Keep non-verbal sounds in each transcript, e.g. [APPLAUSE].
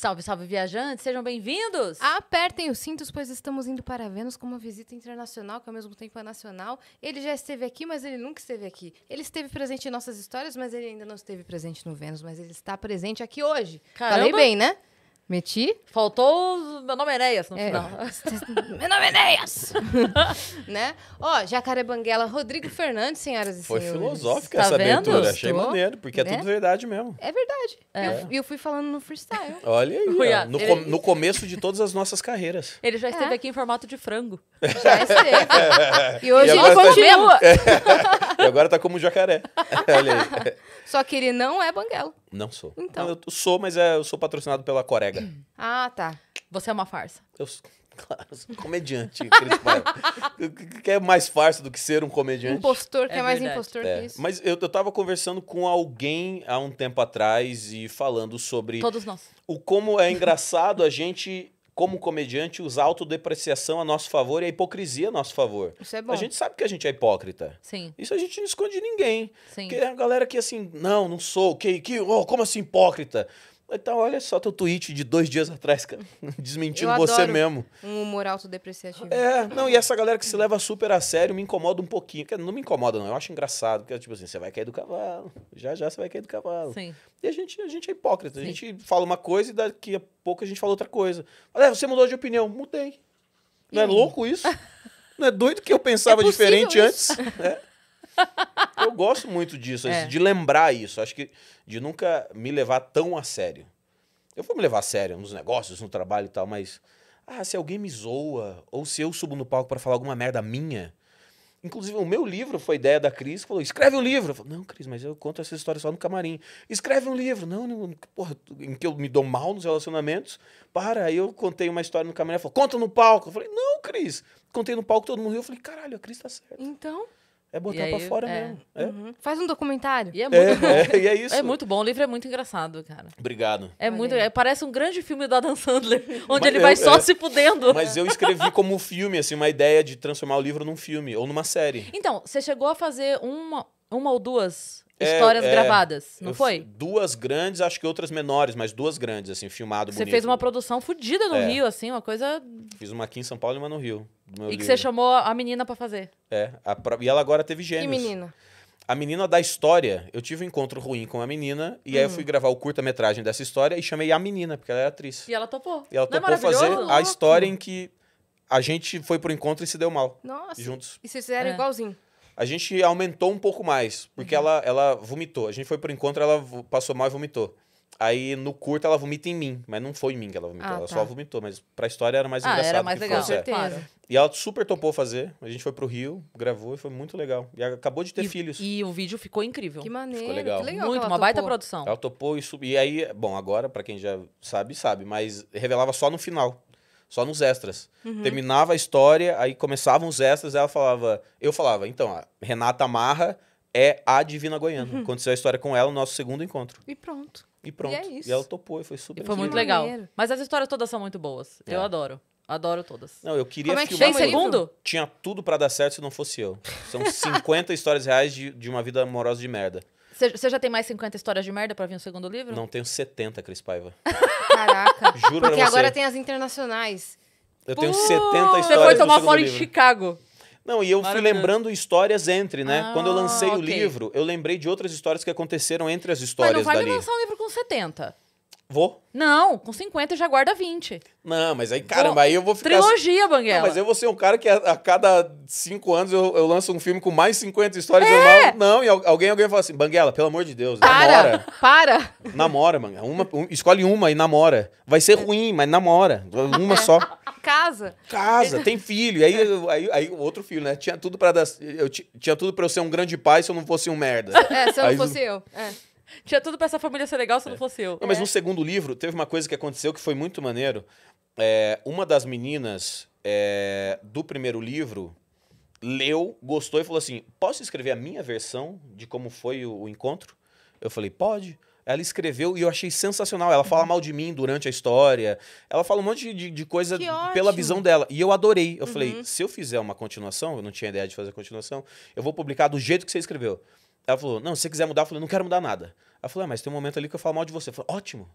Salve, salve, viajantes, sejam bem-vindos! Apertem os cintos, pois estamos indo para Vênus com uma visita internacional, que ao mesmo tempo é nacional. Ele já esteve aqui, mas ele nunca esteve aqui. Ele esteve presente em nossas histórias, mas ele ainda não esteve presente no Vênus, mas ele está presente aqui hoje. Caramba. Falei bem, né? Meti? Faltou meu nome é Enéas no é. final. [LAUGHS] meu nome é Enéas! [LAUGHS] né? Ó, Jacaré Banguela, Rodrigo Fernandes, senhoras e senhores. Foi filosófica tá essa vendo? abertura. Estou... Achei maneiro, porque é, é tudo verdade mesmo. É verdade. É. Eu, eu fui falando no freestyle. [LAUGHS] Olha aí, no, com, no, começo de todas as nossas carreiras. Ele já esteve é. aqui em formato de frango. Já esteve. e hoje ele tá continua. Tá... e agora tá como jacaré. Olha aí. Só que ele não é banguela. Não sou. Então. Não, eu sou, mas é, eu sou patrocinado pela Corega. [CLEARS THROAT] Ah, tá. Você é uma farsa. Eu [LAUGHS] claro, sou um comediante. [LAUGHS] que é mais farsa do que ser um comediante? Impostor, que é, é mais verdade. impostor é. que isso. Mas eu, eu tava conversando com alguém há um tempo atrás e falando sobre... Todos nós. O como é engraçado a gente como comediante, usar a autodepreciação a nosso favor e a hipocrisia a nosso favor. Isso é bom. A gente sabe que a gente é hipócrita. Sim. Isso a gente não esconde de ninguém. Sim. Porque a galera que assim, não, não sou, que, que oh, como assim hipócrita? Então, olha só teu tweet de dois dias atrás, cara, [LAUGHS] desmentindo você mesmo. Um humor autodepreciativo. É, não, e essa galera que se leva super a sério me incomoda um pouquinho. Não me incomoda, não. Eu acho engraçado, porque, tipo assim, você vai cair do cavalo. Já já você vai cair do cavalo. Sim. E a gente, a gente é hipócrita. Sim. A gente fala uma coisa e daqui a pouco a gente fala outra coisa. Mas, é, você mudou de opinião. Mudei. Não é louco isso? [LAUGHS] não é doido que eu pensava é diferente isso? antes? [LAUGHS] É. [LAUGHS] Eu gosto muito disso, é. de lembrar isso. Acho que de nunca me levar tão a sério. Eu vou me levar a sério nos negócios, no trabalho e tal, mas. Ah, se alguém me zoa, ou se eu subo no palco para falar alguma merda minha. Inclusive, o meu livro foi ideia da Cris, falou: escreve um livro. Eu falei, não, Cris, mas eu conto essa história só no camarim. Escreve um livro. Não, não porra, em que eu me dou mal nos relacionamentos. Para, aí eu contei uma história no camarim. Ela falou: conta no palco. Eu falei: não, Cris. Contei no palco, todo mundo riu. Eu falei: caralho, a Cris tá certa. Então. É botar aí, pra fora é. mesmo. É. Uhum. Faz um documentário. E é, é muito é, bom. É, e é isso. É muito bom. O livro é muito engraçado, cara. Obrigado. É Valeu. muito. É, parece um grande filme do Adam Sandler, [LAUGHS] onde mas ele vai só é. se fudendo. Mas eu escrevi como um filme, assim, uma ideia de transformar o livro num filme ou numa série. Então, você chegou a fazer uma, uma ou duas histórias é, gravadas, não foi? Duas grandes, acho que outras menores, mas duas grandes, assim, filmado Você bonito. fez uma produção fodida no é. Rio, assim, uma coisa... Fiz uma aqui em São Paulo e uma no Rio. Do meu e livro. que você chamou a menina para fazer. É, a, e ela agora teve gêmeos. Que menina? A menina da história, eu tive um encontro ruim com a menina, e aí eu hum. fui gravar o curta-metragem dessa história e chamei a menina, porque ela é atriz. E ela topou. E ela Não é topou é fazer a história em que a gente foi pro encontro e se deu mal. Nossa. Juntos. E vocês fizeram é. igualzinho. A gente aumentou um pouco mais, porque uhum. ela, ela vomitou. A gente foi pro encontro, ela passou mal e vomitou. Aí no curto ela vomita em mim, mas não foi em mim que ela vomitou, ah, ela tá. só vomitou, mas pra história era mais ah, engraçado. Era mais que legal, fosse, é. certeza. E ela super topou fazer. A gente foi pro Rio, gravou e foi muito legal. E acabou de ter e, filhos. E o vídeo ficou incrível. Que maneiro. Ficou legal. Que legal muito, uma topou. baita produção. Ela topou e subiu. E aí, bom, agora, para quem já sabe, sabe, mas revelava só no final só nos extras. Uhum. Terminava a história, aí começavam os extras, ela falava. Eu falava, então, a Renata Marra é a Divina Goiana. Uhum. Aconteceu a história com ela no nosso segundo encontro. E pronto. E é pronto. E, é isso. e ela topou, e foi super. E foi muito legal. Mas as histórias todas são muito boas. É. Eu adoro. Adoro todas. Não, eu queria Como é que filmar. Tem segundo? Tinha tudo para dar certo se não fosse eu. São 50 [LAUGHS] histórias reais de, de uma vida amorosa de merda. Você já tem mais 50 histórias de merda para vir no segundo livro? Não, tenho 70, Cris Paiva. Caraca. Juro Porque pra você. agora tem as internacionais. Eu tenho Pô, 70 histórias. Você foi tomar fora em Chicago. Não, e eu fui lembrando histórias entre, né? Ah, Quando eu ah, lancei okay. o livro, eu lembrei de outras histórias que aconteceram entre as histórias Mas não vai me lançar um livro com 70. Vou. Não, com 50 já guarda 20. Não, mas aí, caramba, aí eu vou ficar. Assim. Trilogia, Banguela. Não, mas eu vou ser um cara que a, a cada 5 anos eu, eu, lanço um filme com mais 50 histórias. É. Não, não, e alguém, alguém fala assim: Banguela, pelo amor de Deus, para, namora. Para! Namora, Banguela. Uma, um, escolhe uma e namora. Vai ser é. ruim, mas namora. Uma [LAUGHS] é. só casa. Casa, [LAUGHS] tem filho. Aí, aí, aí outro filho, né? Tinha tudo para dar. Eu tinha tudo para eu ser um grande pai se eu não fosse um merda. É, se eu não fosse eu. É. Tinha tudo para essa família ser legal se é. não fosse eu. Não, mas é. no segundo livro teve uma coisa que aconteceu que foi muito maneiro. É, uma das meninas é, do primeiro livro leu, gostou e falou assim: posso escrever a minha versão de como foi o, o encontro? Eu falei, pode ela escreveu e eu achei sensacional. Ela fala uhum. mal de mim durante a história. Ela fala um monte de, de coisa pela visão dela. E eu adorei. Eu uhum. falei, se eu fizer uma continuação, eu não tinha ideia de fazer continuação, eu vou publicar do jeito que você escreveu. Ela falou, não, se você quiser mudar, eu falei, não quero mudar nada. Ela falou, ah, mas tem um momento ali que eu falo mal de você. Eu falei, ótimo.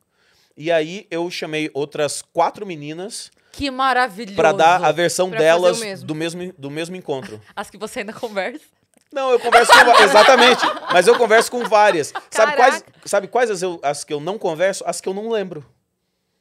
E aí eu chamei outras quatro meninas. Que maravilhoso. Pra dar a versão pra delas mesmo. Do, mesmo, do mesmo encontro. [LAUGHS] As que você ainda conversa. Não, eu converso com [LAUGHS] exatamente, mas eu converso com várias. Sabe quais, sabe quais as, eu, as que eu não converso? As que eu não lembro.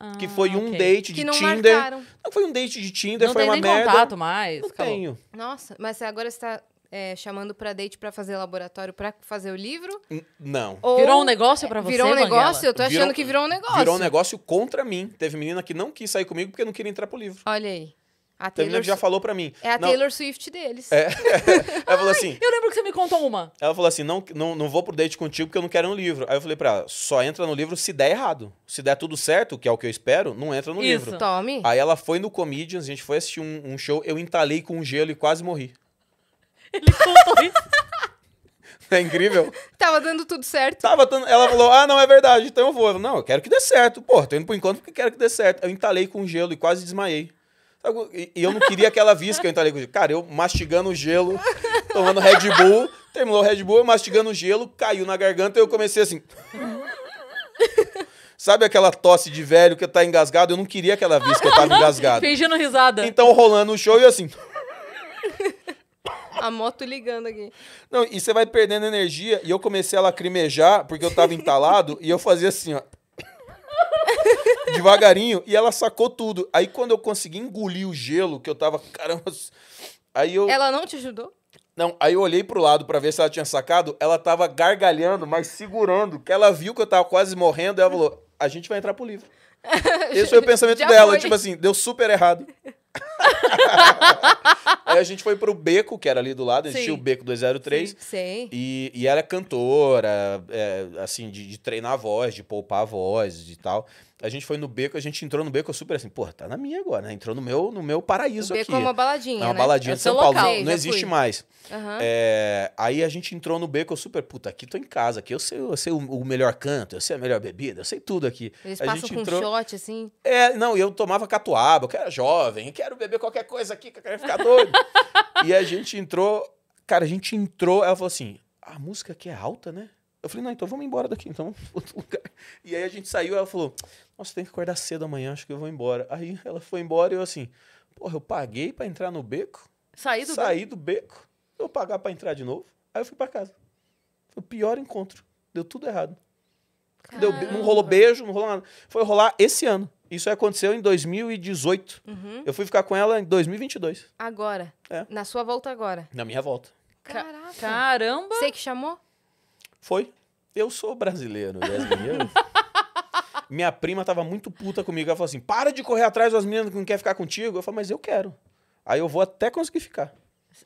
Ah, que foi ah, um okay. date de não Tinder. Marcaram. Não foi um date de Tinder, não foi uma merda. Não contato mais. Não acabou. tenho. Nossa, mas agora você é, chamando para date para fazer laboratório para fazer o livro? N não. Ou... Virou um negócio para você, Virou um negócio? Eu tô achando virou, que virou um negócio. Virou um negócio contra mim. Teve menina que não quis sair comigo porque não queria entrar pro livro. Olha aí. A Taylor já falou para mim. É a não, Taylor Swift deles. É. [LAUGHS] ela falou assim. Ai, eu lembro que você me contou uma. Ela falou assim: não, não, não vou pro date contigo porque eu não quero um livro. Aí eu falei pra ela: só entra no livro se der errado. Se der tudo certo, que é o que eu espero, não entra no Isso. livro. Tome. Aí ela foi no Comedians, a gente foi assistir um, um show, eu entalei com um gelo e quase morri. Ele contou isso. [LAUGHS] É incrível. Tava dando tudo certo. Tava dando... Ela falou: Ah, não, é verdade, então eu vou. Eu falei, não, eu quero que dê certo. Pô, tô indo pro encontro porque quero que dê certo. Eu entalei com gelo e quase desmaiei. E eu não queria que ela visse que eu entrei com gelo. Cara, eu mastigando o gelo, tomando Red Bull, terminou o Red Bull, eu mastigando o gelo, caiu na garganta e eu comecei assim. Sabe aquela tosse de velho que tá engasgado? Eu não queria que ela visse que eu tava engasgado. Fingindo risada. Então rolando o show e assim. A moto ligando aqui. Não, e você vai perdendo energia. E eu comecei a lacrimejar porque eu tava entalado e eu fazia assim, ó devagarinho, e ela sacou tudo. Aí quando eu consegui engolir o gelo, que eu tava, caramba. Aí eu. Ela não te ajudou? Não, aí eu olhei pro lado para ver se ela tinha sacado, ela tava gargalhando, mas segurando, que ela viu que eu tava quase morrendo, e ela falou: a gente vai entrar pro livro. [LAUGHS] Esse foi o pensamento Já dela, foi. tipo assim, deu super errado. [LAUGHS] aí a gente foi pro beco, que era ali do lado, existia o beco 203. Sim, sim. E, e ela é cantora, é, assim, de, de, treinar a voz, de poupar a voz e tal. A gente foi no beco, a gente entrou no beco super assim, porra, tá na minha agora, né? Entrou no meu, no meu paraíso o beco aqui. é uma baladinha. É uma né? baladinha é de São local, Paulo. Não, não existe fui. mais. Uhum. É, aí a gente entrou no beco super, puta, aqui tô em casa, aqui eu sei, eu sei o, o melhor canto, eu sei a melhor bebida, eu sei tudo aqui. Eles a passam gente com entrou... um shot, assim? É, não, eu tomava catuaba, eu era jovem, eu quero beber qualquer coisa aqui, que eu quero ficar doido. [LAUGHS] e a gente entrou, cara, a gente entrou, ela falou assim, a música aqui é alta, né? Eu falei, não, então vamos embora daqui, então [LAUGHS] outro lugar. E aí a gente saiu, ela falou, nossa, tem que acordar cedo amanhã, acho que eu vou embora. Aí [LAUGHS] ela foi embora e eu assim, porra, eu paguei para entrar no beco. Saí do saí beco. do beco, eu pagar para entrar de novo. Aí eu fui para casa. Foi o pior encontro. Deu tudo errado. Deu, não rolou beijo, não rolou nada. Foi rolar esse ano. Isso aconteceu em 2018. Uhum. Eu fui ficar com ela em 2022. Agora? É. Na sua volta agora? Na minha volta. Caraca. Caramba! Você que chamou? Foi. Eu sou brasileiro, [LAUGHS] Minha prima tava muito puta comigo. Ela falou assim: para de correr atrás das meninas que não quer ficar contigo. Eu falei, mas eu quero. Aí eu vou até conseguir ficar.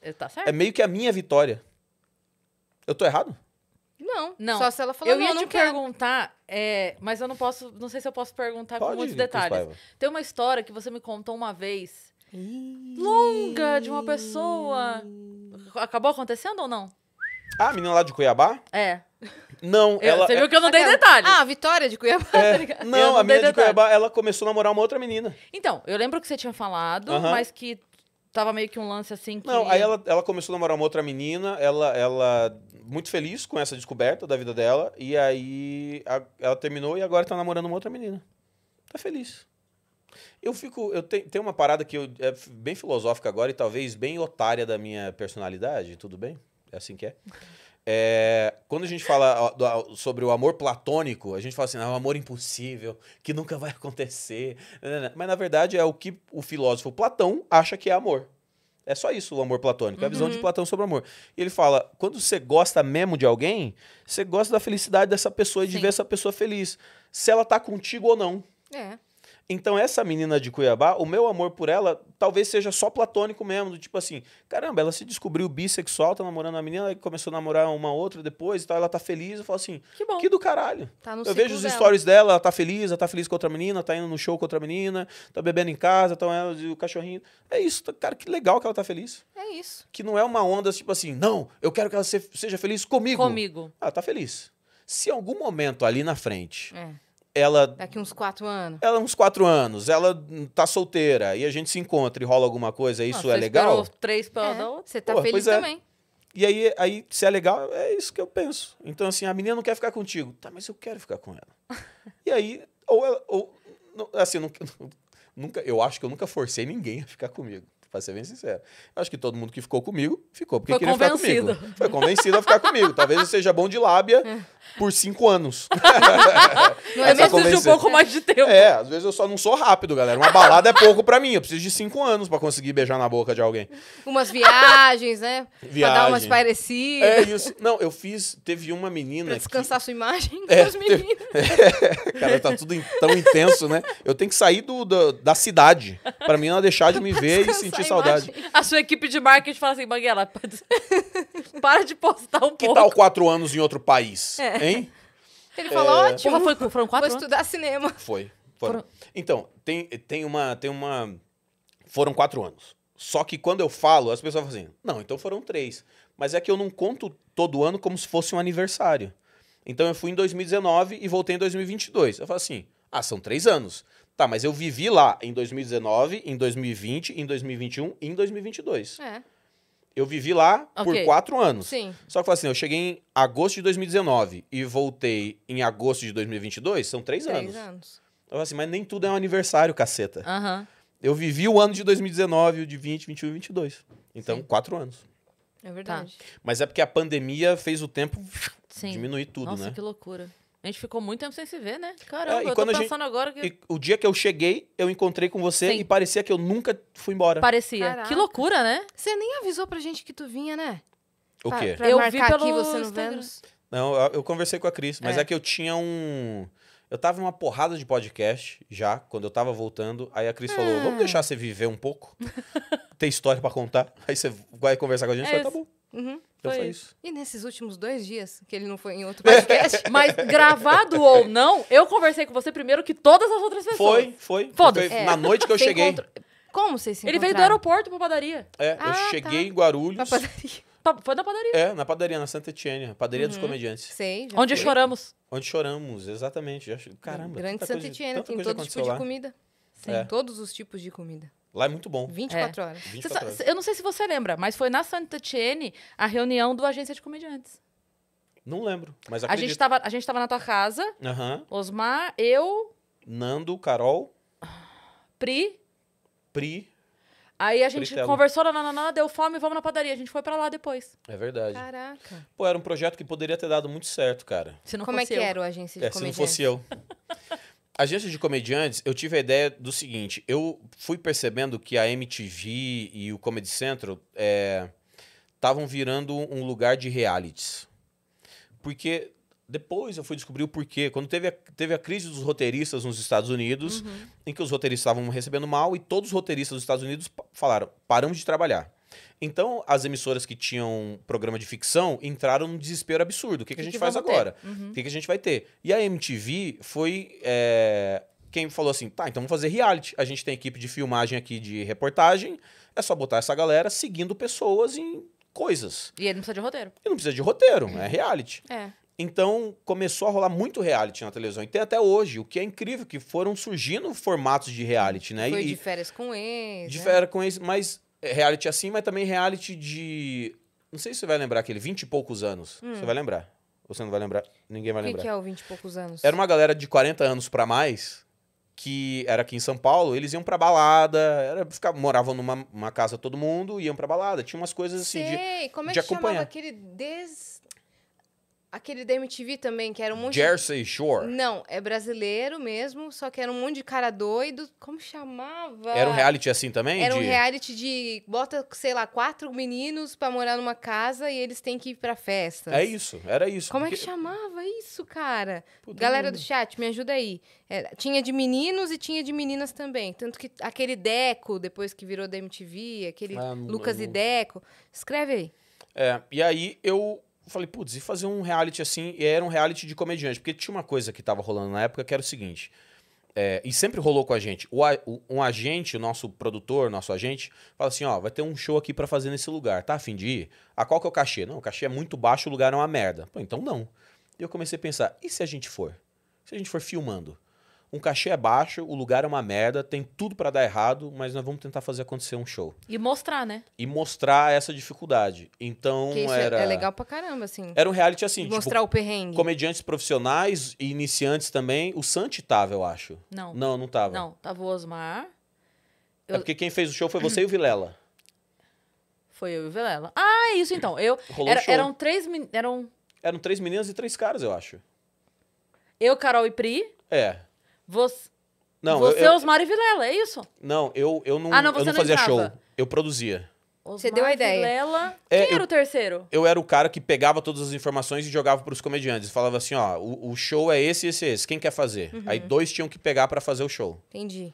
É, tá é certo. É meio que a minha vitória. Eu tô errado? Não, não. Só se ela falou, eu não, ia não te quero. perguntar, é, mas eu não posso, não sei se eu posso perguntar Pode, com muitos detalhes. Tem uma história que você me contou uma vez, longa, de uma pessoa. Acabou acontecendo ou não? Ah, a menina lá de Cuiabá? É. Não, eu, ela. Você viu é que eu não dei detalhes. Ah, a Vitória de Cuiabá. É. Tá não, não, a menina de Cuiabá, ela começou a namorar uma outra menina. Então, eu lembro que você tinha falado, mas que tava meio que um lance assim que... Não, aí ela, ela começou a namorar uma outra menina, ela, ela muito feliz com essa descoberta da vida dela, e aí a, ela terminou e agora tá namorando uma outra menina. Tá feliz. Eu fico. Eu te, tem uma parada que eu, é bem filosófica agora e talvez bem otária da minha personalidade, tudo bem? É assim que é? É, quando a gente fala sobre o amor platônico, a gente fala assim, é ah, um amor impossível, que nunca vai [LAUGHS] acontecer. Né, né, né. Mas na verdade é o que o filósofo Platão acha que é amor. É só isso o amor platônico, é a visão de uhum. Platão sobre o amor. E ele fala: quando você gosta mesmo de alguém, você gosta da felicidade dessa pessoa e de ver essa pessoa feliz, se ela tá contigo ou não. É. Então, essa menina de Cuiabá, o meu amor por ela talvez seja só platônico mesmo, do tipo assim, caramba, ela se descobriu bissexual, tá namorando a menina, começou a namorar uma outra depois e tal, ela tá feliz, eu falo assim, que, bom. que do caralho. Tá eu vejo os stories dela. ela tá feliz, ela tá feliz com outra menina, tá indo no show com outra menina, tá bebendo em casa, tá ela e o cachorrinho. É isso, cara, que legal que ela tá feliz. É isso. Que não é uma onda tipo assim, não, eu quero que ela seja feliz comigo. Comigo. Ela tá feliz. Se em algum momento ali na frente. É ela. Daqui uns quatro anos. Ela, uns quatro anos, ela tá solteira e a gente se encontra e rola alguma coisa, ah, isso Nossa, é legal? três pra é, Você tá Porra, feliz é. também. É. E aí, aí, se é legal, é isso que eu penso. Então, assim, a menina não quer ficar contigo. Tá, mas eu quero ficar com ela. [LAUGHS] e aí, ou ela. Ou, assim, nunca, [LAUGHS] nunca, eu acho que eu nunca forcei ninguém a ficar comigo. Pra ser bem sincero. Eu acho que todo mundo que ficou comigo ficou porque Foi queria convencido. ficar comigo. Foi convencido a ficar comigo. Talvez eu seja bom de lábia é. por cinco anos. [LAUGHS] Não é mesmo de um pouco mais de tempo. É, às vezes eu só não sou rápido, galera. Uma balada é pouco para mim. Eu preciso de cinco anos para conseguir beijar na boca de alguém. Umas viagens, né? Viagem. Pra dar umas parecidas. É isso. Não, eu fiz. Teve uma menina. Pra descansar que... sua imagem é, meninas. teve... [LAUGHS] é, Cara, tá tudo tão intenso, né? Eu tenho que sair do, do da cidade. para mim não deixar de me ver e sentir sentir saudade. A sua equipe de marketing fala assim, Banguela, [LAUGHS] para de postar um que pouco. Que tal quatro anos em outro país, é. hein? Ele falou, é. ótimo. Porra, foi, foram quatro Vou anos. estudar cinema. Foi. Foram. Então, tem, tem, uma, tem uma... Foram quatro anos. Só que quando eu falo, as pessoas falam assim, não, então foram três. Mas é que eu não conto todo ano como se fosse um aniversário. Então eu fui em 2019 e voltei em 2022. Eu falo assim, ah, são três anos. Tá, mas eu vivi lá em 2019, em 2020, em 2021 e em 2022. É. Eu vivi lá okay. por quatro anos. Sim. Só que assim, eu cheguei em agosto de 2019 e voltei em agosto de 2022, são três, três anos. anos. Eu falo assim, mas nem tudo é um aniversário, caceta. Uhum. Eu vivi o ano de 2019, o de 20, 21 e 22. Então, Sim. quatro anos. É verdade. Tá. Mas é porque a pandemia fez o tempo Sim. diminuir tudo, Nossa, né? Nossa, que loucura. A gente ficou muito tempo sem se ver, né? É, Caramba, é, eu tô pensando gente... agora que. E, o dia que eu cheguei, eu encontrei com você Sim. e parecia que eu nunca fui embora. Parecia. Caraca. Que loucura, né? Você nem avisou pra gente que tu vinha, né? O quê? Pra eu vi pelo aqui, você não vendo. Não, eu, eu, conversei com a Cris, mas é. é. que eu tinha um. Eu tava numa porrada de podcast já, quando eu tava voltando. Aí a Cris falou: vamos ah. deixar você viver um pouco. Tem história para contar. Aí você vai conversar com a gente. É falei, tá é bom. Uhum. Então foi, foi isso. E nesses últimos dois dias, que ele não foi em outro [LAUGHS] podcast. mas gravado ou não, eu conversei com você primeiro que todas as outras pessoas. Foi, foi. foda é. Na noite que eu cheguei. Como vocês se Ele veio do aeroporto pra padaria. É, ah, eu tá. cheguei tá. em Guarulhos. Na padaria. Foi na padaria. É, na padaria, na Santa Etienne, padaria uhum. dos comediantes. Sim. Onde foi. choramos. Onde choramos, exatamente. Caramba. Grande Santa Etienne, tem todo tipo lá. de comida. Sim. É. Todos os tipos de comida. Lá é muito bom. 24 é. horas. 24 horas. Eu não sei se você lembra, mas foi na Santa Tiene a reunião do Agência de Comediantes. Não lembro, mas acredito. A gente estava a gente tava na tua casa. Osmar, eu... Nando, Carol. Pri. Pri. Aí a gente Pritelo. conversou, nananana, deu fome, vamos na padaria. A gente foi para lá depois. É verdade. Caraca. Pô, era um projeto que poderia ter dado muito certo, cara. Se não Como é que eu. era o agência de é, se não fosse eu. [LAUGHS] agência de comediantes, eu tive a ideia do seguinte: eu fui percebendo que a MTV e o Comedy Central estavam é, virando um lugar de realities. Porque depois eu fui descobrir o porquê. Quando teve a, teve a crise dos roteiristas nos Estados Unidos, uhum. em que os roteiristas estavam recebendo mal e todos os roteiristas dos Estados Unidos falaram: paramos de trabalhar. Então, as emissoras que tinham programa de ficção entraram num desespero absurdo. O que, que, que a gente que faz agora? Uhum. O que, que a gente vai ter? E a MTV foi. É, quem falou assim, tá, então vamos fazer reality. A gente tem equipe de filmagem aqui de reportagem, é só botar essa galera seguindo pessoas em coisas. E ele não precisa de roteiro. E não precisa de roteiro, é reality. É. Então começou a rolar muito reality na televisão. E tem até hoje, o que é incrível, que foram surgindo formatos de reality, né? Foi e, de férias com ex. De né? férias com ex, mas é, reality assim, mas também reality de. Não sei se você vai lembrar aquele, 20 e poucos anos. Hum. Você vai lembrar. Ou você não vai lembrar? Ninguém vai que lembrar. O que é o 20 e poucos anos? Era uma galera de 40 anos para mais, que era aqui em São Paulo, eles iam pra balada, era, ficava, moravam numa casa todo mundo, iam pra balada. Tinha umas coisas assim sei. de. Como é de que acompanhar. chamava aquele des. Aquele da MTV também, que era um monte Jersey Shore. De... Não, é brasileiro mesmo, só que era um monte de cara doido. Como chamava? Era um reality assim também? Era de... um reality de. Bota, sei lá, quatro meninos pra morar numa casa e eles têm que ir pra festa. É isso, era isso. Como porque... é que chamava isso, cara? Puta Galera do chat, me ajuda aí. É, tinha de meninos e tinha de meninas também. Tanto que aquele Deco, depois que virou da MTV, aquele ah, Lucas não... e Deco. Escreve aí. É, e aí eu eu falei, putz, e fazer um reality assim? E era um reality de comediante, porque tinha uma coisa que tava rolando na época que era o seguinte. É, e sempre rolou com a gente. O, o, um agente, o nosso produtor, nosso agente, fala assim: ó, vai ter um show aqui para fazer nesse lugar, tá? A fim de ir? A qual que é o cachê? Não, o cachê é muito baixo, o lugar é uma merda. Pô, então não. E eu comecei a pensar: e se a gente for? Se a gente for filmando? um cachê é baixo, o lugar é uma merda, tem tudo para dar errado, mas nós vamos tentar fazer acontecer um show. E mostrar, né? E mostrar essa dificuldade. Então que isso é- era. É legal pra caramba, assim. Era um reality assim. Tipo, mostrar tipo, o perrengue. Comediantes profissionais e iniciantes também. O Santi tava, eu acho. Não. Não, não tava. Não, tava o Osmar. É eu... É porque quem fez o show foi você e o Vilela. [CLEARS THROAT] Foi eu e o Vilela. Ah, é isso então. Eu. Rolou era, um show. Eram três. Eram... eram três meninas e três caras, eu acho. Eu, Carol e Pri. É. Você, não, você eu, eu, Osmar e Vilela, é isso? Não, eu, eu não, ah, não, eu não fazia show. Eu produzia. Osmar você deu a ideia. Vilela. É, Quem eu, era o terceiro? Eu era o cara que pegava todas as informações e jogava para os comediantes. Falava assim, ó, o, o, show é esse, esse, esse. Quem quer fazer? Uhum. Aí dois tinham que pegar para fazer o show. Entendi.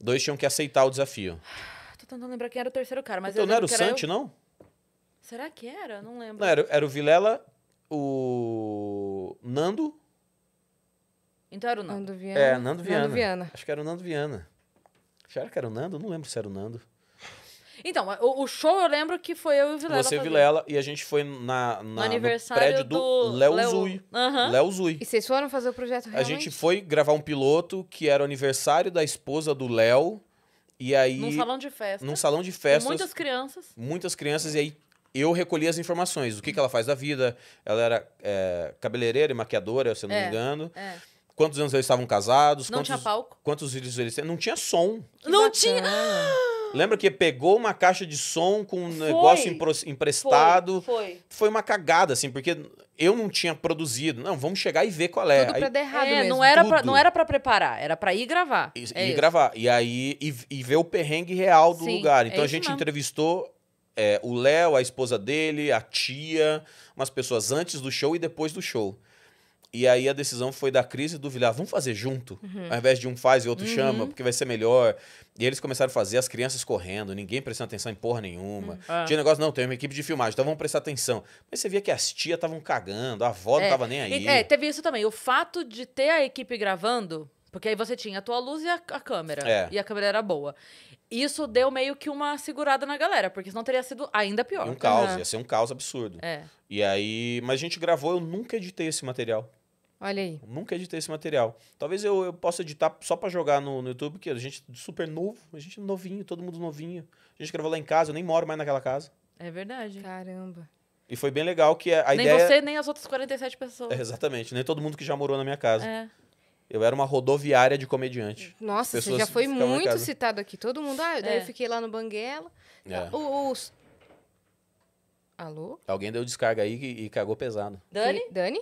Dois tinham que aceitar o desafio. Tô tentando lembrar quem era o terceiro cara, mas então, eu não era o Santi, eu... não? Será que era? Não lembro. Não, era, era o Vilela, o Nando, então era o Nando. Nando Viana. É, Nando Viana. Nando Viana. Acho que era o Nando Viana. Será que era o Nando? Não lembro se era o Nando. Então, o, o show eu lembro que foi eu e o Vilela. Você e Vilela, e a gente foi na, na no no prédio do, do Léo Zui. Léo Zui. E vocês foram fazer o projeto realmente? A gente foi gravar um piloto que era o aniversário da esposa do Léo. E aí. Num salão de festa. Num salão de festas. muitas crianças. Muitas crianças, e aí eu recolhi as informações. O que, que ela faz da vida. Ela era é, cabeleireira e maquiadora, se eu não é, me engano. É quantos anos eles estavam casados. Não quantos, tinha palco. Quantos vídeos eles tinham. Não tinha som. Que não bacana. tinha. Ah! Lembra que pegou uma caixa de som com um foi, negócio emprestado? Foi, foi, foi. uma cagada, assim, porque eu não tinha produzido. Não, vamos chegar e ver qual é. Tudo aí, pra dar errado é, mesmo. Não era, pra, não era pra preparar, era pra ir gravar. E, é ir isso. gravar. E aí, e, e, ver o perrengue real do Sim, lugar. Então é a gente mesmo. entrevistou é, o Léo, a esposa dele, a tia, umas pessoas antes do show e depois do show. E aí a decisão foi da Cris e do Vilhar, vamos fazer junto, uhum. ao invés de um faz e outro uhum. chama, porque vai ser melhor. E eles começaram a fazer, as crianças correndo, ninguém prestando atenção em porra nenhuma. Uhum. É. Tinha negócio, não, tem uma equipe de filmagem, então vamos prestar atenção. Mas você via que as tias estavam cagando, a avó é. não tava nem aí. E, é, teve isso também. O fato de ter a equipe gravando, porque aí você tinha a tua luz e a, a câmera. É. E a câmera era boa isso deu meio que uma segurada na galera, porque senão teria sido ainda pior. E um caos, uhum. ia ser um caos absurdo. É. E aí, mas a gente gravou, eu nunca editei esse material. Olha aí. Nunca editei esse material. Talvez eu, eu possa editar só para jogar no, no, YouTube, porque a gente é super novo, a gente é novinho, todo mundo novinho. A gente gravou lá em casa, eu nem moro mais naquela casa. É verdade. Caramba. E foi bem legal que a nem ideia... Nem você, nem as outras 47 pessoas. É, exatamente, nem todo mundo que já morou na minha casa. É. Eu era uma rodoviária de comediante. Nossa, pessoas você já foi muito citado aqui. Todo mundo... Ah, daí eu é. fiquei lá no Banguela. É. Ah, o, os... Alô? Alguém deu descarga aí e, e cagou pesado. Dani? Dani?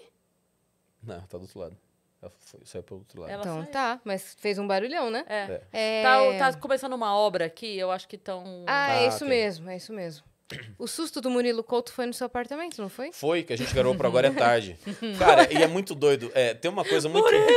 Não, tá do outro lado. Ela foi, saiu pro outro lado. Ela então saiu. tá, mas fez um barulhão, né? É. é. Tá, tá, começando uma obra aqui, eu acho que estão. Ah, ah, é isso mesmo, é isso mesmo. [COUGHS] O susto do Murilo Couto foi no seu apartamento, não foi? Foi, que a gente gravou pra agora é tarde. [LAUGHS] Cara, e é muito doido. É, tem uma coisa muito. Murilo! [LAUGHS]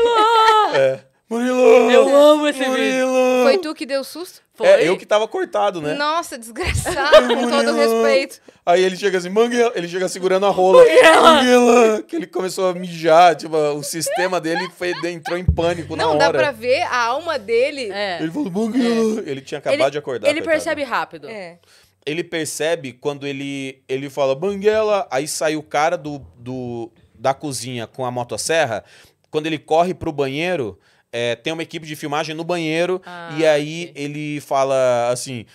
É. Murilo! Eu amo esse Murilo! vídeo. Foi tu que deu susto? É, foi. É, eu que tava cortado, né? Nossa, desgraçado, com todo respeito. Aí ele chega assim, Manguela, ele chega segurando a rola. Manguela! Que ele começou a mijar, tipo, o sistema dele foi, entrou em pânico Não, na hora. Não, dá pra ver a alma dele. É. Ele falou, Manguela! É. Ele tinha acabado ele, de acordar. Ele coitado. percebe rápido. É. Ele percebe quando ele, ele fala, Manguela! Aí sai o cara do, do, da cozinha com a motosserra. Quando ele corre pro banheiro é, tem uma equipe de filmagem no banheiro ah, e aí ele fala assim.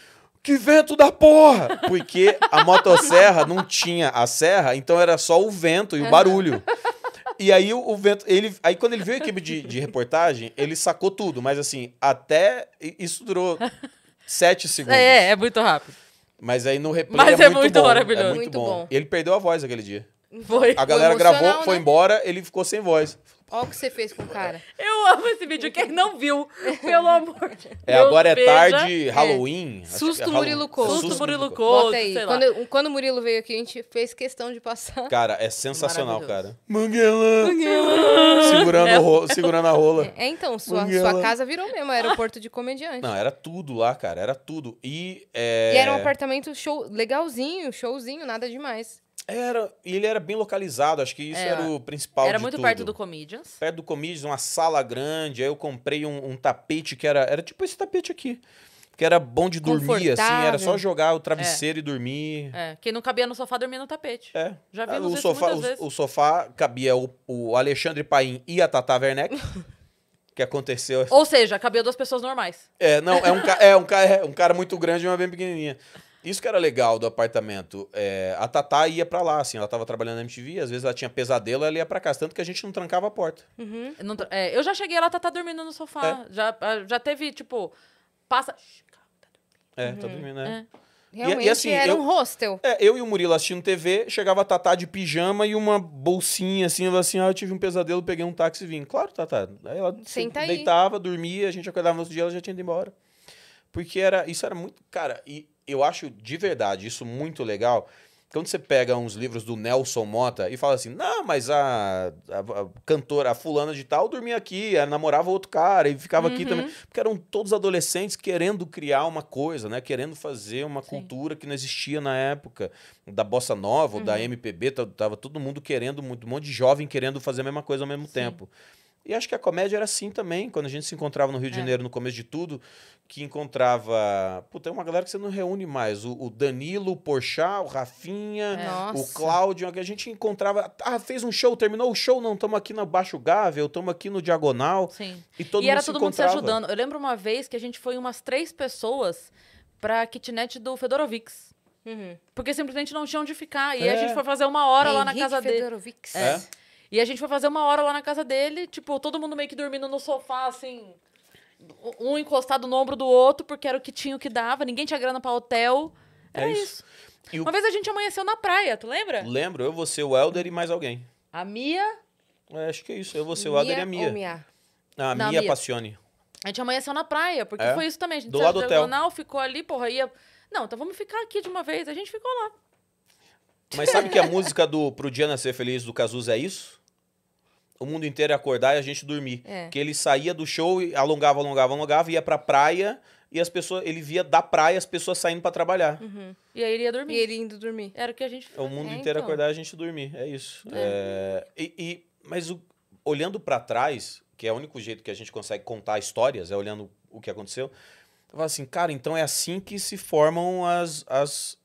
Que vento da porra! Porque a motosserra não tinha a serra, então era só o vento e o barulho. E aí o, o, vento. Ele, aí quando ele viu a equipe de, de reportagem, ele sacou tudo. Mas assim, até. Isso durou sete segundos. É, é, é muito rápido. Mas aí no replay Mas é, é muito, muito bom, é maravilhoso. É muito, muito bom. bom. Ele perdeu a voz aquele dia. Foi. A galera Foi gravou, né? foi embora, ele ficou sem voz. Olha o que você fez com o cara. Eu amo esse vídeo. Quem não viu, pelo amor de Deus. É, agora é tarde, é. Halloween. É. Susto é Murilo Couto. Susto Murilo Couto. Bota aí. Quando, quando, o Murilo veio aqui, a gente fez questão de passar. Cara, é sensacional, cara. Manguela. Segurando, é. ro, segurando a rola. É, é então, sua, sua, casa virou mesmo aeroporto de comediante. Não, era tudo lá, cara. Era tudo. E, é, e era um apartamento show, legalzinho, showzinho, nada demais. Era, e ele era bem localizado, acho que isso é. era o principal. Era muito tudo. perto do Comedians. Perto do Comedians, uma sala grande. Aí eu comprei um, um, tapete que era, era tipo esse tapete aqui. Que era bom de dormir, assim, era só jogar o travesseiro é. e dormir. É, quem não cabia no sofá dormia no tapete. É. Já ah, vi o sofá, o, o, sofá cabia o, o Alexandre Paim e a Tata Werneck. [LAUGHS] que aconteceu. Ou seja, cabia duas pessoas normais. É, não, é um, é um, é um cara muito grande e uma bem pequenininha. Isso que era legal do apartamento. É, a Tatá ia para lá, assim, ela tava trabalhando na MTV, às vezes ela tinha pesadelo, ela ia pra casa, tanto que a gente não trancava a porta. Uhum. Eu, não, é, eu já cheguei lá, a Tatá dormindo no sofá. É. Já, já teve, tipo, passa. Tá é, uhum. tá dormindo, né? Realmente é. e, e assim, era eu, um hostel. É, eu e o Murilo assistindo TV, chegava a Tatá de pijama e uma bolsinha assim, ela assim, ah, eu tive um pesadelo, peguei um táxi e vim. Claro, Tatá. Aí ela Senta se, aí. deitava, dormia, a gente acordava no outro dia, ela já tinha ido embora. Porque era, isso era muito, cara, e eu acho de verdade isso muito legal. Quando você pega uns livros do Nelson Mota e fala assim, não, mas a, a, a cantora, a fulana de tal, dormia aqui, namorava outro cara e ficava uhum. aqui também. Uhum. Porque eram todos adolescentes querendo criar uma coisa, né? Querendo fazer uma Sim. cultura que não existia na época. Da Bossa Nova, uhum. da MPB, tava todo mundo querendo, um monte de jovem querendo fazer a mesma coisa ao mesmo Sim. tempo. E acho que a comédia era assim também, quando a gente se encontrava no Rio de é. Janeiro, é. no começo de tudo, que encontrava. Puta, tem uma galera que você não reúne mais. O, o Danilo, o Porchá, o Rafinha, é. o Cláudio, que a gente encontrava. Ah, fez um show, terminou o show, não, estamos aqui na Baixo Gável, estamos aqui no Diagonal. Sim. E todo e mundo era todo se mundo se ajudando. Eu lembro uma vez que a gente foi umas três pessoas pra kitnet do Fedorovics. Uhum. Porque simplesmente não tinha onde ficar. E é. a gente foi fazer uma hora lá na casa dele. É. é. E a gente foi fazer uma hora lá na casa dele, tipo, todo mundo meio que dormindo no sofá, assim, um encostado no ombro do outro, porque era o que tinha, o que dava, ninguém tinha grana pra hotel. É era é isso. isso. Uma o... vez a gente amanheceu na praia, tu lembra? Lembro, eu, você, o Helder e mais alguém. A Mia? É, acho que é isso, eu, você, o Helder e a Mia. Ou Mia? A Mia, Mia Passione. A gente amanheceu na praia, porque é? foi isso também. A gente do lado do hotel. Jornal, ficou ali, porra, ia... Não, então vamos ficar aqui de uma vez. A gente ficou lá. Mas sabe que a música do Pro Dia Nascer Feliz do Cazuza é isso? o mundo inteiro ia acordar e a gente dormir. É. Que ele saía do show, alongava, alongava, alongava, ia pra praia e as pessoas, ele via da praia as pessoas saindo para trabalhar. Uhum. E aí ele ia dormir. E ele indo dormir. Era o que a gente fazia. É o mundo é, inteiro então. acordar e a gente dormir. É isso. É. É, e, e, mas o, olhando para trás, que é o único jeito que a gente consegue contar histórias, é olhando o que aconteceu. Eu falo assim, cara, então é assim que se formam as, as,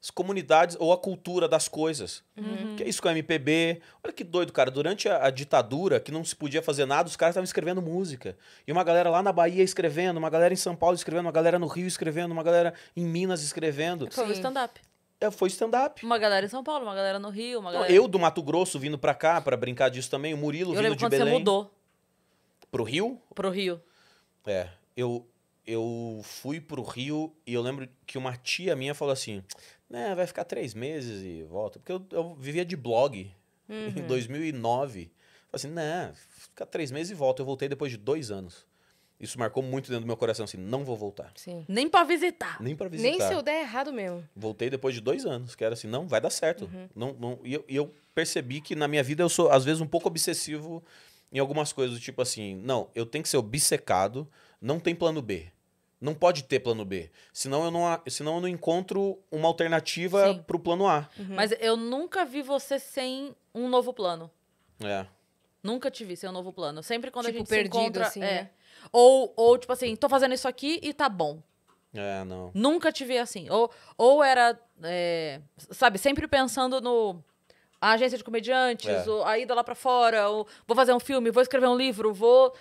as comunidades ou a cultura das coisas. Uhum. Que é isso com a MPB. Olha que doido, cara. Durante a, a ditadura, que não se podia fazer nada, os caras estavam escrevendo música. E uma galera lá na Bahia escrevendo, uma galera em São Paulo escrevendo, uma galera no Rio escrevendo, uma galera em Minas escrevendo. Foi o stand-up. É, foi stand-up. Uma galera em São Paulo, uma galera no Rio, uma galera. Eu do Mato Grosso vindo pra cá para brincar disso também, o Murilo eu vindo de Belém. Você mudou. Pro Rio? Pro Rio. É. Eu, eu fui pro Rio e eu lembro que uma tia minha falou assim: né, vai ficar três meses e volta. Porque eu, eu vivia de blog uhum. em 2009. Falei assim, né, fica três meses e volta. Eu voltei depois de dois anos. Isso marcou muito dentro do meu coração, assim, não vou voltar. Sim. Nem para visitar. Nem para visitar. Nem se eu der errado mesmo. Voltei depois de dois anos, que era assim, não, vai dar certo. Uhum. Não, não, e eu, e eu percebi que na minha vida eu sou, às vezes, um pouco obsessivo em algumas coisas, tipo assim, não, eu tenho que ser obcecado, não tem plano B. Não pode ter plano B. Senão eu não, senão eu não encontro uma alternativa Sim. pro plano A. Uhum. Mas eu nunca vi você sem um novo plano. É. Nunca te vi sem um novo plano. Sempre quando tipo, a gente perdido, se encontra... Assim, é. né? ou, ou, tipo assim, tô fazendo isso aqui e tá bom. É, não. Nunca te vi assim. Ou, ou era, é, sabe, sempre pensando no... A agência de comediantes, é. ou a ida lá pra fora, ou vou fazer um filme, vou escrever um livro, vou...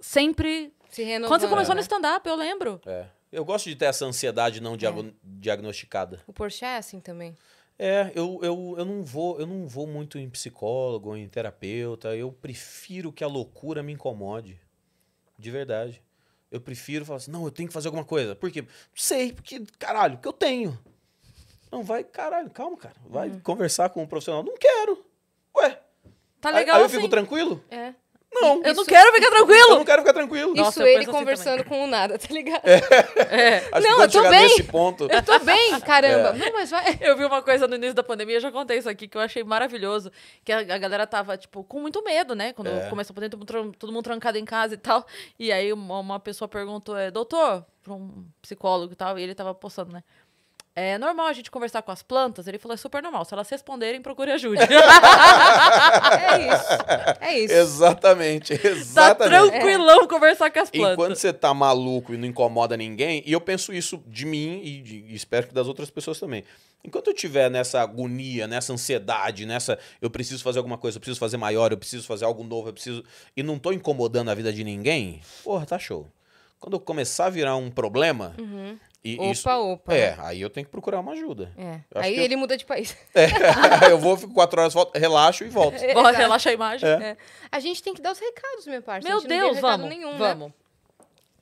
Sempre se renovando. Quando você começou no né? stand-up, eu lembro. É. Eu gosto de ter essa ansiedade não é. diagnosticada. O Porsche é assim também. É, eu, eu, eu, não vou, eu não vou muito em psicólogo, em terapeuta. Eu prefiro que a loucura me incomode. De verdade. Eu prefiro falar assim, não, eu tenho que fazer alguma coisa. Por quê? Sei, porque, caralho, que eu tenho. Não, vai, caralho, calma, cara. Vai uhum. conversar com um profissional. Não quero. Ué. Tá legal. Aí, aí eu assim. fico tranquilo? É. Não. Eu não quero ficar tranquilo. Eu não quero ficar tranquilo. Isso Nossa, ele assim conversando com o nada, tá ligado? É. é. Acho Não, eu tô bem. ponto. Eu tô bem, caramba. É. Não, mas vai. Eu vi uma coisa no início da pandemia, eu já contei isso aqui, que eu achei maravilhoso. Que a, galera tava, tipo, com muito medo, né? Quando É. começou a pandemia, todo mundo, trancado em casa e tal. E aí uma, pessoa perguntou, é, doutor, pra um psicólogo e tal, e ele tava postando, né? É normal a gente conversar com as plantas? Ele falou, é super normal. Se elas responderem, procure ajuda. [LAUGHS] é isso. É isso. Exatamente. Tá exatamente. Tá tranquilão é. conversar com as plantas. Enquanto você tá maluco e não incomoda ninguém, e eu penso isso de mim e, de, e espero que das outras pessoas também. Enquanto eu tiver nessa agonia, nessa ansiedade, nessa eu preciso fazer alguma coisa, eu preciso fazer maior, eu preciso fazer algo novo, eu preciso. E não tô incomodando a vida de ninguém, porra, tá show. Quando eu começar a virar um problema, uhum. E opa, isso, opa. É, né? aí eu tenho que procurar uma ajuda. É. Aí ele eu... muda de país. É, [LAUGHS] eu vou, fico quatro horas, volto, relaxo e volto. Bora, relaxa a imagem. É. É. A gente tem que dar os recados, meu parceiro. Meu Deus, vamos. Nenhum, né? vamos. Né?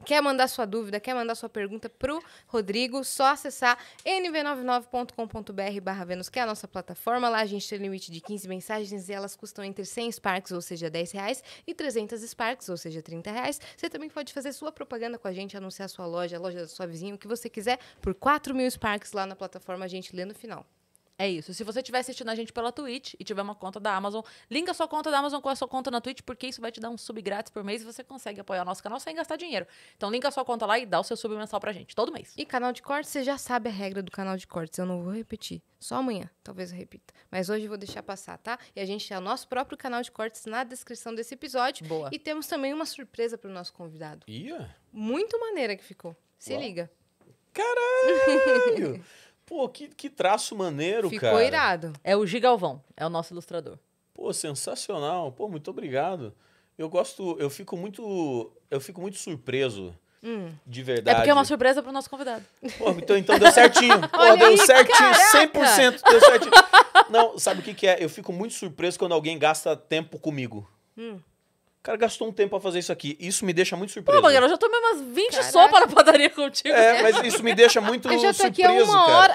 Quer mandar sua dúvida, quer mandar sua pergunta pro Rodrigo, só acessar nv99.com.br barra Venus, que é a nossa plataforma. Lá a gente tem limite de 15 mensagens e elas custam entre 100 Sparks, ou seja, 10 reais, e 300 Sparks, ou seja, 30 reais. Você também pode fazer sua propaganda com a gente, anunciar sua loja, a loja da sua vizinha, o que você quiser, por 4 mil Sparks lá na plataforma, a gente lê no final. É isso. Se você estiver assistindo a gente pela Twitch e tiver uma conta da Amazon, linka sua conta da Amazon com a sua conta na Twitch, porque isso vai te dar um sub grátis por mês e você consegue apoiar o nosso canal sem gastar dinheiro. Então linka sua conta lá e dá o seu sub mensal pra gente, todo mês. E canal de cortes, você já sabe a regra do canal de cortes, eu não vou repetir. Só amanhã, talvez eu repita. Mas hoje eu vou deixar passar, tá? E a gente tem é o nosso próprio canal de cortes na descrição desse episódio. Boa. E temos também uma surpresa pro nosso convidado. Ia? Muito maneira que ficou. Se Uau. liga. Caralho! [LAUGHS] Pô, que, que traço maneiro, Ficou cara. Ficou irado. É o Gigalvão, é o nosso ilustrador. Pô, sensacional. Pô, muito obrigado. Eu gosto, eu fico muito, eu fico muito surpreso. Hum. De verdade. É porque é uma surpresa pro nosso convidado. Pô, então, então deu certinho. [LAUGHS] Pô, deu aí, certinho, caraca. 100% deu certinho. Não, sabe o que, que é? Eu fico muito surpreso quando alguém gasta tempo comigo. Hum. Cara, gastou um tempo pra fazer isso aqui. Isso me deixa muito surpreso. Pô, Magalhães, eu já tomei umas 20 Caraca. sopas na padaria contigo. É, né? mas isso me deixa muito surpreso. [LAUGHS] Eu já tô surpreso, aqui há uma cara. hora.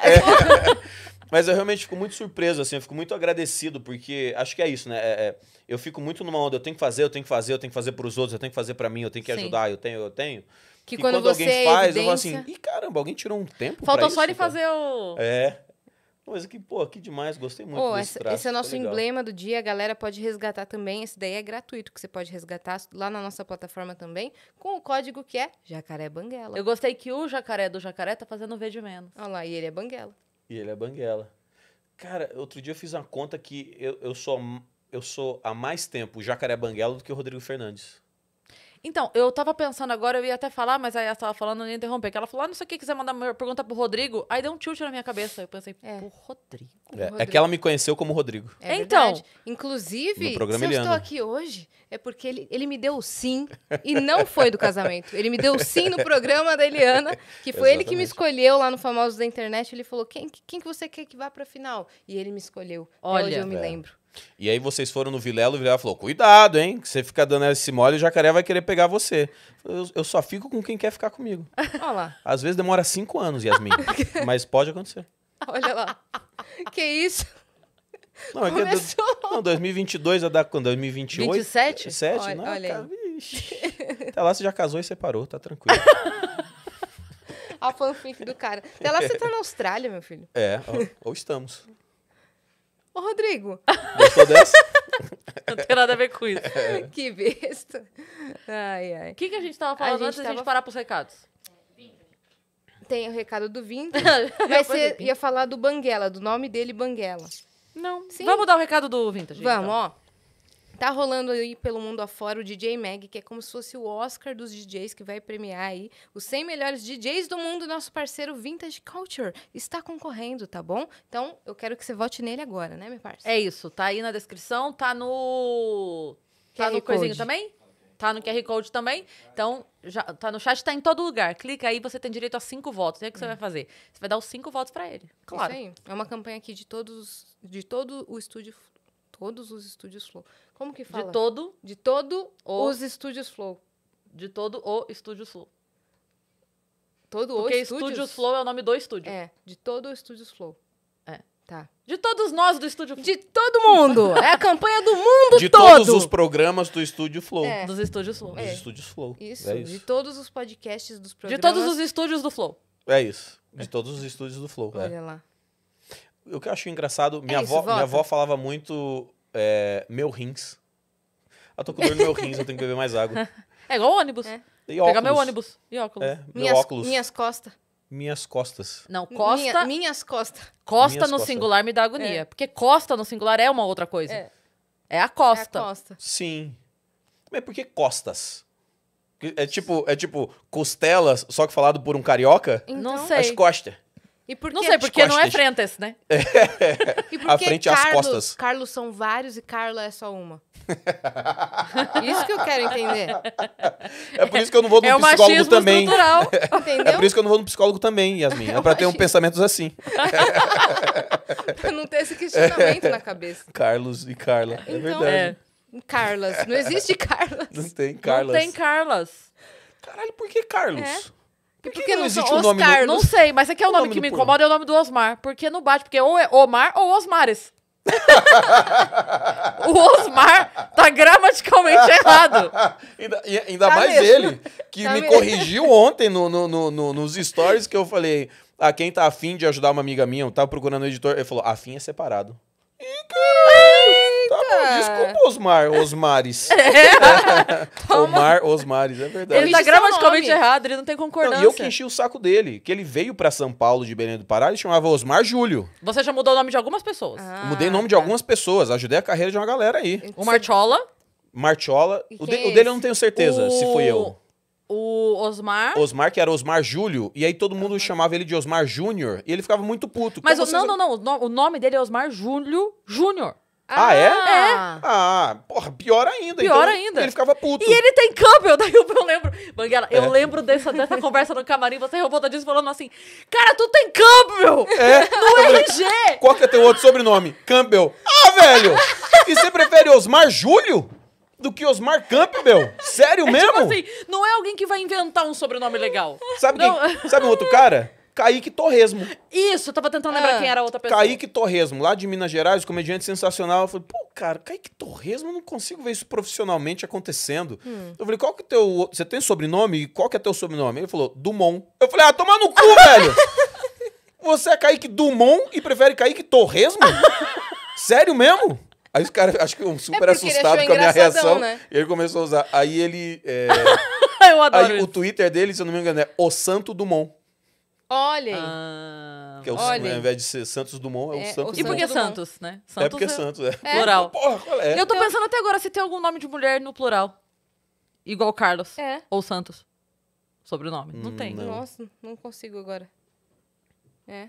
É. [LAUGHS] Mas eu realmente fico muito surpreso, assim, eu fico muito agradecido, porque acho que é isso, né? É, é, eu fico muito numa onda, eu tenho que fazer, eu tenho que fazer, eu tenho que fazer pros outros, eu tenho que fazer para mim, eu tenho que Sim. ajudar, eu tenho, eu tenho. Que, quando, quando alguém é faz, evidência... eu falo assim, e caramba, alguém tirou um tempo Faltou só isso, ele cara. fazer o... É, mas aqui, pô, aqui demais, gostei muito oh, essa, traço, Esse é o nosso tá emblema do dia, a galera pode resgatar também. Esse daí é gratuito, que você pode resgatar lá na nossa plataforma também, com o código que é Jacaré Banguela. Eu gostei que o jacaré do jacaré tá fazendo V de menos. Olha lá, e ele é banguela. E ele é banguela. Cara, outro dia eu fiz uma conta que eu, eu, sou, eu sou há mais tempo o jacaré banguela do que o Rodrigo Fernandes. Então, eu tava pensando agora, eu ia até falar, mas aí ela tava falando, eu ia interromper. Que ela falou, ah, não sei o que, quiser mandar uma pergunta pro Rodrigo. Aí deu um tilt na minha cabeça. Eu pensei, é. pro Rodrigo. É, é Rodrigo. é que ela me conheceu como Rodrigo. É então. Verdade. Inclusive, se Eliana. eu estou aqui hoje, é porque ele, ele me deu o sim e não foi do casamento. Ele me deu o sim no programa da Eliana, que foi ele que me escolheu lá no Famosos da Internet. Ele falou, quem, quem que você quer que vá pra final? E ele me escolheu. Olha, hoje eu me é. lembro. E aí vocês foram no Vilelo, e o Vilelo falou: cuidado, hein? Que você fica dando esse mole, o jacaré vai querer pegar você. Eu, eu só fico com quem quer ficar comigo. [LAUGHS] Olha lá. Às vezes demora cinco anos, Yasmin. [LAUGHS] mas pode acontecer. Olha lá. Que isso? Não, é Começou. que é do, não, 2022 é da quando? 2028? 27? 27? Olha, não, olha cara, [LAUGHS] Até lá você já casou e separou, tá tranquilo. a fanfic do cara. Até lá você tá na Austrália, meu filho. É, ou, ou estamos. Ô, Rodrigo. Gostou dessa? [LAUGHS] Não tem nada a ver com isso. [LAUGHS] Que besta. Ai, ai. O que, que a gente tava falando gente antes tava... da gente parar pros recados? Tem o recado do Vintage. mas [LAUGHS] ser? ia falar do Banguela, do nome dele Banguela. Não. Sim. Vamos dar o recado do Vintage. Vamos, então. ó. Tá rolando aí pelo mundo afora o DJ Mag, que é como se fosse o Oscar dos DJs, que vai premiar aí os 100 melhores DJs do mundo. Nosso parceiro Vintage Culture está concorrendo, tá bom? Então, eu quero que você vote nele agora, né, meu parceiro? É isso, tá aí na descrição, tá no... Tá no coisinho também? Tá no QR Code também. Então, já, tá no chat, tá em todo lugar. Clica aí, você tem direito a cinco votos. E aí, o que você hum. vai fazer? Você vai dar os cinco votos para ele. Claro. Isso aí. É uma campanha aqui de todos de todo o estúdio todos os estúdios Flow. Como que fala? De todo? De todo o... os estúdios Flow. De todo o estúdio Flow. Todo Porque o estúdios? estúdios Flow é o nome do estúdio. É, de todo o estúdios Flow. É. Tá. De todos nós do Estúdio Flow. De todo mundo. [LAUGHS] é a campanha do mundo de todo. De todos os programas do Estúdio Flow. É. Dos Estúdios Flow. É. Dos Estúdios Flow. É. Isso. É isso. De todos os podcasts dos programas. De todos os estúdios do Flow. É isso. De todos os estúdios do Flow. É. Olha lá. O que eu acho engraçado, minha, é isso, avó, minha avó falava muito é, meu rins. Eu tô com dor no meu rins, eu tenho que beber mais água. [LAUGHS] É igual ônibus. É. E óculos. Pegar meu ônibus e óculos. É, minhas, óculos. Minhas costas. Minhas costas. Não, costa. Minha, minhas costas. Costa minhas no costa. singular me dá agonia. É. Porque costa no singular é uma outra coisa. É, é a, costa. É a costa. Sim. Mas por que costas? É tipo, é tipo costelas, só que falado por um carioca? Então, Não sei. As costas. E por não sei, porque costas. não é frentes, né? [LAUGHS] É. e por a frente Carlos, as costas. Carlos são vários e Carla é só uma. [LAUGHS] isso que eu quero entender. É por isso que eu não vou no é psicólogo também. Estrutural, entendeu? [LAUGHS] É por isso que eu não vou no psicólogo também, Yasmin. É, é pra ter um pensamentos assim. pra não ter esse questionamento na cabeça. Carlos e Carla. É então, é verdade. É. Carlas. Não existe Carlas. Não tem Carlas. Não tem Carlas. Caralho, por que Carlos? É. Por que, porque não existe um nome Oscar, no... não sei, mas aqui é, é o, nome, nome, que me incomoda, é o nome do Osmar. Porque não bate, porque ou é Omar ou Osmares. [LAUGHS] o Osmar tá gramaticalmente [LAUGHS] errado. ainda, ainda tá mais mesmo. ele, que tá me mesmo. corrigiu ontem no, no, no, nos stories que eu falei: a ah, quem tá afim de ajudar uma amiga minha, eu tava procurando um editor, ele falou: afim é separado. Ih, caralho! Tá bom, desculpa, Osmar, Osmares. É. [LAUGHS] [LAUGHS] Omar, Osmares, é verdade. Ele tá gramaticalmente errado, ele não tem concordância. Não, e eu que enchi o saco dele, que ele veio pra São Paulo de Belém do Pará, ele chamava Osmar Júlio. Você já mudou o nome de algumas pessoas. Ah, Mudei o nome de tá. algumas pessoas, ajudei a carreira de uma galera aí. O Marchola. Marchola. O, de, é o, dele eu não tenho certeza o... se fui eu. O Osmar. Osmar, que era Osmar Júlio. E aí todo mundo chamava ele de Osmar Júnior. E ele ficava muito puto. Mas o, vocês... não, não, não. O, nome dele é Osmar Júlio Júnior. Ah, é? É. Ah, porra, pior ainda. Então, pior então, ainda. Ele ficava puto. E ele tem Campbell, [LAUGHS] daí eu, eu lembro. Banguela, é. eu lembro dessa, dessa conversa no camarim, você revolta disso falando assim: Cara, tu tem Campbell! É. No RG! Qual que é teu outro sobrenome? Campbell. Ah, velho! E você prefere Osmar Júlio? do que Osmar Campbell. Sério é tipo mesmo? Tipo assim, não é alguém que vai inventar um sobrenome legal. Sabe, quem, [LAUGHS] sabe um outro cara? Kaique Torresmo. Isso, eu tava tentando lembrar ah. quem era a outra pessoa. Kaique Torresmo, lá de Minas Gerais, comediante sensacional. Eu falei, pô, cara, Kaique Torresmo, eu não consigo ver isso profissionalmente acontecendo. Hum. Eu falei, qual que é teu. Você tem sobrenome? Qual que é teu sobrenome? Ele falou, Dumont. Eu falei, ah, toma no cu, [LAUGHS] velho! Você é Kaique Dumont e prefere Kaique Torresmo? [LAUGHS] Sério mesmo? Aí os caras, acho que um é super é assustado com a minha reação, né? ele começou a usar. Aí ele. É... [LAUGHS] eu adoro. Aí isso. o Twitter dele, se eu não me engano, é O Santo Dumont. Olhem. Ah, que é o, olhem. ao invés de ser Santos Dumont, é, é Santo Santos E por que Santos, né? Santos é porque é... Santos, é. é. Plural. [LAUGHS] Porra, qual é? Eu tô pensando até agora se tem algum nome de mulher no plural. Igual Carlos. É. Ou Santos. Sobrenome. Não hum, tem. Não. Nossa, não consigo agora. É.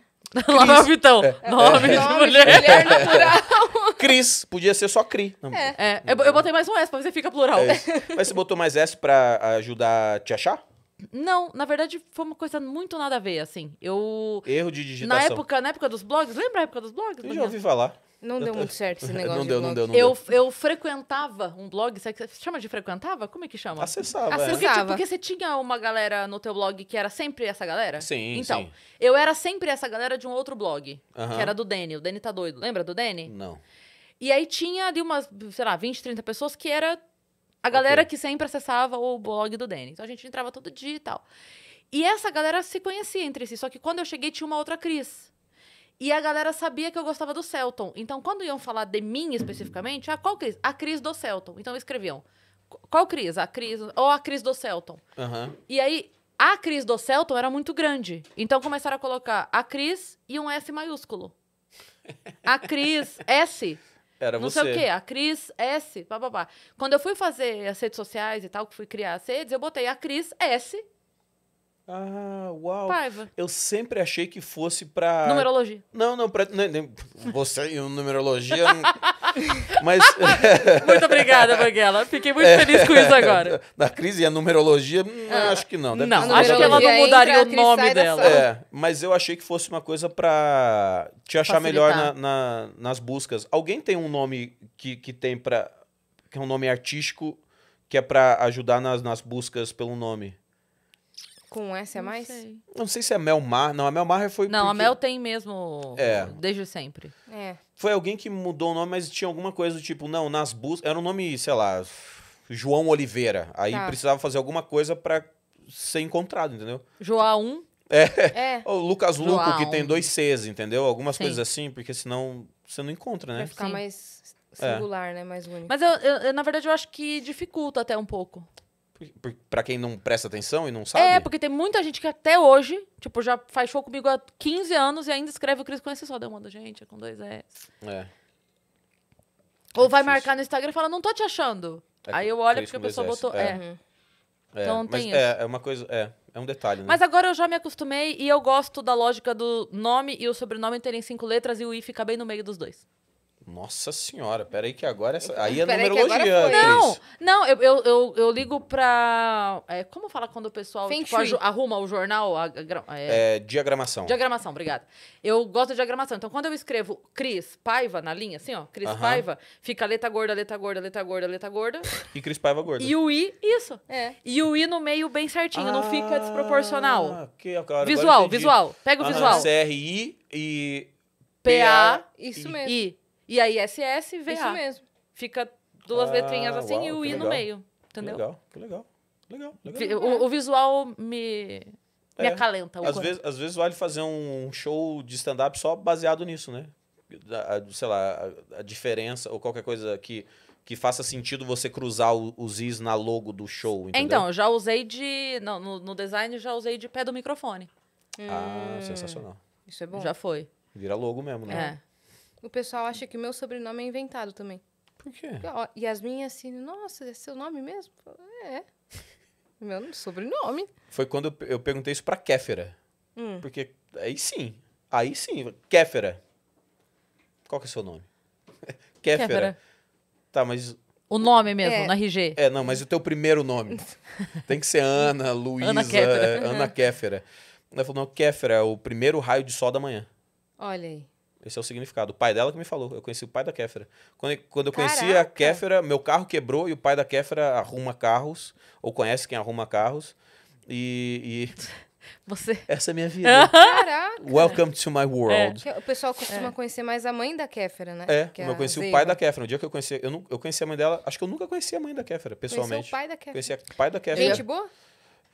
Laura Vitão. É. Nome é. de mulher. mulher é. no Cris. Podia ser só Cri. Não, é. é. Eu, eu, botei mais um S pra você fica plural. É Mas você botou mais S pra ajudar a te achar? Não, na verdade foi uma coisa muito nada a ver, assim. Eu. Erro de digitação. Na época, na época dos blogs, lembra a época dos blogs? Eu já ouvi falar. Não deu muito certo esse [LAUGHS] negócio. não, de deu, não, deu, não eu, deu, eu, frequentava um blog, você chama de frequentava? Como é que chama? Acessava. Acessava. É. Porque, tipo, porque você tinha uma galera no teu blog que era sempre essa galera? Sim. Então, sim. eu era sempre essa galera de um outro blog, uh -huh. que era do Danny. O Danny tá doido. Lembra do Danny? Não. E aí tinha ali umas, sei lá, 20, 30 pessoas que era a galera okay. que sempre acessava o blog do Danny. Então a gente entrava todo dia e tal. E essa galera se conhecia entre si. Só que quando eu cheguei, tinha uma outra Cris. E a galera sabia que eu gostava do Celton. Então, quando iam falar de mim especificamente, ah, qual Cris? A Cris do Celton. Então, escreviam. Qual Cris? A Cris. Ou a Cris do Celton. Uhum. E aí, a Cris do Celton era muito grande. Então, começaram a colocar a Cris e um S maiúsculo. A Cris S. Era não você. sei o quê, a Cris S, papapá. Quando eu fui fazer as redes sociais e tal, que fui criar as redes, eu botei a Cris S ah, uau. Paiva. Eu sempre achei que fosse pra. Numerologia. Não, não, pra. Né, você e numerologia. [LAUGHS] mas. [LAUGHS] muito obrigada, Banguela. Fiquei muito feliz com isso agora. [LAUGHS] Na crise, a numerologia, hum, ah, acho que não. Não, acho que ela não mudaria o nome dela. É, mas eu achei que fosse uma coisa pra te achar Facilitar. melhor na, na, nas buscas. Alguém tem um nome que, que tem pra. que é um nome artístico que é pra ajudar nas, nas buscas pelo nome? Com S é mais? Sei. Não sei se é Melmar. Não, a Melmar foi. Não, porque... a Mel tem mesmo. É. Desde sempre. É. Foi alguém que mudou o nome, mas tinha alguma coisa do tipo, não, nas buscas. Era um nome, sei lá, João Oliveira. Aí tá. precisava fazer alguma coisa para ser encontrado, entendeu? João. É. é. [LAUGHS] O Lucas Luco, que tem dois Cs, entendeu? Algumas Sim. coisas assim, porque senão você não encontra, né? Vai ficar Sim. mais é. singular, é. né? Mais único. Mas eu, eu, na verdade, eu acho que dificulta até um pouco para quem não presta atenção e não é, sabe? É, porque tem muita gente que até hoje, tipo, já faz show comigo há 15 anos e ainda escreve o Cris conhece esse só demanda, gente, é com dois S. É. Ou é vai difícil. marcar no Instagram e fala, não tô te achando. É, Aí eu olho Chris porque a pessoa botou. É. é. Uhum. é então tem isso. É, é uma coisa. É, é um detalhe, né? Mas agora eu já me acostumei e eu gosto da lógica do nome e o sobrenome terem cinco letras e o i ficar bem no meio dos dois. Nossa senhora, peraí que agora essa... aí é peraí numerologia, agora Não, não, eu, eu, eu, eu ligo pra... É, como fala quando o pessoal tipo, arruma o jornal? A, a, é... é... diagramação. Diagramação, obrigada. Eu gosto de diagramação. Então, quando eu escrevo Cris Paiva na linha, assim, ó, Cris uh -huh. Paiva, fica letra gorda, letra gorda, letra gorda, letra gorda. E Cris Paiva gorda. E o I, isso. É. E o I no meio bem certinho, ah, não fica ah, desproporcional. Okay, agora, visual, agora visual. Pega o ah, visual. I e... PA, isso mesmo. I. E aí SS vem Isso mesmo. Fica duas ah, letrinhas assim uau, e o I legal. no meio. Entendeu? Que legal, que legal. Legal, legal. O, é. o visual me, me é. acalenta. às, vezes, às vezes vale fazer um show de stand-up só baseado nisso, né? A, a, sei lá, a, a, diferença ou qualquer coisa que, que faça sentido você cruzar os is na logo do show. É, entendeu? Então, eu já usei de. Não, no, no design já usei de pé do microfone. Ah, hum. sensacional. Isso é bom. Já foi. Vira logo mesmo, né? É. O pessoal acha que meu sobrenome é inventado também. Por quê? Porque, ó, Yasmin assim, nossa, é seu nome mesmo? É. [LAUGHS] meu sobrenome. Foi quando eu perguntei isso pra Kéfera. Hum. Porque aí sim. Aí sim. Kéfera. Qual que é seu nome? [LAUGHS] Kéfera. Kéfera. Tá, mas o nome mesmo, é. na RG. É, não, mas o teu primeiro nome. [LAUGHS] Tem que ser Ana, Luísa, Ana Kéfera. Ana Kéfera. Ela falou, não, Kéfera é o primeiro raio de sol da manhã. Olha aí. Esse é o significado. O pai dela que me falou. Eu conheci o pai da Kéfera. Quando, quando eu Caraca. conheci a Kéfera, meu carro quebrou e o pai da Kéfera arruma carros, ou conhece quem arruma carros. E. e... [LAUGHS] Você. Essa é minha vida. Caraca. Welcome to my world. É. O pessoal costuma é. conhecer mais a mãe da Kéfera, né? É, que é eu conheci o pai da Kéfera. No dia que eu conheci, eu, não, eu conheci a mãe dela, acho que eu nunca conheci a mãe da Kéfera, pessoalmente. Conheci o pai da Kéfera. Conheci o pai da Kéfera. Gente boa?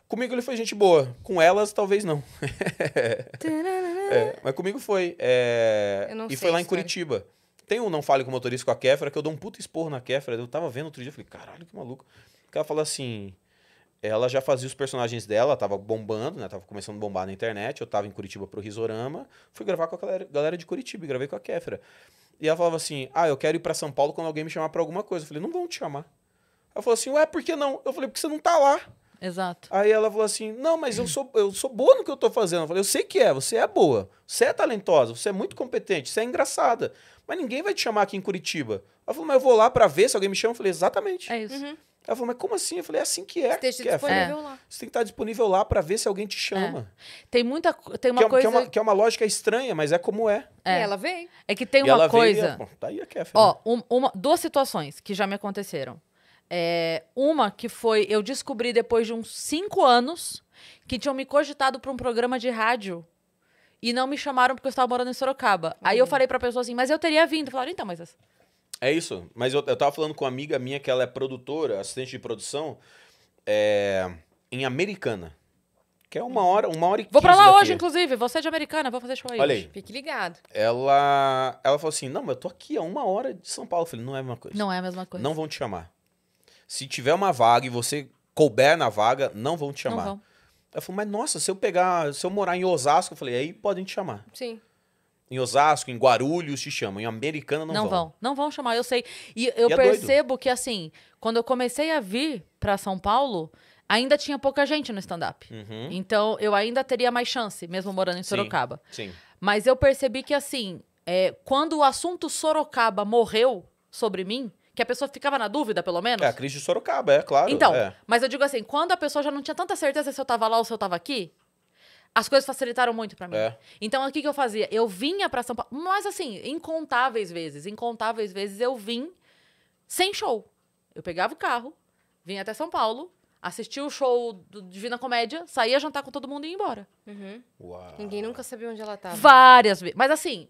Comigo ele foi gente boa. Com elas, talvez não. [LAUGHS] é, mas comigo foi. É... e foi lá em Curitiba. Tem um Não Fale com o Motorista com a Kéfera, que eu dou um puta esporro na Kéfera. Eu tava vendo outro dia, falei, caralho, que maluco. Porque ela falou assim... Ela já fazia os personagens dela, tava bombando, né? Tava começando a bombar na internet. Eu tava em Curitiba pro Risorama. Fui gravar com a galera, galera de Curitiba e gravei com a Kéfera. E ela falava assim, ah, eu quero ir para São Paulo quando alguém me chamar pra alguma coisa. Eu falei, não vão te chamar. Ela falou assim, ué, por que não? Eu falei, porque você não tá lá. Exato. Aí ela falou assim: Não, mas eu sou, eu sou boa no que eu tô fazendo. Eu falei: Eu sei que é, você é boa, você é talentosa, você é muito competente, você é engraçada. Mas ninguém vai te chamar aqui em Curitiba. Ela falou: Mas eu vou lá para ver se alguém me chama. Eu falei: Exatamente. É isso. Uhum. Ela falou, mas como assim? Eu falei, é assim que é. Esteja que disponível é. lá. Você tem que estar disponível lá para ver se alguém te é. chama. É. Tem muita tem uma que é, coisa... Que é uma, que é uma lógica estranha, mas é como é. é. E ela vem. É que tem e uma coisa... bom, é, tá aí a Kef, Ó, né? um, uma, duas situações que já me aconteceram. É, uma que foi, eu descobri depois de uns cinco anos que tinham me cogitado para um programa de rádio e não me chamaram porque eu estava morando em Sorocaba. Uhum. Aí eu hum. falei pra pessoa assim, mas eu teria vindo. Falaram, então, mas. É isso. Mas eu, eu tava falando com uma amiga minha que ela é produtora, assistente de produção, é, em Americana. Que é uma hora, uma hora e Vou pra lá daqui. hoje, inclusive. Você é de Americana, vou fazer show aí. Olha aí. Fique ligado. Ela, ela falou assim, não, mas eu tô aqui a uma hora de São Paulo. Eu falei, não é a mesma coisa. Não é a mesma coisa. Não vão te chamar. Se tiver uma vaga e você couber na vaga, não vão te chamar. Não vão. Eu falei, mas nossa, se eu pegar, se eu morar em Osasco, eu falei, aí podem te chamar. Sim. Em Osasco, em Guarulhos te chamam, em Americana não, não vão. vão. Não vão chamar, eu sei. E eu e é percebo doido. que assim, quando eu comecei a vir para São Paulo, ainda tinha pouca gente no stand-up. Uhum. Então eu ainda teria mais chance, mesmo morando em Sorocaba. Sim. Sim. Mas eu percebi que assim, é, quando o assunto Sorocaba morreu sobre mim, que a pessoa ficava na dúvida, pelo menos? É a crise de Sorocaba, é claro. Então, é. mas eu digo assim, quando a pessoa já não tinha tanta certeza se eu tava lá ou se eu tava aqui, as coisas facilitaram muito para mim. É. Então, o que, que eu fazia? Eu vinha para São Paulo, mas assim, incontáveis vezes, incontáveis vezes eu vim sem show. Eu pegava o carro, vinha até São Paulo, assistia o show do Divina Comédia, saía jantar com todo mundo e ia embora. Uhum. Ninguém nunca sabia onde ela tava Várias vezes. Mas assim,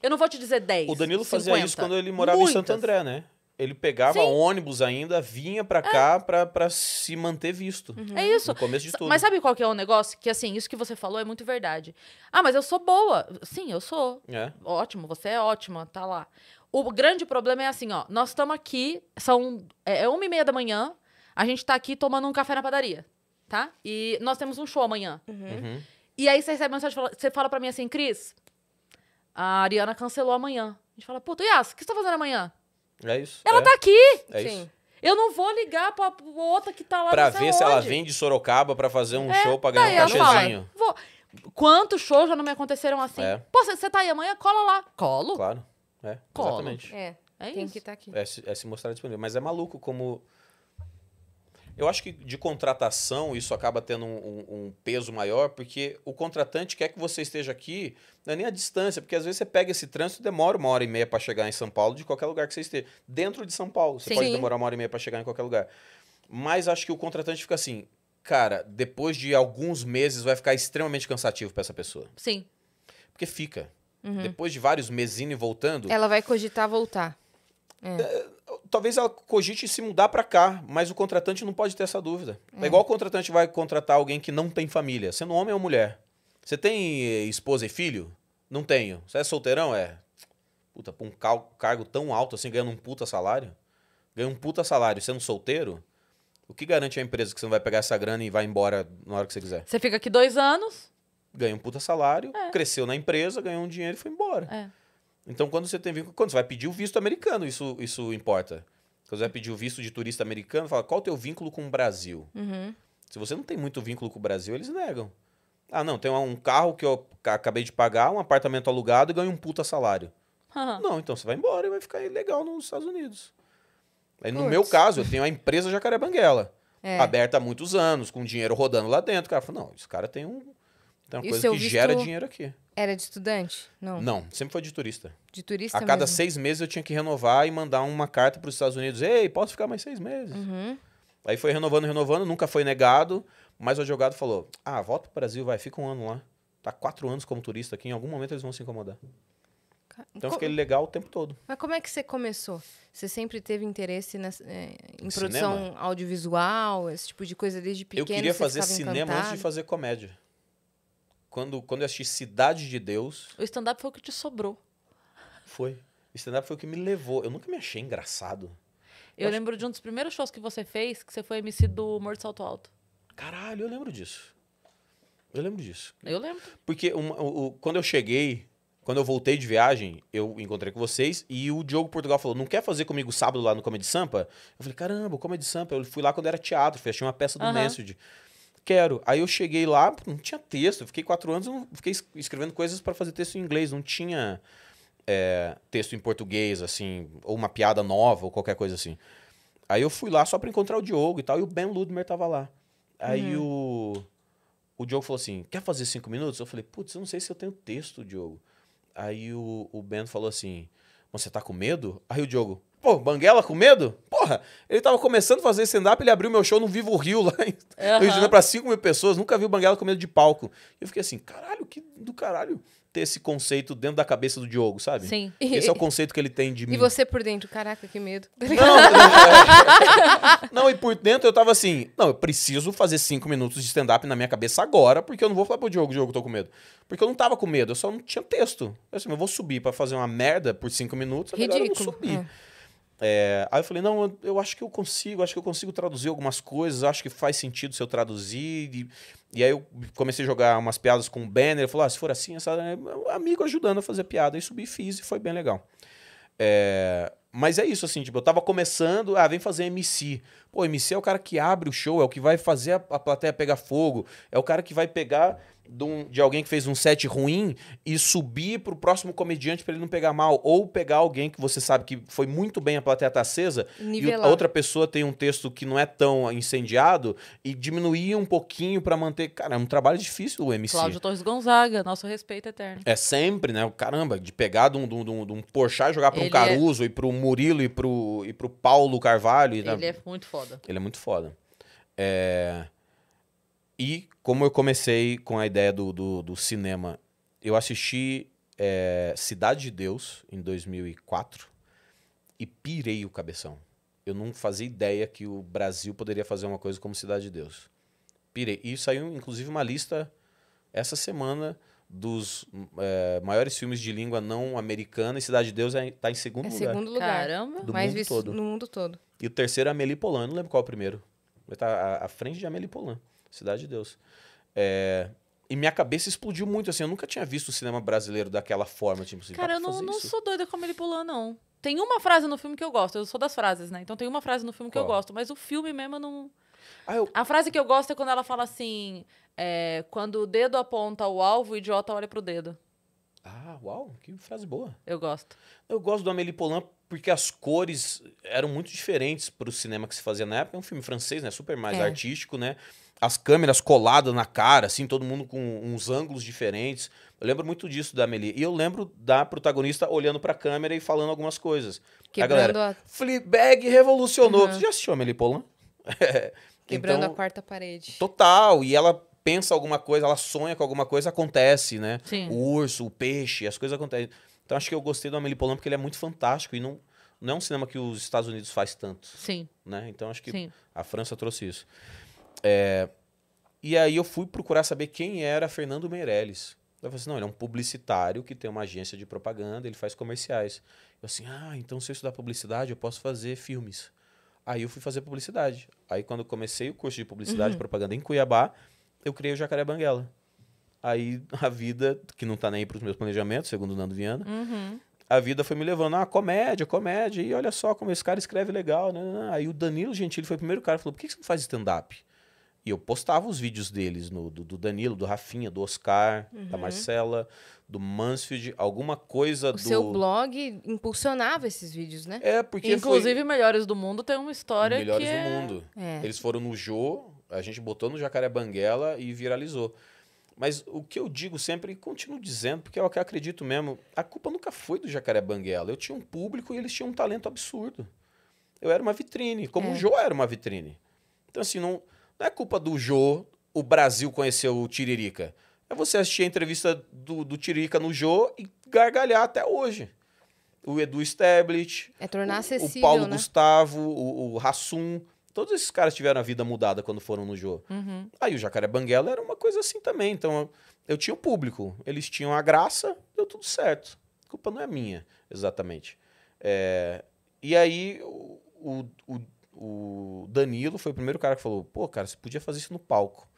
eu não vou te dizer 10. O Danilo fazia isso quando ele morava muitas. em Santo André, né? ele pegava Sim. ônibus ainda, vinha para é. cá é. Pra, se manter visto. Uhum. É isso. No começo de tudo. Mas sabe qual que é o negócio? Que assim, isso que você falou é muito verdade. Ah, mas eu sou boa. Sim, eu sou. É. Ótimo, você é ótima, tá lá. O grande problema é assim, ó. Nós estamos aqui, são é, é uma e meia da manhã, a gente tá aqui tomando um café na padaria, tá? E nós temos um show amanhã. Uhum. Uhum. E aí você recebe uma mensagem, você fala pra mim assim, Cris, a Ariana cancelou amanhã. A gente fala, puto, Yas, o que você tá fazendo amanhã? É isso. Ela é. tá aqui! É Sim. isso. Eu não vou ligar pra outra que tá lá Pra ver se onde. ela vem de Sorocaba pra fazer um é, show pra tá, ganhar um cachezinho. Quantos shows já não me aconteceram assim? É. Pô, você tá aí amanhã, cola lá. Colo? Claro. É, Colo. exatamente. É, é tem isso. que estar tá aqui. É, é se mostrar disponível. Mas é maluco como eu acho que de contratação isso acaba tendo um, um, um, peso maior, porque o contratante quer que você esteja aqui, não é nem a distância, porque às vezes você pega esse trânsito e demora uma hora e meia para chegar em São Paulo, de qualquer lugar que você esteja. Dentro de São Paulo, você Sim. pode demorar uma hora e meia para chegar em qualquer lugar. Mas acho que o contratante fica assim, cara, depois de alguns meses vai ficar extremamente cansativo para essa pessoa. Sim. Porque fica. Uhum. Depois de vários meses indo e voltando. Ela vai cogitar voltar. É. É talvez ela cogite se mudar para cá, mas o contratante não pode ter essa dúvida. É hum. igual o contratante vai contratar alguém que não tem família, sendo homem ou mulher. Você tem eh, esposa e filho? Não tenho. Você é solteirão? É. Puta, pra um cargo tão alto assim, ganhando um puta salário? Ganha um puta salário sendo solteiro? O que garante a empresa que você não vai pegar essa grana e vai embora na hora que você quiser? Você fica aqui dois anos. Ganha um puta salário, é. cresceu na empresa, ganhou um dinheiro e foi embora. É. Então, quando você tem vínculo, quando você vai pedir o visto americano, isso, isso importa. Quando você vai pedir o visto de turista americano, fala qual o teu vínculo com o Brasil. Uhum. Se você não tem muito vínculo com o Brasil, eles negam. Ah, não, tem um carro que eu acabei de pagar, um apartamento alugado e ganho um puta salário. Uhum. Não, então você vai embora e vai ficar ilegal nos Estados Unidos. Aí, no meu caso, eu tenho a empresa Jacaré Banguela. É. Aberta há muitos anos, com dinheiro rodando lá dentro. O cara falou, não, esse cara tem um, então, é uma coisa que gera dinheiro aqui. Era de estudante? Não. Não, sempre foi de turista. De turista A cada seis meses eu tinha que renovar e mandar uma carta para os Estados Unidos. Ei, posso ficar mais seis meses? Uhum. Aí foi renovando, renovando, nunca foi negado. Mas o advogado falou, ah, volta para o Brasil, vai, fica um ano lá. Tá quatro anos como turista aqui, em algum momento eles vão se incomodar. Então como... fiquei legal o tempo todo. Mas como é que você começou? Você sempre teve interesse eh, em, em, produção cinema? audiovisual, esse tipo de coisa desde pequeno? Eu queria fazer cinema encantado. antes de fazer comédia quando, quando eu assisti Cidade de Deus. O stand-up foi o que te sobrou. Foi. O stand-up foi o que me levou. Eu nunca me achei engraçado. Eu, eu lembro acho... de um dos primeiros shows que você fez, que você foi MC do Morto Salto Alto. Caralho, eu lembro disso. Eu lembro disso. Eu lembro. Porque uma, o, o, quando eu cheguei, quando eu voltei de viagem, eu encontrei com vocês e o Diogo Portugal falou: não quer fazer comigo sábado lá no Comedy Sampa? Eu falei: caramba, o Comedy Sampa. Eu fui lá quando era teatro, fechei uma peça do uhum. Message quero. Aí eu cheguei lá, não tinha texto. Fiquei quatro anos, fiquei escrevendo coisas para fazer texto em inglês. Não tinha é, texto em português, assim, ou uma piada nova, ou qualquer coisa assim. Aí eu fui lá só para encontrar o Diogo e tal, e o Ben Ludmer tava lá. Aí uhum. o, o Diogo falou assim: quer fazer cinco minutos? Eu falei, putz, eu não sei se eu tenho texto, Diogo. Aí o, o Ben falou assim: você tá com medo? Aí o Diogo, Pô, Banguela com medo? Porra, ele tava começando a fazer stand-up, ele abriu meu show no Vivo Rio lá em uhum. pra 5 mil pessoas, nunca vi o Banguela com medo de palco. Eu fiquei assim, caralho, que do caralho ter esse conceito dentro da cabeça do Diogo, sabe? Sim. Esse é o conceito que ele tem de mim. E você por dentro, caraca, que medo. Não, não, e por dentro eu tava assim, não, eu preciso fazer 5 minutos de stand-up na minha cabeça agora, porque eu não vou falar pro Diogo, Diogo, tô com medo. Porque eu não tava com medo, eu só não tinha texto. Eu assim, eu vou subir para fazer uma merda por 5 minutos, é eu não subir. É. É, aí eu falei, não, eu, eu, acho que eu consigo, acho que eu consigo traduzir algumas coisas, acho que faz sentido se eu traduzir. E, e aí eu comecei a jogar umas piadas com o banner, falou, ah, se for assim, essa, é, amigo ajudando a fazer piada. Aí subi e fiz e foi bem legal. É, mas é isso, assim, tipo, eu tava começando, ah, vem fazer MC. Pô, MC é o cara que abre o show, é o que vai fazer a, a plateia pegar fogo, é o cara que vai pegar de, um, de, alguém que fez um set ruim e subir pro próximo comediante para ele não pegar mal. Ou pegar alguém que você sabe que foi muito bem, a plateia tá acesa, Nivelar. e a outra pessoa tem um texto que não é tão incendiado e diminuir um pouquinho para manter. Cara, é um trabalho difícil o MC. Cláudio Torres Gonzaga, nosso respeito eterno. É sempre, né? Caramba, de pegar de um, de um, de um Porchat e jogar pra ele um é Caruso é... e pro Murilo e pro, e pro Paulo Carvalho. E, ele é muito foda. Ele é muito foda. É... E como eu comecei com a ideia do, do, do cinema, eu assisti é, Cidade de Deus em 2004 e pirei o cabeção. Eu não fazia ideia que o Brasil poderia fazer uma coisa como Cidade de Deus. Pirei. E saiu, inclusive, uma lista essa semana dos é, maiores filmes de língua não americana e Cidade de Deus está é, tá em segundo é lugar. segundo lugar. Caramba. Do mais mundo visto todo. no mundo todo. E o terceiro é Amélie Polan. Não lembro qual é o primeiro. Está à, frente de Amélie Polan. Cidade de Deus. É, e minha cabeça explodiu muito, assim. Eu nunca tinha visto o cinema brasileiro daquela forma. Tipo, assim, Cara, eu não, não sou doida como ele pulou, não. Tem uma frase no filme que eu gosto. Eu sou das frases, né? Então tem uma frase no filme que Qual? eu gosto. Mas o filme mesmo não... Ah, eu... A frase que eu gosto é quando ela fala assim... É, quando o dedo aponta o alvo, o idiota olha pro dedo. Ah, uau, que frase boa. Eu gosto. Eu gosto do Amélie Poulain porque as cores eram muito diferentes para o cinema que se fazia na época. É um filme francês, né? Super mais é. artístico, né? as câmeras coladas na cara, assim, todo mundo com uns ângulos diferentes. Eu lembro muito disso da Amelie. E eu lembro da protagonista olhando pra câmera e falando algumas coisas. Quebrando a galera, a... Fleabag revolucionou. Uhum. Você já assistiu a Amelie Polan? [LAUGHS] É, Quebrando então, a quarta parede. Total. E ela pensa alguma coisa, ela sonha com alguma coisa, acontece, né? Sim. O urso, o peixe, as coisas acontecem. Então acho que eu gostei do Amelie Polan porque ele é muito fantástico e não, não é um cinema que os Estados Unidos faz tanto. Sim. Né? Então acho que Sim. a França trouxe isso. É, e aí eu fui procurar saber quem era Fernando Meirelles. Eu falei assim, não, ele é um publicitário que tem uma agência de propaganda, ele faz comerciais. Eu assim, ah, então se eu estudar publicidade, eu posso fazer filmes. Aí eu fui fazer publicidade. Aí quando eu comecei o curso de publicidade uhum. e propaganda em Cuiabá, eu criei o Jacaré Banguela. Aí a vida, que não tá nem para os meus planejamentos, segundo o Nando Viana, uhum. a vida foi me levando, ah, comédia, comédia, e olha só como esse cara escreve legal, né? né, né. Aí o Danilo Gentili foi o primeiro cara que falou, por que você não faz stand-up? E eu postava os vídeos deles, no, do, do Danilo, do Rafinha, do Oscar, uhum. da Marcela, do Mansfield, alguma coisa o do. Seu blog impulsionava esses vídeos, né? É, porque. Inclusive, foi... Melhores do Mundo tem uma história. Melhores que do é... Mundo. É. Eles foram no Jô, a gente botou no Jacaré Banguela e viralizou. Mas o que eu digo sempre, e continuo dizendo, porque é o que eu acredito mesmo, a culpa nunca foi do Jacaré Banguela. Eu tinha um público e eles tinham um talento absurdo. Eu era uma vitrine, como é. o Jô era uma vitrine. Então, assim, não não é culpa do Jô o Brasil conheceu o Tiririca. É você assistir a entrevista do, do Tiririca no Jô e gargalhar até hoje. O Edu Stablet, é tornar acessível, o Paulo né? Gustavo, o, o Hassum. Todos esses caras tiveram a vida mudada quando foram no Jô. Uhum. Aí o Jacaré Banguela era uma coisa assim também. Então eu tinha o público, eles tinham a graça, deu tudo certo. A culpa não é minha, exatamente. É, e aí o, o, o Danilo foi o primeiro cara que falou: pô, cara, você podia fazer isso no palco.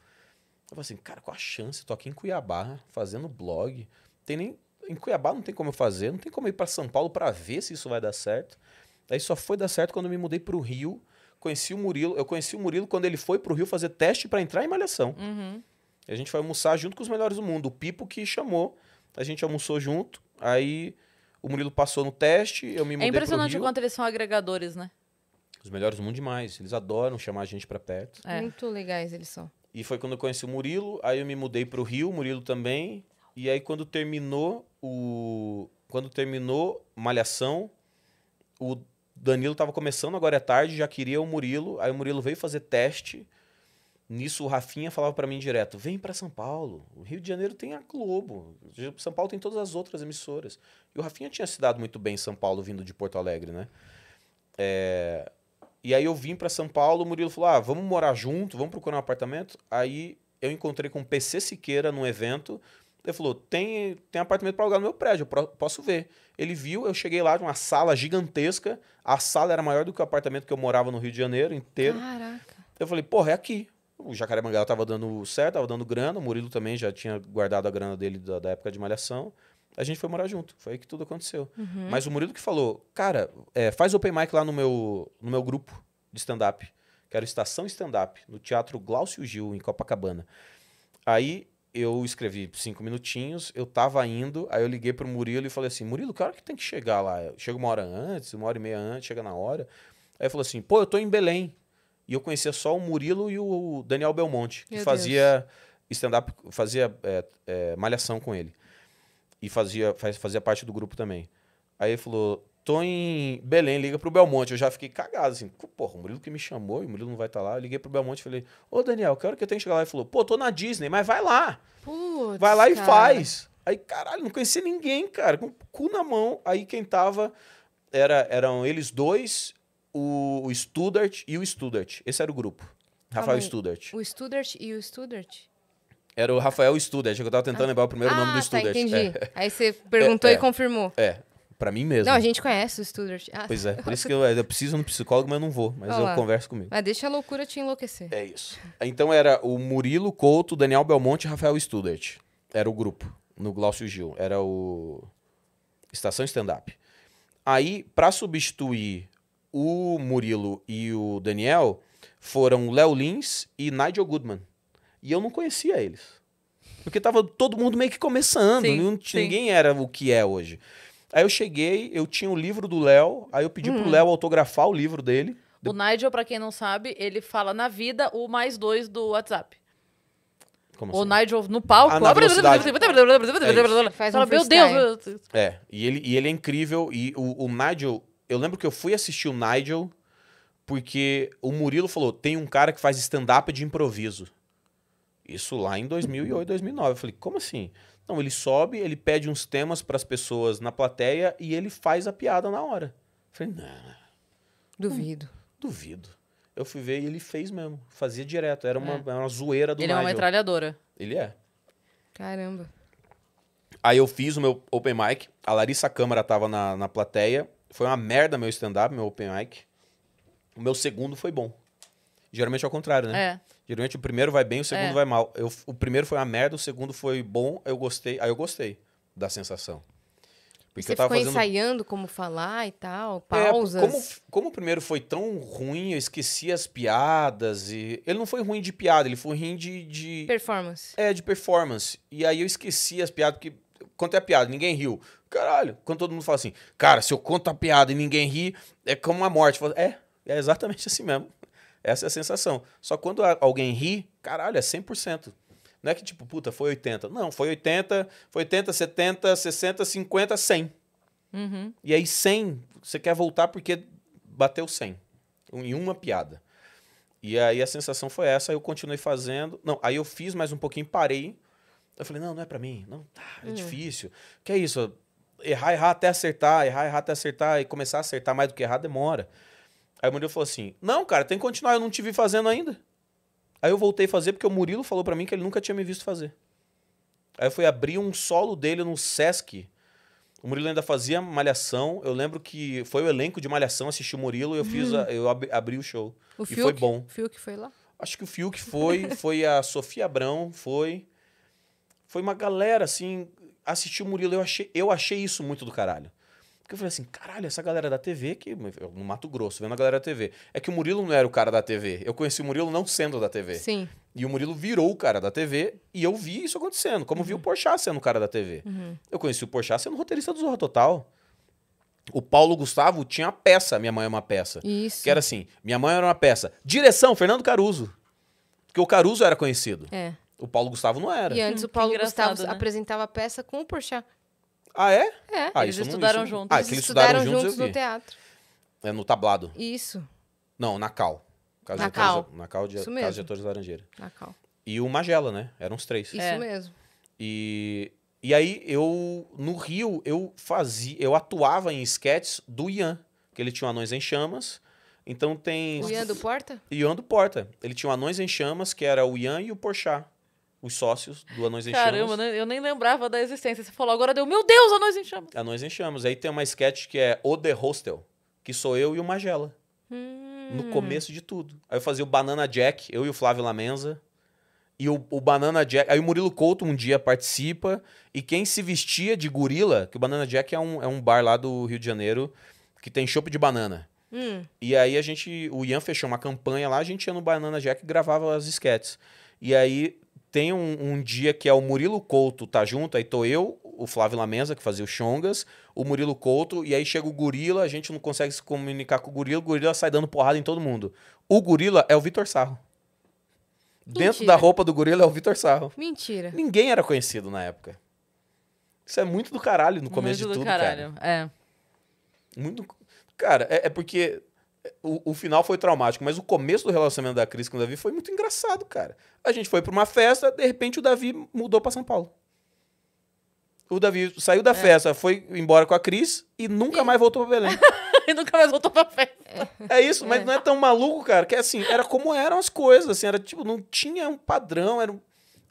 Eu falei assim, cara, qual a chance? tô aqui em Cuiabá fazendo blog. Tem nem. Em Cuiabá não tem como eu fazer, não tem como ir para São Paulo para ver se isso vai dar certo. Aí só foi dar certo quando eu me mudei para o Rio. Conheci o Murilo. Eu conheci o Murilo quando ele foi para o Rio fazer teste para entrar em Malhação. Uhum. A gente foi almoçar junto com os melhores do mundo. O Pipo que chamou. A gente almoçou junto. Aí o Murilo passou no teste, eu me é mudei É impressionante o quanto eles são agregadores, né? Os melhores do mundo demais. Eles adoram chamar a gente para perto. É. Muito legais eles são. E foi quando eu conheci o Murilo, aí eu me mudei pro Rio, o Murilo também. E aí quando terminou o quando terminou Malhação, o Danilo tava começando agora é tarde, já queria o Murilo. Aí o Murilo veio fazer teste. Nisso o Rafinha falava para mim direto: "Vem para São Paulo. O Rio de Janeiro tem a Globo. São Paulo tem todas as outras emissoras". E o Rafinha tinha se dado muito bem em São Paulo vindo de Porto Alegre, né? É, e aí eu vim para São Paulo, o Murilo falou: ah, vamos morar junto, vamos procurar um apartamento. Aí eu encontrei com o PC Siqueira num evento. Ele falou: tem, tem apartamento para alugar no meu prédio, eu posso ver. Ele viu, eu cheguei lá, uma sala gigantesca. A sala era maior do que o apartamento que eu morava no Rio de Janeiro inteiro. Caraca. Eu falei: porra, é aqui. O Jacaré Mangal tava dando certo, tava dando grana. O Murilo também já tinha guardado a grana dele da, da época de Malhação a gente foi morar junto. Foi aí que tudo aconteceu. Uhum. Mas o Murilo que falou, cara, é, faz open mic lá no meu, no meu grupo de stand-up. Quero Estação Stand-up, no Teatro Glaucio Gil, em Copacabana. Aí eu escrevi cinco minutinhos, eu tava indo, aí eu liguei pro Murilo e falei assim, Murilo, que hora que tem que chegar lá? Chega uma hora antes, uma hora e meia antes, chega na hora. Aí ele falou assim, pô, eu tô em Belém. E eu conhecia só o Murilo e o Daniel Belmonte, que meu fazia stand-up, fazia é, é, malhação com ele. E fazia, faz, fazia parte do grupo também. Aí ele falou: tô em Belém, liga pro Belmonte. Eu já fiquei cagado, assim, porra, o Murilo que me chamou, e o Murilo não vai estar tá lá. Eu liguei pro Belmonte e falei, ô Daniel, que hora que eu tenho que chegar lá? Ele falou, pô, tô na Disney, mas vai lá. Putz, vai lá cara. e faz. Aí, caralho, não conhecia ninguém, cara, com o cu na mão. Aí quem tava era, eram eles dois, o, o Studart e o Studart. Esse era o grupo. Rafael Studart. O Studart e o Studart? Era o Rafael Studer. Achei que eu tava tentando ah, lembrar o primeiro ah, nome do ah, tá, Studer. Tá, entendi. É. Aí você perguntou é, e é. confirmou. É, pra mim mesmo. Não, a gente conhece o Studer. Ah, pois é, por isso que [LAUGHS] eu, eu preciso no psicólogo, mas eu não vou. Mas Olá. eu converso comigo. Mas deixa a loucura te enlouquecer. É isso. Então era o Murilo, Couto, Daniel Belmonte e Rafael Studert. Era o grupo, no Glaucio Gil. Era o Estação Stand-Up. Aí, para substituir o Murilo e o Daniel, foram Léo Lins e Nigel Goodman. E eu não conhecia eles. Porque tava todo mundo meio que começando, sim, não, ninguém era o que é hoje. Aí eu cheguei, eu tinha o livro do Léo, aí eu pedi hum. pro Léo autografar o livro dele. O Nigel, para quem não sabe, ele fala na vida o mais dois do WhatsApp. Como o assim? Nigel no palco. Ah, velocidade. É Faz um Fala, meu Deus. É, e ele, e ele é incrível. E o, o, Nigel, eu lembro que eu fui assistir o Nigel porque o Murilo falou: tem um cara que faz stand-up de improviso. Isso lá em 2008, 2009. Eu falei, como assim? Não, ele sobe, ele pede uns temas para as pessoas na plateia e ele faz a piada na hora. Eu falei, não, Duvido. duvido. Eu fui ver e ele fez mesmo. Fazia direto. Era uma, é. uma zoeira do Ele Nigel. é uma metralhadora. Ele é. Caramba. Aí eu fiz o meu open mic. A Larissa Câmara tava na, na plateia. Foi uma merda meu stand-up, meu open mic. O meu segundo foi bom. Geralmente é o contrário, né? É. Geralmente o primeiro vai bem, o segundo é. vai mal. Eu, o primeiro foi uma merda, o segundo foi bom, eu gostei. Aí eu gostei da sensação. Porque Você eu tava ficou fazendo... ensaiando como falar e tal, é, pausas. É, como, como o primeiro foi tão ruim, eu esqueci as piadas. e Ele não foi ruim de piada, ele foi ruim de, de. Performance. É, de performance. E aí eu esqueci as piadas, porque. Quanto é piada, ninguém riu. Caralho, quando todo mundo fala assim, cara, se eu conto a piada e ninguém ri, é como uma morte. Falo, é, é exatamente [LAUGHS] assim mesmo. Essa é a sensação. Só quando alguém ri, caralho, é 100%. Não é que tipo, puta, foi 80. Não, foi 80, foi 80, 70, 60, 50, 100. Uhum. E aí 100, você quer voltar porque bateu 100 em uma piada. E aí a sensação foi essa, aí eu continuei fazendo. Não, aí eu fiz mais um pouquinho, parei. Eu falei, não, não é para mim. Não, tá, é uhum. difícil. Que é isso? Errar, errar até acertar, errar, errar até acertar e começar a acertar mais do que errar demora. Aí o Murilo falou assim: Não, cara, tem que continuar, eu não te vi fazendo ainda. Aí eu voltei a fazer porque o Murilo falou para mim que ele nunca tinha me visto fazer. Aí eu fui abrir um solo dele no Sesc. O Murilo ainda fazia Malhação. Eu lembro que foi o elenco de Malhação assistir o Murilo e eu, fiz a, eu ab, abri o show. O e Fiuk, foi bom. O Fiuk foi lá? Acho que o Fiuk foi, [LAUGHS] foi a Sofia Abrão, foi. Foi uma galera, assim, assistiu o Murilo. Eu achei, eu achei isso muito do caralho. Porque eu falei assim, caralho, essa galera da TV que no Mato Grosso, vendo a galera da TV. É que o Murilo não era o cara da TV. Eu conheci o Murilo não sendo da TV. Sim. E o Murilo virou o cara da TV e eu vi isso acontecendo, como uhum. vi o uhum. Porchat sendo o cara da TV. Uhum. Eu conheci o Porchat sendo roteirista do Zorra Total. O Paulo Gustavo tinha a peça Minha Mãe é uma Peça. Isso. Que era assim, Minha Mãe era uma peça. Direção, Fernando Caruso. Porque o Caruso era conhecido. É. O Paulo Gustavo não era. E antes hum, o Paulo Gustavo né? apresentava a peça com o Porchat. Ah, é? É, ah, eles estudaram não, isso... juntos. Ah, é eles, eles estudaram, estudaram juntos, juntos no teatro. É, no tablado. Isso. Não, na Cal. na, Cal. na Cal de, Isso Casa de Atores Laranjeira. Na Cal. E o Magela, né? Eram os três. Isso é. mesmo. E, e aí eu, no Rio, eu fazia, eu atuava em esquetes do Ian, que ele tinha Anões em Chamas. Então tem... O Ian do Porta? Ian do Porta. Ele tinha Anões em Chamas, que era o Ian e o Porchat os sócios do Anões em Chamas. Caramba, né? eu nem lembrava da existência. Você falou, agora deu, meu Deus, Anões em Chamas. Anões em Chamas. Aí tem uma sketch que é O The Hostel, que sou eu e o Magela. Hum. No começo de tudo. Aí eu fazia o Banana Jack, eu e o Flávio Lamenza. E o, o, Banana Jack. Aí o Murilo Couto um dia participa. E quem se vestia de gorila, que o Banana Jack é um, é um bar lá do Rio de Janeiro que tem chopp de banana. Hum. E aí a gente. O Ian fechou uma campanha lá, a gente ia no Banana Jack e gravava as esquetes. E aí tem um, um, dia que é o Murilo Couto tá junto, aí tô eu, o Flávio Lamenza, que fazia o Chongas, o Murilo Couto, e aí chega o Gorila, a gente não consegue se comunicar com o Gorila, o Gorila sai dando porrada em todo mundo. O Gorila é o Vitor Sarro. Mentira. Dentro da roupa do Gorila é o Vitor Sarro. Mentira. Ninguém era conhecido na época. Isso é muito do caralho no começo muito de tudo, do caralho. cara. É. Muito. Cara, é, é porque o, o, final foi traumático, mas o começo do relacionamento da Cris com o Davi foi muito engraçado, cara. A gente foi para uma festa, de repente o Davi mudou para São Paulo. O Davi saiu da é. festa, foi embora com a Cris e nunca e... mais voltou pra Belém. [LAUGHS] e nunca mais voltou pra festa. É, é, isso, mas é. não é tão maluco, cara, que é assim, era como eram as coisas, assim, era tipo, não tinha um padrão, eram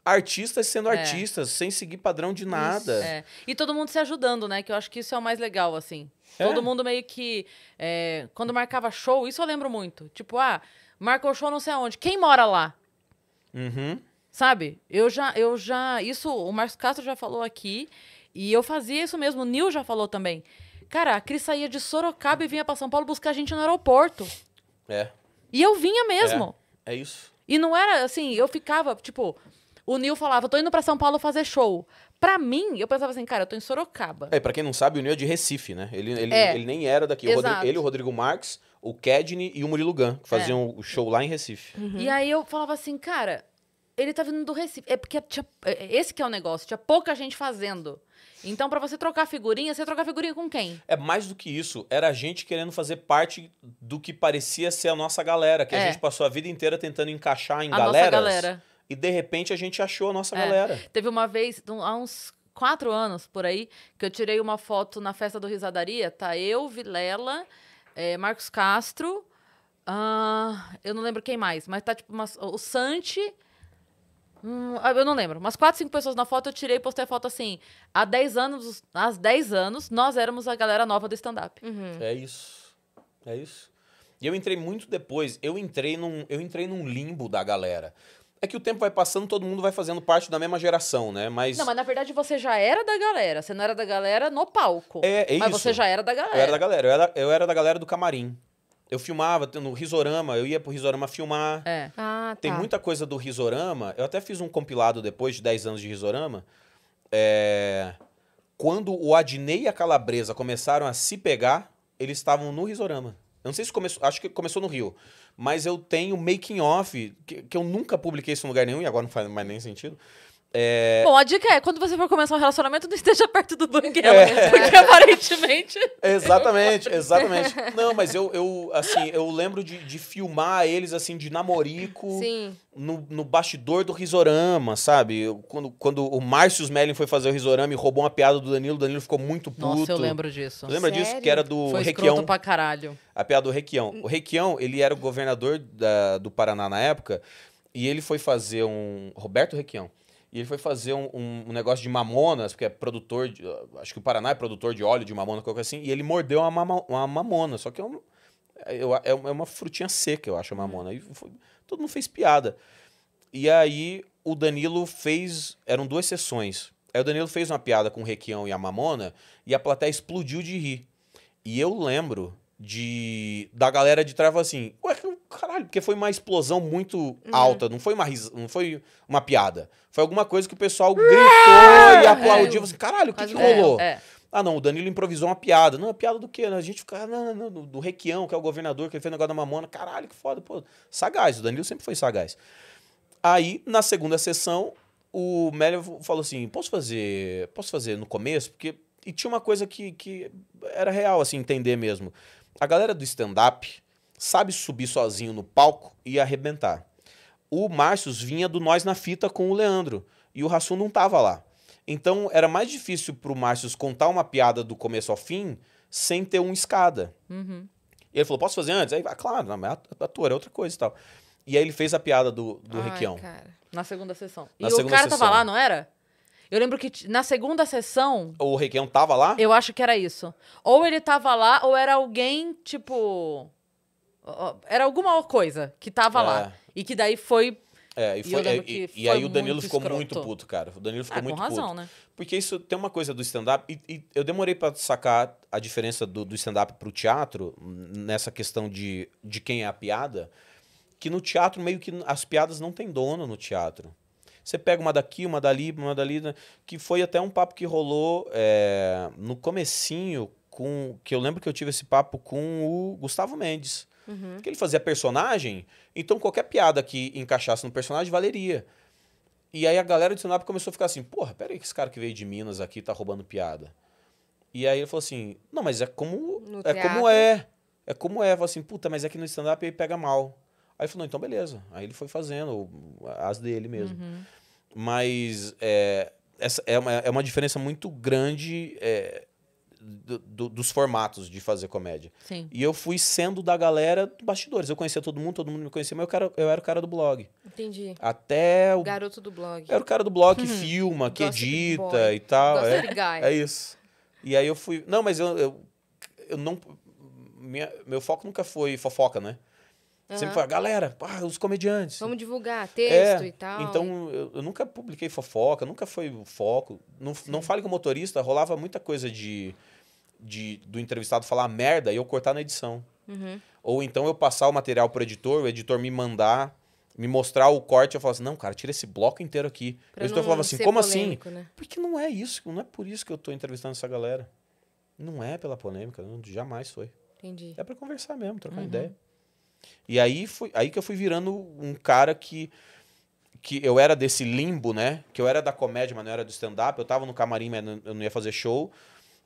artistas sendo é. artistas, sem seguir padrão de nada. Isso, e todo mundo se ajudando, né? Que eu acho que isso é o mais legal, assim. É? Todo mundo meio que. É, quando marcava show, isso eu lembro muito. Tipo, ah, marcou show não sei aonde. Quem mora lá? Uhum. Sabe? Eu já, eu já. Isso o Marcos Castro já falou aqui. E eu fazia isso mesmo. O Nil já falou também. Cara, a Cris saía de Sorocaba e vinha pra São Paulo buscar a gente no aeroporto. É. E eu vinha mesmo. É, é isso. E não era assim, eu ficava, tipo, o Nil falava, tô indo pra São Paulo fazer show. Pra mim, eu pensava assim, cara, eu tô em Sorocaba. É, pra quem não sabe, o Nil é de Recife, né? Ele, ele, é. ele nem era daqui. O Rodrigo, ele, o Rodrigo Marques, o Kedney e o Murilo Gun, que faziam é. o show lá em Recife. Uhum. E aí eu falava assim, cara, ele tá vindo do Recife. É porque tinha, é, é, esse que é o negócio, tinha pouca gente fazendo. Então, para você trocar figurinha, você trocar figurinha com quem? É mais do que isso. Era a gente querendo fazer parte do que parecia ser a nossa galera, que é. a gente passou a vida inteira tentando encaixar em a galeras. Nossa galera e de repente a gente achou a nossa é. galera. Teve uma vez, há uns quatro anos por aí, que eu tirei uma foto na festa do Risadaria, tá eu, Vilela, é, Marcos Castro, uh, eu não lembro quem mais, mas tá tipo uma, o Santi. Hum, ah, eu não lembro. Umas 4, 5 pessoas na foto, eu tirei e postei a foto assim. Há 10 anos, há 10 anos, nós éramos a galera nova do stand-up. Uhum. É isso. É isso. E eu entrei muito depois. Eu entrei num, eu entrei num limbo da galera. É que o tempo vai passando, todo mundo vai fazendo parte da mesma geração, né? Mas. Não, mas na verdade você já era da galera. Você não era da galera no palco. É, é mas isso. Mas você já era da galera. Eu era da galera. Eu era, eu era da galera do camarim. Eu filmava no Risorama, eu ia pro Risorama filmar. É. Ah, tá. Tem muita coisa do Risorama. Eu até fiz um compilado depois de 10 anos de Risorama. É... Quando o Adnei e a Calabresa começaram a se pegar, eles estavam no Risorama. Eu não sei se começou, acho que começou no Rio mas eu tenho making off que, que eu nunca publiquei isso em lugar nenhum e agora não faz mais nem sentido é... Bom, a dica é, quando você for começar um relacionamento, não esteja perto do banguela, é. porque [LAUGHS] aparentemente... Exatamente, exatamente. Não, mas eu, eu assim, eu lembro de, de filmar eles, assim, de namorico, Sim. No, no bastidor do Risorama, sabe? quando, quando o Márcio Smelling foi fazer o Risorama e roubou uma piada do Danilo, o Danilo ficou muito puto. Nossa, eu lembro disso. Lembra Sério? disso? Que era do foi Requião. pra caralho. A piada do Requião. O Requião, ele era o governador da, do Paraná na época, e ele foi fazer um... Roberto Requião. E ele foi fazer um, um, um, negócio de mamonas, porque é produtor, de, ah, acho que o Paraná é produtor de óleo de mamona, qualquer coisa assim, e ele mordeu uma, mama, uma mamona, só que é, é, é, um, é, uma frutinha seca, eu acho, a uhum. mamona. E foi, todo mundo fez piada. E aí o Danilo fez, eram duas sessões. Aí o Danilo fez uma piada com o Requião e a mamona, e a plateia explodiu de rir. E eu lembro de da galera de trava assim, ué, caralho, porque foi uma explosão muito uhum. alta, não foi uma risa, não foi uma piada. Foi alguma coisa que o pessoal gritou e aplaudiu. Assim, caralho, o que, que rolou? É, é. Ah, não, o Danilo improvisou uma piada. Não, é piada do quê? Né? A gente fica ah, não, não, do Requião, que é o governador, que ele fez negócio da mamona. Caralho, que foda, pô. Sagaz, o Danilo sempre foi sagaz. Aí, na segunda sessão, o Melio falou assim: posso fazer. Posso fazer no começo? Porque. E tinha uma coisa que, que era real, assim, entender mesmo. A galera do stand-up, sabe subir sozinho no palco e arrebentar. O Márcio vinha do Nós na Fita com o Leandro e o Rassum não tava lá. Então era mais difícil pro Márcio contar uma piada do começo ao fim sem ter uma escada. Uhum. ele falou: posso fazer antes? Aí, ah, claro, não, mas é ator é, é outra coisa e tal. E aí ele fez a piada do, do Ai, Requião. Cara. Na segunda sessão. Na e segunda o cara sessão. tava lá, não era? Eu lembro que na segunda sessão. O Requião tava lá? Eu acho que era isso. Ou ele tava lá, ou era alguém, tipo. Era alguma coisa que tava é. lá. E que daí foi. É, e, foi, é, e, e, foi e aí o Danilo ficou escroto. muito puto, cara. O Danilo ah, ficou ah, muito com razão, puto. Né? Porque isso tem uma coisa do stand-up, e, eu demorei para sacar a diferença do, do stand-up pro teatro, nessa questão de, de quem é a piada, que no teatro meio que as piadas não tem dono no teatro. Você pega uma daqui, uma dali, uma dali, né? que foi até um papo que rolou é, no comecinho com que eu lembro que eu tive esse papo com o Gustavo Mendes. Uhum. Que ele fazia personagem, então qualquer piada que encaixasse no personagem valeria. E aí a galera de stand-up começou a ficar assim: porra, peraí, que esse cara que veio de Minas aqui tá roubando piada. E aí ele falou assim: não, mas é como. é como é. É como é. Falou assim: puta, mas é que no stand-up ele pega mal. Aí ele falou: então beleza. Aí ele foi fazendo as dele mesmo. Uhum. Mas é, essa é uma, é uma diferença muito grande. É, do, dos formatos de fazer comédia. Sim. E eu fui sendo da galera do bastidores. Eu conhecia todo mundo, todo mundo me conhecia, mas eu, cara, eu era o cara do blog. Entendi. Até o. Garoto do blog. Eu era o cara do blog que [LAUGHS] filma, que edita e tal. Gossip é, guy. é isso. E aí eu fui. Não, mas eu, eu, eu não. Minha, meu foco nunca foi fofoca, né? Uhum. Sempre foi, galera, ah, os comediantes. Vamos divulgar é, texto é, e tal. Então, eu, eu, nunca publiquei fofoca, nunca foi o foco. Não, não fale com motorista, rolava muita coisa de de, do entrevistado falar merda e eu cortar na edição. Uhum. Ou então eu passar o material pro editor, o editor me mandar, me mostrar o corte, eu falo assim, não, cara, tira esse bloco inteiro aqui. Pra o editor falava assim, como assim? polêmico, assim? Né? Porque não é isso, não é por isso que eu tô entrevistando essa galera. Não é pela polêmica, não, jamais foi. Entendi. É para conversar mesmo, trocar uhum. ideia. E aí foi aí que eu fui virando um cara que que eu era desse limbo, né? Que eu era da comédia, mas não era do stand up, eu tava no camarim, mas eu não ia fazer show.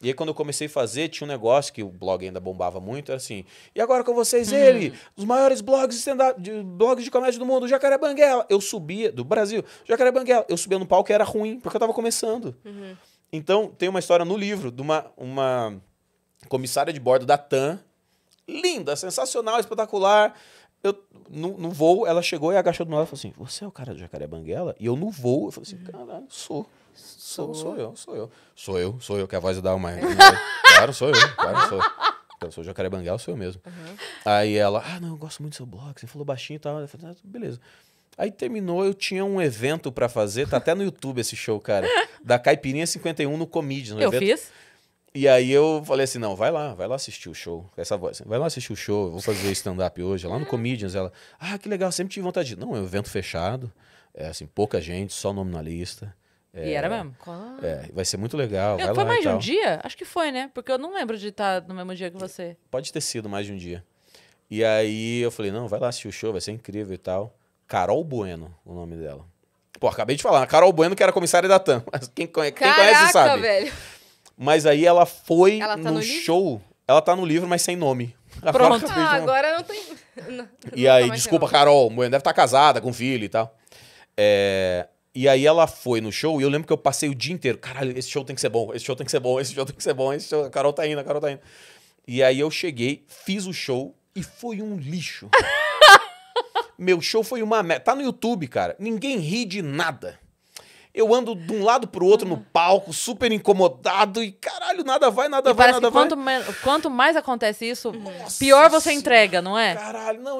E aí, quando eu comecei a fazer, tinha um negócio que o blog ainda bombava muito, era assim. E agora com vocês, uhum. ele, os maiores blogs de, blogs de comédia do mundo, Jacaré Banguela. Eu subia, do Brasil, Jacaré Banguela. Eu subia no palco e era ruim, porque eu tava começando. Uhum. Então, tem uma história no livro de uma, uma comissária de bordo da TAM, linda, sensacional, espetacular. Eu, no, no voo, ela chegou e agachou do meu lado e falou assim: Você é o cara do Jacaré Banguela? E eu no voo, eu falei assim: uhum. Caralho, sou. Sou, sou eu, sou eu. Sou eu, sou eu, que é a voz da uma. [LAUGHS] claro, sou eu, claro, sou eu. Então, eu sou jacaré Banguel sou eu mesmo. Uhum. Aí ela, ah, não, eu gosto muito do seu blog, você falou baixinho e tal. Eu falei, ah, beleza. Aí terminou, eu tinha um evento para fazer, tá até no YouTube esse show, cara, da Caipirinha 51 no Comedy. No eu evento. fiz? E aí eu falei assim, não, vai lá, vai lá assistir o show. Essa voz, vai lá assistir o show, eu vou fazer stand-up hoje, lá no Comedians. Ela, ah, que legal, sempre tive vontade de... Não, é um evento fechado, é assim, pouca gente, só nome na lista. É, e era é. mesmo? Claro. É, vai ser muito legal. Eu, foi mais de um dia? Acho que foi, né? Porque eu não lembro de estar no mesmo dia que você. Pode ter sido mais de um dia. E aí eu falei, não, vai lá assistir o show, vai ser incrível e tal. Carol Bueno, o nome dela. Pô, acabei de falar, Carol Bueno, que era comissária da TAM. [LAUGHS] Quem, conhece, Caraca, conhece sabe. Velho. Mas aí ela foi ela tá no, no show. Ela tá no livro, mas sem nome. [LAUGHS] Pronto. Ah, agora não tem. [LAUGHS] Não, e não aí, desculpa, Carol, Bueno deve estar tá casada com filho e tal. É, e aí ela foi no show e eu lembro que eu passei o dia inteiro. Caralho, esse show tem que ser bom, esse show tem que ser bom, esse show tem que ser bom, esse show, a Carol tá indo, a Carol tá indo. E aí eu cheguei, fiz o show e foi um lixo. [LAUGHS] Meu show foi uma merda. Tá no YouTube, cara. Ninguém ri de nada. Eu ando de um lado pro outro uhum. no hum. palco, super incomodado e caralho, nada vai, nada e vai, nada vai. Quanto, quanto mais acontece isso, Nossa pior você senhora. entrega, não é? Caralho, não,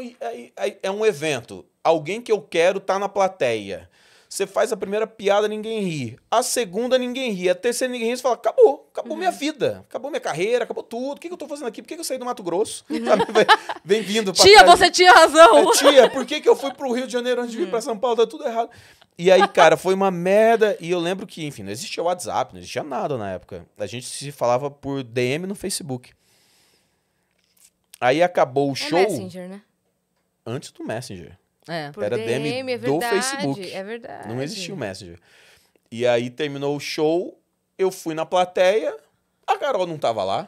é um evento. Alguém que eu quero tá na plateia. Você faz a primeira piada, ninguém ri. A segunda, ninguém ri. A terceira, ninguém ri. Você fala, acabou. Acabou uhum. minha vida. Acabou minha carreira, acabou tudo. O que, que eu tô fazendo aqui? Por que, que eu saí do Mato Grosso? Uhum. [LAUGHS] Vem vindo pra Tia, você tinha razão. É, tia, por que, que eu fui pro Rio de Janeiro antes de vir pra uhum. São Paulo? Tá tudo errado. E aí, cara, foi uma merda. E eu lembro que, enfim, não existia WhatsApp, não existia nada na época. A gente se falava por DM no Facebook. Aí acabou o é show. Messenger, né? Antes do Messenger. É. Por Era DM, DM é verdade, do Facebook. É verdade. Não existia o Messenger. E aí terminou o show, eu fui na plateia, a Carol não tava lá.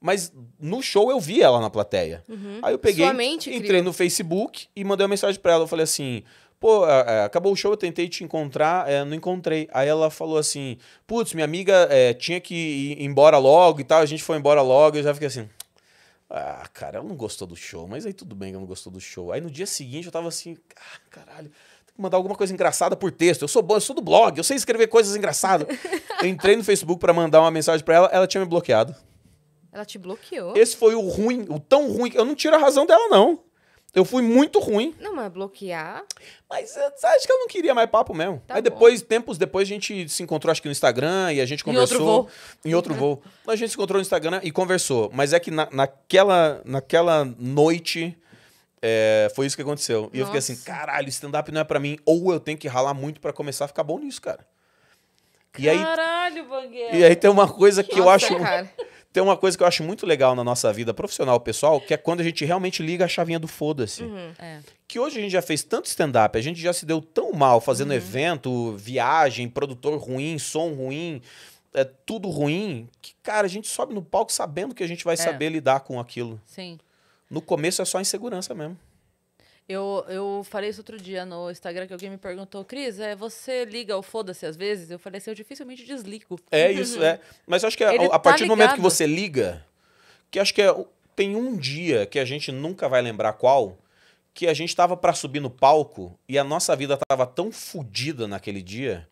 Mas no show eu vi ela na plateia. Uhum. Aí eu peguei, mente, entrei no Facebook e mandei uma mensagem para ela. Eu falei assim: pô, é, acabou o show, eu tentei te encontrar, é, não encontrei. Aí ela falou assim: putz, minha amiga é, tinha que ir embora logo e tal, a gente foi embora logo. Eu já fiquei assim: ah, cara, ela não gostou do show, mas aí tudo bem que ela não gostou do show. Aí no dia seguinte eu tava assim, ah, caralho, tem que mandar alguma coisa engraçada por texto. Eu sou bom, eu sou do blog, eu sei escrever coisas engraçadas. eu [LAUGHS] entrei no Facebook para mandar uma mensagem para ela, ela tinha me bloqueado. Ela te bloqueou? Esse foi o ruim, o tão ruim. Eu não tiro a razão dela, não. Eu fui muito ruim. Não, mas bloquear. Mas eh, acho que eu não queria mais papo mesmo. Tá aí bom. depois, tempos depois, a gente se encontrou, acho que no Instagram, e a gente conversou. Em outro voo. Em outro voo. [LAUGHS] A gente se encontrou no Instagram e conversou. Mas é que na, naquela, naquela noite. É, foi isso que aconteceu. Nossa. E eu fiquei assim, caralho, stand-up não é para mim. Ou eu tenho que ralar muito para começar a ficar bom nisso, cara. Caralho, e aí, E aí tem uma coisa que Nossa, eu acho. Cara tem uma coisa que eu acho muito legal na nossa vida profissional, pessoal, que é quando a gente realmente liga a chavinha do foda-se. Uhum. É. Que hoje a gente já fez tanto stand-up, a gente já se deu tão mal fazendo uhum. evento, viagem, produtor ruim, som ruim, é tudo ruim, que, cara, a gente sobe no palco sabendo que a gente vai é. saber lidar com aquilo. Sim. No começo é só insegurança mesmo. Eu, eu falei isso outro dia no Instagram que alguém me perguntou, Cris, é, você liga o foda-se às vezes? Eu falei assim, eu dificilmente desligo. É isso, é. Mas eu acho que a, [LAUGHS] a, tá partir tá do momento que você liga, que acho que é, tem um dia que a gente nunca vai lembrar qual, que a gente estava para subir no palco e a nossa vida estava tão fodida naquele dia,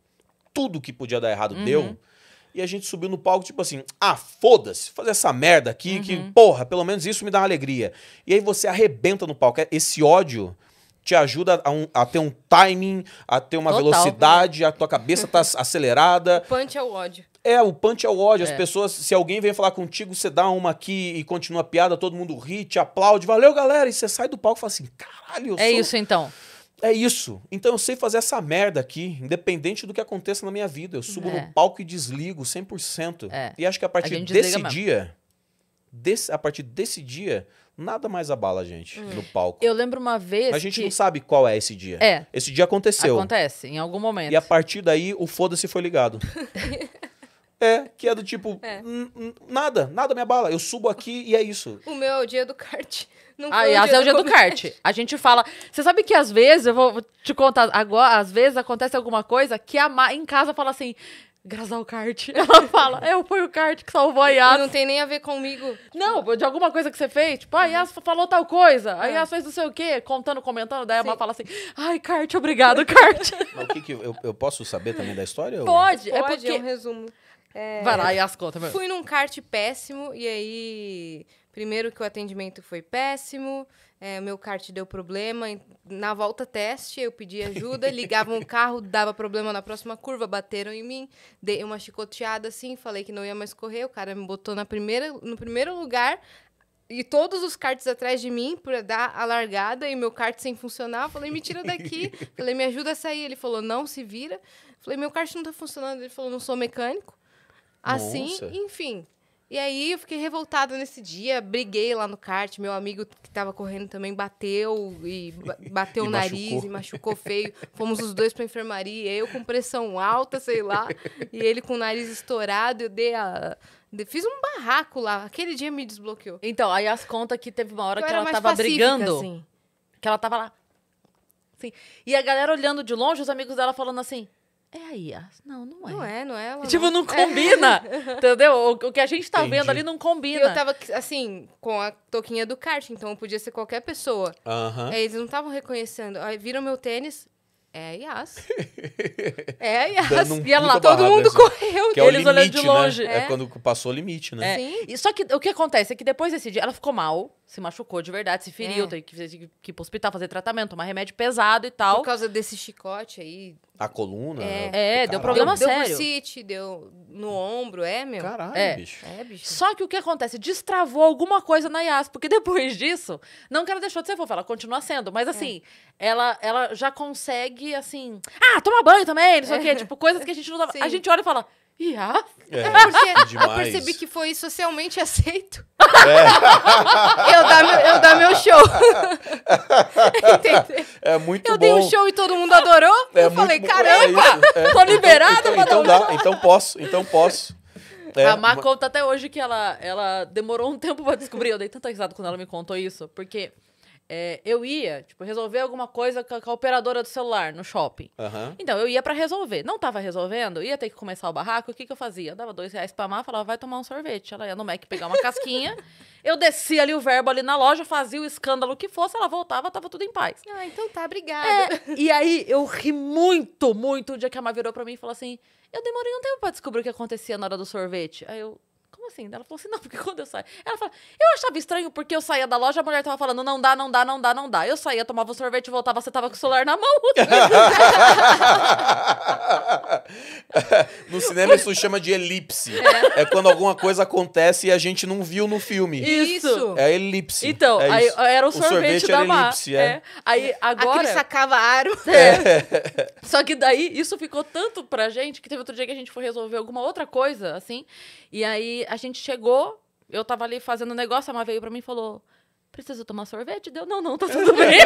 tudo que podia dar errado uhum. deu e a gente subiu no palco, tipo assim, ah, foda-se, fazer essa merda aqui, uhum. que, porra, pelo menos isso me dá uma alegria. E aí você arrebenta no palco. É, esse ódio te ajuda a, um, a ter um timing, a ter uma Total, velocidade, né? a tua cabeça tá acelerada. [LAUGHS] O punch é o ódio. É, o punch é o ódio. As é. pessoas, se alguém vem falar contigo, você dá uma aqui e continua a piada, todo mundo ri, te aplaude, valeu galera, e você sai do palco e fala assim, caralho, eu É sou... isso então. É isso. Então eu sei fazer essa merda aqui, independente do que aconteça na minha vida. Eu subo é. no palco e desligo 100%. É. E acho que a partir a desse dia, desse, a partir desse dia, nada mais abala a gente hum. no palco. Eu lembro uma vez. Mas a gente que... não sabe qual é esse dia. É. Esse dia aconteceu. Acontece, em algum momento. E a partir daí, o foda-se foi ligado. [LAUGHS] É, que é do tipo, é. Hum, hum, nada, nada me abala. Eu subo aqui e é isso. O meu é o dia do kart. [LAUGHS] Não ah, é o dia do, kart. A gente fala. Você sabe que às vezes, eu vou te contar agora, às vezes acontece alguma coisa que a Ma em casa fala assim. Graças ao kart. [LAUGHS] Ela fala, eu é, fui o kart que salvou a Yas. Não tem nem a ver comigo. Não, tipo, de alguma coisa que você fez. Tipo, a Yas falou tal coisa. A é. Yas fez não sei o quê, contando, comentando. Daí Sim. a mãe fala assim, ai, kart, obrigado, kart. [LAUGHS] Mas o que que... Eu, eu posso saber também da história? Pode. Ou... É Pode, porque... é um resumo. É, Vai lá e as contas. Fui num kart péssimo e aí... Primeiro que o atendimento foi péssimo, é, meu kart deu problema. Na volta teste, eu pedi ajuda, [LAUGHS] ligavam o carro, dava problema na próxima curva, bateram em mim, dei uma chicoteada assim, falei que não ia mais correr, o cara me botou na primeira, no primeiro lugar, e todos os karts atrás de mim para dar a largada e meu kart sem funcionar. falei, me tira daqui. [LAUGHS] falei, me ajuda a sair. Ele falou, não, se vira. falei, meu kart não está funcionando. Ele falou, não sou mecânico. Assim, Nossa. enfim. E aí eu fiquei revoltada nesse dia, briguei lá no kart, meu amigo que tava correndo também bateu e [LAUGHS] bateu e o nariz machucou. e machucou feio. Fomos os dois pra enfermaria, eu com pressão alta, sei lá, e ele com o nariz estourado, eu dei a Fiz um barraco lá. Aquele dia me desbloqueou. Então, aí as contas que teve uma hora eu que ela tava brigando. Assim. Que ela tava lá. Assim. E a galera olhando de longe, os amigos dela falando assim: é aí, ah, não, não é. Não é, não é. Ela tipo, não, não é. combina, é. [LAUGHS] entendeu? O, o, que a gente tá Entendi. vendo ali não combina. E eu tava, assim, com a toquinha do kart, então podia ser qualquer pessoa. Uhum. -huh. É, eles não estavam reconhecendo. Aí viram meu tênis, é a IAS. [LAUGHS] é a IAS. Um e ela lá, todo mundo assim. correu. Que é eles limite, olhando de né? longe. Né? É. é. quando passou o limite, né? É. Sim. E só que o que acontece é que depois desse dia, ela ficou mal, se machucou de verdade, se feriu, é. teve que ir pro hospital, fazer tratamento, tomar remédio pesado e tal. Por causa desse chicote aí. A coluna? É, é deu problema deu, sério. Deu bursite, deu no ombro, é, meu? Caralho, é. bicho. É, bicho. Só que o que acontece? Destravou alguma coisa na Yas, porque depois disso, não que ela deixou de ser fofa, ela continua sendo, mas é. assim, é. ela, ela já consegue, assim, ah, toma banho também, não sei o quê, é. tipo, coisas que a gente não tava... [LAUGHS] A gente olha e fala, Yas? É, é eu percebi que foi socialmente [LAUGHS] aceito. É. [LAUGHS] eu, dar, eu dar meu show. [LAUGHS] é muito eu bom. Eu dei um show e todo mundo adorou. É eu falei, bom. caramba, é, é tô liberado então, pra então, dá, Então posso, então posso. É, a Mar conta até hoje que ela, ela demorou um tempo pra descobrir. Eu dei tanta risada quando ela me contou isso, porque é, eu ia, tipo, resolver alguma coisa com a, com a operadora do celular no shopping. Uhum. Então, eu ia para resolver. Não tava resolvendo, ia ter que começar o barraco. O que, que eu fazia? Eu dava dois reais pra Má, falava, vai tomar um sorvete. Ela ia no Mac pegar uma casquinha. [LAUGHS] eu descia ali o verbo ali na loja, fazia o escândalo que fosse, ela voltava, tava tudo em paz. Ah, então tá, obrigada. É, e aí, eu ri muito, muito o dia que a Má virou pra mim e falou assim: eu demorei um tempo pra descobrir o que acontecia na hora do sorvete. Aí eu, como assim? Ela falou assim, não, porque [LAUGHS] quando eu saio. Ela falou, eu achava estranho porque eu saía da loja, a mulher tava falando, não dá, não dá, não dá, não dá. Eu saía, tomava um sorvete, voltava, você tava com o celular na mão. [LAUGHS] no cinema isso chama de elipse. É. é. quando alguma coisa acontece e a gente não viu no filme. Isso. É elipse. Então, é aí, era o, o sorvete, da era Má. elipse, é. é. Aí agora. Aquele sacava aro. [LAUGHS] É. É. Só que daí isso ficou tanto pra gente que teve outro dia que a gente foi resolver alguma outra coisa, assim. E aí a gente chegou, eu tava ali fazendo um negócio, a Má veio pra mim e falou: Preciso tomar sorvete? Deu, não, não, tá tudo [LAUGHS] bem.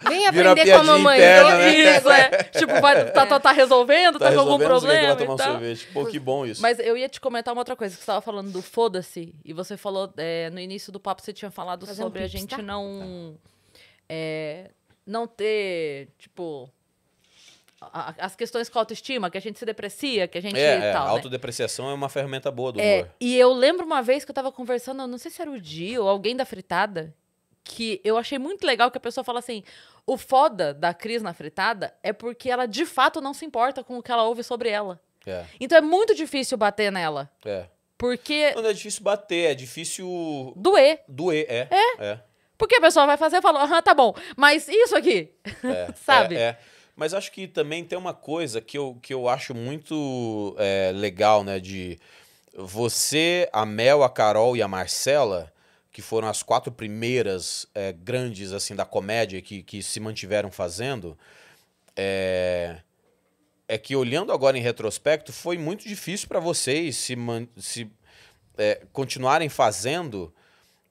Vem aprender com a mamãe. Interna, né? Isso, é. [LAUGHS] é. Tipo, vai, tá, tá, tá resolvendo, tá, tá resolvendo, com algum problema. Vai tomar e sorvete. Pô, que bom isso. Mas eu ia te comentar uma outra coisa, que você tava falando do foda-se, e você falou, é, no início do papo, você tinha falado sobre a gente não. É, não ter, tipo, as questões com autoestima, que a gente se deprecia, que a gente. É, é tal, é. autodepreciação é uma ferramenta boa do é, humor. E eu lembro uma vez que eu tava conversando, não sei se era o Dio ou alguém da fritada, que eu achei muito legal que a pessoa fala assim: o foda da Cris na fritada é porque ela de fato não se importa com o que ela ouve sobre ela. É. Então é muito difícil bater nela. É. Porque. Não, é difícil bater, é difícil. Doer. Doer, é. É. é. Porque a pessoa vai fazer e fala, ah, tá bom, mas isso aqui, é, [LAUGHS] sabe? É, é. Mas acho que também tem uma coisa que eu, que eu acho muito é, legal, né? De você, a Mel, a Carol e a Marcela, que foram as quatro primeiras é, grandes, assim, da comédia que, que se mantiveram fazendo, é, é que olhando agora em retrospecto, foi muito difícil para vocês se, man, se é, continuarem fazendo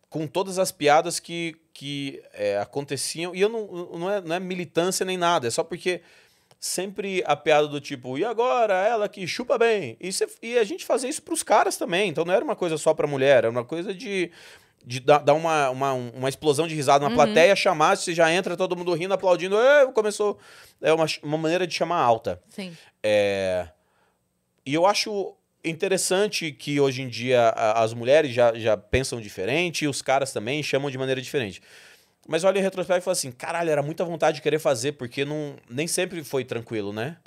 com todas as piadas que que é, aconteciam. E eu não, não, é, não é militância nem nada, é só porque sempre a piada do tipo, e agora ela que chupa bem. E, cê, e a gente fazia isso para os caras também. Então não era uma coisa só para mulher, era uma coisa de, de dar, dar uma, uma, uma explosão de risada na uhum. plateia, chamar, se já entra todo mundo rindo, aplaudindo, começou. É uma, uma maneira de chamar alta. Sim. É, e eu acho interessante que hoje em dia as mulheres já, já pensam diferente e os caras também chamam de maneira diferente. Mas olha em retrospecto e fala assim: caralho, era muita vontade de querer fazer, porque não, nem sempre foi tranquilo, né?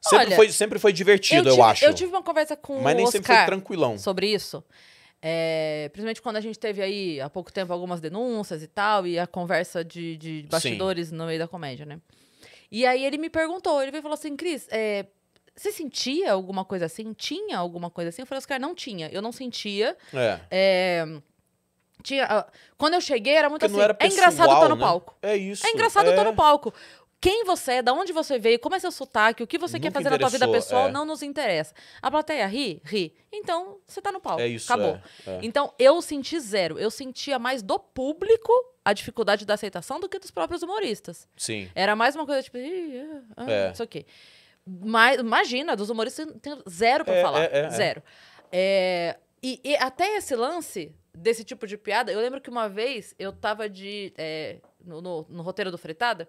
Sempre, olha, foi, sempre foi divertido, eu, tive, eu acho. Eu tive uma conversa com Mas nem Oscar sempre foi tranquilão. Sobre isso. É, principalmente quando a gente teve aí há pouco tempo algumas denúncias e tal, e a conversa de, de bastidores Sim. no meio da comédia, né? E aí ele me perguntou, ele veio e falou assim, Cris, é, você sentia alguma coisa assim? Tinha alguma coisa assim? Eu falei, Oscar, não tinha. Eu não sentia. É. é tinha, ah, quando eu cheguei, era muito Porque assim. Era é engraçado estar tá no né? palco. É isso. É engraçado estar é... tá no palco. Quem você é, da onde você veio, como é seu sotaque, o que você Nunca quer fazer na sua vida pessoal, é. não nos interessa. A plateia ri? Ri. Então, você tá no palco. É isso. Acabou. É, é, então, eu senti zero. Eu sentia mais do público a dificuldade da aceitação do que dos próprios humoristas. Sim. Era mais uma coisa tipo, ah, ah, é. Isso sei mas, imagina, dos humoristas tem zero pra é, falar. É, é, é. zero. É, e, e, até esse lance desse tipo de piada, eu lembro que uma vez eu tava de. É, no, no, no, roteiro do Fritada.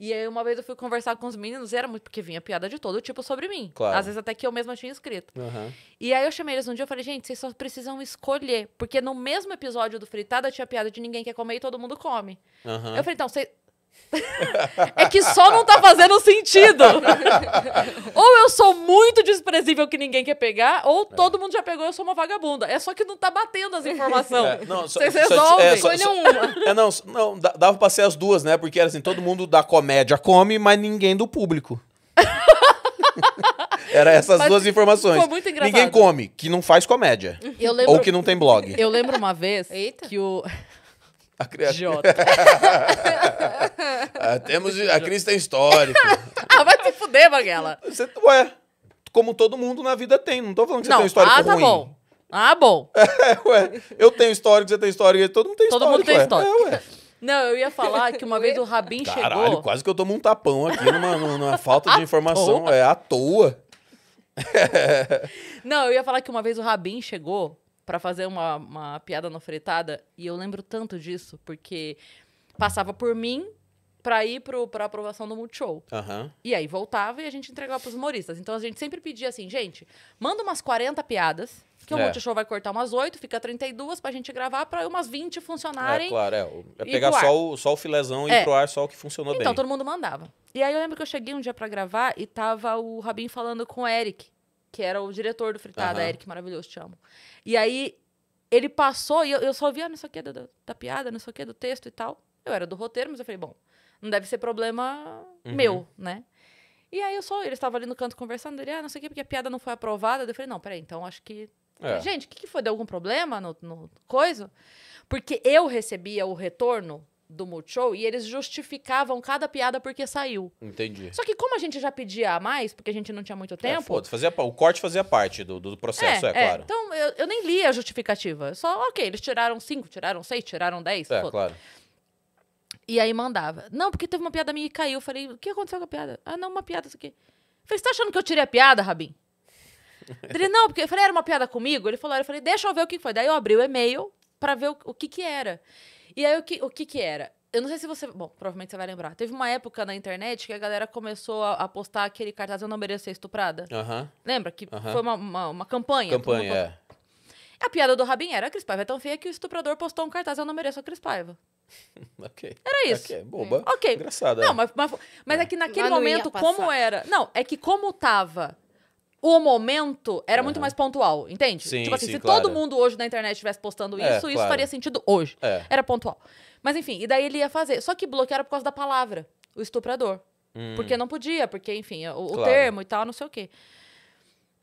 E aí, uma vez eu fui conversar com os meninos, e era muito porque vinha piada de todo tipo sobre mim. Claro. Às vezes até que eu mesma tinha escrito. Uhum. E aí eu chamei eles um dia e falei, gente, vocês só precisam escolher. Porque no mesmo episódio do Fritada tinha piada de ninguém quer comer e todo mundo come. Uhum. Eu falei, então, vocês é que só não tá fazendo sentido. [LAUGHS] ou eu sou muito desprezível que ninguém quer pegar, ou é. todo mundo já pegou, eu sou uma vagabunda. É só que não tá batendo as informações. É, não, Vocês resolvem. É, só, uma. [LAUGHS] É, não, não, dava pra ser as duas, né? Porque era assim, todo mundo da comédia come, mas ninguém do público. [LAUGHS] Era essas Mas duas informações. muito engraçado. Ninguém come, que não faz comédia. Lembro, ou que não tem blog. Eu lembro uma vez Eita. que o. A criança. [LAUGHS] ah, temos. A Cris tem histórico. [LAUGHS] ah, vai te fuder, Banguela. Você, ué, como todo mundo na vida tem. Não tô falando que você não. tem histórico ah, tá Bom. Ah, bom. [LAUGHS] É, ué, eu tenho histórico, você tem histórico, todo mundo tem todo histórico. Todo mundo tem histórico. É, ué. Não, eu ia falar que uma vez o Rabin chegou... Caralho, quase que eu tomo um tapão aqui numa, numa falta de informação. Toa. É, à toa. Não, eu ia falar que uma vez o Rabin chegou para fazer uma, uma piada no fritada. E eu lembro tanto disso, porque passava por mim para ir pro, pra aprovação do Multishow. Uhum. E aí voltava e a gente entregava pros humoristas. Então a gente sempre pedia assim, gente, manda umas 40 piadas, que é. o Multishow vai cortar umas 8, fica 32 pra gente gravar, pra umas 20 funcionarem. É, claro, é. é pegar só o, só o filezão e é. ir pro ar só o que funcionou então, bem. Então todo mundo mandava. E aí eu lembro que eu cheguei um dia para gravar e tava o Rabin falando com o Eric que era o diretor do Fritada, uhum. Eric Maravilhoso, te amo. E aí ele passou e eu, eu só via, ah, não sei o que, da, da, piada, não sei o que, do texto e tal. Eu era do roteiro, mas eu falei, bom, não deve ser problema uhum. meu, né? E aí eu só, ele estava ali no canto conversando, ele, ah, não sei o que, porque a piada não foi aprovada. Eu falei, não, peraí, então acho que. É. Gente, o que, que foi? Deu algum problema no, no coisa? Porque eu recebia o retorno do Multishow e eles justificavam cada piada porque saiu. Entendi. Só que como a gente já pedia a mais, porque a gente não tinha muito é, tempo... É, fazia, o corte fazia parte do, do processo, é, é, é claro. Então, eu, eu, nem li a justificativa. Só, ok, eles tiraram cinco, tiraram seis, tiraram dez. É, claro. E aí mandava. Não, porque teve uma piada minha e caiu. Eu falei, o que aconteceu com a piada? Ah, não, uma piada isso aqui. Eu falei, você tá achando que eu tirei a piada, Rabin? [LAUGHS] Ele, não, porque eu falei, era uma piada comigo? Ele falou, eu falei, deixa eu ver o que foi. Daí eu abri o e-mail para ver o, o que que era. E aí, o que, o que que era? Eu não sei se você. Bom, provavelmente você vai lembrar. Teve uma época na internet que a galera começou a, a postar aquele cartaz Eu não mereço ser estuprada. Aham. Lembra? Que foi uma, uma, uma campanha. Campanha, é. A piada do Rabin era a Cris Paiva é tão feia que o estuprador postou um cartaz Eu não mereço a Cris Paiva. [LAUGHS] ok. Era isso. Ok, boba. Ok. Engraçado. É. Não, mas, mas, mas é. que é. naquele momento, como era. Não, é que como tava o momento era uhum. muito mais pontual, entende? Sim, tipo assim, sim, se claro. todo mundo hoje na internet estivesse postando é, isso, é, isso claro. faria sentido hoje. É. Era pontual. Mas enfim, e daí ele ia fazer. Só que bloquearam por causa da palavra, o estuprador. Hum. Porque não podia, porque, enfim, o, claro. o termo e tal, não sei o quê.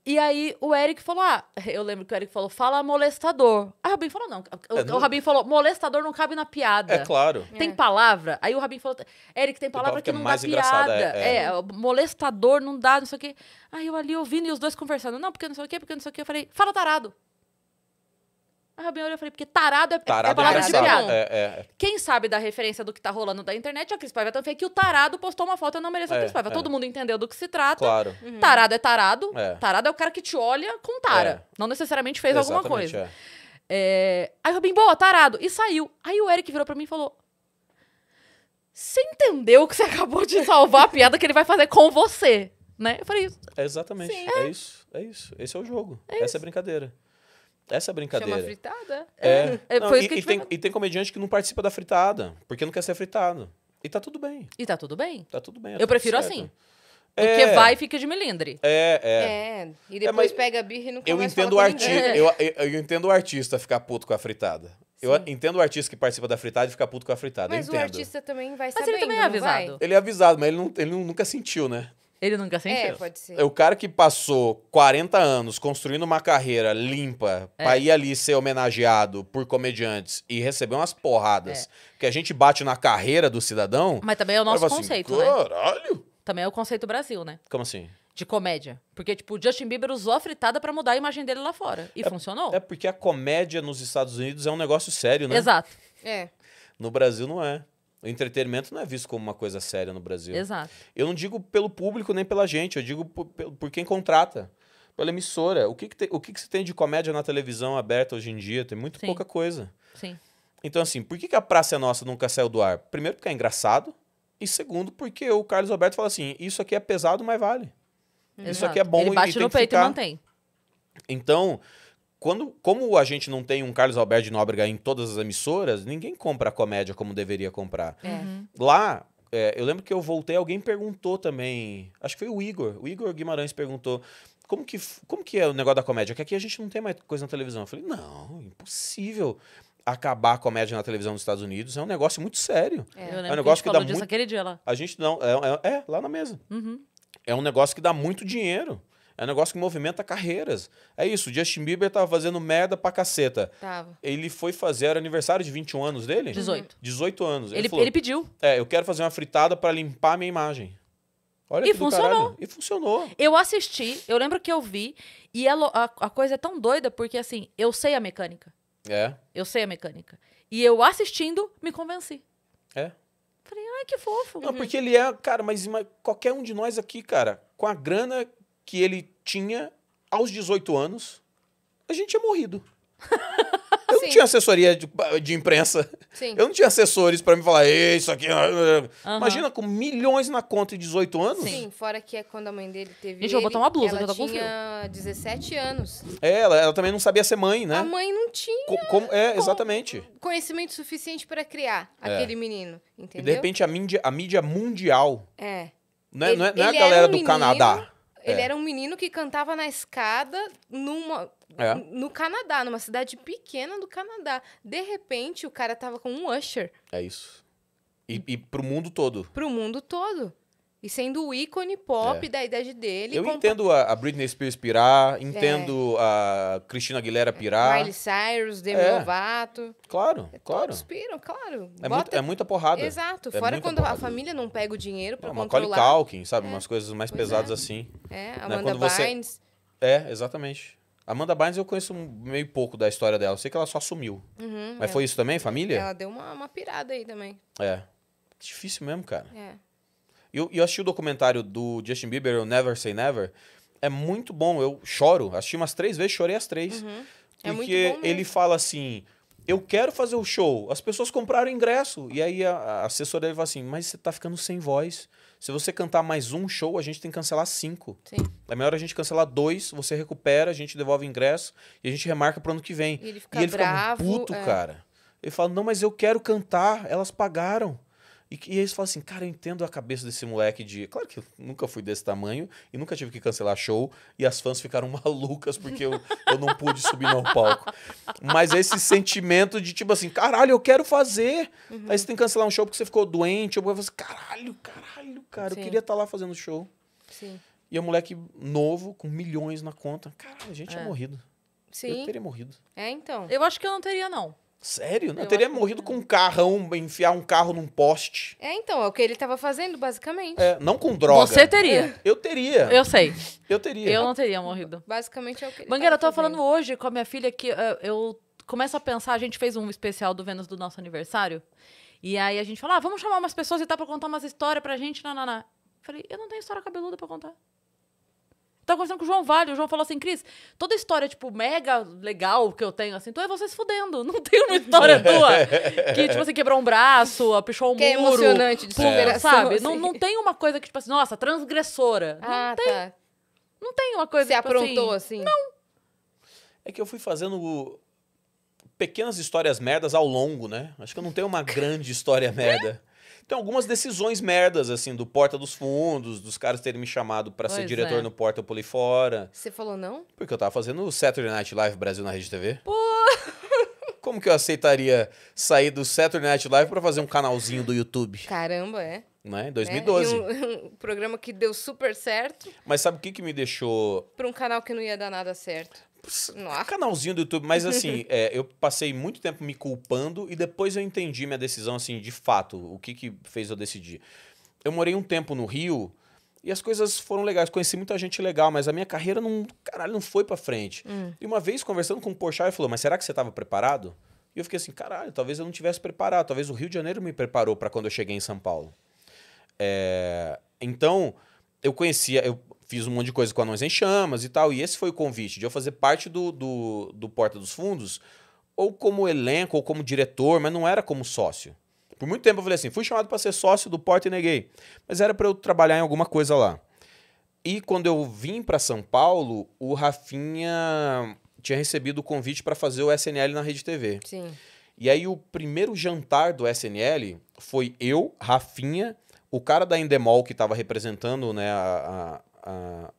E aí o Eric falou: Ah, eu lembro que o Eric falou, fala molestador. Aí o Rabin falou: Não. O, é, não... o Rabin falou: molestador não cabe na piada. É claro. É. Tem é. palavra? Aí o Rabin falou: Eric, tem palavra que, que é não dá piada. É, é. é molestador não dá, não sei o quê. Aí eu ali ouvindo e os dois conversando: Não, porque não sei o quê, porque não sei o quê. Eu falei: Fala tarado. Aí eu bem olhei e falei, porque tarado é, é tarado é palavra de piada. É, é, é. Quem sabe da referência do que tá rolando da internet a Cris Paiva. Então, que o tarado postou uma foto, eu não mereço a é, Cris Paiva. Todo mundo entendeu do que se trata. Claro. Uhum. uhum. Tarado é tarado. Tarado é o cara que te olha com tara. Não necessariamente fez Exatamente, alguma coisa. É. Aí eu bem, boa, tarado. E saiu. Aí o Eric virou pra mim e falou... Você entendeu que você [LAUGHS] acabou de salvar a piada que ele vai fazer com você, né? Eu falei isso. Exatamente. É. isso. É isso. Esse é o jogo. Essa isso. é a brincadeira. Essa é a brincadeira. Chama fritada? É. é. Não, e, e, tem, e, tem, comediante que não participa da fritada, porque não quer ser fritado. E tá tudo bem. E tá tudo bem. Tá tudo bem. Eu tá prefiro certo. assim. É. Porque vai e fica de melindre. É, é. É. E é, depois é, pega a birra e não eu entendo o artista eu, eu, eu, entendo o artista ficar puto com a fritada. Sim. Eu entendo o artista que participa da fritada e fica puto com a fritada. Mas o artista também vai mas sabendo, Mas ele também é avisado. Ele é avisado, mas ele, não, ele nunca sentiu, né? Ele nunca sentiu. É, pode ser. É, o cara que passou 40 anos construindo uma carreira limpa é. pra ir ali ser homenageado por comediantes e receber umas porradas é. que a gente bate na carreira do cidadão. Mas também é o nosso assim, conceito, assim, né? Caralho! Também é o conceito Brasil, né? Como assim? De comédia. Porque, tipo, o Justin Bieber usou a fritada para mudar a imagem dele lá fora. E é, funcionou. É porque a comédia nos Estados Unidos é um negócio sério, né? Exato. É. No Brasil não é. O entretenimento não é visto como uma coisa séria no Brasil. Exato. Eu não digo pelo público nem pela gente, eu digo por, por quem contrata. Pela emissora. O que, que, o que, que você tem de comédia na televisão aberta hoje em dia? Tem muito Sim. pouca coisa. Sim. Então, assim, por que, que a Praça é Nossa nunca saiu do ar? Primeiro, porque é engraçado. E segundo, porque o Carlos Alberto fala assim: isso aqui é pesado, mas vale. Exato. Isso aqui é bom Ele bate e, e no peito ficar. e mantém. Então, quando, como a gente não tem um Carlos Alberto de Nóbrega em todas as emissoras, ninguém compra a comédia como deveria comprar. É. Uhum. Lá, é, eu lembro que eu voltei, alguém perguntou também, acho que foi o Igor, o Igor Guimarães perguntou, como que, como que é o negócio da comédia? Que aqui a gente não tem mais coisa na televisão. Eu falei, não, impossível acabar a comédia na televisão dos Estados Unidos é um negócio muito sério. É, é um negócio que, que dá muito... aquele dia lá. A gente não, é, é, é lá na mesa. Uhum. É um negócio que dá muito dinheiro. É um negócio que movimenta carreiras. É isso, o Justin Bieber tava fazendo merda pra caceta. Tava. Ele foi fazer, era aniversário de 21 anos dele? 18. 18 uhum. anos. Ele, ele, falou, ele pediu. É, eu quero fazer uma fritada para limpar a minha imagem. Olha e funcionou. E funcionou. Eu assisti, eu lembro que eu vi, e é a, a coisa é tão doida porque, assim, eu sei a mecânica. É. Eu sei a mecânica. E eu assistindo, me convenci. É. Falei, ai, que fofo. Não, uhum. porque ele é, cara, mas qualquer um de nós aqui, cara, com a grana que ele tinha aos 18 anos, a gente tinha morrido. Eu Sim. não tinha assessoria de, de imprensa. Sim. Eu não tinha assessores para me falar, isso aqui. Uhum. Imagina com milhões na conta e 18 anos. Sim, fora que é quando a mãe dele teve. Gente, eu vou botar uma blusa, ela já tô tinha 17 anos. É, ela, ela, também não sabia ser mãe, né? A mãe não tinha. Co é, exatamente. Conhecimento suficiente para criar é. aquele menino. Entendeu? E de repente a mídia, a mídia mundial. É. Não é, é ele, não é, não é a galera um do menino, Canadá. É. Ele era um menino que cantava na escada numa, é. no Canadá, numa cidade pequena do Canadá. De repente, o cara tava com um usher. É isso. E, e pro mundo todo. Pro mundo todo. E sendo o ícone pop é. da idade dele. Eu entendo a Britney Spears pirar, entendo é. a Cristina Aguilera pirar. Miley Cyrus, Demi é. Lovato. Claro, é claro. Todos piram, claro. É, Bota... muito, é muita porrada. Exato. É fora quando porrada. a família não pega o dinheiro pra não, é, controlar. Macaulay Culkin, sabe? Umas coisas mais pois pesadas assim. É, né, Amanda né? Bynes. É, exatamente. Amanda Bynes eu conheço meio pouco da história dela. Eu sei que ela só sumiu. Uhum, Mas foi isso também, família? Ela deu uma, uma pirada aí também. É. Difícil mesmo, cara. É. Eu, eu assisti o documentário do Justin Bieber, o Never Say Never. É muito bom, eu choro. Assisti umas três vezes, chorei as três. Uhum. É Porque é bom, ele fala assim: eu quero fazer o show. As pessoas compraram ingresso. E aí a, a assessora dele fala assim: mas você tá ficando sem voz. Se você cantar mais um show, a gente tem que cancelar cinco. Sim. É melhor a gente cancelar dois, você recupera, a gente devolve o ingresso e a gente remarca pro ano que vem. E ele fica, e ele bravo, fica puto, é. cara. Ele fala: não, mas eu quero cantar, elas pagaram. E, e aí eles falam assim, cara, eu entendo a cabeça desse moleque de. Claro que eu nunca fui desse tamanho e nunca tive que cancelar show. E as fãs ficaram [LAUGHS] malucas porque eu, eu não pude subir no palco. Mas esse sentimento de tipo assim, caralho, eu quero fazer. Uhum. Aí você uhum. tem que cancelar um show porque você ficou doente. Ou você fala assim, caralho, caralho, cara, Sim. eu queria estar tá lá fazendo show. Sim. E o é moleque novo, com milhões na conta. Caralho, a gente é. tinha é. morrido. Sim. Eu teria morrido. É, então. Eu acho que eu não teria, não. Sério? Não eu teria morrido com um carrão, enfiar um carro num poste. É, então, é o que ele estava fazendo, basicamente. É, não com droga. Você teria. Eu teria. Eu sei. Eu teria. Eu não teria morrido. Basicamente é o que ele Mangueira, eu tava fazendo. falando hoje com a minha filha que uh, eu começo a pensar, a gente fez um especial do Vênus do nosso aniversário. E aí a gente falou, ah, vamos chamar umas pessoas e tá pra contar umas histórias pra gente, nananá. Falei, eu não tenho história cabeluda pra contar. Tava tá conversando com o João Vale, o João falou assim, Cris, toda história, tipo, mega legal que eu tenho, assim, tu é você se fudendo. [LAUGHS] Não tem uma história [LAUGHS] tua que, tipo, você assim, quebrou um braço, apichou um que é muro. Que é emocionante de superação. Sabe? Assim. Não, assim. não tem uma coisa que, tipo assim, nossa, transgressora. Ah, não tem. Tá. Não tem uma coisa, Você tipo, assim, aprontou, assim, assim? Não. É que eu fui fazendo pequenas histórias merdas ao longo, né? Acho que eu não tenho uma grande história merda. Tem algumas decisões merdas, assim, do Porta dos Fundos, dos caras terem me chamado para ser diretor é. no Porta, eu pulei fora. Você falou não? Porque eu tava fazendo o Saturday Night Live Brasil na Rede TV. Pô! [LAUGHS] Como que eu aceitaria sair do Saturday Night Live para fazer um canalzinho do YouTube? Caramba, é. Né? Em 2012. É, um, um, programa que deu super certo. Mas sabe o que, que me deixou. Pra um canal que não ia dar nada certo. Nossa. É canalzinho do YouTube, mas assim, [LAUGHS] é, eu passei muito tempo me culpando e depois eu entendi minha decisão, assim, de fato, o que, que fez eu decidir. Eu morei um tempo no Rio e as coisas foram legais, conheci muita gente legal, mas a minha carreira não, caralho, não foi pra frente. Hum. E uma vez, conversando com o Porchat, ele falou, mas será que você estava preparado? E eu fiquei assim, caralho, talvez eu não tivesse preparado, talvez o Rio de Janeiro me preparou para quando eu cheguei em São Paulo. É... Então, eu conhecia, eu fiz um monte de coisa com Anões em Chamas e tal, e esse foi o convite de eu fazer parte do, do, do Porta dos Fundos, ou como elenco, ou como diretor, mas não era como sócio. Por muito tempo eu falei assim, fui chamado para ser sócio do Porta e neguei, mas era para eu trabalhar em alguma coisa lá. E quando eu vim para São Paulo, o Rafinha tinha recebido o convite para fazer o SNL na Rede TV. Sim. E aí o primeiro jantar do SNL foi eu, Rafinha o cara da Endemol que estava representando né, a, a,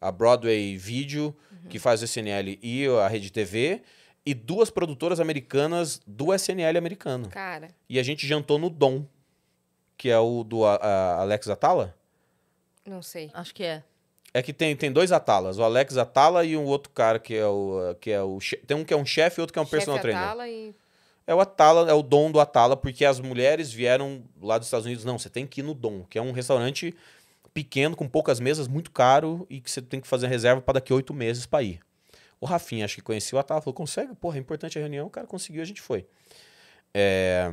a Broadway Video, uhum. que faz o SNL e a Rede TV, e duas produtoras americanas do SNL americano. Cara. E a gente jantou no Dom, que é o do a, a Alex Atala? Não sei. Acho que é. É que tem, tem dois Atalas, o Alex Atala e um outro cara que é o. Que é o tem um que é um chefe e outro que é um chefe personal Atala trainer. E é o Atala, é o dom do Atala, porque as mulheres vieram lá dos Estados Unidos, não, você tem que ir no Dom, que é um restaurante pequeno, com poucas mesas, muito caro e que você tem que fazer reserva para daqui oito meses para ir. O Rafinha, acho que conheceu o Atala, falou: consegue? Porra, é importante a reunião. O cara conseguiu, a gente foi. É...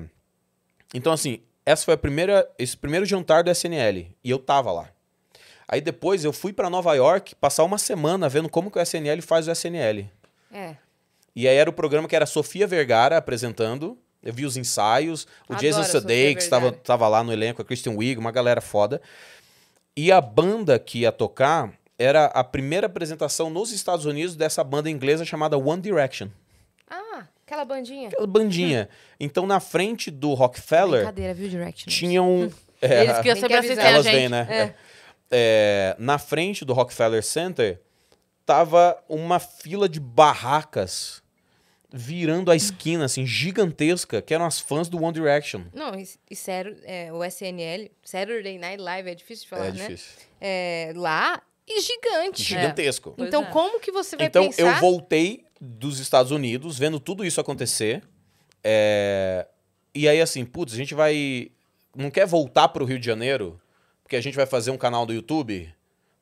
Então, assim, essa foi a primeira, esse primeiro jantar do SNL e eu tava lá. Aí depois eu fui para Nova York passar uma semana vendo como que o SNL faz o SNL. É. E aí era o programa que era Sofia Vergara apresentando. Eu vi os ensaios. O Adoro Jason Sudeikis estava tava lá no elenco, a Christian Wiig, uma galera foda. E a banda que ia tocar era a primeira apresentação nos Estados Unidos dessa banda inglesa chamada One Direction. Ah, aquela bandinha. Aquela bandinha. Hum. Então, na frente do Rockefeller... Brincadeira, viu, Direction? Tinham... É, Eles que eu sempre assistem a Elas vêm, né? É. é. É, na frente do Rockefeller Center, tava uma fila de barracas virando a esquina, assim, gigantesca, que eram as fãs do One Direction. Não, e, e sério, é, o SNL, Saturday Night Live, é difícil de falar, é né? difícil. né? É, lá, e gigante. Gigantesco. É. Então, é. como que você vai então, pensar... Então, eu voltei dos Estados Unidos, vendo tudo isso acontecer, é, e aí, assim, putz, a gente vai... Não quer voltar pro Rio de Janeiro? Porque a gente vai fazer um canal do YouTube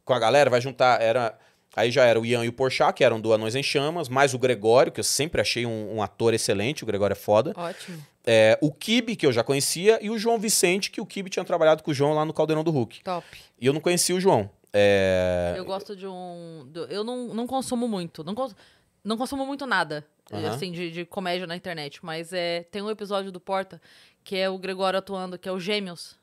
com a galera, vai juntar... Era Aí já era o Ian e o Porchat, que eram do Anões em Chamas, mais o Gregório, que eu sempre achei um, um ator excelente, o Gregório é foda. Ótimo. É, o Kibe, que eu já conhecia, e o João Vicente, que o Kibe tinha trabalhado com o João lá no Caldeirão do Hulk. Top. E eu não conhecia o João. É... Eu gosto de um... Eu não, não consumo muito. Não, cons... não consumo muito nada, uhum. assim, de, de, comédia na internet. Mas é... tem um episódio do Porta, que é o Gregório atuando, que é o Gêmeos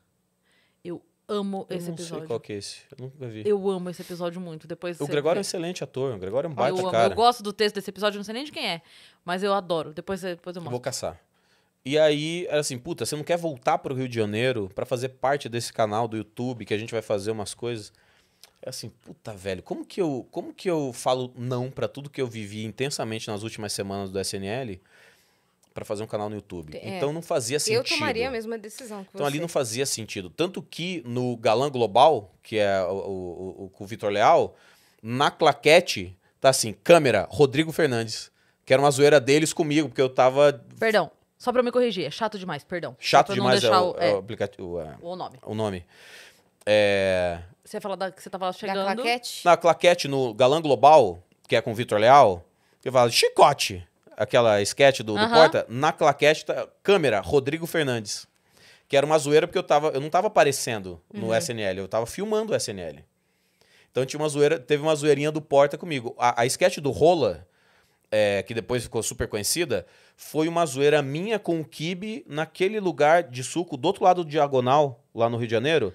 amo esse eu não episódio. Sei qual que é esse? Eu nunca vi. Eu amo esse episódio muito. Depois o Gregório é excelente ator. O Gregório é um ah, baita eu cara. Eu gosto do texto desse episódio, não sei nem de quem é. Mas eu adoro. Depois, depois eu mostro. Eu vou caçar. E aí, era assim, puta, você não quer voltar pro Rio de Janeiro para fazer parte desse canal do YouTube que a gente vai fazer umas coisas? É assim, puta, velho, como que eu, como que eu falo não para tudo que eu vivi intensamente nas últimas semanas do SNL? para fazer um canal no YouTube. É, então não fazia sentido. Eu tomaria a mesma decisão. então você. ali não fazia sentido. Tanto que no Galã Global, que é o, o, o, com o Vitor Leal, na claquete tá assim: câmera, Rodrigo Fernandes. Que era uma zoeira deles comigo, porque eu tava. Perdão, só para me corrigir, é chato demais, perdão. Chato demais é, é o, é, o, aplicativo. É, o nome. O nome. É... Você ia falar da, que você tava chegando. Na claquete? Na claquete, no Galã Global, que é com o Vitor Leal, eu falo, chicote aquela sketch do, uh -huh. Porta, na claquete, tá, câmera, Rodrigo Fernandes. Que era uma zoeira porque eu, tava, eu não tava aparecendo no uhum. SNL, eu tava filmando o SNL. Então tinha uma zoeira, teve uma zoeirinha do Porta comigo. A, a sketch do Rola, é, que depois ficou super conhecida, foi uma zoeira minha com o Kibe naquele lugar de suco do outro lado do Diagonal, lá no Rio de Janeiro.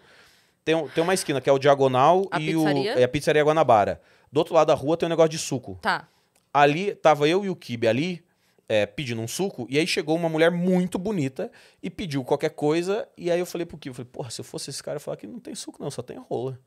Tem, tem uma esquina que é o Diagonal a e pizzaria? O, é a Pizzaria Guanabara. Do outro lado da rua tem um negócio de suco. Tá. Ali tava eu e o Kibe ali, é, pedindo um suco, e aí chegou uma mulher muito bonita e pediu qualquer coisa, e aí eu falei pro Kibe, eu falei, porra, se eu fosse esse cara, eu que não tem suco não, só tem rola.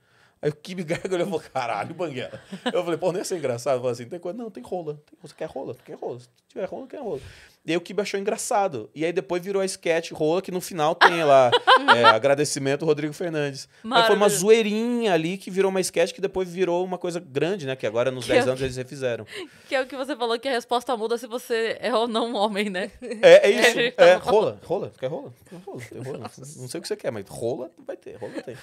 Aí o Kibe [LAUGHS] gargalhou e falou, caralho, banguela. Eu falei, pô, não ia ser engraçado. Eu falei assim, tem coisa, não, tem rola. Tem, você quer rola? Tu quer rola? Se tiver rola, quer rola. E aí o Kibe achou engraçado. E aí depois virou a sketch rola que no final tem lá [LAUGHS] é, agradecimento Rodrigo Fernandes. Aí foi uma zoeirinha ali que virou uma sketch que depois virou uma coisa grande, né? Que agora nos que 10 é anos que... eles refizeram. Que é o que você falou que a resposta muda se você é ou não um homem, né? É, é isso. [LAUGHS] É, é rola, rola, quer rola? Rola, tem rola. Nossa. Não sei o que você quer, mas rola vai ter, rola tem.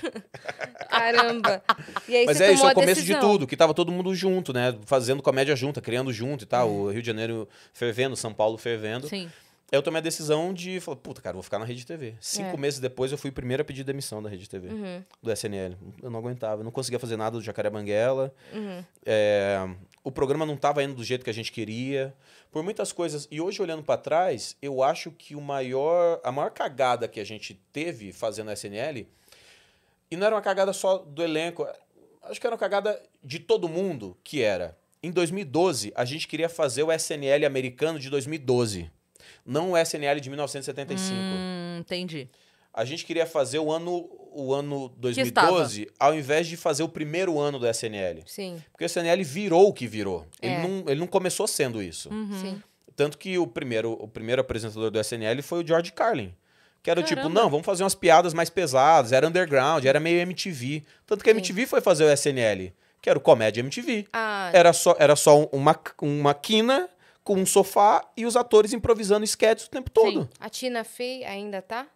Caramba. E aí mas é isso, é o começo decisão. de tudo, que tava todo mundo junto, né? Fazendo comédia junta, criando junto e tal. Hum. O Rio de Janeiro fervendo, São Paulo fervendo escrevendo. Sim. Eu tomei a decisão de falar, puta, cara, vou ficar na Rede TV. Cinco é. meses depois, eu fui o primeiro a pedir demissão da Rede TV, uhum. do SNL. Eu não aguentava, eu não conseguia fazer nada do Jacaré Banguela. Uhum. É, o programa não estava indo do jeito que a gente queria, por muitas coisas. E hoje, olhando para trás, eu acho que o maior, a maior cagada que a gente teve fazendo a SNL, e não era uma cagada só do elenco, acho que era uma cagada de todo mundo, que era em 2012, a gente queria fazer o SNL americano de 2012, não o SNL de 1975. Hum, entendi. A gente queria fazer o ano o ano 2012 ao invés de fazer o primeiro ano do SNL. Sim. Porque o SNL virou o que virou. É. Ele, não, ele não começou sendo isso. Uhum. Sim. Tanto que o primeiro, o primeiro apresentador do SNL foi o George Carlin. Que era tipo, Caramba. tipo, não, vamos fazer umas piadas mais pesadas, era underground, era meio MTV. Tanto que a MTV Sim. foi fazer o SNL que era o Comédia MTV. Ah. Era só, era só uma, uma quina com um sofá e os atores improvisando esquetes o tempo todo. Sim. A Tina Fey ainda tá?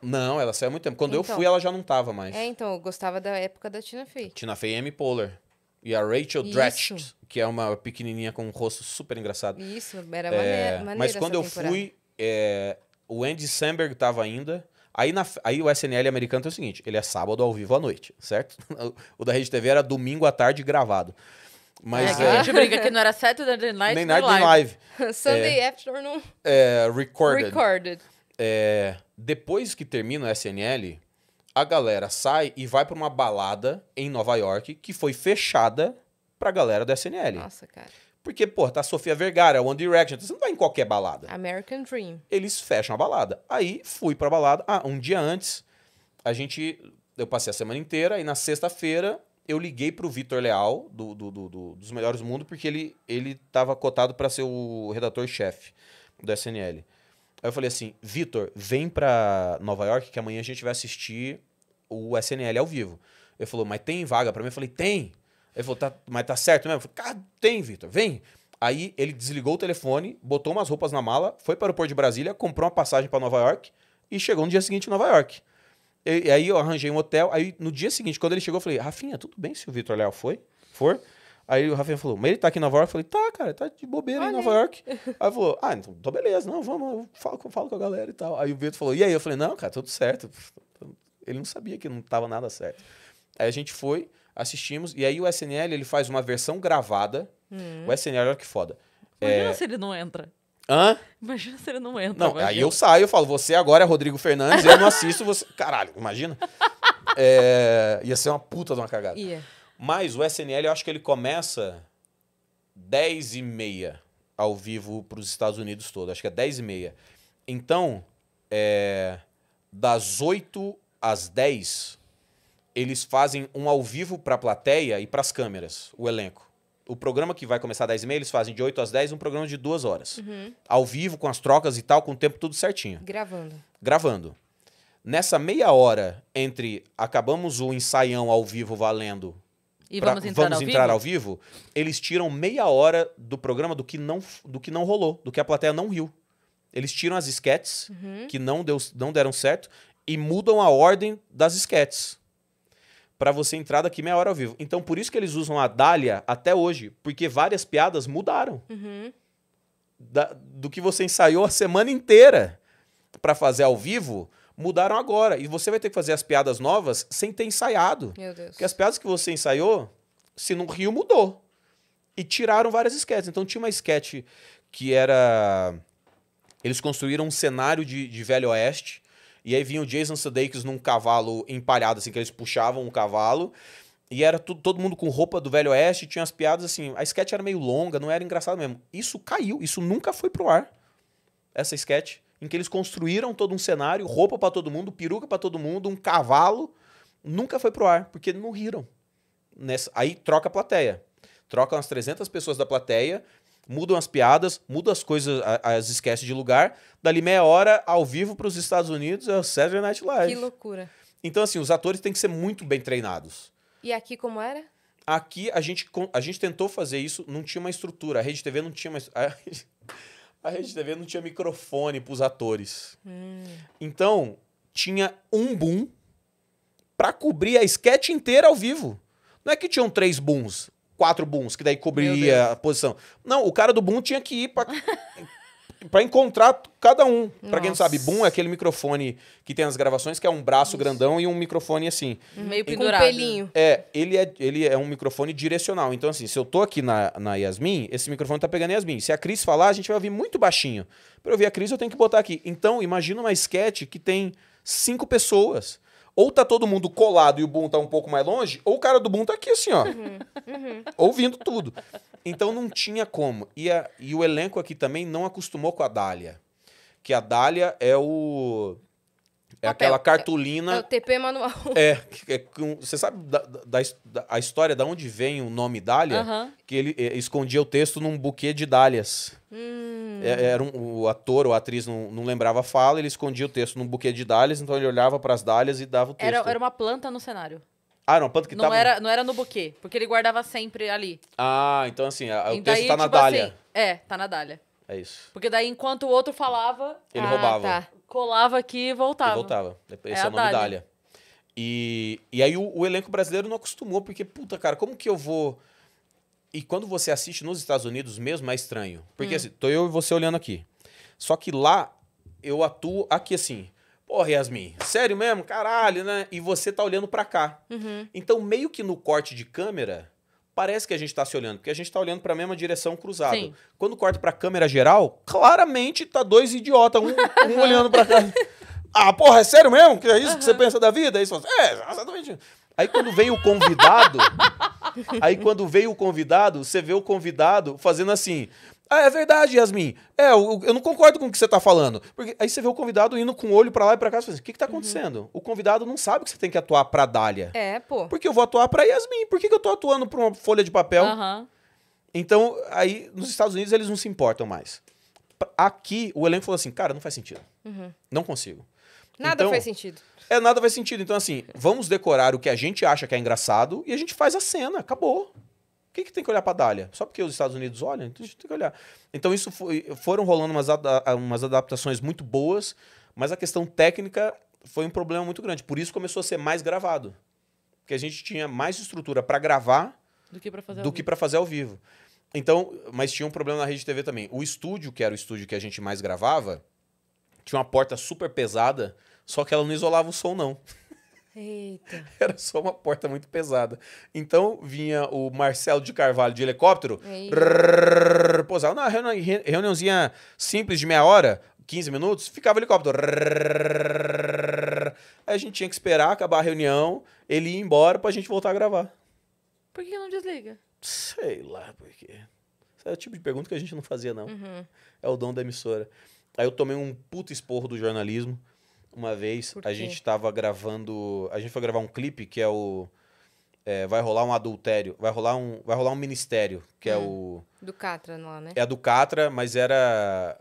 Não, ela saiu há muito tempo. Quando então, eu fui, ela já não tava mais. É, então, eu gostava da época da Tina Fey. Tina Fey e Amy Poehler. E a Rachel Dratch, que é uma pequenininha com um rosto super engraçado. Isso, era é, maneira, maneira Mas quando eu temporada. fui, é, o Andy Samberg tava ainda. Aí, na, aí o SNL americano tem o seguinte: ele é sábado ao vivo à noite, certo? [LAUGHS] o da Rede TV era domingo à tarde gravado. Mas, é, é... A gente é, briga que não era Saturday Night, nem Night Live. live. [LAUGHS] Sunday é, Afternoon. É, recorded. recorded. É, depois que termina o SNL, a galera sai e vai para uma balada em Nova York que foi fechada pra galera do SNL. Nossa, cara. Porque, pô, tá Sofia Vergara, é One Direction, você não vai em qualquer balada. American Dream. Eles fecham a balada. Aí fui pra balada. Ah, um dia antes, a gente. Eu passei a semana inteira e na sexta-feira eu liguei pro Vitor Leal, do, do, do, do, dos Melhores do Mundo, porque ele, ele tava cotado para ser o redator-chefe do SNL. Aí eu falei assim: Vitor, vem pra Nova York que amanhã a gente vai assistir o SNL ao vivo. Ele falou, mas tem vaga para mim? Eu falei, tem. Ele falou, tá, mas tá certo mesmo? Eu falei, cara, tem, Vitor, vem. Aí ele desligou o telefone, botou umas roupas na mala, foi para o aeroporto de Brasília, comprou uma passagem para Nova York e chegou no dia seguinte em Nova York. E, e, aí eu arranjei um hotel. Aí no dia seguinte, quando ele chegou, eu falei, Rafinha, tudo bem se o Vitor Leal foi? For? Aí o Rafinha falou, mas ele tá aqui em Nova York? Eu falei, tá, cara, tá de bobeira Olha. em Nova York. [LAUGHS] Aí falou, ah, então tô então beleza, não, vamos, eu falo, falo com a galera e tal. Aí o Vitor falou, e aí? Eu falei, não, cara, tudo certo. Ele não sabia que não tava nada certo. Aí a gente foi, assistimos. E aí o SNL ele faz uma versão gravada. Hum. O SNL, é olha que foda. Imagina é... se ele não entra. Hã? Imagina se ele não entra. Não, imagina. aí eu saio, eu falo, você agora é Rodrigo Fernandes, eu não assisto você. [LAUGHS] Caralho, imagina. é... Ia ser uma puta de uma cagada. Mas o SNL, eu acho que ele começa 10 e meia ao vivo para os Estados Unidos todo. Acho que é 10 e meia. Então, é... das 8 às 10, eles fazem um ao vivo para a plateia e para as câmeras, o elenco. O programa que vai começar às 10 h meia, eles fazem de 8 às 10 um programa de duas horas. Uhum. Ao vivo, com as trocas e tal, com o tempo tudo certinho. Gravando. Gravando. Nessa meia hora entre acabamos o ensaião ao vivo valendo e pra, vamos entrar, vamos ao, entrar vivo? ao, vivo? eles tiram meia hora do programa do que não, do que não rolou, do que a plateia não riu. Eles tiram as esquetes uhum. que não, deu, não deram certo e mudam a ordem das esquetes para você entrar daqui meia hora ao vivo. Então, por isso que eles usam a Dália até hoje, porque várias piadas mudaram. Uhum. Da, do que você ensaiou a semana inteira para fazer ao vivo, mudaram agora. E você vai ter que fazer as piadas novas sem ter ensaiado. Meu Deus. Porque as piadas que você ensaiou, se não riu, mudou. E tiraram várias sketches. Então, tinha uma sketch que era... Eles construíram um cenário de, de Velho Oeste, e aí vinha o Jason Sudeikis num cavalo empalhado, assim, que eles puxavam o cavalo. E era tudo, todo mundo com roupa do Velho Oeste, tinha as piadas assim. A sketch era meio longa, não era engraçado mesmo. Isso caiu, isso nunca foi pro ar. Essa sketch, em que eles construíram todo um cenário, roupa para todo mundo, peruca para todo mundo, um cavalo. Nunca foi pro ar, porque não riram. Nessa, aí troca a plateia. Troca umas 300 pessoas da plateia mudam as piadas, mudam as coisas, as esquece de lugar. Dali meia hora, ao vivo para os Estados Unidos, é o Saturday Night Live. Que loucura. Então, assim, os atores têm que ser muito bem treinados. E aqui como era? Aqui a gente, a gente tentou fazer isso, não tinha uma estrutura. A Rede TV não tinha mais. A [LAUGHS] Rede TV não tinha microfone para os atores. Hum. Então, tinha um boom para cobrir a sketch inteira ao vivo. Não é que tinham três booms quatro booms, que daí cobria a posição. Não, o cara do boom tinha que ir pra. [LAUGHS] para encontrar cada um. Para quem não sabe, boom é aquele microfone que tem as gravações, que é um braço Isso. grandão e um microfone assim. Uhum. Meio pendurado. Com um pelinho. É ele, é, ele é um microfone direcional. Então, assim, se eu tô aqui na, na Yasmin, esse microfone tá pegando Yasmin. Se a Cris falar, a gente vai ouvir muito baixinho. Para ouvir a Cris, eu tenho que botar aqui. Então, imagina uma sketch que tem cinco pessoas ou tá todo mundo colado e o boom tá um pouco mais longe, ou o cara do boom tá aqui assim, ó. Uhum, uhum. Ouvindo tudo. Então não tinha como. E, a, e o elenco aqui também não acostumou com a Dália. Que a Dália é o é aquela é cartolina. É, [LAUGHS] é o TP manual. É, é, você sabe da, da, da, a história de onde vem o nome Dália? Uhum. Que ele eh, escondia o texto num buquê de dálias. Hum. É, era um, o ator ou a atriz não, não lembrava a fala, ele escondia o texto num buquê de dálias, então ele olhava para as dálias e dava o texto. Era, era uma planta no cenário. Ah, não, planta que não tava... Era, não era no buquê, porque ele guardava sempre ali. Ah, então assim, a, o texto daí, tá na tipo assim, dália. Assim, é, tá na dália. É isso. Porque daí, enquanto o outro falava... Ele ah, roubava. Tá. Colava aqui e voltava. E voltava. Esse é, é o nome da E, e aí o, o, elenco brasileiro não acostumou, porque, puta, cara, como que eu vou. E quando você assiste nos Estados Unidos mesmo, é estranho. Porque hum. assim, tô eu e você olhando aqui. Só que lá eu atuo aqui assim. Porra, Yasmin, sério mesmo? Caralho, né? E você tá olhando para cá. Uhum. Então, meio que no corte de câmera, parece que a gente está se olhando, porque a gente está olhando para a mesma direção cruzada. Sim. Quando corta para a câmera geral, claramente tá dois idiotas, um, um olhando para cá. Ah, porra, é sério mesmo? Que é isso uhum. que você pensa da vida? Aí você fala, assim, é, exatamente. Aí quando vem o convidado, aí quando vem o convidado, você vê o convidado fazendo assim: ah, é verdade, Yasmin. É, eu, eu não concordo com o que você está falando. Porque aí você vê o convidado indo com o olho para lá e para cá e fala assim, o que, está uhum. acontecendo? Uhum. O convidado não sabe que você tem que atuar pra Dália. É, pô. Porque eu vou atuar pra Yasmin. Por que, que eu estou atuando pra uma folha de papel? Uhum. Então, aí, nos Estados Unidos, eles não se importam mais. Aqui, o elenco falou assim, cara, não faz sentido. Uhum. Não consigo. Nada então, faz sentido. É, nada faz sentido. Então, assim, vamos decorar o que a gente acha que é engraçado e a gente faz a cena. Acabou que, que tem que olhar para a Dália? Só porque os Estados Unidos olham? Então a gente tem que olhar. Então isso foi, foram rolando umas, ada ah, umas adaptações muito boas, mas a questão técnica foi um problema muito grande. Por isso começou a ser mais gravado. Porque a gente tinha mais estrutura para gravar do que para fazer, fazer, ao vivo. Então, mas tinha um problema na rede TV também. O estúdio, que era o estúdio que a gente mais gravava, tinha uma porta super pesada, só que ela não isolava o som, não. Eita. [LAUGHS] Era só uma porta muito pesada. Então vinha o Marcelo de Carvalho de helicóptero, rrr, pousava na reuni reuniãozinha simples de meia hora, 15 minutos, ficava o helicóptero. Rrr, aí a gente tinha que esperar acabar a reunião, ele ir embora pra gente voltar a gravar. Por que não desliga? Sei lá por quê. Esse é o tipo de pergunta que a gente não fazia, não. Uhum. É o dom da emissora. Aí eu tomei um puto esporro do jornalismo uma vez. A gente tava gravando. A gente foi gravar um clipe que é o. É, vai rolar um adultério. Vai rolar um, vai rolar um ministério, que hum. é ah, o. Do Catra lá, né? É do Catra, mas era.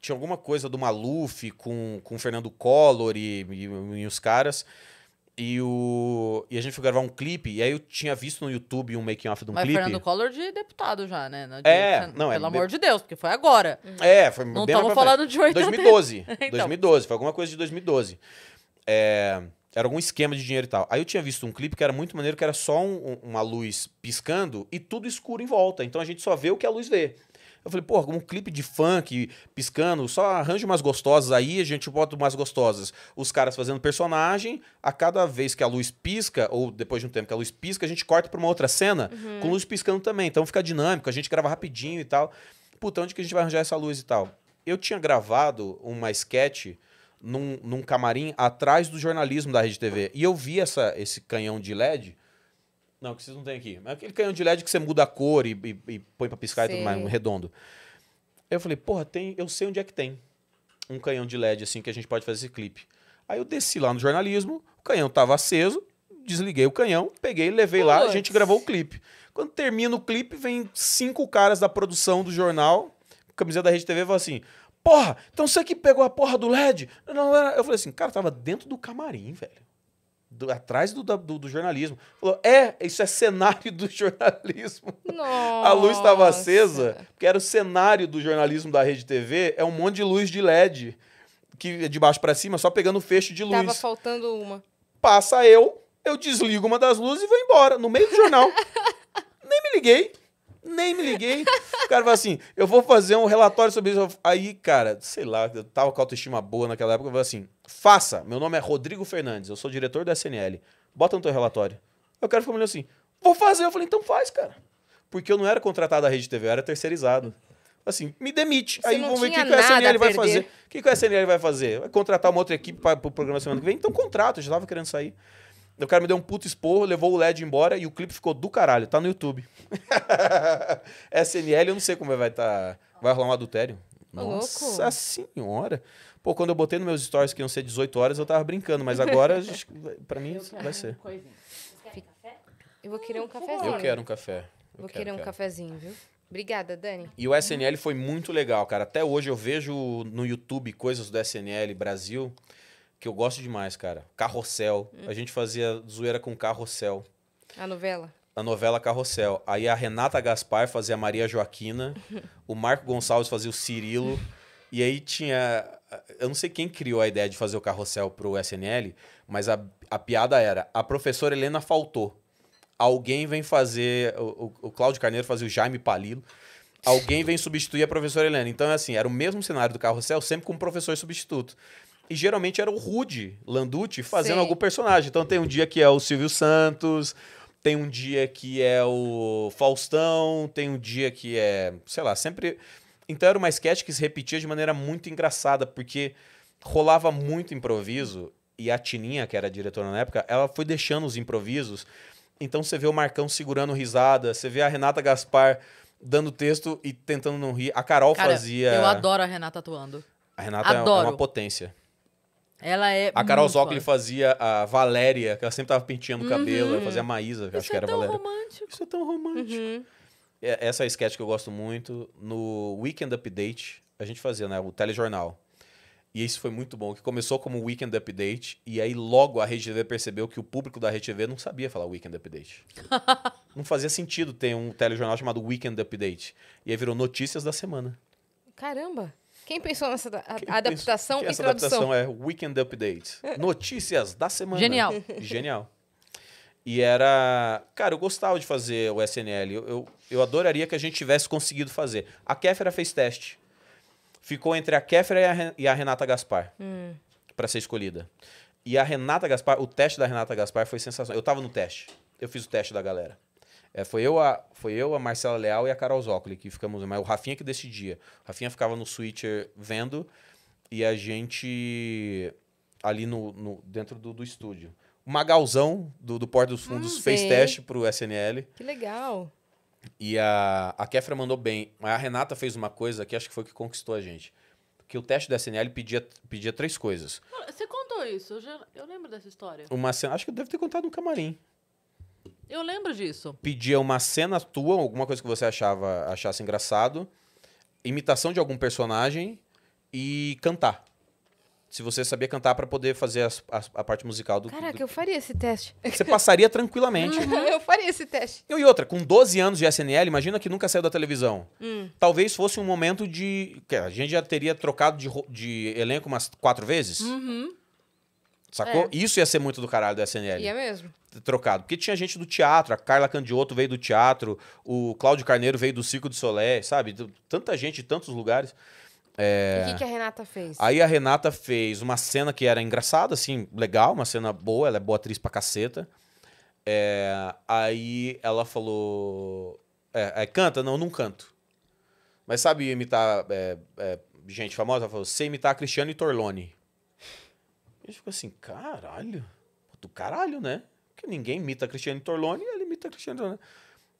Tinha alguma coisa do Maluf com, com Fernando Collor e, e, e os caras. E, o... e a gente foi gravar um clipe, e aí eu tinha visto no YouTube um making off de um Mas clipe. Mas Fernando Collor de deputado já, né? É, é de... é, não, Pelo é, amor de Deus, porque foi agora. Uhum. É, foi não bem Não estamos falando de 80... 2012, [LAUGHS] então. 2012, foi alguma coisa de 2012. É... Era algum esquema de dinheiro e tal. Aí eu tinha visto um clipe que era muito maneiro, que era só um, uma luz piscando e tudo escuro em volta. Então a gente só vê o que a luz vê. Eu falei, porra, um clipe de funk piscando, só arranja umas gostosas aí, a gente bota umas gostosas. Os caras fazendo personagem, a cada vez que a luz pisca, ou depois de um tempo que a luz pisca, a gente corta pra uma outra cena uhum. com luz piscando também. Então fica dinâmico, a gente grava rapidinho e tal. Puta, onde que a gente vai arranjar essa luz e tal? Eu tinha gravado uma sketch num, num camarim atrás do jornalismo da Rede TV. E eu vi essa, esse canhão de LED não, que vocês não têm aqui. Mas é aquele canhão de LED que você muda a cor e, e, e põe pra piscar e tudo mais, um redondo. Aí eu falei, porra, tem, eu sei onde é que tem um canhão de LED assim que a gente pode fazer esse clipe. Aí eu desci lá no jornalismo, o canhão tava aceso, desliguei o canhão, peguei, levei Putz. lá, a gente gravou o clipe. Quando termina o clipe, vem cinco caras da produção do jornal, camiseta da Rede TV, falam assim: Porra, então você que pegou a porra do LED? não. Eu falei assim, cara, tava dentro do camarim, velho do, atrás do, do, do, jornalismo. Falou: é, isso é cenário do [LAUGHS] jornalismo. Nossa. A luz estava acesa, porque era o cenário do jornalismo da Rede TV, é um monte de luz de LED, que é de baixo para cima, só pegando fecho de luz. Tava faltando uma. Passa eu, eu desligo uma das luzes e vou embora, no meio do jornal. [LAUGHS] Nem me liguei nem me liguei. O cara falou assim: eu vou fazer um relatório sobre isso. Aí, cara, sei lá, eu tava com autoestima boa naquela época. Eu falei assim: faça. Meu nome é Rodrigo Fernandes, eu sou diretor da SNL. Bota no teu relatório. Aí o cara ficou me assim: vou fazer. Eu falei: então faz, cara. Porque eu não era contratado da Rede TV, eu era terceirizado. Assim, me demite. Você aí vamos ver o que, que a SNL vai fazer. O que, que a SNL vai fazer? Vai contratar uma outra equipe para o pro programa semana que vem? Então contrato, eu já tava querendo sair. O cara me deu um puto esporro, levou o LED embora e o clipe ficou do caralho. Tá no YouTube. SNL, [LAUGHS] eu não sei como é, vai estar. Tá... Vai rolar um adultério. Nossa Louco. senhora. Pô, quando eu botei nos meus stories que iam ser 18 horas, eu tava brincando, mas agora, [LAUGHS] para mim, vai ser. Eu vou querer um hum, cafezinho. Eu quero um café. Eu vou querer um quero. cafezinho, viu? Obrigada, Dani. E o SNL foi muito legal, cara. Até hoje eu vejo no YouTube coisas do SNL Brasil que eu gosto demais, cara. Carrossel. Hum. A gente fazia zoeira com Carrossel. A novela? A novela Carrossel. Aí a Renata Gaspar fazia a Maria Joaquina, o Marco Gonçalves fazia o Cirilo. e aí tinha. Eu não sei quem criou a ideia de fazer o carrossel pro SNL, mas a, a piada era: a professora Helena faltou. Alguém vem fazer. O, o, o Cláudio Carneiro fazia o Jaime Palilo. Alguém vem substituir a professora Helena. Então, assim, era o mesmo cenário do carrossel, sempre com um professor substituto. E geralmente era o Rude Landucci fazendo Sim. algum personagem. Então tem um dia que é o Silvio Santos, tem um dia que é o Faustão, tem um dia que é, sei lá, sempre. Então era uma sketch que se repetia de maneira muito engraçada, porque rolava muito improviso e a Tininha, que era a diretora na época, ela foi deixando os improvisos. Então você vê o Marcão segurando risada, você vê a Renata Gaspar dando texto e tentando não rir. A Carol Cara, fazia. Eu adoro a Renata atuando. A Renata adoro. é uma potência. Ela é. A Carol Zócoli fazia a Valéria, que ela sempre tava penteando o uhum. cabelo, ela fazia a Maísa, Isso acho é que era tão Valéria. Romântico. Isso é tão romântico. Uhum. É, essa é a sketch que eu gosto muito. No Weekend Update, a gente fazia, né? O telejornal. E isso foi muito bom, que começou como Weekend Update, e aí logo a TV percebeu que o público da TV não sabia falar Weekend Update. [LAUGHS] não fazia sentido ter um telejornal chamado Weekend Update. E aí virou Notícias da Semana. Caramba! Quem pensou nessa Quem adaptação pensou, e essa tradução? adaptação é Weekend Update. [LAUGHS] Notícias da semana. Genial. Genial. E era. Cara, eu gostava de fazer o SNL. Eu, eu, eu adoraria que a gente tivesse conseguido fazer. A Kéfera fez teste. Ficou entre a Kéfera e a, Renata Gaspar hum. para ser escolhida. E a Renata Gaspar, o teste da Renata Gaspar foi sensacional. Eu tava no teste. Eu fiz o teste da galera. É, foi, eu a, foi eu, a Marcela Leal e a Carol Zócoli que ficamos, mas o Rafinha que decidia. O Rafinha ficava no switcher vendo e a gente ali no, no dentro do, do estúdio. O Magalzão do, do Porto dos Fundos hum, fez teste pro SNL. Que legal. E a, a Kefra mandou bem. Mas a Renata fez uma coisa que acho que foi que conquistou a gente. Que o teste do SNL pedia, pedia três coisas. Você contou isso? Eu, já, eu lembro dessa história. Uma cena. Acho que deve ter contado no camarim. Eu lembro disso. Pedia uma cena tua, alguma coisa que você achava achasse engraçado, imitação de algum personagem e cantar. Se você sabia cantar para poder fazer a, parte musical do. Caraca, do... eu faria esse teste. [LAUGHS] Você passaria tranquilamente. [LAUGHS] eu faria esse teste. E outra, com 12 anos de SNL, imagina que nunca saiu da televisão. Hum. Talvez fosse um momento de. A gente já teria trocado de, de elenco umas quatro vezes. Uhum. Sacou? É. Isso ia ser muito do caralho do SNL. Ia mesmo. Trocado. Porque tinha gente do teatro, a Carla Candioto veio do teatro, o Cláudio Carneiro veio do Circo de Solé, sabe? Tanta gente de tantos lugares. É... E o que, que, a Renata fez? Aí a Renata fez uma cena que era engraçada, assim, legal, uma cena boa, ela é boa atriz pra caceta. É... Aí ela falou. É, é canta? Não, não canto. Mas sabe imitar é, é, gente famosa? Ela falou: sei imitar Cristiano e Torlone a gente ficou assim, caralho, do caralho, né? Porque ninguém imita a Cristiane Torlone, ela imita a Cristiane Torlone.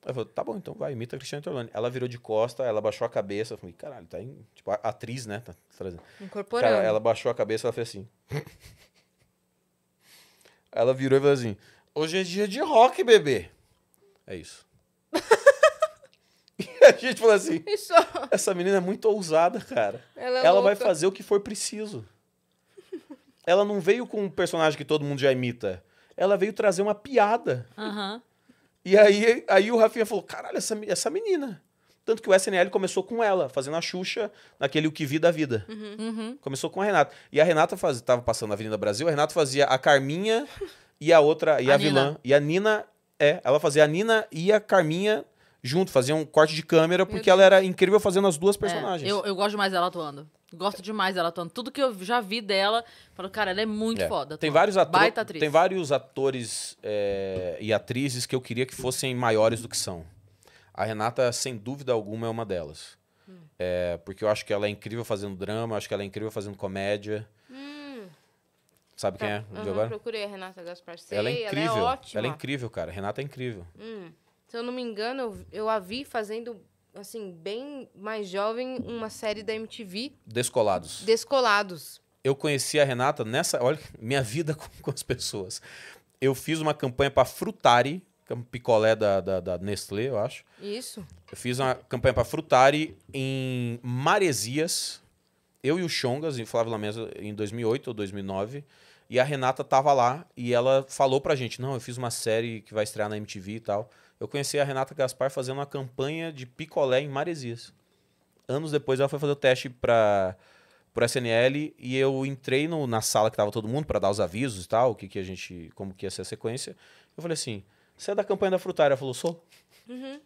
eu falei, tá bom, então vai, imita a Cristiane Torlone. Ela virou de costa, ela baixou a cabeça, eu falei, caralho, tá em, tipo, atriz, né? Tá trazendo. Incorporando. Cara, ela baixou a cabeça, ela fez assim. ela virou e falou assim, hoje é dia de rock, bebê. É isso. [LAUGHS] e a gente falou assim, isso. essa menina é muito ousada, cara. Ela, é ela vai fazer o que for preciso ela não veio com um personagem que todo mundo já imita. Ela veio trazer uma piada. Uhum. E aí, aí o Rafinha falou: caralho, essa, essa menina. Tanto que o SNL começou com ela, fazendo a Xuxa naquele O Que Vi da Vida. Uhum. Uhum. Começou com a Renata. E a Renata faz, tava passando na Avenida Brasil, a Renata fazia a Carminha [LAUGHS] e a outra, e a, a vilã. E a Nina, é, ela fazia a Nina e a Carminha junto, faziam um corte de câmera, porque ela era incrível fazendo as duas é, personagens. É, eu, eu gosto mais dela atuando. Gosto demais dela atuando. Tudo que eu já vi dela, falo, cara, ela é muito é. foda. Tem vários, Baita atriz. tem vários atores é, e atrizes que eu queria que fossem maiores do que são. A Renata, sem dúvida alguma, é uma delas. Hum. É, porque eu acho que ela é incrível fazendo drama, acho que ela é incrível fazendo comédia. Hum. Sabe tá. quem é? Uhum, agora? Procurei a Renata Gaspar. É ela é incrível. Ela é, ela é, incrível, cara. Renata é incrível. Hum. Se eu não me engano, eu, eu a vi fazendo, assim, bem mais jovem, uma série da MTV. Descolados. Descolados. Eu conheci a Renata nessa. Olha, [LAUGHS] minha vida com, com as pessoas. Eu fiz uma campanha para Frutari, que é um picolé da, da, da Nestlé, eu acho. Isso. Eu fiz uma campanha para Frutari em Maresias. Eu e o Chongas, em Flávio Lamesa, em 2008 ou 2009. E a Renata tava lá e ela falou pra gente: Não, eu fiz uma série que vai estrear na MTV e tal. Eu conheci a Renata Gaspar fazendo uma campanha de picolé em Maresias. Anos depois ela foi fazer o teste para pro SNL e eu entrei no, na sala que tava todo mundo para dar os avisos e tal, o que que a gente, como que ia ser a sequência. Eu falei assim: "Você é da campanha da frutária?" Ela falou: "Sou". Uhum.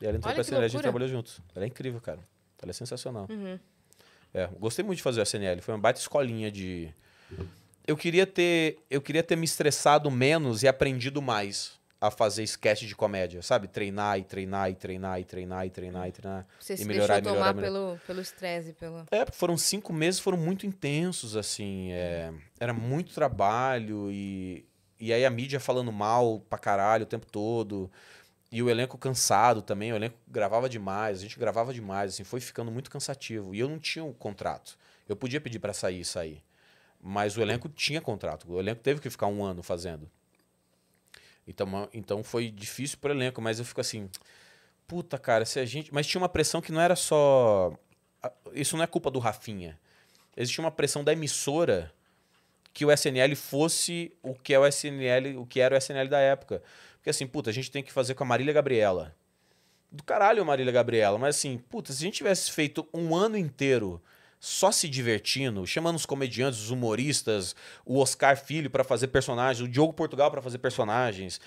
E ela entrou Olha pra SNL, loucura. a gente trabalhou juntos. Ela é incrível, cara. Ela é sensacional. Uhum. É, gostei muito de fazer o SNL, foi uma baita escolinha de eu queria ter eu queria ter me estressado menos e aprendido mais a fazer sketch de comédia, sabe? Treinar e treinar e treinar e treinar e treinar e treinar. Você e melhorar, se deixou melhorar, tomar melhorar. pelo estresse, pelo. É, foram cinco meses, foram muito intensos, assim. É, era muito trabalho e e aí a mídia falando mal pra caralho o tempo todo. E o elenco cansado também, o elenco gravava demais, a gente gravava demais, assim, foi ficando muito cansativo. E eu não tinha um contrato. Eu podia pedir para sair e sair. Mas o elenco tinha contrato. O elenco teve que ficar um ano fazendo. Então, então foi difícil pro elenco, mas eu fico assim, puta, cara, se a gente. Mas tinha uma pressão que não era só. Isso não é culpa do Rafinha. Existia uma pressão da emissora que o SNL fosse o que é o SNL, o que era o SNL da época. Porque assim, puta, a gente tem que fazer com a Marília Gabriela. Do caralho, Marília Gabriela, mas assim, puta, se a gente tivesse feito um ano inteiro só se divertindo, chamando os comediantes, os humoristas, o Oscar Filho para fazer personagens, o Diogo Portugal para fazer personagens,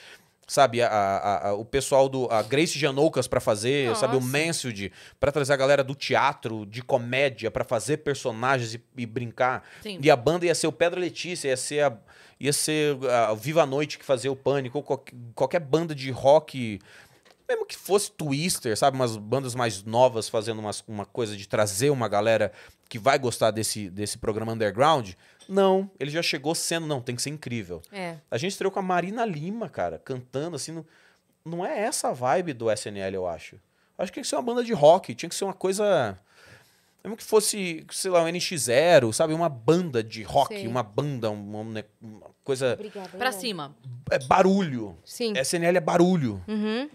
sabe, a, a, a, o pessoal do a Grace Janoucas para fazer, Nossa. sabe, o Mansfield para trazer a galera do teatro, de comédia para fazer personagens e, e brincar. Sim. E a banda ia ser o Pedra Letícia, ia ser a ia ser a ah, Viva a Noite que fazia o Pânico, ou qualquer, qualquer banda de rock mesmo que fosse Twister, sabe? Umas bandas mais novas fazendo umas, uma coisa de trazer uma galera que vai gostar desse, desse programa underground. Não, ele já chegou sendo, não, tem que ser incrível. É. A gente estreou com a Marina Lima, cara, cantando assim. No, não é essa a vibe do SNL, eu acho. Acho que tinha que ser uma banda de rock, tinha que ser uma coisa. Mesmo que fosse, sei lá, um NX0, sabe? Uma banda de rock, Sim. uma banda, uma, uma coisa. Obrigada. Pra né? cima. É barulho. Sim. SNL é barulho. Uhum.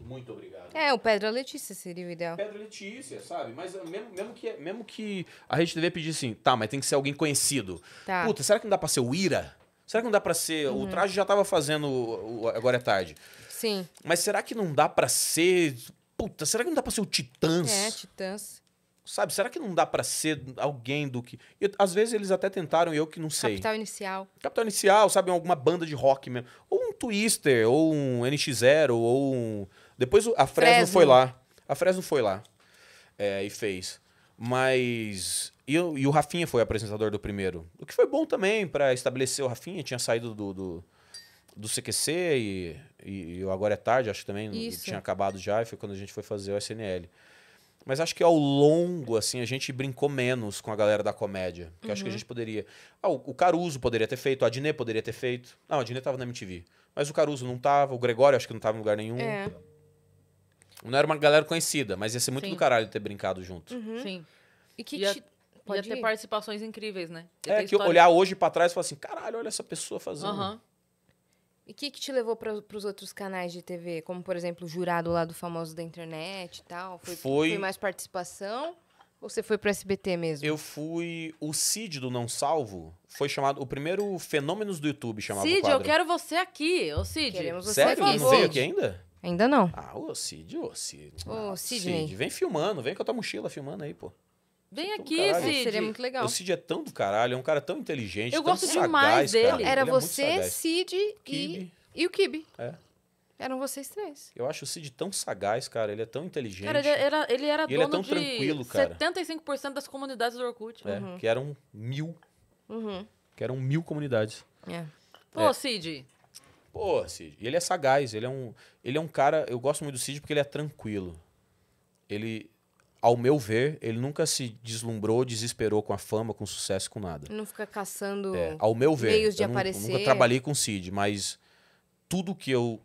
Muito obrigado. É, o Pedro é Letícia seria o ideal. Pedro é Letícia, sabe? Mas ah, mesmo, mesmo, que, mesmo que a Rede TV pedir assim, tá, mas tem que ser alguém conhecido. Tá. Puta, será que não dá pra ser o Ira? Será que não dá pra ser. Uhum. O traje já tava fazendo o, o, Agora é tarde. Sim. Mas será que não dá pra ser. Puta, será que não dá pra ser o Titãs? É, Titãs. Sabe, será que não dá para ser alguém do que. às vezes eles até tentaram, eu que não sei. Capital Inicial. Capital Inicial, sabe? Alguma banda de rock mesmo. Ou um Twister, ou um NX0, ou um. Depois a Fresno, Fresno. foi lá. A Fresno foi lá é, e fez. Mas. E, e, o Rafinha foi apresentador do primeiro. O que foi bom também para estabelecer o Rafinha. Tinha saído do, do, do CQC e, e, e Agora é Tarde, acho que também Isso. tinha acabado já. E foi quando a gente foi fazer o SNL. Mas acho que ao longo, assim, a gente brincou menos com a galera da comédia. Porque uhum. acho que a uhum. gente poderia. Ah, o Caruso poderia ter feito, a Adnet poderia ter feito. Não, a Adnet tava na MTV. Mas o Caruso não tava, o Gregório acho que não tava em lugar nenhum. É. Não era uma galera conhecida, mas ia ser muito Sim. do caralho ter brincado junto. Uhum. Sim. E que ia, te... ia ter participações incríveis, né? Ia é, que história... olhar hoje para trás e falar assim, caralho, olha essa pessoa fazendo. Uhum. E o que, que te levou para os outros canais de TV? Como, por exemplo, o jurado lá do famoso da internet e tal? Foi, foi... foi mais participação? Ou você foi para SBT mesmo? Eu fui. O Cid do Não Salvo foi chamado. O primeiro Fenômenos do YouTube chamava Cid, eu quero você aqui. Ô, Cid. Queremos você Sério? aqui. Não veio aqui ainda? Ainda não. Ah, ô Cid, ô Cid. Ô, ah, Sidney. Cid, vem filmando, vem com a tua mochila filmando aí, pô. Vem é aqui, caralho. Cid. Seria muito legal. O Cid é tão do caralho, é um cara tão inteligente. Eu tão gosto sagaz, demais dele. Cara. Era Ele é você, é Cid e, e o Kibe. É. Eram vocês três. Eu acho o Cid tão sagaz, cara. Ele é tão inteligente. Cara, ele era, ele era dono ele é tão de tranquilo, cara. 75% das comunidades do Orkut. É, uhum. que eram mil. Uhum. Que eram mil comunidades. É. Pô, é. Cid, Pô, Cid, ele é sagaz, ele é um, ele é um cara, eu gosto muito do Cid porque ele é tranquilo. Ele ao meu ver, ele nunca se deslumbrou, desesperou com a fama, com o sucesso, com nada. Não fica caçando é, ao meu ver, meios de eu aparecer. Nunca trabalhei com o Cid, mas tudo que eu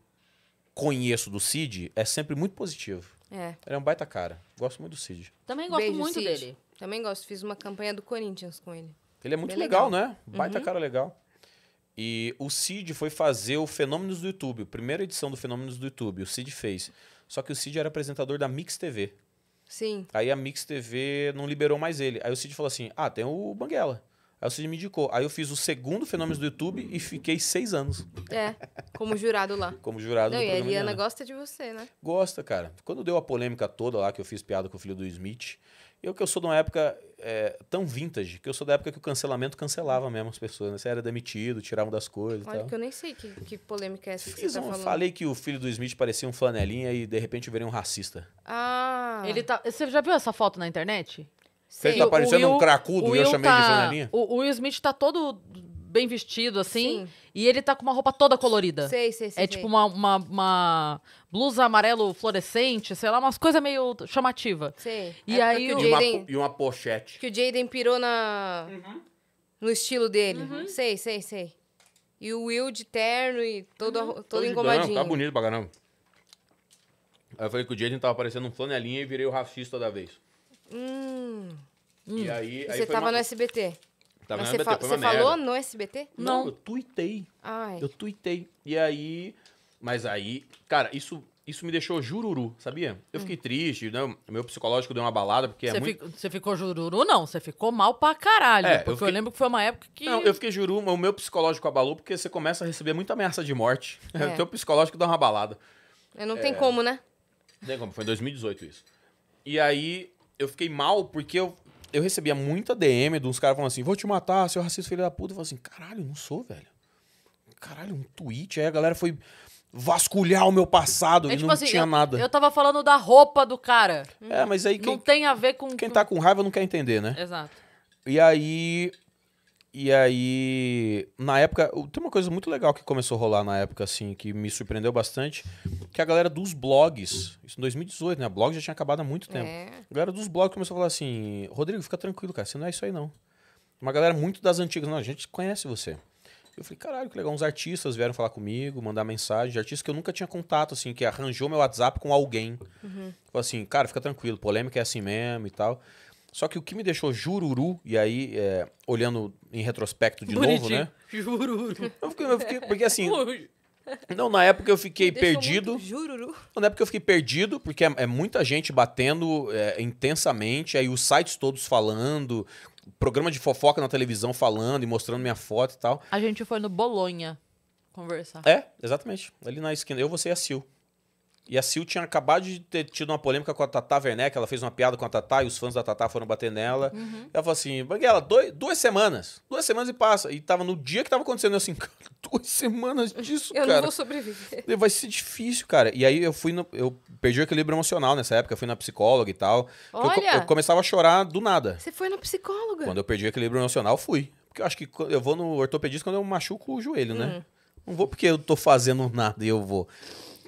conheço do Cid é sempre muito positivo. É. Ele é um baita cara. Gosto muito do Cid. Também gosto Beijo, muito Cid. dele. Também gosto. Fiz uma campanha do Corinthians com ele. Ele é muito legal, legal, né? Baita uhum. cara legal. E o Cid foi fazer o Fenômenos do YouTube, a primeira edição do Fenômenos do YouTube, o Cid fez. Só que o Cid era apresentador da Mix TV. Sim. Aí a Mix TV não liberou mais ele. Aí o Cid falou assim: ah, tem o Banguela. Aí o Cid me indicou. Aí eu fiz o segundo Fenômenos do YouTube e fiquei seis anos. É, como jurado lá. Como jurado Não, do e a Eliana gosta de você, né? Gosta, cara. Quando deu a polêmica toda lá, que eu fiz piada com o filho do Smith, eu que eu sou de uma época é, tão vintage, que eu sou da época que o cancelamento cancelava mesmo as pessoas, né? Você era demitido, tiravam das coisas Olha, tal. que eu nem sei que, que polêmica é essa Fiz que você tá um, falando. Falei que o filho do Smith parecia um flanelinha e de repente virei um racista. Ah. Ele tá, você já viu essa foto na internet? Sim. Ele tá parecendo um cracudo e eu chamei tá, de flanelinha. O Will Smith tá todo bem vestido, assim. Sim. E ele tá com uma roupa toda colorida. Sei, sei, sei. É sei. tipo uma, uma, uma, blusa amarelo fluorescente, sei lá, umas coisas meio chamativa. Sei. E é aí o... e, uma, e uma pochete. Que o Jaden pirou na... Uhum. no estilo dele. Uhum. Sei, sei, sei. E o Will de terno e todo, uhum. todo, todo engomadinho. tá bonito pra caramba. Aí eu falei que o Jaden tava parecendo um flanelinha e virei o racista da vez. Hum. E aí, e aí você tava uma... no SBT? Tava Mas você, você falou no SBT? Não, Não eu tuitei. Ai. Eu tuitei. E aí. Mas aí, cara, isso isso me deixou jururu, sabia? Eu fiquei hum. triste, né? meu psicológico deu uma balada, porque é você é muito... Você ficou jururu? Não, você ficou mal pra caralho. É, porque eu, fiquei... eu, lembro que foi uma época que... Não, eu fiquei jururu, mas o meu psicológico abalou porque você começa a receber muita ameaça de morte. [LAUGHS] É. o teu psicológico dá uma balada. É, não é... tem como, né? Não tem como, foi em 2018 isso. E aí eu fiquei mal porque eu, eu recebia muita DM de uns caras falando assim: vou te matar, seu racista filho da puta. Eu falava assim: caralho, não sou, velho. Caralho, um tweet. Aí é, a galera foi vasculhar o meu passado é, e tipo não assim, tinha eu, nada. Eu tava falando da roupa do cara. É, mas aí quem, Não tem a ver com... Quem tá com raiva não quer entender, né? Exato. E aí e aí, na época, tem uma coisa muito legal que começou a rolar na época, assim, que me surpreendeu bastante, que a galera dos blogs, isso em 2018, né? Blog já tinha acabado há muito tempo. É. A galera dos blogs começou a falar assim, Rodrigo, fica tranquilo, cara, você não é isso aí, não. Uma galera muito das antigas, não, a gente conhece você. Eu falei, caralho, que legal. Uns artistas vieram falar comigo, mandar mensagem. De artistas que eu nunca tinha contato, assim, que arranjou meu WhatsApp com alguém. Uhum. Falei assim, cara, fica tranquilo, polêmica é assim mesmo e tal. Só que o que me deixou jururu, e aí, é, olhando em retrospecto de Bonitinho. novo, né? Jururu. Eu fiquei, eu fiquei, porque assim. [LAUGHS] Não, na época eu fiquei perdido. Jururu. Na época eu fiquei perdido, porque é, é muita gente batendo é, intensamente, aí os sites todos falando, programa de fofoca na televisão falando e mostrando minha foto e tal. A gente foi no Bolonha conversar. É, exatamente. Ali na esquina. Eu, você e a Sil. E a Sil tinha acabado de ter tido uma polêmica com a Tatá Werneck, ela fez uma piada com a Tatá e os fãs da Tatá foram bater nela. Uhum. Ela falou assim, Banguela, dois, duas semanas, duas semanas e passa. E tava no dia que tava acontecendo, eu assim, [LAUGHS] duas semanas disso, eu cara. Eu não vou sobreviver. Vai ser difícil, cara. E aí eu fui, no, eu perdi o equilíbrio emocional nessa época, eu fui na psicóloga e tal. Olha! Eu, eu começava a chorar do nada. Você foi na psicóloga? Quando eu perdi o equilíbrio emocional, fui. Porque eu acho que eu vou no ortopedista quando eu machuco o joelho, uhum. né? Hum. Não vou porque eu tô fazendo nada e eu vou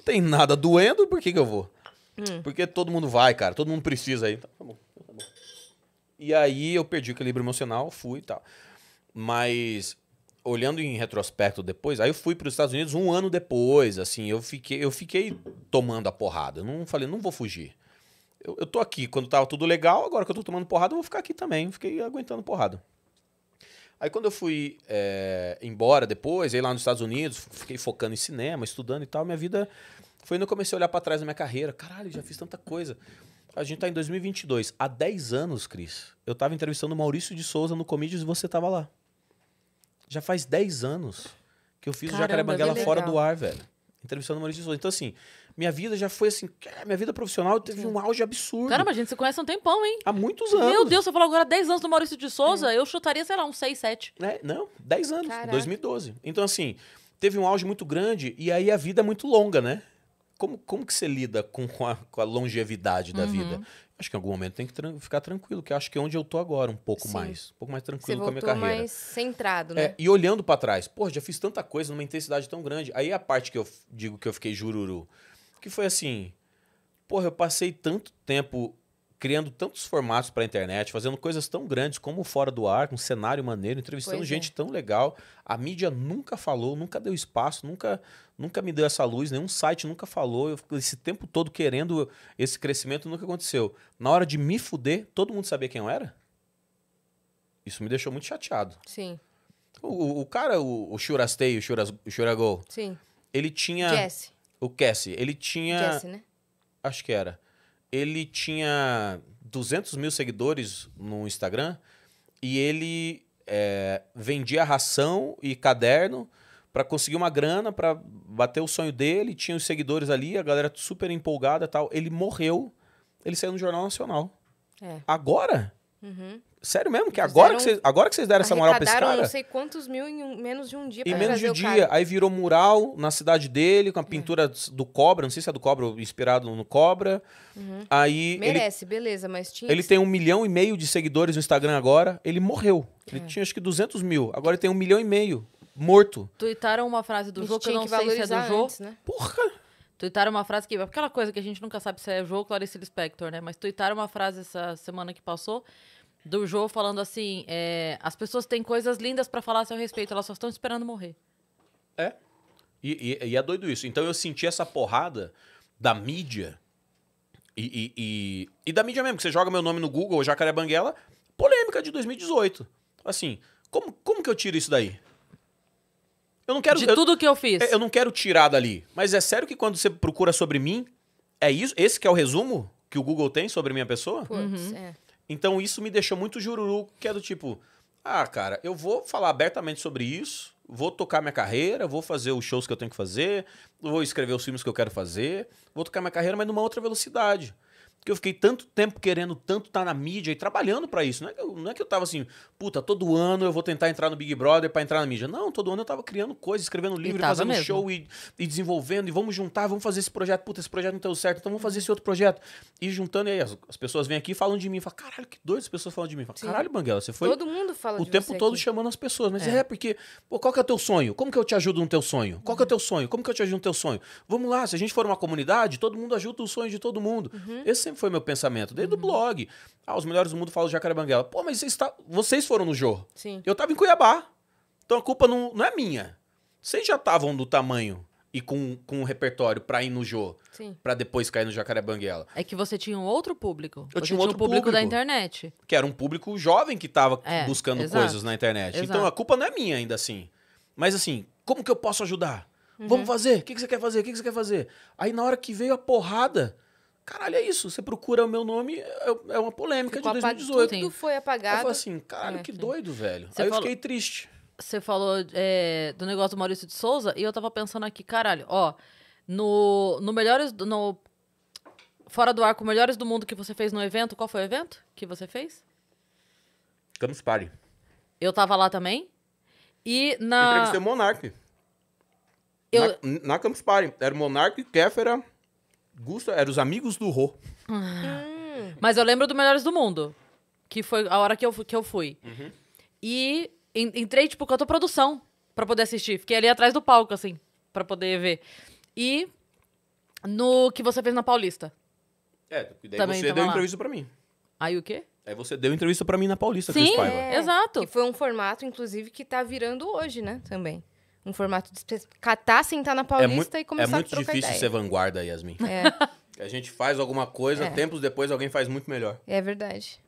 tem nada doendo, por que, que eu vou? Hum. Porque todo mundo vai, cara. Todo mundo precisa aí. Tá, tá bom, tá bom. E aí eu perdi o equilíbrio emocional, fui e tal. Mas olhando em retrospecto depois, aí eu fui para os Estados Unidos um ano depois, assim, eu fiquei, eu fiquei tomando a porrada. Eu não falei, não vou fugir. Eu, eu tô aqui quando tava tudo legal, agora que eu tô tomando porrada, eu vou ficar aqui também. Fiquei aguentando porrada. Aí quando eu fui é, embora depois, aí lá nos Estados Unidos, fiquei focando em cinema, estudando e tal, minha vida foi quando eu comecei a olhar para trás da minha carreira. Caralho, já fiz tanta coisa. A gente tá em 2022. Há 10 anos, Cris, eu tava entrevistando o Maurício de Souza no Comídios e você tava lá. Já faz 10 anos que eu fiz Caramba, o Jacaré Banguela fora do ar, velho. Entrevistando o Maurício de Souza. Então, assim, minha vida já foi assim, minha vida profissional teve um auge absurdo. Caramba, gente, você conhece há um tempão, hein? Há muitos anos. Meu Deus, você falou agora 10 anos do Maurício de Souza, é. eu chutaria, sei lá, uns 6, 7. É, não, 10 anos, Caraca. 2012. Então, assim, teve um auge muito grande e aí a vida é muito longa, né? Como, como que você lida com a, com a longevidade da uhum. vida? Acho que em algum momento tem que ficar tranquilo, que acho que é onde eu tô agora, um pouco Sim. mais. Um pouco mais tranquilo com a minha carreira. mais centrado, é, né? É, e olhando para trás, pô, já fiz tanta coisa numa intensidade tão grande. Aí a parte que eu digo que eu fiquei jururu. Porque foi assim, porra, eu passei tanto tempo criando tantos formatos para a internet, fazendo coisas tão grandes como Fora do Ar, com um cenário maneiro, entrevistando pois gente é. tão legal. A mídia nunca falou, nunca deu espaço, nunca, nunca me deu essa luz, nenhum site nunca falou. Eu esse tempo todo querendo esse crescimento, nunca aconteceu. Na hora de me fuder, todo mundo sabia quem eu era? Isso me deixou muito chateado. Sim. O, o cara, o, o Shurastei, o, churagol, o Shuragol, Sim. ele tinha... Jesse. O Cassie, ele tinha. Cassie, né? Acho que era. Ele tinha 200 mil seguidores no Instagram e ele é, vendia ração e caderno para conseguir uma grana, para bater o sonho dele. Tinha os seguidores ali, a galera super empolgada tal. Ele morreu, ele saiu no Jornal Nacional. É. Agora? Uhum. Sério mesmo? Que agora, deram, que vocês, agora que vocês deram essa moral pra esse cara... não sei quantos mil em um, menos de um dia. Em menos de um dia. Aí virou mural na cidade dele, com a é. pintura uhum. do Cobra. Não sei se é do Cobra, inspirado no Cobra. Uhum. Aí Merece, ele, beleza, mas tinha... Ele tem um milhão e meio de seguidores no Instagram agora. Ele morreu. Ele é. tinha acho que 200 mil. Agora ele tem um milhão e meio. Morto. Tuitaram uma frase do Jô, que eu não que sei se é do Antes, né? Porra! Tuitaram uma frase que. É aquela coisa que a gente nunca sabe se é João ou Clarice Lispector, né? Mas tuitaram uma frase essa semana que passou do João falando assim: é, as pessoas têm coisas lindas para falar a seu respeito, elas só estão esperando morrer. É. E, e, e, é doido isso. Então eu senti essa porrada da mídia. E, e, e da mídia mesmo, que você joga meu nome no Google, Jacaré Banguela, polêmica de 2018. Assim, como, como que eu tiro isso daí? Eu não quero. De eu, tudo que eu fiz. É, eu não quero tirar dali. Mas é sério que quando você procura sobre mim, é isso? Esse que é o resumo que o Google tem sobre minha pessoa? Putz, uhum. é. Então isso me deixou muito jururu, que é do tipo, ah, cara, eu vou falar abertamente sobre isso, vou tocar minha carreira, vou fazer os shows que eu tenho que fazer, vou escrever os filmes que eu quero fazer, vou tocar minha carreira, mas numa outra velocidade que eu fiquei tanto tempo querendo tanto estar tá na mídia e trabalhando para isso. Não é, que eu, não é que eu tava assim, puta, todo ano eu vou tentar entrar no Big Brother para entrar na mídia. Não, todo ano eu tava criando coisas, escrevendo livro, fazendo mesmo. show e, e, desenvolvendo. E vamos juntar, vamos fazer esse projeto. Puta, esse projeto não deu certo, então vamos fazer esse outro projeto. E juntando, e aí as, as pessoas vêm aqui e falam de mim. fala caralho, que doido as pessoas falam de mim. fala caralho, Banguela, você foi... Todo mundo fala O tempo todo aqui. chamando as pessoas. Mas é, é porque, pô, qual que é o teu sonho? Como que eu te ajudo no teu sonho? Qual que é o teu sonho? Como que eu te ajudo no teu sonho? Vamos lá, se a gente for uma comunidade, todo mundo ajuda o sonho de todo mundo. Uhum. Esse sempre foi meu pensamento, desde uhum. o blog. Ah, os melhores do mundo falam Jacaré Banguela. Pô, mas vocês, tá... vocês foram no Jô. Sim. Eu tava em Cuiabá. Então a culpa não, não é minha. Vocês já estavam do tamanho e com, com um repertório pra ir no Jô. Sim. Pra depois cair no Jacaré Banguela. É que você tinha um outro público. Eu você tinha um outro um público, público, da internet. Que era um público jovem que tava é, buscando exato, coisas na internet. Então, exato. Então a culpa não é minha ainda assim. Mas assim, como que eu posso ajudar? Uhum. Vamos fazer? O que, que você quer fazer? O que, que você quer fazer? Aí na hora que veio a porrada, Caralho, é isso. Você procura o meu nome, é, é uma polêmica Ficou de 2018. Apag... Tudo foi apagado. Eu falo assim, caralho, é, que sim. É. doido, velho. Você Aí falou... eu fiquei triste. Você falou é, do negócio do Maurício de Souza e eu tava pensando aqui, caralho, ó, no, no Melhores. No, fora do arco Melhores do Mundo que você fez no evento, qual foi o evento que você fez? Campus Party. Eu tava lá também. E na. Entrevistei o Monark. Eu... Na, na Campus Party. Era o Monark, Kéfera. Gusto era os amigos do Rô. Hum. Mas eu lembro do Melhores do Mundo, que foi a hora que eu, que eu fui. Uhum. E entrei, tipo, com a tua produção pra poder assistir. Fiquei ali atrás do palco, assim, pra poder ver. E no que você fez na Paulista. É, daí Também você deu lá. entrevista pra mim. Aí o quê? Aí você deu entrevista para mim na Paulista, Sim, Cris Paiva. É. Exato. E foi um formato, inclusive, que tá virando hoje, né? Também um formato de catar, sentar na é Paulista é e começar é a trocar É muito difícil ideia. ser vanguarda, Yasmin. É. [LAUGHS] A gente faz alguma coisa, é. tempos depois alguém faz muito melhor. É verdade.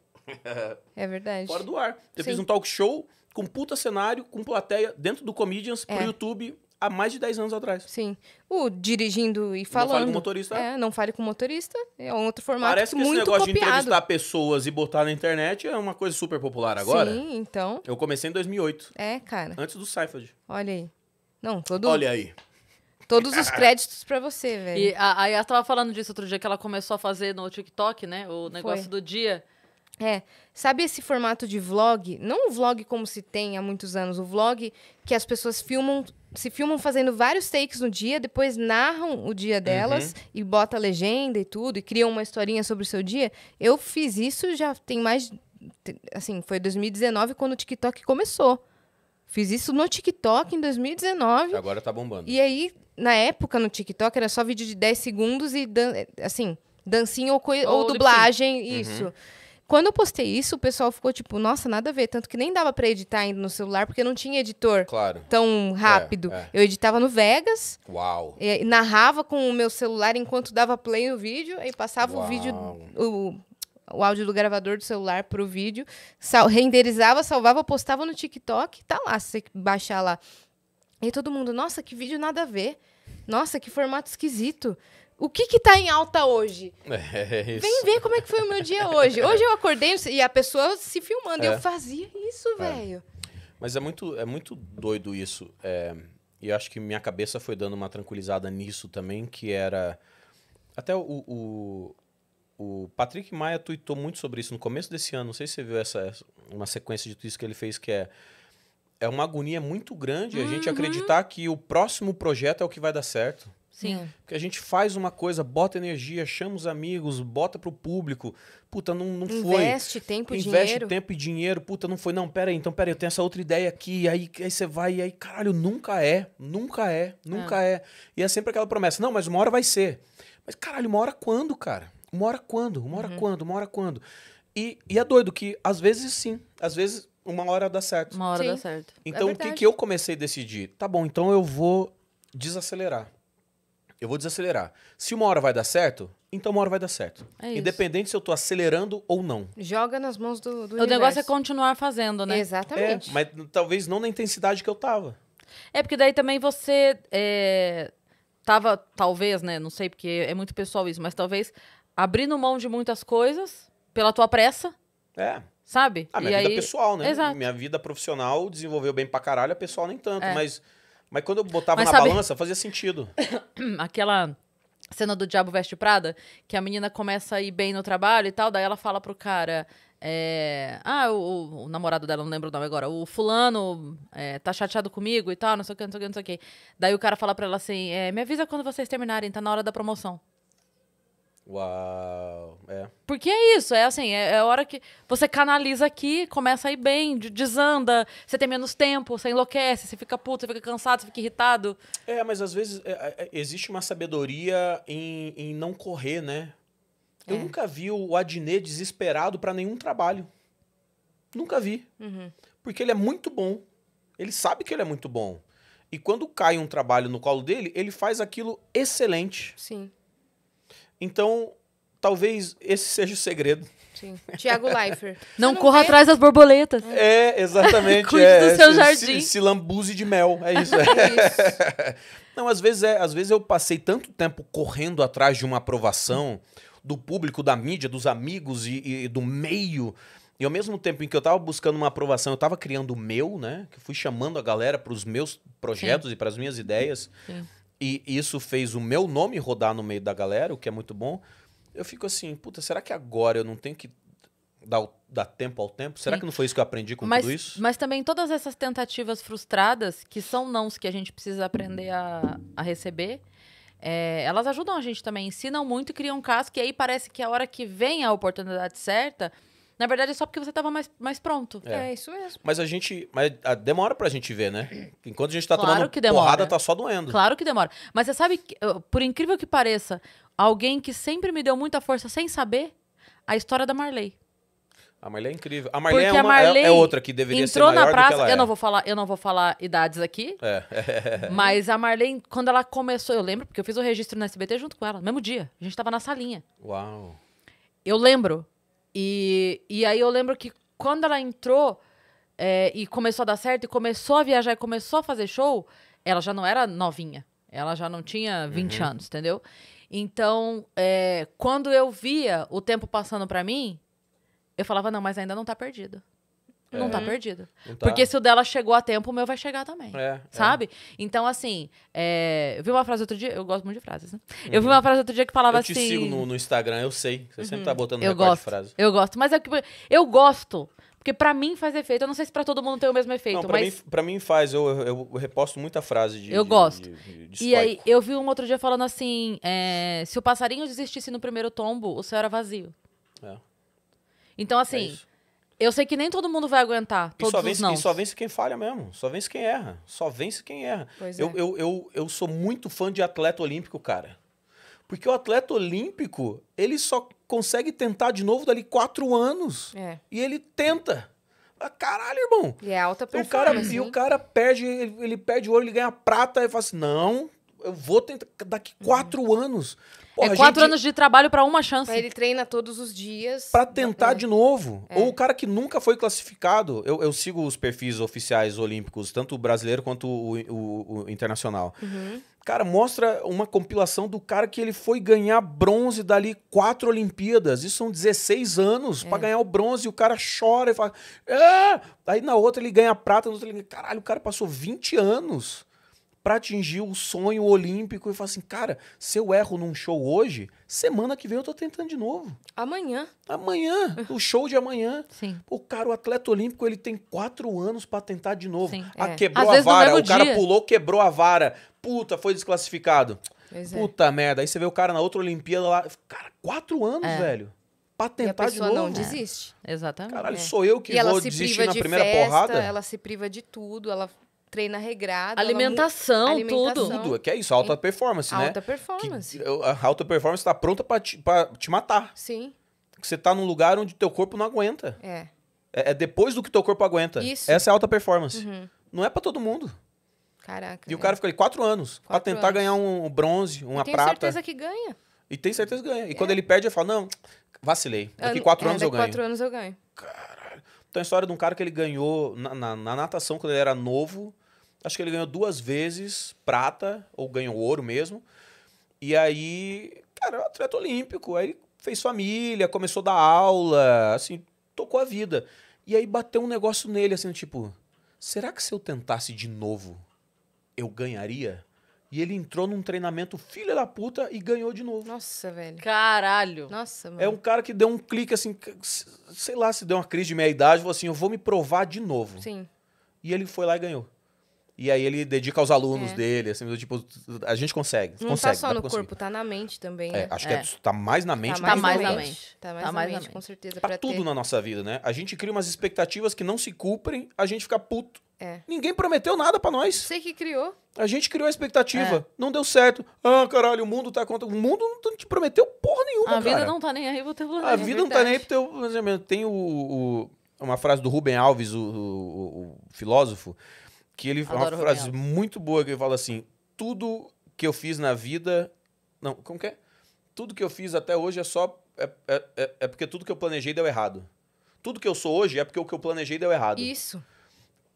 [LAUGHS] é verdade. Fora do ar. Eu Sim. fiz um talk show com puta cenário, com plateia, dentro do Comedians, pro é. YouTube, há mais de 10 anos atrás. Sim. O dirigindo e falando. Não fale com motorista. É, não fale com motorista. É um outro formato Parece que, esse negócio copiado. de entrevistar pessoas e botar na internet é uma coisa super popular agora. Sim, então. Eu comecei em 2008. É, cara. Antes do Cypher. Olha aí. Não, todo. Olha aí. Todos os [LAUGHS] créditos para você, velho. E a, aí ela tava falando disso outro dia que ela começou a fazer no TikTok, né? O negócio Foi. do dia. É, sabe esse formato de vlog? Não um vlog como se tem há muitos anos, o vlog que as pessoas filmam, se filmam fazendo vários takes no dia, depois narram o dia uhum. delas uhum. e bota legenda e tudo e criam uma historinha sobre o seu dia. Eu fiz isso já tem mais assim, foi 2019 quando o TikTok começou. Fiz isso no TikTok em 2019. Agora tá bombando. E aí, na época, no TikTok, era só vídeo de 10 segundos e, dan assim, dancinha ou, ou, ou dublagem, uhum. isso. Uhum. Quando eu postei isso, o pessoal ficou tipo, nossa, nada a ver. Tanto que nem dava para editar ainda no celular, porque não tinha editor claro. tão rápido. É, é. Eu editava no Vegas. Uau! narrava com o meu celular enquanto dava play no vídeo. Aí passava Uau. o vídeo, o, o áudio do gravador do celular pro vídeo, sal, renderizava, salvava, postava no TikTok, tá lá, se você baixar lá. E todo mundo, nossa, que vídeo nada a ver. Nossa, que formato esquisito. O que que tá em alta hoje? [LAUGHS] É isso. Vem ver como é que foi o meu dia hoje. Hoje eu acordei e a pessoa se filmando. É. Eu fazia isso, é. velho. Mas é muito, é muito doido isso. É, e acho que minha cabeça foi dando uma tranquilizada nisso também, que era... Até o, o o Patrick Maia tweetou muito sobre isso no começo desse ano. Não sei se você viu essa uma sequência de tweets que ele fez que é é uma agonia muito grande uhum. a gente uhum. acreditar que o próximo projeto é o que vai dar certo. Sim. É. Porque a gente faz uma coisa, bota energia, chama os amigos, bota pro público. Puta, não, não Investe foi. Investe tempo e dinheiro. Investe tempo e dinheiro. Puta, não foi. Não, pera aí. Então, pera aí. Eu tenho essa outra ideia aqui. Aí, aí você vai e aí, caralho, nunca é. Nunca é. Nunca ah. é. E é sempre aquela promessa. Não, mas uma hora vai ser. Mas, caralho, uma hora quando, cara? Uma hora quando? Uma hora uhum. quando? Uma hora quando? E, e é doido que, às vezes, sim. Às vezes, uma hora dá certo. Uma hora sim. dá certo. É então, é o que, que eu comecei a decidir? Tá bom, então eu vou desacelerar. Eu vou desacelerar. Se uma hora vai dar certo, então uma hora vai dar certo. É Independente se eu tô acelerando ou não. Joga nas mãos do, do O universo. negócio é continuar fazendo, né? Exatamente. É, mas talvez não na intensidade que eu tava. É, porque daí também você é, tava, talvez, né? Não sei, porque é muito pessoal isso, mas talvez abrindo mão de muitas coisas pela tua pressa. É. Sabe? A ah, minha e vida aí... pessoal, né? Exato. Minha vida profissional desenvolveu bem pra caralho, a pessoal nem tanto, é. mas mas quando eu botava mas, na sabe... balança, fazia sentido. [COUGHS] Aquela cena do Diabo Veste Prada, que a menina começa a ir bem no trabalho e tal, daí ela fala pro cara, é, ah, o, o, namorado dela, não lembro o nome agora, o fulano é, tá chateado comigo e tal, não sei o que, não sei o que, não sei o que. Daí o cara fala pra ela assim, é, me avisa quando vocês terminarem, tá na hora da promoção. Uau, é. Porque é isso, é assim, é, é, a hora que você canaliza aqui, começa a ir bem, desanda, você tem menos tempo, você enlouquece, você fica puto, você fica cansado, você fica irritado. É, mas às vezes é, é existe uma sabedoria em, em não correr, né? Eu é. nunca vi o Adnet desesperado para nenhum trabalho. Nunca vi. Uhum. Porque ele é muito bom. Ele sabe que ele é muito bom. E quando cai um trabalho no colo dele, ele faz aquilo excelente. Sim. Então, talvez esse seja o segredo. Sim. Tiago Leifert. [LAUGHS] Não, não corra vê? atrás das borboletas. É, é exatamente. [LAUGHS] Cuide é, do seu jardim. Se, se, lambuze de mel, é isso. [LAUGHS] É. isso. Não, às vezes, é, às vezes eu passei tanto tempo correndo atrás de uma aprovação do público, da mídia, dos amigos e, e do meio. E ao mesmo tempo em que eu estava buscando uma aprovação, eu estava criando o meu, né? Que fui chamando a galera para os meus projetos Sim. e para as minhas ideias. Sim e isso fez o meu nome rodar no meio da galera, o que é muito bom. Eu fico assim, puta, será que agora eu não tenho que dar, dar tempo ao tempo? Será Sim. que não foi isso que eu aprendi com mas, tudo isso? Mas também todas essas tentativas frustradas, que são nãos que a gente precisa aprender a, a receber, é, elas ajudam a gente também, ensinam muito e criam casco, caso que aí parece que a hora que vem a oportunidade certa na verdade, é só porque você estava mais, mais pronto. É. é. isso mesmo. Mas a gente. Mas a, ah, demora pra gente ver, né? Enquanto a gente tá claro tomando que demora. porrada, é. tá só doendo. Claro que demora. Mas você sabe, que, por incrível que pareça, alguém que sempre me deu muita força sem saber, a história da Marley. A Marley é incrível. A Marley, é, uma, é, Marley é, outra que deveria entrou ser maior na praça, do que ela é. eu é. não vou falar, eu não vou falar idades aqui. É. [LAUGHS] mas a Marley, quando ela começou, eu lembro porque eu fiz o registro no SBT junto com ela, no mesmo dia. A gente tava na salinha. Uau. Eu lembro e, e aí eu lembro que quando ela entrou é, e começou a dar certo, e começou a viajar e começou a fazer show, ela já não era novinha. Ela já não tinha 20 uhum. anos, entendeu? Então, é, quando eu via o tempo passando para mim, eu falava, não, mas ainda não tá perdido. Não tá é. tá perdido. Não tá. Porque se o dela chegou a tempo, o meu vai chegar também. É, é. sabe? É. Então, assim, é, eu vi uma frase outro dia, eu gosto muito de frases, né? Uhum. Eu vi uhum. uma frase outro dia que falava assim. Eu te assim, sigo no, no, Instagram, eu sei. Você uhum. sempre tá uhum. botando eu gosto, de frase. Eu gosto, mas é eu, eu gosto. Porque para mim faz efeito. Eu não sei se para todo mundo tem o mesmo efeito, não, pra mas... Mim, pra mim faz. Eu, eu, eu reposto muita frase de... Eu de, gosto. De, de, e aí, eu vi um outro dia falando assim... É, se o passarinho desistisse no primeiro tombo, o céu era vazio. É. Então, assim... É eu sei que nem todo mundo vai aguentar. Todos e só, vence, os não. e só vence quem falha mesmo. Só vence quem erra. Só vence quem erra. Pois eu, é. eu, eu, eu sou muito fã de atleta olímpico, cara. Porque o atleta olímpico, ele só consegue tentar de novo dali quatro anos. É. E ele tenta. Ah, caralho, irmão. E é alta performance. O cara, e o né? cara perde, ele, ele perde ele ganha prata, e fala assim: não, eu vou tentar daqui quatro uhum. anos é quatro gente... anos de trabalho para uma chance. Ele treina todos os dias. Para tentar de novo. É. Ou o cara que nunca foi classificado. Eu, eu, sigo os perfis oficiais olímpicos, tanto o brasileiro quanto o, o, o internacional. Uhum. Cara, mostra uma compilação do cara que ele foi ganhar bronze dali quatro Olimpíadas. Isso são 16 anos é. para ganhar o bronze. E o cara chora e fala. Ah! Aí na outra ele ganha prata, na outra ele ganha. Caralho, o cara passou 20 anos para atingir o sonho olímpico e falar assim, cara, se eu erro num show hoje, semana que vem eu tô tentando de novo. Amanhã. Amanhã, o show de amanhã. Sim. O cara, o atleta olímpico, ele tem quatro anos para tentar de novo. Sim, ah, é. quebrou Às a vara, o dia. cara pulou, quebrou a vara. Puta, foi desclassificado. Pois é. Puta é. merda. Aí você vê o cara na outra Olimpíada lá. Cara, quatro anos, é. velho pra tentar e a pessoa de novo. não desiste. É. Exatamente. Caralho, é. sou eu que e vou desistir na primeira festa, porrada? Ela se priva de tudo, ela treina regrado. Alimentação, tudo alimentação, tudo. Tudo, que é isso, alta performance, alta né? Alta performance. Que, a alta performance tá pronta para te, pra te matar. Sim. você tá num lugar onde teu corpo não aguenta. É. É, é depois do que teu corpo aguenta. Isso. Essa é alta performance. Uhum. Não é para todo mundo. Caraca. E é. o cara fica ali quatro anos quatro pra tentar anos. ganhar um bronze, uma prata. Tem certeza que ganha. E tem certeza que ganha. E é. quando ele perde, ele fala: não, vacilei. Daqui quatro é, anos daqui eu ganho. Daqui quatro anos eu ganho. Então a história de um cara que ele ganhou na, na, na natação quando ele era novo. Acho que ele ganhou duas vezes prata, ou ganhou ouro mesmo. E aí, cara, é um atleta olímpico. Aí fez família, começou a dar aula, assim, tocou a vida. E aí bateu um negócio nele, assim, tipo, será que se eu tentasse de novo, eu ganharia? E ele entrou num treinamento filha da puta e ganhou de novo. Nossa, velho. Caralho. Nossa, mano. É um cara que deu um clique assim, sei lá, se deu uma crise de meia idade, falou assim: eu vou me provar de novo. Sim. E ele foi lá e ganhou. E aí ele dedica aos alunos é. dele, assim, tipo, a gente consegue. Não tá consegue, tá só no corpo, tá na mente também. É, né? acho é. que é, tá mais na mente. Tá mais, tá mais na mente. mente. Tá mais, tá mais na mente, com certeza. Pra, pra tudo ter... na nossa vida, né? A gente cria umas expectativas que não se cumprem, a gente fica puto. É. Ninguém prometeu nada para nós. Você que criou. A gente criou a expectativa. É. Não deu certo. Ah, caralho, o mundo tá contra. O mundo não te prometeu porra nenhuma, A cara. vida não tá nem aí pro teu planejamento. A vida não tá nem aí pro teu planejamento. Tem o, o, uma frase do Rubem Alves, o, o filósofo, que ele Adoro uma frase Alves. muito boa que ele fala assim: tudo que eu fiz na vida. Não, como que é? Tudo que eu fiz até hoje é só. é, é, é, é porque tudo que eu planejei deu errado. Tudo que eu sou hoje é porque o que eu planejei deu errado. Isso.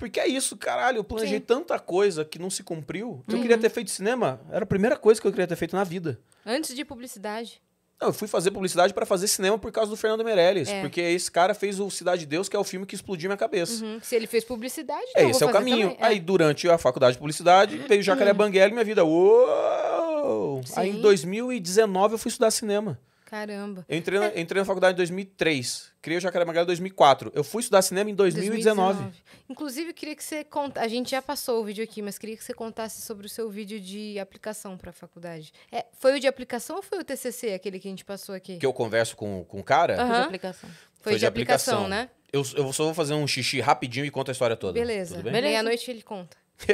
Porque é isso, caralho. Eu planejei Sim. tanta coisa que não se cumpriu. Uhum. Eu queria ter feito cinema. Era a primeira coisa que eu queria ter feito na vida. Antes de publicidade. Não, eu fui fazer publicidade para fazer cinema por causa do Fernando Meirelles. É. Porque esse cara fez o Cidade de Deus, que é o filme que explodiu minha cabeça. Uhum. Se ele fez publicidade, é, então esse é o caminho. É. Aí, durante a faculdade de publicidade, veio Jacaré uhum. Banguela e minha vida. Uou! Sim. Aí, em 2019, eu fui estudar cinema. Caramba. Eu entrei, na, é. entrei na faculdade em 2003, criei o Jacaré Magalha em 2004. Eu fui estudar cinema em 2019. 2019. Inclusive, queria que você contasse... A gente já passou o vídeo aqui, mas queria que você contasse sobre o seu vídeo de aplicação para a faculdade. É, foi o de aplicação ou foi o TCC, aquele que a gente passou aqui? Que eu converso com, com o cara? Uhum. Foi de aplicação. Foi, de, aplicação, né? Eu, eu só vou fazer um xixi rapidinho e conto a história toda. Beleza. Tudo à Beleza. Meia-noite ele conta. [LAUGHS]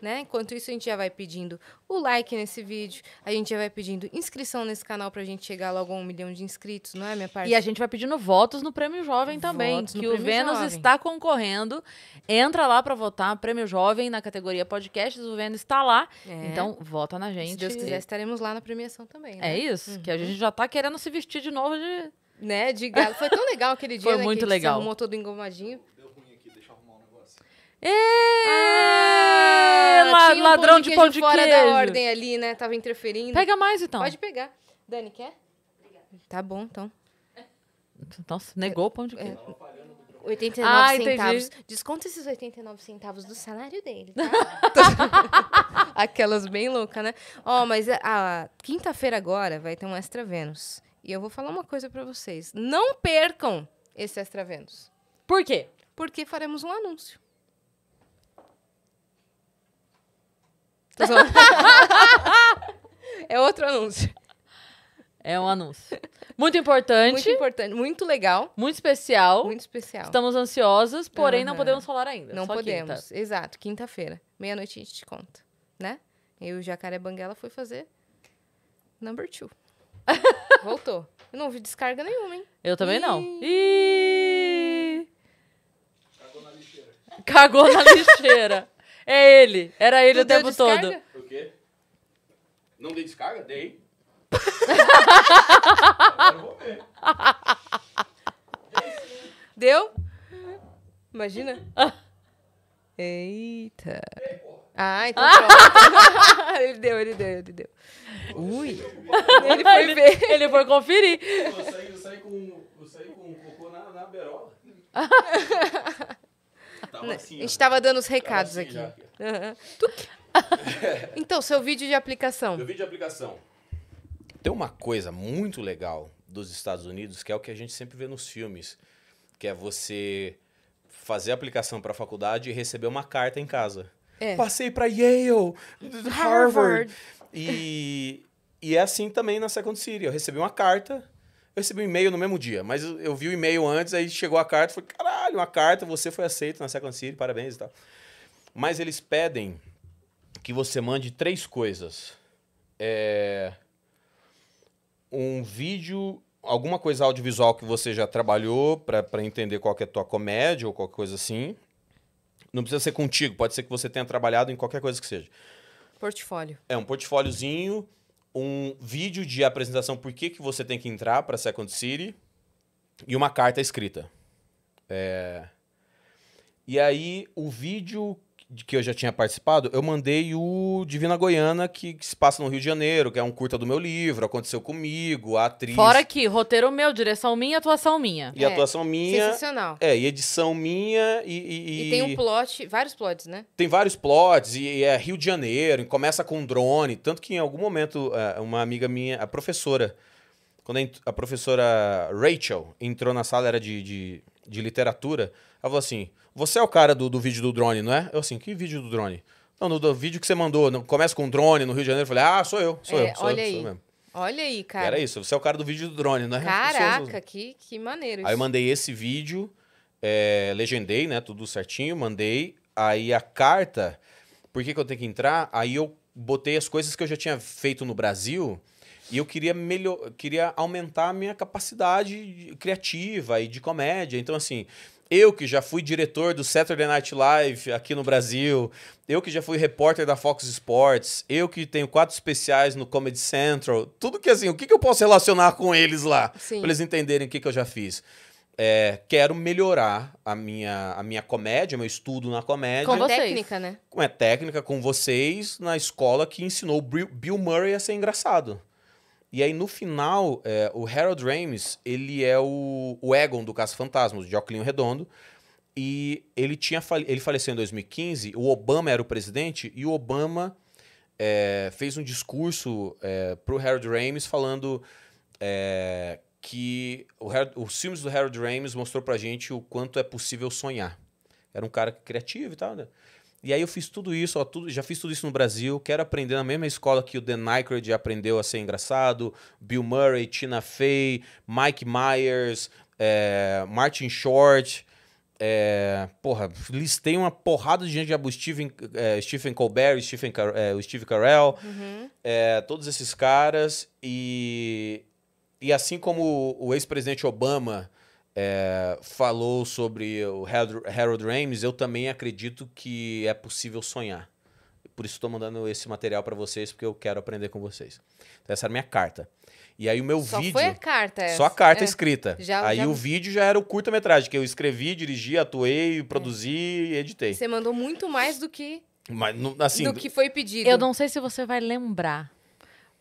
né? Enquanto isso, a gente já vai pedindo o like nesse vídeo, a gente já vai pedindo inscrição nesse canal pra gente chegar logo a um milhão de inscritos, não é, minha parte? E a gente vai pedindo votos no Prêmio Jovem também, votos que o Vênus Jovem. está concorrendo. Entra lá pra votar, Prêmio Jovem, na categoria podcasts, o Vênus está lá. É. Então, vota na gente. Se Deus quiser, estaremos lá na premiação também. Né? É isso, uhum. que a uhum. gente já tá querendo se vestir de novo de né, de galo. Foi tão legal aquele [LAUGHS] dia, Foi né, muito legal. arrumou todo engomadinho. Ah, la um ladrão pão de, de pão de fora queijo. da ordem ali, né? Tava interferindo. Pega mais, então. Pode pegar. Dani, quer? Obrigada. Tá bom, então. Nossa, então, negou o pão de é, queijo. É. 89 ah, centavos. Desconta esses 89 centavos do salário dele, tá? [LAUGHS] Aquelas bem loucas, né? Ó, oh, mas a, quinta-feira agora vai ter um Extra Vênus. E eu vou falar uma coisa para vocês. Não percam esse Extra Vênus. Por quê? Porque faremos um anúncio. [LAUGHS] é outro anúncio. É um anúncio. Muito importante. Muito importante, muito legal. Muito especial. Muito especial. Estamos ansiosas, porém uhum. não podemos falar ainda. Não podemos, quinta. exato. Quinta-feira, meia-noite a gente te conta, né? E o Jacaré Banguela foi fazer number two. [LAUGHS] Voltou. Eu não vi descarga nenhuma, hein? Eu também Ih. não. Ih! Cagou na lixeira. Cagou na lixeira. É ele. Era ele tu o tempo descarga? todo. O quê? Não dei descarga? Dei. eu vou ver. Deu? Imagina. [LAUGHS] Eita. Ah, ah então, então pronto. [LAUGHS] ele deu, ele deu, ele deu. Ui. Ele foi ver. [LAUGHS] Ele foi conferir. Eu saí, eu saí com, eu saí com um cocô na, na berola. Tava assim, a gente estava dando os recados assim, aqui. Já, [LAUGHS] [LAUGHS] então, seu vídeo de aplicação. Meu vídeo de aplicação. Tem uma coisa muito legal dos Estados Unidos, que é o que a gente sempre vê nos filmes, que é você fazer a aplicação para a faculdade e receber uma carta em casa. É. Passei para Yale, Harvard. Harvard. E, e é assim também na Second City. Eu recebi uma carta eu recebi um e-mail no mesmo dia, mas eu, vi o e-mail antes, aí chegou a carta, foi caralho, uma carta, você foi aceito na Second City, parabéns e tal. Mas eles pedem que você mande três coisas. É... Um vídeo, alguma coisa audiovisual que você já trabalhou para entender qual é a tua comédia ou qualquer coisa assim. Não precisa ser contigo, pode ser que você tenha trabalhado em qualquer coisa que seja. Portfólio. É, um portfóliozinho um vídeo de apresentação por que, que você tem que entrar para Second City e uma carta escrita. É... E aí, o vídeo de que eu já tinha participado, eu mandei o Divina Goiana, que, que, se passa no Rio de Janeiro, que é um curta do meu livro, aconteceu comigo, a atriz. Fora que, roteiro meu, direção minha, atuação minha. E é, atuação minha. Sensacional. É, e edição minha e, e, e. tem um plot, vários plots, né? Tem vários plots, e, e é Rio de Janeiro, e começa com um drone. Tanto que em algum momento, é, uma amiga minha, a professora, quando a professora Rachel entrou na sala, era de, de, de literatura. Ela falou assim: Você é o cara do, do vídeo do drone, não é? Eu assim: Que vídeo do drone? Não, no, vídeo que você mandou, no, começa com um drone no Rio de Janeiro. Eu falei: Ah, sou eu, sou é, eu, sou olha eu, aí. eu mesmo. Olha aí, cara. Era isso, você é o cara do vídeo do drone, não é? Caraca, que, que maneiro. Isso. Aí eu mandei esse vídeo, é, legendei, né? Tudo certinho, mandei. Aí a carta, por que, que eu tenho que entrar? Aí eu botei as coisas que eu já tinha feito no Brasil e eu queria melhor, queria aumentar a minha capacidade criativa e de comédia. Então, assim, eu que já fui diretor do Saturday Night Live aqui no Brasil, eu que já fui repórter da Fox Sports, eu que tenho quatro especiais no Comedy Central, tudo que assim, o que, que eu posso relacionar com eles lá? Para eles entenderem o que, que eu já fiz. É, quero melhorar a minha, a minha comédia, meu estudo na comédia. Com a técnica, né? Com a é, técnica com vocês na escola que ensinou Bill Murray a ser engraçado. E aí, no final, é, o Harold Ramis, ele é o, o Egon do Caça-Fantasmas, de Oclinho Redondo. E ele, tinha ele faleceu em 2015, o Obama era o presidente, e o Obama é, fez um discurso é, pro Harold Ramis falando é, que o Harold, os filmes do Harold Ramis mostrou pra gente o quanto é possível sonhar. Era um cara criativo e tal, né? E aí eu fiz tudo isso, ó, tudo, já fiz tudo isso no Brasil, quero aprender na mesma escola que o Dan Aykroyd aprendeu a ser engraçado, Bill Murray, Tina Fey, Mike Myers, é, Martin Short, é, porra, listei uma porrada de gente, já o Stephen, é, Stephen Colbert, Stephen Car é, o Steve Carell, uhum. É, todos esses caras. E, e assim como o ex-presidente Obama é, falou sobre o Harold Ramis, eu também acredito que é possível sonhar. Por isso estou mandando esse material para vocês, porque eu quero aprender com vocês. Então, essa era a minha carta. E aí o meu só vídeo... Só foi a carta essa. Só a carta é. escrita. Já, aí já... o vídeo já era o curta-metragem, que eu escrevi, dirigi, atuei, é. produzi é. e editei. Você mandou muito mais do que... Mas, assim, do que foi pedido. Eu não sei se você vai lembrar,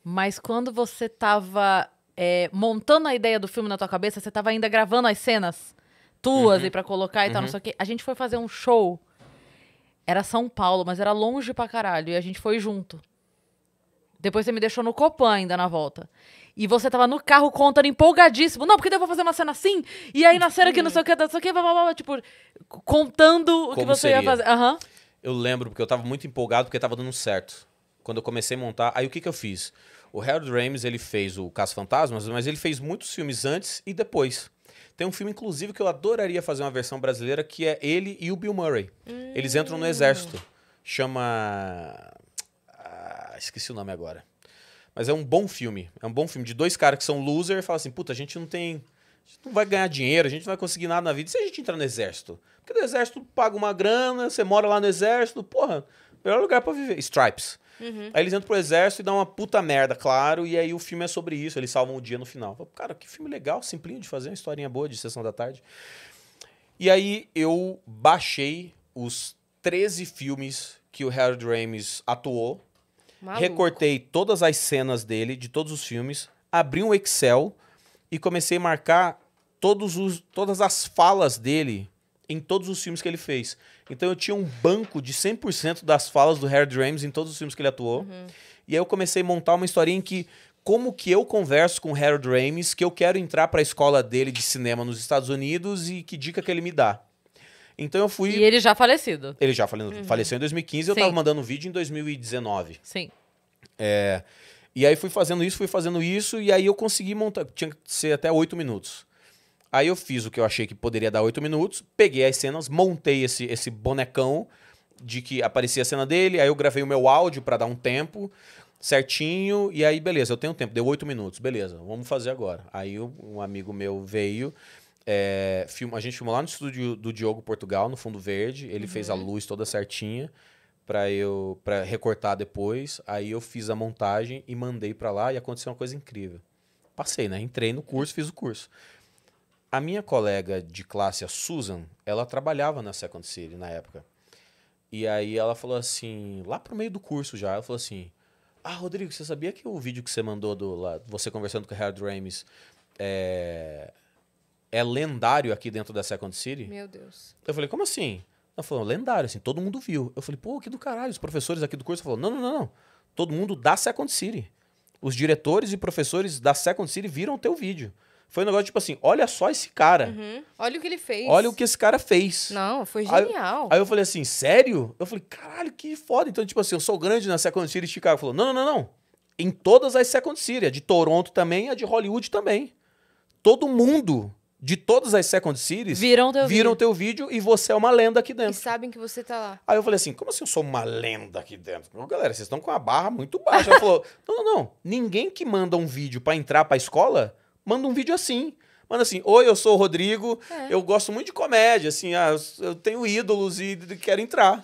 mas quando você estava é, montando a ideia do filme na tua cabeça, você tava ainda gravando as cenas tuas uhum. e para colocar e tal, não uhum. sei o quê. A gente foi fazer um show. Era São Paulo, mas era longe pra caralho. E a gente foi junto. Depois você me deixou no Copan ainda na volta. E você tava no carro contando empolgadíssimo. Não, porque eu vou fazer uma cena assim. E aí na cena que não sei o que, não sei o que, blá, blá, blá, tipo, contando o Como que você seria? ia fazer. Uhum. Eu lembro, porque eu tava muito empolgado, porque tava dando certo. Quando eu comecei a montar, aí o que que eu fiz? O Harold Ramis, ele fez o Caso Fantasmas, mas ele fez muitos filmes antes e depois. Tem um filme, inclusive, que eu adoraria fazer uma versão brasileira, que é ele e o Bill Murray. Hum. Eles entram no exército. Chama... Ah, esqueci o nome agora. Mas é um bom filme. É um bom filme de dois caras que são loser e falam assim, puta, a gente não tem... A gente não vai ganhar dinheiro, a gente não vai conseguir nada na vida. E se a gente entrar no exército? Porque no exército paga uma grana, você mora lá no exército, porra, melhor lugar para viver. Stripes. Uhum. Aí eles entram pro exército e dão uma puta merda, claro. E aí o filme é sobre isso. Eles salvam o dia no final. Falo, Cara, que filme legal, simplinho de fazer, uma historinha boa de sessão da tarde. E aí eu baixei os 13 filmes que o Harold Ramis atuou. Maluco. Recortei todas as cenas dele, de todos os filmes, abri um Excel e comecei a marcar todos os, todas as falas dele em todos os filmes que ele fez. Então eu tinha um banco de 100% das falas do Harold Ramis em todos os filmes que ele atuou. Uhum. E aí eu comecei a montar uma historinha em que como que eu converso com o Harold Ramis que eu quero entrar para a escola dele de cinema nos Estados Unidos e que dica que ele me dá. Então eu fui E ele já falecido. Ele já fale... uhum. faleceu em 2015, Sim. eu tava mandando um vídeo em 2019. Sim. É... E aí fui fazendo isso, fui fazendo isso, e aí eu consegui montar. Tinha que ser até oito minutos. Aí eu fiz o que eu achei que poderia dar oito minutos, peguei as cenas, montei esse, esse bonecão de que aparecia a cena dele, aí eu gravei o meu áudio para dar um tempo certinho, e aí beleza, eu tenho tempo, deu oito minutos, beleza, vamos fazer agora. Aí um amigo meu veio, é, filma, a gente filmou lá no estúdio do Diogo Portugal, no Fundo Verde, ele uhum. fez a uhum. luz toda certinha para eu para recortar depois, aí eu fiz a montagem e mandei para lá e aconteceu uma coisa incrível. Passei, né? Entrei no curso, fiz o curso. A minha colega de classe, a Susan, ela trabalhava na Second City na época. E aí ela falou assim, lá pro meio do curso já, ela falou assim: Ah, Rodrigo, você sabia que o vídeo que você mandou do lá, você conversando com o Harold Ramis é, é lendário aqui dentro da Second City? Meu Deus. Eu falei, como assim? Ela falou, lendário, assim, todo mundo viu. Eu falei, pô, que do caralho, os professores aqui do curso falaram, não, não, não, não. Todo mundo da Second City. Os diretores e professores da Second City viram o teu vídeo. Foi um negócio tipo assim: olha só esse cara. Uhum. Olha o que ele fez. Olha o que esse cara fez. Não, foi genial. Aí, aí, eu falei assim: sério? Eu falei: caralho, que foda. Então, tipo assim, eu sou grande na Second City de Chicago. Falou: não, não, não, não. Em todas as Second City, a de Toronto também, a de Hollywood também. Todo mundo de todas as Second Series viram, teu, viram vídeo. teu vídeo e você é uma lenda aqui dentro. E sabem que você tá lá. Aí eu falei assim: como assim eu sou uma lenda aqui dentro? Falei, galera, vocês estão com a barra muito baixa. Ela falou: não, não, não. Ninguém que manda um vídeo para entrar pra escola manda um vídeo assim. Manda assim, oi, eu sou o Rodrigo, é. eu gosto muito de comédia, assim, ah, eu tenho ídolos e quero entrar.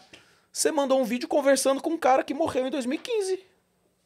Você mandou um vídeo conversando com um cara que morreu em 2015.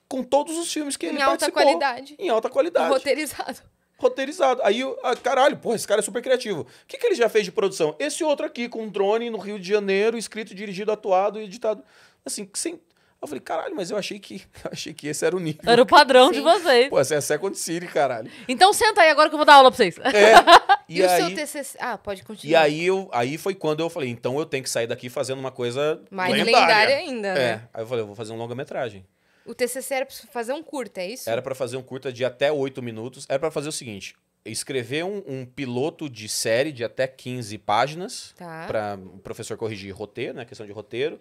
Com todos os filmes que em ele participou. Em alta qualidade. Em alta qualidade. Roteirizado. Roteirizado. Aí, ah, caralho, porra, esse cara é super criativo. O que, que ele já fez de produção? Esse outro aqui, com um drone no Rio de Janeiro, escrito, dirigido, atuado e editado. Assim, sem, eu falei, caralho, mas eu achei que [LAUGHS] eu achei que esse era o nível. Era o padrão Sim. de vocês. Pô, essa é Second City, caralho. Então senta aí agora que eu vou dar aula pra vocês. É. [LAUGHS] E, e aí, o seu TCC? Ah, pode continuar. E aí, eu, aí foi quando eu falei, então eu tenho que sair daqui fazendo uma coisa mais lendária, lendária ainda. É. Né? Aí eu falei, eu vou fazer um longa-metragem. O TCC era pra fazer um curta, é isso? Era para fazer um curta de até oito minutos. Era para fazer o seguinte: escrever um, um, piloto de série de até 15 páginas tá. para o professor corrigir roteiro, né? Questão de roteiro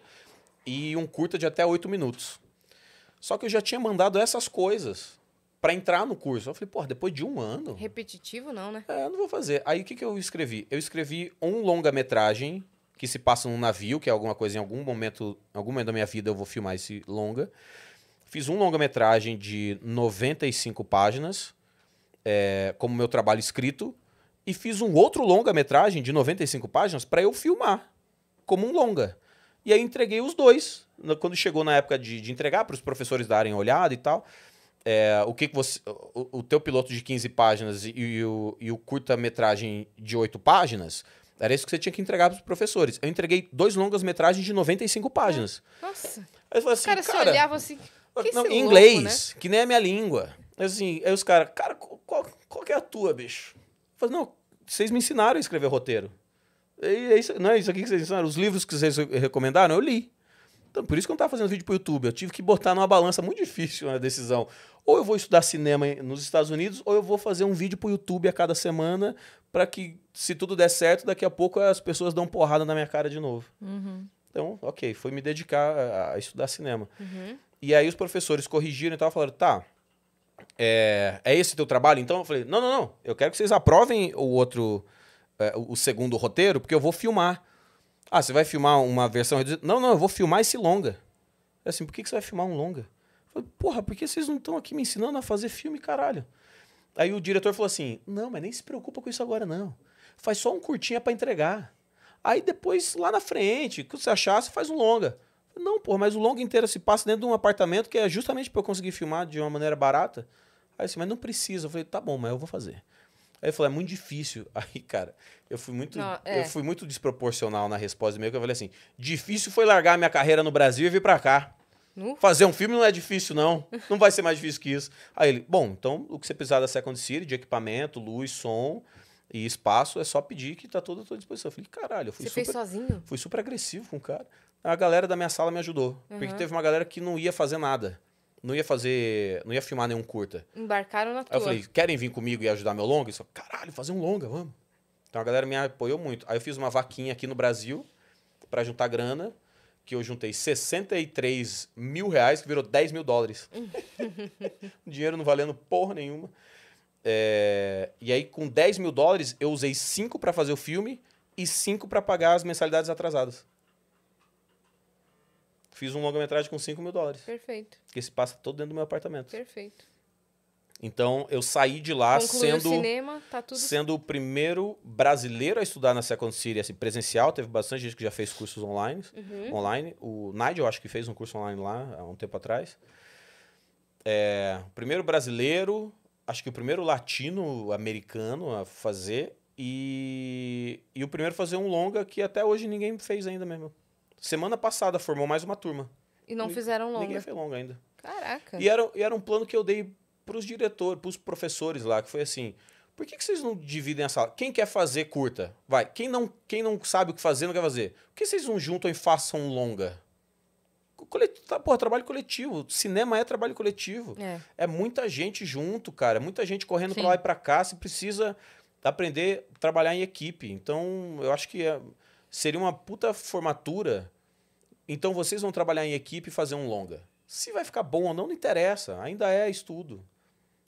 e um curta de até oito minutos. Só que eu já tinha mandado essas coisas para entrar no curso. Eu falei, pô, depois de um ano. Repetitivo não, né? É, não vou fazer. Aí o que, que eu escrevi? Eu escrevi um longa-metragem que se passa num navio, que é alguma coisa em algum momento, em algum momento da minha vida eu vou filmar esse longa. Fiz um longa-metragem de 95 páginas, é, como meu trabalho escrito, e fiz um outro longa-metragem de 95 páginas para eu filmar como um longa. E aí entreguei os dois. Quando chegou na época de, de entregar, para os professores darem olhada e tal. É, o que, que você. O, o, teu piloto de 15 páginas e, e o, o curta-metragem de 8 páginas. Era isso que você tinha que entregar para os professores. Eu entreguei dois longas-metragens de 95 páginas. É. Nossa. Aí eu assim, cara, cara, olhava assim. Que não, em inglês, né? que nem é a minha língua. Assim, aí os caras, cara, cara qual, qual, que é a tua, bicho? Eu falei, não, vocês me ensinaram a escrever roteiro. É isso, não é isso aqui que vocês ensinaram? Os livros que vocês recomendaram, eu li. Então, por isso que eu não estava fazendo vídeo para o YouTube. Eu tive que botar numa balança muito difícil a decisão. Ou eu vou estudar cinema nos Estados Unidos, ou eu vou fazer um vídeo para o YouTube a cada semana, para que, se tudo der certo, daqui a pouco as pessoas dão porrada na minha cara de novo. Uhum. Então, ok, foi me dedicar a, a estudar cinema. Uhum. E aí os professores corrigiram e tal, falaram, tá, é, é esse teu trabalho então? Eu falei, não, não, não, eu quero que vocês aprovem o outro é, o segundo roteiro, porque eu vou filmar. Ah, você vai filmar uma versão reduzida? Não, não, eu vou filmar esse longa. É assim, por que, que você vai filmar um longa? Eu falei, porra, por que vocês não estão aqui me ensinando a fazer filme, caralho? Aí o diretor falou assim: não, mas nem se preocupa com isso agora, não. Faz só um curtinha para entregar. Aí depois, lá na frente, o que você achar, você faz um longa. não, porra, mas o longa inteiro se passa dentro de um apartamento que é justamente para eu conseguir filmar de uma maneira barata. Aí assim, mas não precisa. Eu falei, tá bom, mas eu vou fazer. Aí ele falou, é muito difícil. [LAUGHS] Aí, cara, eu fui muito, Não, é. eu fui muito desproporcional na resposta do meu, que eu falei assim: difícil foi largar minha carreira no Brasil e vir para cá. Uh. Fazer um filme não é difícil, não. Não vai ser mais difícil que isso. Aí ele, bom, então o que você precisar da Second City, de equipamento, luz, som e espaço, é só pedir que tá tudo à tua disposição. Eu falei, caralho, eu fui você super. Fez sozinho? Fui super agressivo com o cara. A galera da minha sala me ajudou. Uhum. Porque teve uma galera que não ia fazer nada não ia fazer. Não ia filmar nenhum curta. Embarcaram na tua. Aí eu falei, querem vir comigo e ajudar meu longa? Isso, caralho, fazer um longa, vamos. Então a galera me apoiou muito. Aí eu fiz uma vaquinha aqui no Brasil para juntar grana, que eu juntei 63 mil reais, que virou 10 mil dólares. [LAUGHS] Dinheiro não valendo porra nenhuma. É... E aí, com 10 mil dólares, eu usei 5 para fazer o filme e 5 para pagar as mensalidades atrasadas. Fiz um longa-metragem com 5 mil dólares. Perfeito. Que se passa todo dentro do meu apartamento. Perfeito. Então, eu saí de lá Concluiu sendo. O cinema, tá tudo... Sendo o primeiro brasileiro a estudar na Second City, assim, presencial. Teve bastante gente que já fez cursos online. Uhum. online. O Nigel, acho que fez um curso online lá há um tempo atrás. É, primeiro brasileiro, acho que o primeiro latino-americano a fazer. E, e o primeiro a fazer um longa que até hoje ninguém fez ainda mesmo. Semana passada formou mais uma turma. E não fizeram longa. Ninguém fez longa ainda. Caraca. E era, e era um plano que eu dei pros diretores, pros professores lá, que foi assim: por que, que vocês não dividem a sala? Quem quer fazer curta? Vai. Quem não, quem não sabe o que fazer, não quer fazer. Por que vocês não juntam e façam longa? tá? Porra, trabalho coletivo. Cinema é trabalho coletivo. É, é muita gente junto, cara. muita gente correndo para lá e para cá. Você precisa aprender a trabalhar em equipe. Então, eu acho que é... seria uma puta formatura então vocês vão trabalhar em equipe e fazer um longa. Se vai ficar bom ou não, não interessa. Ainda é estudo.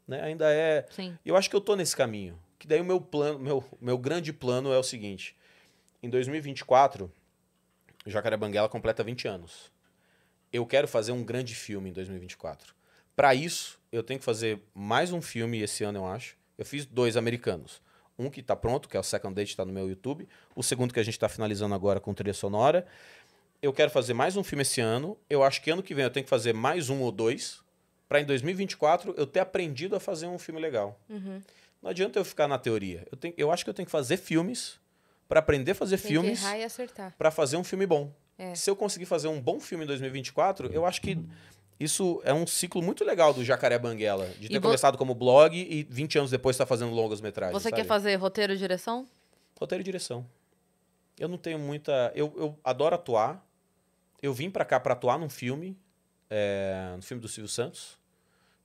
Né? Ainda é. Sim. Eu acho que eu tô nesse caminho. Que daí o meu plano, meu, meu grande plano é o seguinte: em 2024, Banguela completa 20 anos. Eu quero fazer um grande filme em 2024. Para isso, eu tenho que fazer mais um filme esse ano, eu acho. Eu fiz dois americanos. Um que está pronto, que é o Second Date, está no meu YouTube. O segundo que a gente está finalizando agora com trilha sonora eu quero fazer mais um filme esse ano. Eu acho que ano que vem eu tenho que fazer mais um ou dois. Para em 2024 eu ter aprendido a fazer um filme legal. Uhum. Não adianta eu ficar na teoria. Eu, tenho, eu acho que eu tenho que fazer filmes para aprender a fazer tem filmes. Que errar e acertar. Para fazer um filme bom. É. Se eu conseguir fazer um bom filme em 2024, eu acho que isso é um ciclo muito legal do Jacaré Banguela. De ter vo... começado como blog e 20 anos depois estar tá fazendo longas metragens. Você sabe? quer fazer roteiro e direção? Roteiro e direção. Eu não tenho muita. Eu, eu adoro atuar eu vim para cá para atuar num filme, é, no filme do Silvio Santos,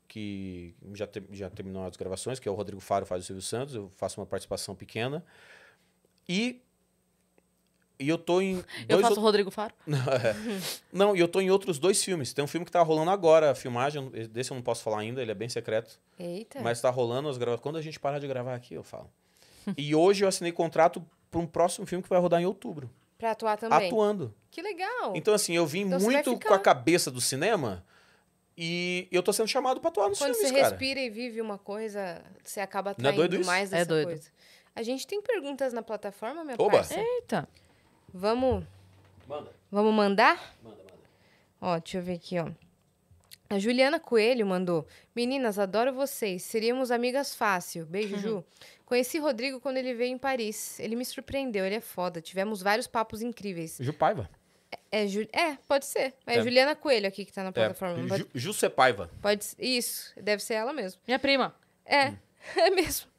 que já, te, já terminou as gravações, que é o Rodrigo Faro faz o Silvio Santos, eu faço uma participação pequena. E e eu tô em. [LAUGHS] eu faço o Rodrigo Faro? [LAUGHS] É. não, e eu tô em outros dois filmes. Tem um filme que tá rolando agora, a filmagem. Desse eu não posso falar ainda, ele é bem secreto. Eita. Mas tá rolando as gravações. Quando a gente parar de gravar aqui, eu falo. [LAUGHS] e hoje eu assinei contrato para um próximo filme que vai rodar em outubro. Pra atuar também. Atuando. Que legal. Então, assim, eu vim então, muito ficar... com a cabeça do cinema e eu tô sendo chamado pra atuar nos Quando filmes, cara. Quando você respira e vive uma coisa, você acaba é atraindo é mais dessa é doido. coisa. A gente tem perguntas na plataforma, minha Oba. parça? Eita. Vamos... Manda. Vamos mandar? Manda, manda. Ó, deixa eu ver aqui, ó. A Juliana Coelho mandou. Meninas, adoro vocês. Seríamos amigas fácil. Beijo, uhum. Ju. Conheci Rodrigo quando ele veio em Paris. Ele me surpreendeu, ele é foda. Tivemos vários papos incríveis. Ju É, é, Ju... é pode ser. É, é, Juliana Coelho aqui que tá na é, plataforma. É. Pode... Ju, Sepaiva. Pode ser. Isso, deve ser ela mesmo. Minha prima. É, hum. [LAUGHS] é mesmo.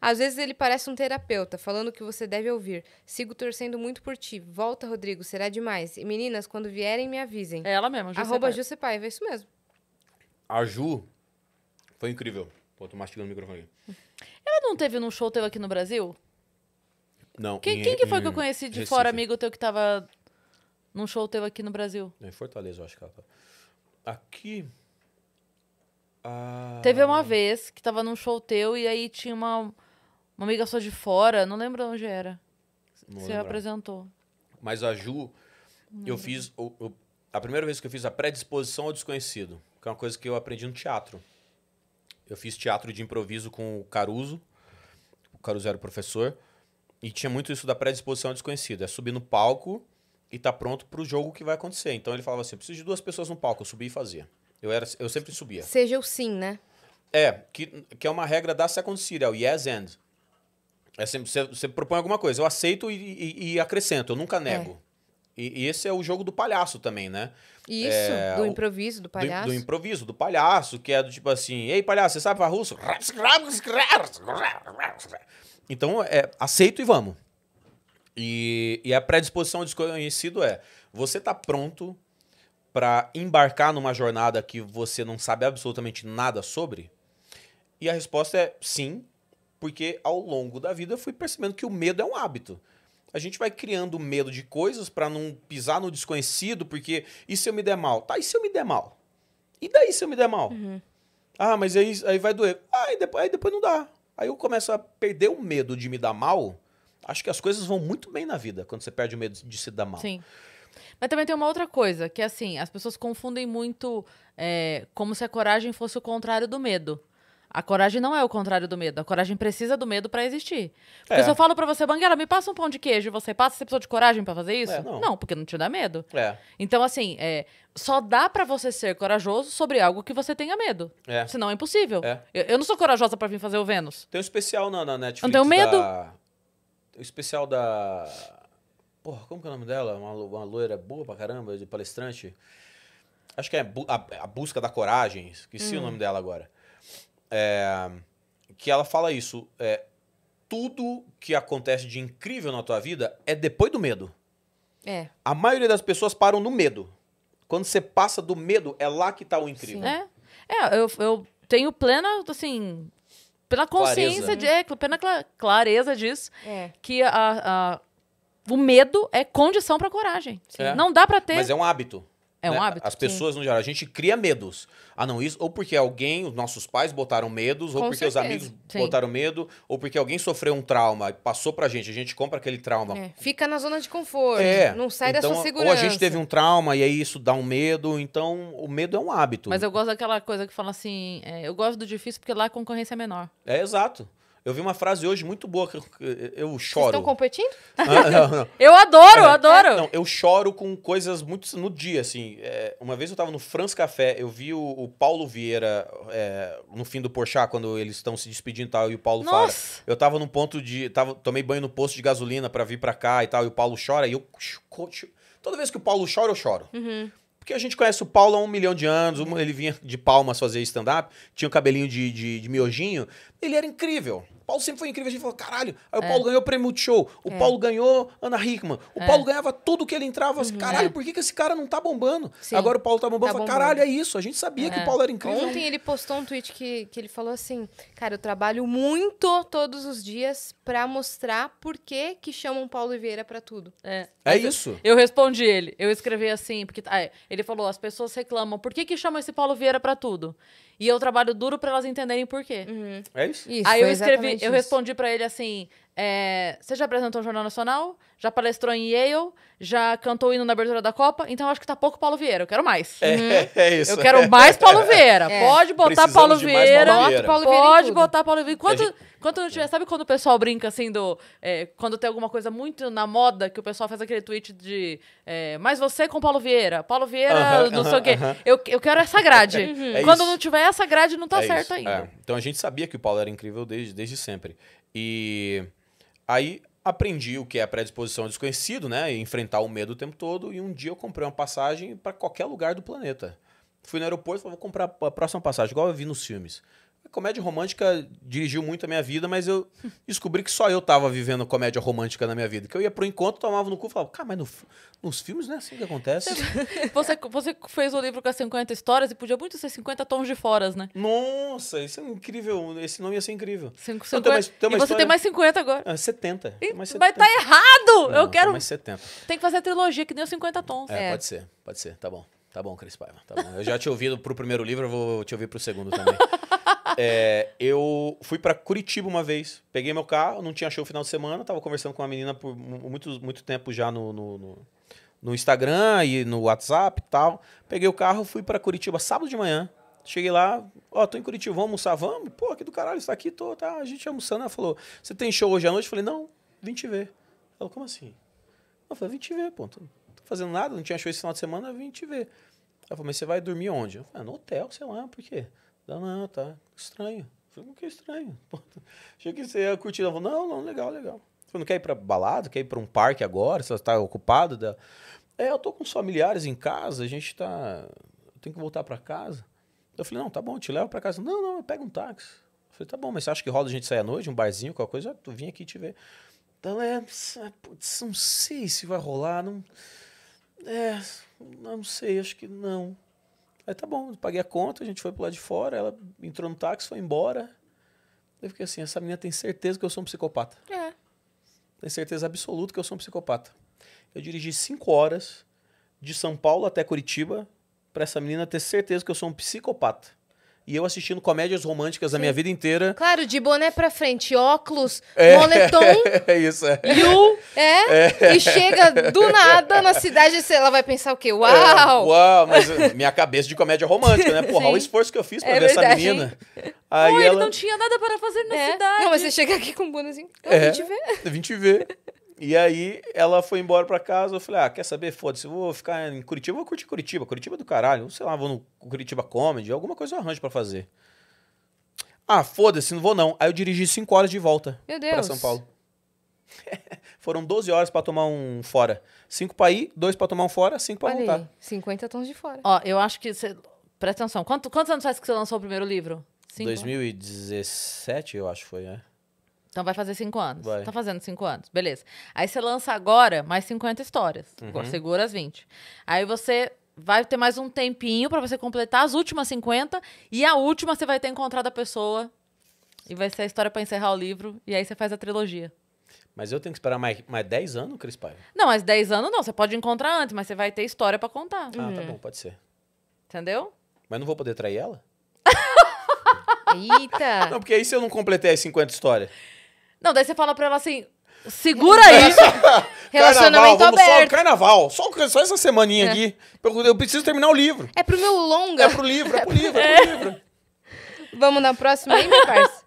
Às vezes ele parece um terapeuta, falando o que você deve ouvir. Sigo torcendo muito por ti. Volta, Rodrigo, será demais. E meninas, quando vierem, me avisem. É ela mesma, Ju Arroba Ju Sepaiva, é isso mesmo. A Ju foi incrível. Pô, tô mastigando o microfone aqui. Ela não teve num show teu aqui no Brasil? Não. Quem, em, quem que foi que eu conheci de Recife. fora, amigo teu, que tava num show teu aqui no Brasil? Em é, Fortaleza, eu acho que ela tava. Aqui. Teve uma vez que tava num show teu e aí tinha uma, uma amiga só de fora, não lembro onde era. Não Você apresentou. Mas a Ju, não. eu fiz. Eu, eu, a primeira vez que eu fiz a pré-disposição ao desconhecido, que é uma coisa que eu aprendi no teatro eu fiz teatro de improviso com o Caruso. O Caruso era o professor. E tinha muito isso da predisposição ao desconhecido. É subir no palco e tá pronto pro jogo que vai acontecer. Então ele falava assim: eu preciso de duas pessoas no palco, eu subi e fazia. Eu, era, eu sempre subia. Seja o sim, né? É, que, que é uma regra da Second City, é o yes and. É sempre, você, você propõe alguma coisa, eu aceito e, e, e acrescento, eu nunca nego. É. E, e, esse é o jogo do palhaço também, né? Isso, é, do improviso, do palhaço. Do, do, improviso, do palhaço, que é do tipo assim, ei, palhaço, você sabe falar russo? Então, é, aceito e vamos. E, e a predisposição ao desconhecido é, você tá pronto para embarcar numa jornada que você não sabe absolutamente nada sobre? E a resposta é sim, porque ao longo da vida eu fui percebendo que o medo é um hábito a gente vai criando medo de coisas para não pisar no desconhecido, porque e se eu me der mal? Tá, e se eu me der mal? E daí se eu me der mal? Uhum. Ah, mas aí, aí vai doer. Ah, e depois, aí depois não dá. Aí eu começo a perder o medo de me dar mal. Acho que as coisas vão muito bem na vida quando você perde o medo de se dar mal. Sim. Mas também tem uma outra coisa, que é assim, as pessoas confundem muito é, como se a coragem fosse o contrário do medo. A coragem não é o contrário do medo. A coragem precisa do medo para existir. Porque é. se eu falo para você, Banguela, me passa um pão de queijo, você passa, você precisa de coragem para fazer isso? É, não. não. porque não te dá medo. É. Então, assim, é, só dá para você ser corajoso sobre algo que você tenha medo. É. Senão é impossível. É. Eu, eu, não sou corajosa para vir fazer o Vênus. Tem um especial na, na Netflix. Não tenho medo. Da... O especial da. Porra, como que é o nome dela? Uma, uma loira boa pra caramba, de palestrante. Acho que é a, a Busca da Coragem. Esqueci hum. o nome dela agora é, que ela fala isso. É, tudo que acontece de incrível na tua vida é depois do medo. É. A maioria das pessoas param no medo. Quando você passa do medo, é lá que tá o incrível. Sim. É, é eu, eu tenho plena, assim, pela consciência, clareza. de, é, pela clareza disso, é. que a, a, o medo é condição para coragem. É. Não dá para ter. Mas é um hábito. É né? um hábito. As pessoas, no geral, a gente cria medos. Ah, não, isso. Ou porque alguém, os nossos pais botaram medos, ou porque certeza. os amigos sim. botaram medo, ou porque alguém sofreu um trauma e passou pra gente. A gente compra aquele trauma. É. Fica na zona de conforto. É. Não sai então, segurança. Ou a gente teve um trauma e aí isso dá um medo. Então, o medo é um hábito. Mas eu gosto daquela coisa que fala assim: é, eu gosto do difícil porque lá a concorrência é menor. É exato. Eu vi uma frase hoje muito boa que eu, eu choro. Vocês estão competindo? Ah, não, não. [LAUGHS] eu adoro, é, adoro. Não, eu choro com coisas muito no dia, assim. É, uma vez eu estava no France Café, eu vi o, o Paulo Vieira é, no fim do Porchat, quando eles estão se despedindo e tal, e o Paulo Nossa. fala. Eu estava num ponto de. Tava, tomei banho no posto de gasolina para vir para cá e tal, e o Paulo chora, e eu. Toda vez que o Paulo chora, eu choro. Uhum. Porque a gente conhece o Paulo há um milhão de anos, ele vinha de Palmas fazer stand-up, tinha um cabelinho de, de, de miojinho. Ele era incrível. Paulo sempre foi incrível. A gente falou, caralho. Aí o é. Paulo ganhou o prêmio de show. O é. Paulo ganhou Ana Hickman. O é. Paulo ganhava tudo que ele entrava. Uhum, caralho, por que, que esse cara não tá bombando? Sim. Agora o Paulo tá bombando. Tá fala, caralho, é isso. A gente sabia que o Paulo era incrível. Ontem ele postou um tweet que, que ele falou assim: Cara, eu trabalho muito todos os dias pra mostrar por que, que chamam Paulo Vieira pra tudo. É. É isso. Eu respondi ele. Eu escrevi assim, porque ah, ele falou: as pessoas reclamam, por que, que chamam esse Paulo Vieira pra tudo? E eu trabalho duro para elas entenderem por quê. Uhum. É isso? isso Aí eu escrevi, eu respondi para ele assim: é, você já apresentou no Jornal Nacional, já palestrou em Yale, já cantou o hino na abertura da Copa, então acho que tá pouco Paulo Vieira, eu quero mais. É, uhum. [LAUGHS] é isso. Eu quero mais Paulo [LAUGHS] Vieira. É. Pode botar Paulo Vieira, Vieira. Bota Paulo Vieira. Pode botar Paulo Vieira. Quanto, quando não é. tiver, sabe quando o pessoal brinca assim do. É, quando tem alguma coisa muito na moda, que o pessoal faz aquele tweet de. É, mas você com Paulo Vieira. Paulo Vieira, uh -huh, não uh -huh, sei o quê. Uh -huh. eu, eu quero essa grade. [LAUGHS] é uhum. quando isso. não tiver essa grade, não tá é certo isso. É. ainda. Então a gente sabia que o Paulo era incrível desde, desde sempre. E aí aprendi o que é a predisposição ao desconhecido, né? enfrentar o medo o tempo todo. E um dia eu comprei uma passagem para qualquer lugar do planeta. Fui no aeroporto e falei, vou comprar a próxima passagem, igual eu vi nos filmes. A comédia romântica dirigiu muito a minha vida, mas eu [LAUGHS] descobri que só eu tava vivendo comédia romântica na minha vida. Que eu ia pro encontro, tomava no cu e falava, cara, mas no, nos filmes não é assim que acontece. [LAUGHS] Você, você fez o livro com as 50 histórias e podia muito ser 50 tons de foras, né? Nossa, isso é incrível. Esse nome ia ser incrível. Cinco, então, mais, e você história... tem mais 50 agora. Ah, 70. E, vai tá errado! Não, eu quero. Mais 70. Tem que fazer a trilogia que deu 50 tons. É, é, pode ser, pode ser, tá bom. Tá bom, Cris Paiva. Tá bom. Eu já te ouvi pro primeiro livro, eu vou te ouvir pro segundo também. [LAUGHS] é, eu fui para Curitiba uma vez, peguei meu carro, não tinha show no final de semana, tava conversando com uma menina por muito, muito tempo já no, no, no, no Instagram e no WhatsApp e tal. Peguei o carro, fui para Curitiba sábado de manhã. Cheguei lá, ó, oh, tô em Curitiba, vamos almoçar, vamos? Pô, que do caralho, está aqui, tô, tá, a gente almoçando. Ela falou, você tem show hoje à noite? Eu falei, não, vim te ver. Ela falou, como assim? Eu falei, vim te ver, pô, tô fazendo nada, não tinha show esse final de semana, vim te ver. Ela falou, mas você vai dormir onde? Eu falei, ah, no hotel, sei lá, por quê? Ela, não, tá estranho. Eu falei, que é estranho. [LAUGHS] Achei que você ia curtir. Ela falou, não, não, legal, legal. Eu falei, não quer ir pra balada? Quer ir pra um parque agora? Você tá ocupado? Da... É, eu tô com os familiares em casa, a gente tá... Eu tenho que voltar pra casa. Eu falei, não, tá bom, te levo pra casa. Não, não, eu pego um táxi. Eu falei, tá bom, mas você acha que rola a gente sair à noite, um barzinho, qualquer coisa? Tu vim aqui te ver. Então, é, putz, não sei se vai rolar, não... É, não, sei, acho que não. Aí tá bom, paguei a conta, a gente foi pro lado de fora, ela entrou no táxi, foi embora. Eu fiquei assim, essa menina tem certeza que eu sou um psicopata. É. Tem certeza absoluta que eu sou um psicopata. Eu dirigi cinco horas de São Paulo até Curitiba para essa menina ter certeza que eu sou um psicopata e eu assistindo comédias românticas Sim. a minha é. vida inteira. Claro, de boné pra frente, óculos, é, moletom. [LAUGHS] É isso, é. You, é, é. E chega do nada na cidade, sei lá, vai pensar o quê? Uau! É, uau, mas eh, minha cabeça de comédia romântica, né? Porra, [LAUGHS] o esforço que eu fiz pra é ver verdade, essa menina. Aí Pô, ela... ele não tinha nada para fazer na é. cidade. Não, mas você chega aqui com um bonézinho. Então, é, vim te ver. Vim te ver. E aí ela foi embora pra casa, eu falei, ah, quer saber? Foda-se, vou ficar em Curitiba, vou curtir Curitiba, Curitiba do caralho. Sei lá, vou no Curitiba Comedy, alguma coisa eu arranjo pra fazer. Ah, foda-se, não vou não. Aí eu dirigi 5 horas de volta Meu Deus. pra São Paulo. [LAUGHS] Foram 12 horas para tomar um fora. 5 para ir, 2 para tomar um fora, 5 para voltar. Aí, 50 tons de fora. Ó, eu acho que você. Presta atenção. Quanto, quantos anos faz que você lançou o primeiro livro? Cinco. 2017, eu acho que foi, né? Então vai fazer cinco anos. Vai. Tá fazendo cinco anos, beleza. Aí você lança agora mais 50 histórias. Uhum. Segura as 20. Aí você vai ter mais um tempinho para você completar as últimas 50 e a última você vai ter encontrado a pessoa e vai ser a história para encerrar o livro e aí você faz a trilogia. Mas eu tenho que esperar mais, mais 10 anos, Cris Paiva? Não, mais 10 anos não. Você pode encontrar antes, mas você vai ter história para contar. Ah, tá uhum. tá bom, pode ser. Entendeu? Mas não vou poder trair ela? [LAUGHS] Eita! Não, porque aí se eu não completei as 50 histórias. Não, daí você fala pra ela assim, segura aí. [LAUGHS] Relacionamento carnaval, aberto. Só, carnaval, só, só essa semaninha é. aqui. Eu, eu, preciso terminar o livro. É pro meu longa. É pro livro, é pro [LAUGHS] livro, é pro livro. É. Vamos na próxima aí, meu parceiro? [LAUGHS]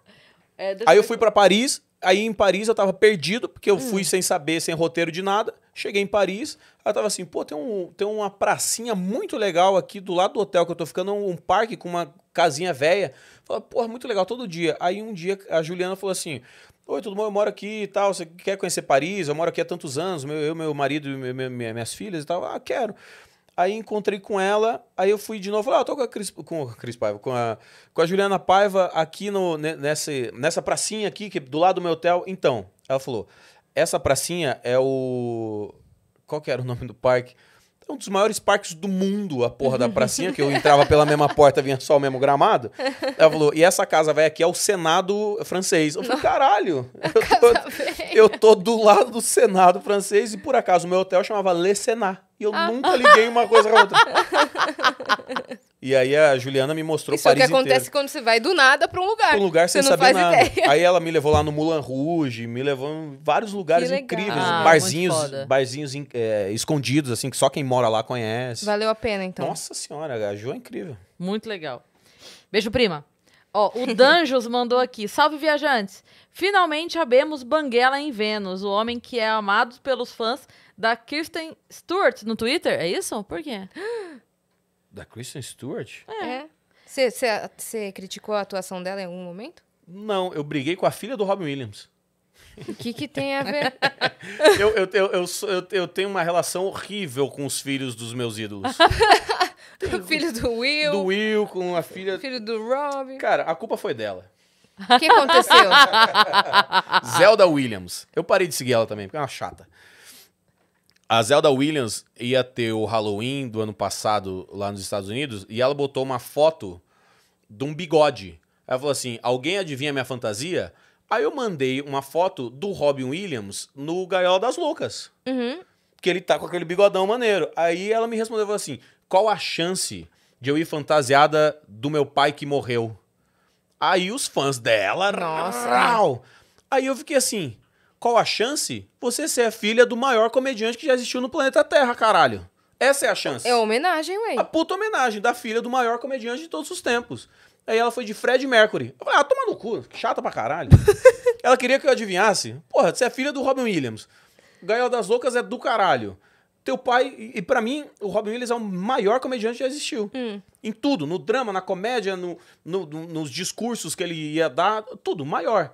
É, aí eu fui para Paris, aí em Paris eu tava perdido, porque eu hum. fui sem saber, sem roteiro de nada. Cheguei em Paris, aí eu tava assim, pô, tem, um, tem uma pracinha muito legal aqui do lado do hotel que eu tô ficando, um, um parque com uma casinha velha. Falei, pô, muito legal, todo dia. Aí um dia a Juliana falou assim, Oi, tudo bom? Eu moro aqui e tal. Você quer conhecer Paris? Eu moro aqui há tantos anos. Meu, eu, meu marido e minha, minhas filhas e tal. Ah, quero. Aí encontrei com ela, aí eu fui de novo. Falei, ah, tô com a Cris, com a Cris Paiva, com a, com a Juliana Paiva aqui no, nessa, nessa pracinha aqui, que, é do lado do meu hotel. Então, ela falou, essa pracinha é o... Qual que era o nome do parque? um dos maiores parques do mundo, a porra da uhum. pracinha, que eu entrava pela mesma porta, vinha só o mesmo gramado. Ela falou, e essa casa vai aqui é o Senado francês. Eu falei, caralho, eu tô, eu tô, do lado do Senado francês e por acaso o meu hotel chamava Le Senat. E eu ah. nunca liguei uma coisa com a outra. [LAUGHS] E aí a Juliana me mostrou Isso Paris Isso é o que acontece inteiro. quando você vai do nada para um lugar. um lugar sem saber nada. Ideia. Aí ela me levou lá no Moulin Rouge, me levou em vários lugares incríveis. Ah, barzinhos barzinhos é, escondidos, assim, que só quem mora lá conhece. Valeu a pena, então. Nossa senhora, a Ju é incrível. Muito legal. Beijo, prima. Ó, o Danjos [LAUGHS] mandou aqui. Salve, viajantes! Finalmente abemos Banguela em Vênus, o homem que é amado pelos fãs da Kirsten Stewart no Twitter. É isso? Por quê? [GASPS] Da Kristen Stewart? É. Você é. criticou a atuação dela em algum momento? Não, eu briguei com a filha do Robin Williams. O que, que tem a ver? [LAUGHS] eu, eu, eu, eu, eu, tenho uma relação horrível com os filhos dos meus ídolos. [LAUGHS] o filho do Will. Do Will, com a filha. O filho do Rob. Cara, a culpa foi dela. O que aconteceu? [LAUGHS] Zelda Williams. Eu parei de seguir ela também, porque é uma chata. A Zelda Williams ia ter o Halloween do ano passado lá nos Estados Unidos e ela botou uma foto de um bigode. Ela falou assim: alguém adivinha minha fantasia? Aí eu mandei uma foto do Robin Williams no Gaiola das Loucas. Uhum. Que ele tá com aquele bigodão maneiro. Aí ela me respondeu falou assim: qual a chance de eu ir fantasiada do meu pai que morreu? Aí os fãs dela. Nossa! Rau, aí eu fiquei assim. Qual a chance? Você ser filha do maior comediante que já existiu no planeta Terra, caralho. Essa é a chance. É homenagem, ué. A puta homenagem da filha do maior comediante de todos os tempos. Aí ela foi de Fred Mercury. Eu falei, ah, toma no cu, chata pra caralho. [LAUGHS] ela queria que eu adivinhasse. Porra, você é filha do Robin Williams. Gael das Loucas é do caralho. Teu pai, e, e para mim, o Robin Williams é o maior comediante que já existiu. Hum. Em tudo, no drama, na comédia, no, no, no, nos discursos que ele ia dar, tudo, maior.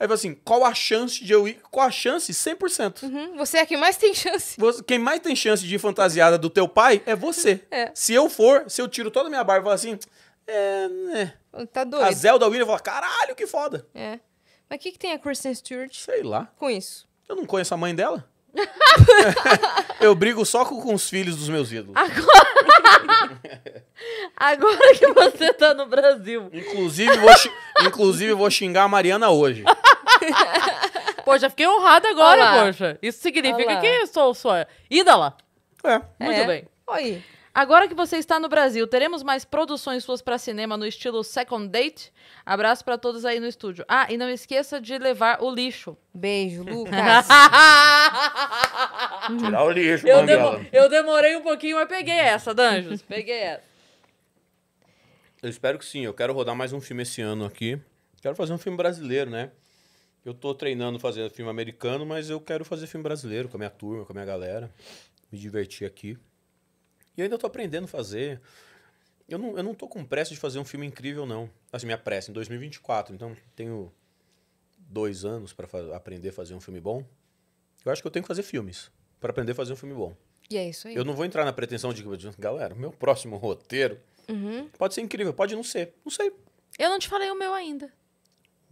Aí eu assim, qual a chance de eu ir? Qual a chance? 100%. Uhum, você é quem mais tem chance. Você, quem mais tem chance de ir fantasiada do teu pai é você. [LAUGHS] É. Se eu for, se eu tiro toda a minha barba e falar assim, é, né? Tá doido. A Zelda William fala, caralho, que foda. É. Mas o que, que tem a Kristen Stewart? Sei lá. Com isso. Eu não conheço a mãe dela. [LAUGHS] eu brigo só com, com, os filhos dos meus ídolos. Agora... [LAUGHS] Agora que você tá no Brasil. Inclusive, vou, inclusive, vou xingar a Mariana hoje. [LAUGHS] Poxa, fiquei honrada agora, Olá. poxa. Isso significa Olá. que eu sou sua ídola. É. Muito é. bem. Oi. Agora que você está no Brasil, teremos mais produções suas para cinema no estilo Second Date? Abraço para todos aí no estúdio. Ah, e não esqueça de levar o lixo. Beijo, [LAUGHS] Lucas. Uhum. Tirar o lixo, eu, demo eu demorei um pouquinho, mas peguei essa, Danjos. Peguei essa. Eu espero que sim. Eu quero rodar mais um filme esse ano aqui. Quero fazer um filme brasileiro, né? Eu tô treinando fazendo filme americano, mas eu quero fazer filme brasileiro com a minha turma, com a minha galera. Me divertir aqui. E eu ainda estou aprendendo a fazer. Eu não, eu não tô com pressa de fazer um filme incrível, não. Assim, minha pressa, em 2024. Então, tenho dois anos para aprender a fazer um filme bom. Eu acho que eu tenho que fazer filmes para aprender a fazer um filme bom. E é isso aí. Eu não vou entrar na pretensão de, galera, meu próximo [LAUGHS] roteiro uhum. pode ser incrível, pode não ser. Não sei. Eu não te falei o meu ainda.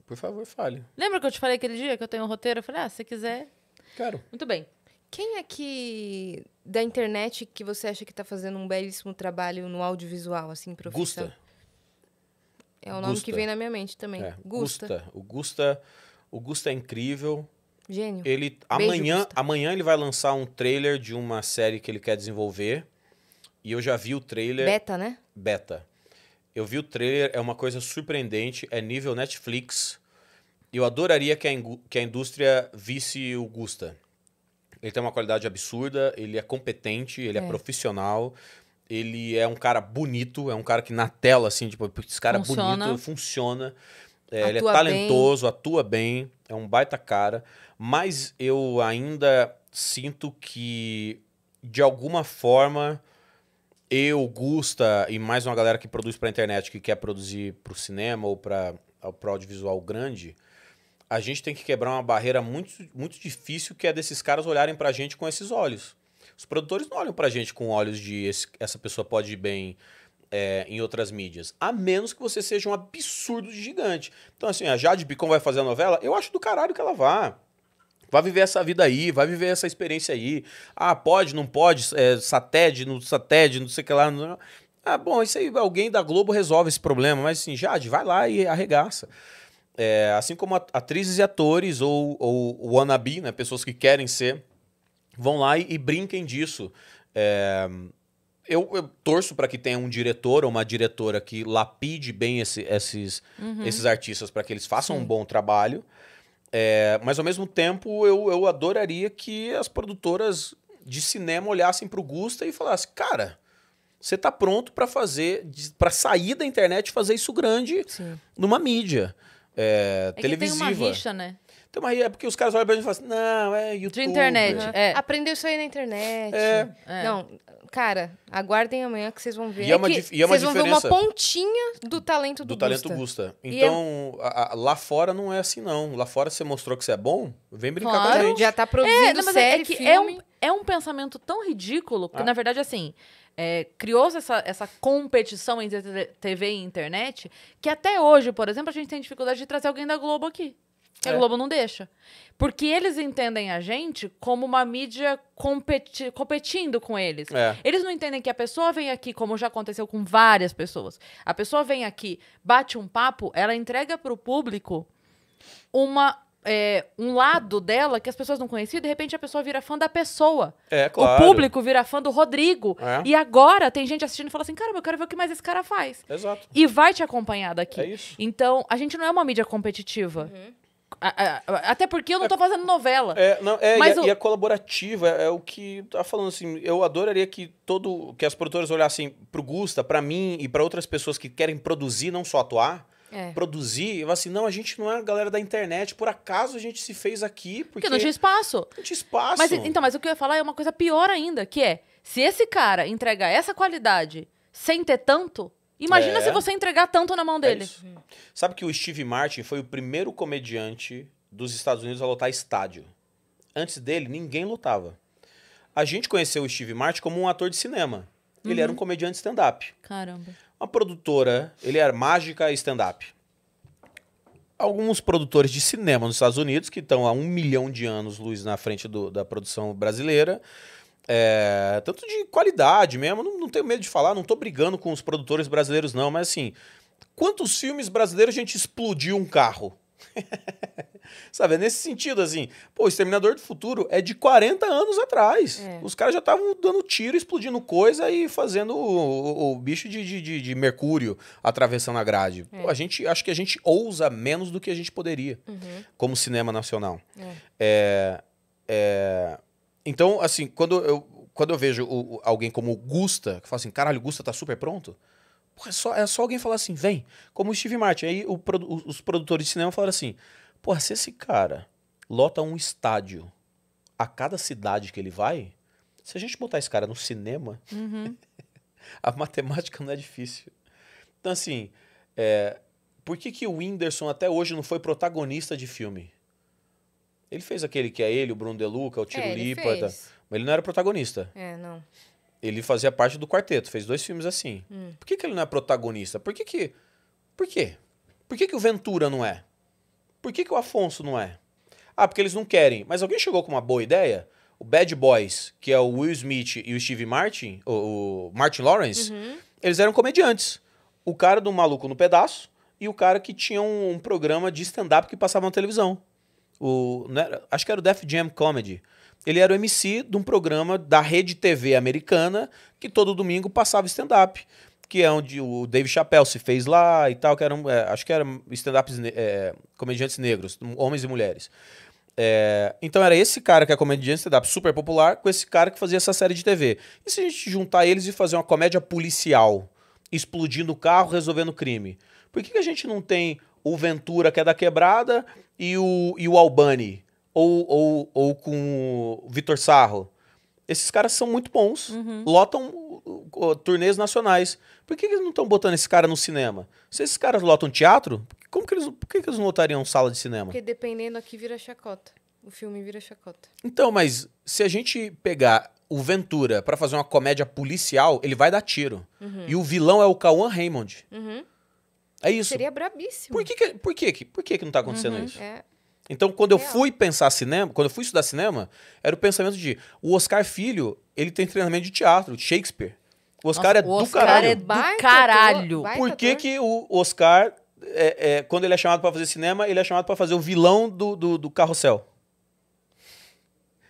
Por favor, fale. Lembra que eu te falei aquele dia que eu tenho um roteiro? Eu falei, ah, se quiser. Quero. Muito bem. Quem é que da internet que você acha que está fazendo um belíssimo trabalho no audiovisual, assim, profissional? Gusta. É o nome Gusta. que vem na minha mente também. É. Gusta. Gusta. O Gusta, o Gusta é incrível. Gênio. Ele Beijo, amanhã, amanhã ele vai lançar um trailer de uma série que ele quer desenvolver. E eu já vi o trailer. Beta, né? Beta. Eu vi o trailer, é uma coisa surpreendente, é nível Netflix. Eu adoraria que a, que a indústria visse o Gusta. Ele tem uma qualidade absurda, ele é competente, ele é, é profissional, ele é um cara bonito, é um cara que na tela, assim, tipo, esse cara é funciona. bonito, funciona. É, ele é talentoso, bem. atua bem, é um baita cara, mas eu ainda sinto que, de alguma forma, eu, Gusta e mais uma galera que produz pra internet, que quer produzir pro cinema ou para o audiovisual grande, a gente tem que quebrar uma barreira muito, muito difícil que é desses caras olharem pra gente com esses olhos. Os produtores não olham pra gente com olhos de esse, essa pessoa pode ir bem é, em outras mídias. A menos que você seja um absurdo de gigante. Então, assim, a Jade Bicon vai fazer a novela? Eu acho do caralho que ela vá. Vai viver essa vida aí, vai viver essa experiência aí. Ah, pode, não pode, é, satélite, não não sei o que lá. Ah, bom, isso aí alguém da Globo resolve esse problema, mas assim, Jade, vai lá e arregaça é, assim como atrizes e atores ou, ou wannabe, né, pessoas que querem ser, vão lá e, e brinquem disso. É, eu, eu, torço para que tenha um diretor ou uma diretora que lapide bem esse, esses, uhum. esses artistas para que eles façam Sim. um bom trabalho. É, mas ao mesmo tempo, eu, eu adoraria que as produtoras de cinema olhassem para o Gusta e falassem: cara, você está pronto para fazer, para sair da internet e fazer isso grande Sim. numa mídia é, é televisiva. tem uma rixa, né? Tem então, uma rixa, é porque os caras olham pra gente e falam assim, não, é YouTube. De internet, é. é. Aprendeu isso aí na internet. É. é. Não, cara, aguardem amanhã que vocês vão ver. E é, é uma, e é uma vocês diferença. Vocês vão ver uma pontinha do talento do, Gusta. do talento Gusta. Então, a, a, lá fora não é assim, não. Lá fora você mostrou que você é bom, vem brincar claro. com a gente. Já tá produzindo é, não, série, é, que filme. É um, é um pensamento tão ridículo, Porque ah. na verdade, assim é, criou-se essa, essa competição entre TV e internet, que até hoje, por exemplo, a gente tem dificuldade de trazer alguém da Globo aqui. é. a Globo não deixa. Porque eles entendem a gente como uma mídia competi competindo com eles. É. Eles não entendem que a pessoa vem aqui, como já aconteceu com várias pessoas. A pessoa vem aqui, bate um papo, ela entrega para o público uma é, um lado dela que as pessoas não conheciam, de repente a pessoa vira fã da pessoa. É, claro. O público vira fã do Rodrigo. É. E agora tem gente assistindo e fala assim: caramba, eu quero ver o que mais esse cara faz. Exato. E vai te acompanhar daqui. É isso. Então, a gente não é uma mídia competitiva. Uhum. até porque eu não é. tô fazendo novela. É, não, é, mas e, é, o... e, a, é colaborativa é, é, o que tá falando assim. Eu adoraria que todo que as produtoras olhassem pro Gusta, para mim e para outras pessoas que querem produzir, não só atuar é. produzir. Eu assim, não, a gente não é a galera da internet, por acaso a gente se fez aqui. Porque, porque não tinha espaço. Não tinha espaço. Mas, então, mas o que eu ia falar é uma coisa pior ainda, que é, se esse cara entregar essa qualidade sem ter tanto, imagina é. se você entregar tanto na mão é dele. É Sabe que o Steve Martin foi o primeiro comediante dos Estados Unidos a lotar estádio. Antes dele, ninguém lotava. A gente conheceu o Steve Martin como um ator de cinema. Ele uhum. era um uhum. comediante stand-up. Caramba. Uma produtora, ele é mágica stand-up. Alguns produtores de cinema nos Estados Unidos, que estão há um milhão de anos luz na frente do, da produção brasileira, é, tanto de qualidade mesmo, não, não tenho medo de falar, não estou brigando com os produtores brasileiros, não, mas assim, quantos filmes brasileiros a gente explodiu um carro? [LAUGHS] Sabe, é nesse sentido, assim. Pô, o Exterminador do Futuro é de 40 anos atrás. É. Os caras já estavam dando tiro, explodindo coisa e fazendo o, o, o bicho de, de, de, de, mercúrio atravessando a grade. É. Pô, a gente, acho que a gente ousa menos do que a gente poderia, uhum. como cinema nacional. É. é, é então, assim, quando eu, quando eu vejo o, alguém como o Gusta, que fala assim, caralho, o Gusta tá super pronto é, só, é só alguém falar assim, vem. Como o Steve Martin. Aí o, os produtores de cinema falaram assim: porra, se esse cara lota um estádio a cada cidade que ele vai, se a gente botar esse cara no cinema, uhum. [LAUGHS] a matemática não é difícil. Então, assim, é, por que, que o Whindersson até hoje não foi protagonista de filme? Ele fez aquele que é ele, o Bruno De Luca, o Tiro é, mas ele não era protagonista. É, não ele fazia parte do quarteto, fez dois filmes assim. Hum. Por que, que ele não é protagonista? Por que que... Por quê? Por que que o Ventura não é? Por que que o Afonso não é? Ah, porque eles não querem. Mas alguém chegou com uma boa ideia? O Bad Boys, que é o Will Smith e o Steve Martin, o, o Martin Lawrence, uhum. eles eram comediantes. O cara do Maluco no Pedaço e o cara que tinha um, um programa de stand-up que passava na televisão. O, né, acho que era o Def Jam Comedy. Ele era o MC de um programa da rede TV americana que todo domingo passava stand-up que é onde o Dave Chappelle se fez lá e tal, que eram, é, acho que eram stand-ups, é, comediantes negros, homens e mulheres. É, então era esse cara que é comediante stand-up super popular, com esse cara que fazia essa série de TV. E se a gente juntar eles e fazer uma comédia policial, explodindo o carro, resolvendo crime? Por que, que a gente não tem o Ventura, que é da quebrada, e o, e o Albani? ou, ou, ou com o Vitor Sarro. Esses caras são muito bons, uhum. lotam uh, uh turnês nacionais. Por que, que eles não estão botando esse cara no cinema? Se esses caras lotam teatro, como que eles, por que, que eles não lotariam sala de cinema? Porque dependendo aqui vira chacota. O filme vira chacota. Então, mas se a gente pegar o Ventura para fazer uma comédia policial, ele vai dar tiro. Uhum. E o vilão é o Cauan Raymond. Uhum. É isso. Seria brabíssimo. Por que que, por que, por que, que não tá acontecendo uhum. isso? É. Então, quando eu é. fui pensar cinema, quando eu fui estudar cinema, era o pensamento de o Oscar Filho, ele tem treinamento de teatro, de Shakespeare. O Oscar Nossa, é o do Oscar caralho. É do baita caralho. Baita Por que, que o Oscar, é, é, quando ele é chamado para fazer cinema, ele é chamado para fazer o vilão do, do, do Carrossel?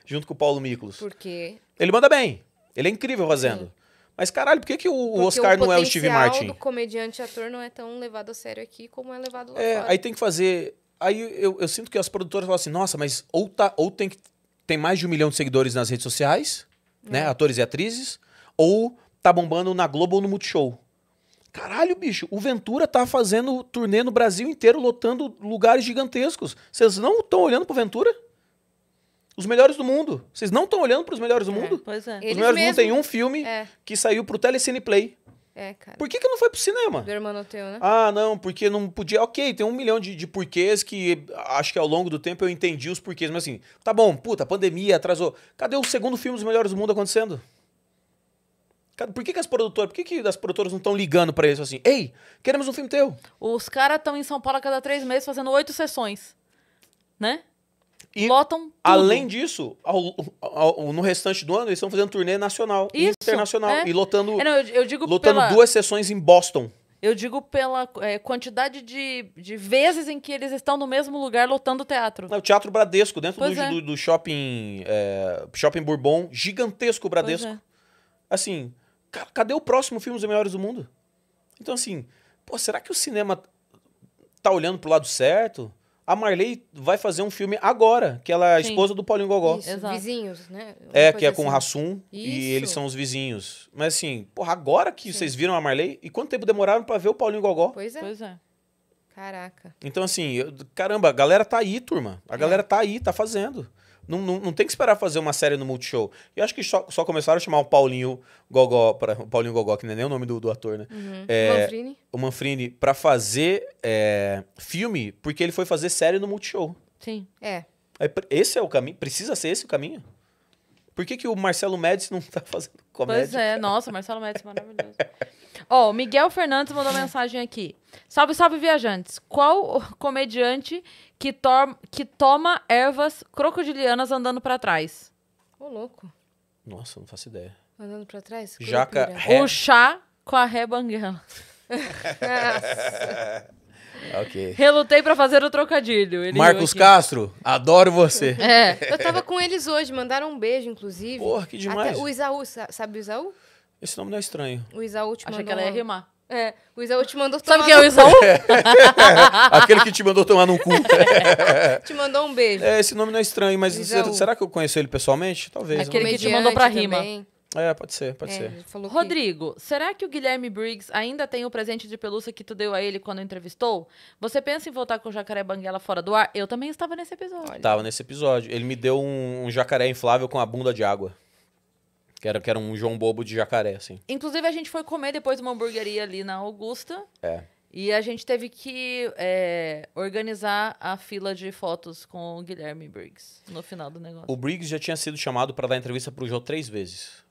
Junto com o Paulo Miklos. Por quê? Ele manda bem. Ele é incrível fazendo. Sim. Mas caralho, por que, que o Porque Oscar o não é o Steve Martin? O do comediante ator não é tão levado a sério aqui como é levado lá é, fora. Aí tem que fazer Aí eu, eu, sinto que as produtoras falam assim, nossa, mas ou, tá, ou tem, que, tem mais de um milhão de seguidores nas redes sociais, é. né? Atores e atrizes, ou tá bombando na Globo ou no Multishow. Caralho, bicho, o Ventura tá fazendo turnê no Brasil inteiro, lotando lugares gigantescos. Vocês não estão olhando pro Ventura? Os melhores do mundo. Vocês não estão olhando para os melhores do é, mundo? pois é. Os Eles melhores mesmo... do mundo tem um filme é. que saiu pro Telecine Play. É, cara. Por que, que não foi pro cinema? Do irmão teu, né? Ah, não, porque não podia. Ok, tem um milhão de, de porquês que acho que ao longo do tempo eu entendi os porquês, mas assim, tá bom, puta, pandemia atrasou. Cadê o segundo filme dos melhores do mundo acontecendo? Por que, que as produtoras, por que, que as produtoras não estão ligando para eles assim? Ei, queremos um filme teu. Os caras estão em São Paulo a cada três meses fazendo oito sessões, né? E lotam tudo. Além disso, ao, ao, ao, no restante do ano, eles estão fazendo turnê nacional e internacional. É. E lotando, é, não, eu, eu lotando pela... duas sessões em Boston. Eu digo pela é, quantidade de, de vezes em que eles estão no mesmo lugar lotando teatro. o Teatro Bradesco, dentro do, é. do, do, shopping, é, shopping Bourbon, gigantesco Bradesco. É. Assim, cadê o próximo filme dos melhores do mundo? Então, assim, pô, será que o cinema tá olhando pro lado certo? A Marley vai fazer um filme agora, que ela é a esposa do Paulinho Gogó. Isso, vizinhos, né? Uma é, que é com o Hassum Rassum e eles são os vizinhos. Mas assim, porra, agora que Sim. vocês viram a Marley, e quanto tempo demoraram para ver o Paulinho Gogó? Pois é. Pois é. Caraca. Então assim, eu, caramba, a galera tá aí, turma. A é. galera tá aí, tá fazendo. Não, não, não, tem que esperar fazer uma série no Multishow. E acho que só, só começaram a chamar o Paulinho Gogó, pra, o Paulinho Gogó, que não é nem o nome do, do ator, né? Uhum. É, o Manfrini. O Manfrini, pra fazer é, filme, porque ele foi fazer série no Multishow. Sim, é. é. Esse é o caminho? Precisa ser esse o caminho? Por que, que o Marcelo Médici não [LAUGHS] tá fazendo comédia? Pois é, nossa, Marcelo Médici, é maravilhoso. Ó, oh, o Miguel Fernandes mandou mensagem aqui. Salve, salve, viajantes. Qual comediante que, to que toma ervas crocodilianas andando para trás? Ô, louco. Nossa, não faço ideia. Andando para trás? Jaca ré. O chá com a ré banguela. [LAUGHS] ok. Relutei para fazer o trocadilho. Ele Marcos Castro, adoro você. É. Eu tava com eles hoje, mandaram um beijo, inclusive. Porra, que demais. Até o Isaú, sabe o Isaú? Esse nome não é estranho. O Isaú te Achei mandou... Achei que ela ia rimar. É, o Isaú te mandou tomar Sabe quem é o Isaú? [LAUGHS] Aquele que te mandou tomar no cu. [LAUGHS] te mandou um beijo. É, esse nome não é estranho, mas será, será que eu conheço ele pessoalmente? Talvez. Aquele que te mandou pra rima. Também. É, pode ser, pode é, ser. Rodrigo, que... será que o Guilherme Briggs ainda tem o presente de pelúcia que tu deu a ele quando entrevistou? Você pensa em voltar com o jacaré banguela fora do ar? Eu também estava nesse episódio. Estava nesse episódio. Ele me deu um jacaré inflável com a bunda de água. Que era, que era um João Bobo de jacaré, assim. Inclusive, a gente foi comer depois de uma hamburgueria ali na Augusta. É. E a gente teve que é, organizar a fila de fotos com o Guilherme Briggs no final do negócio. O Briggs já tinha sido chamado para dar entrevista pro Jô três vezes.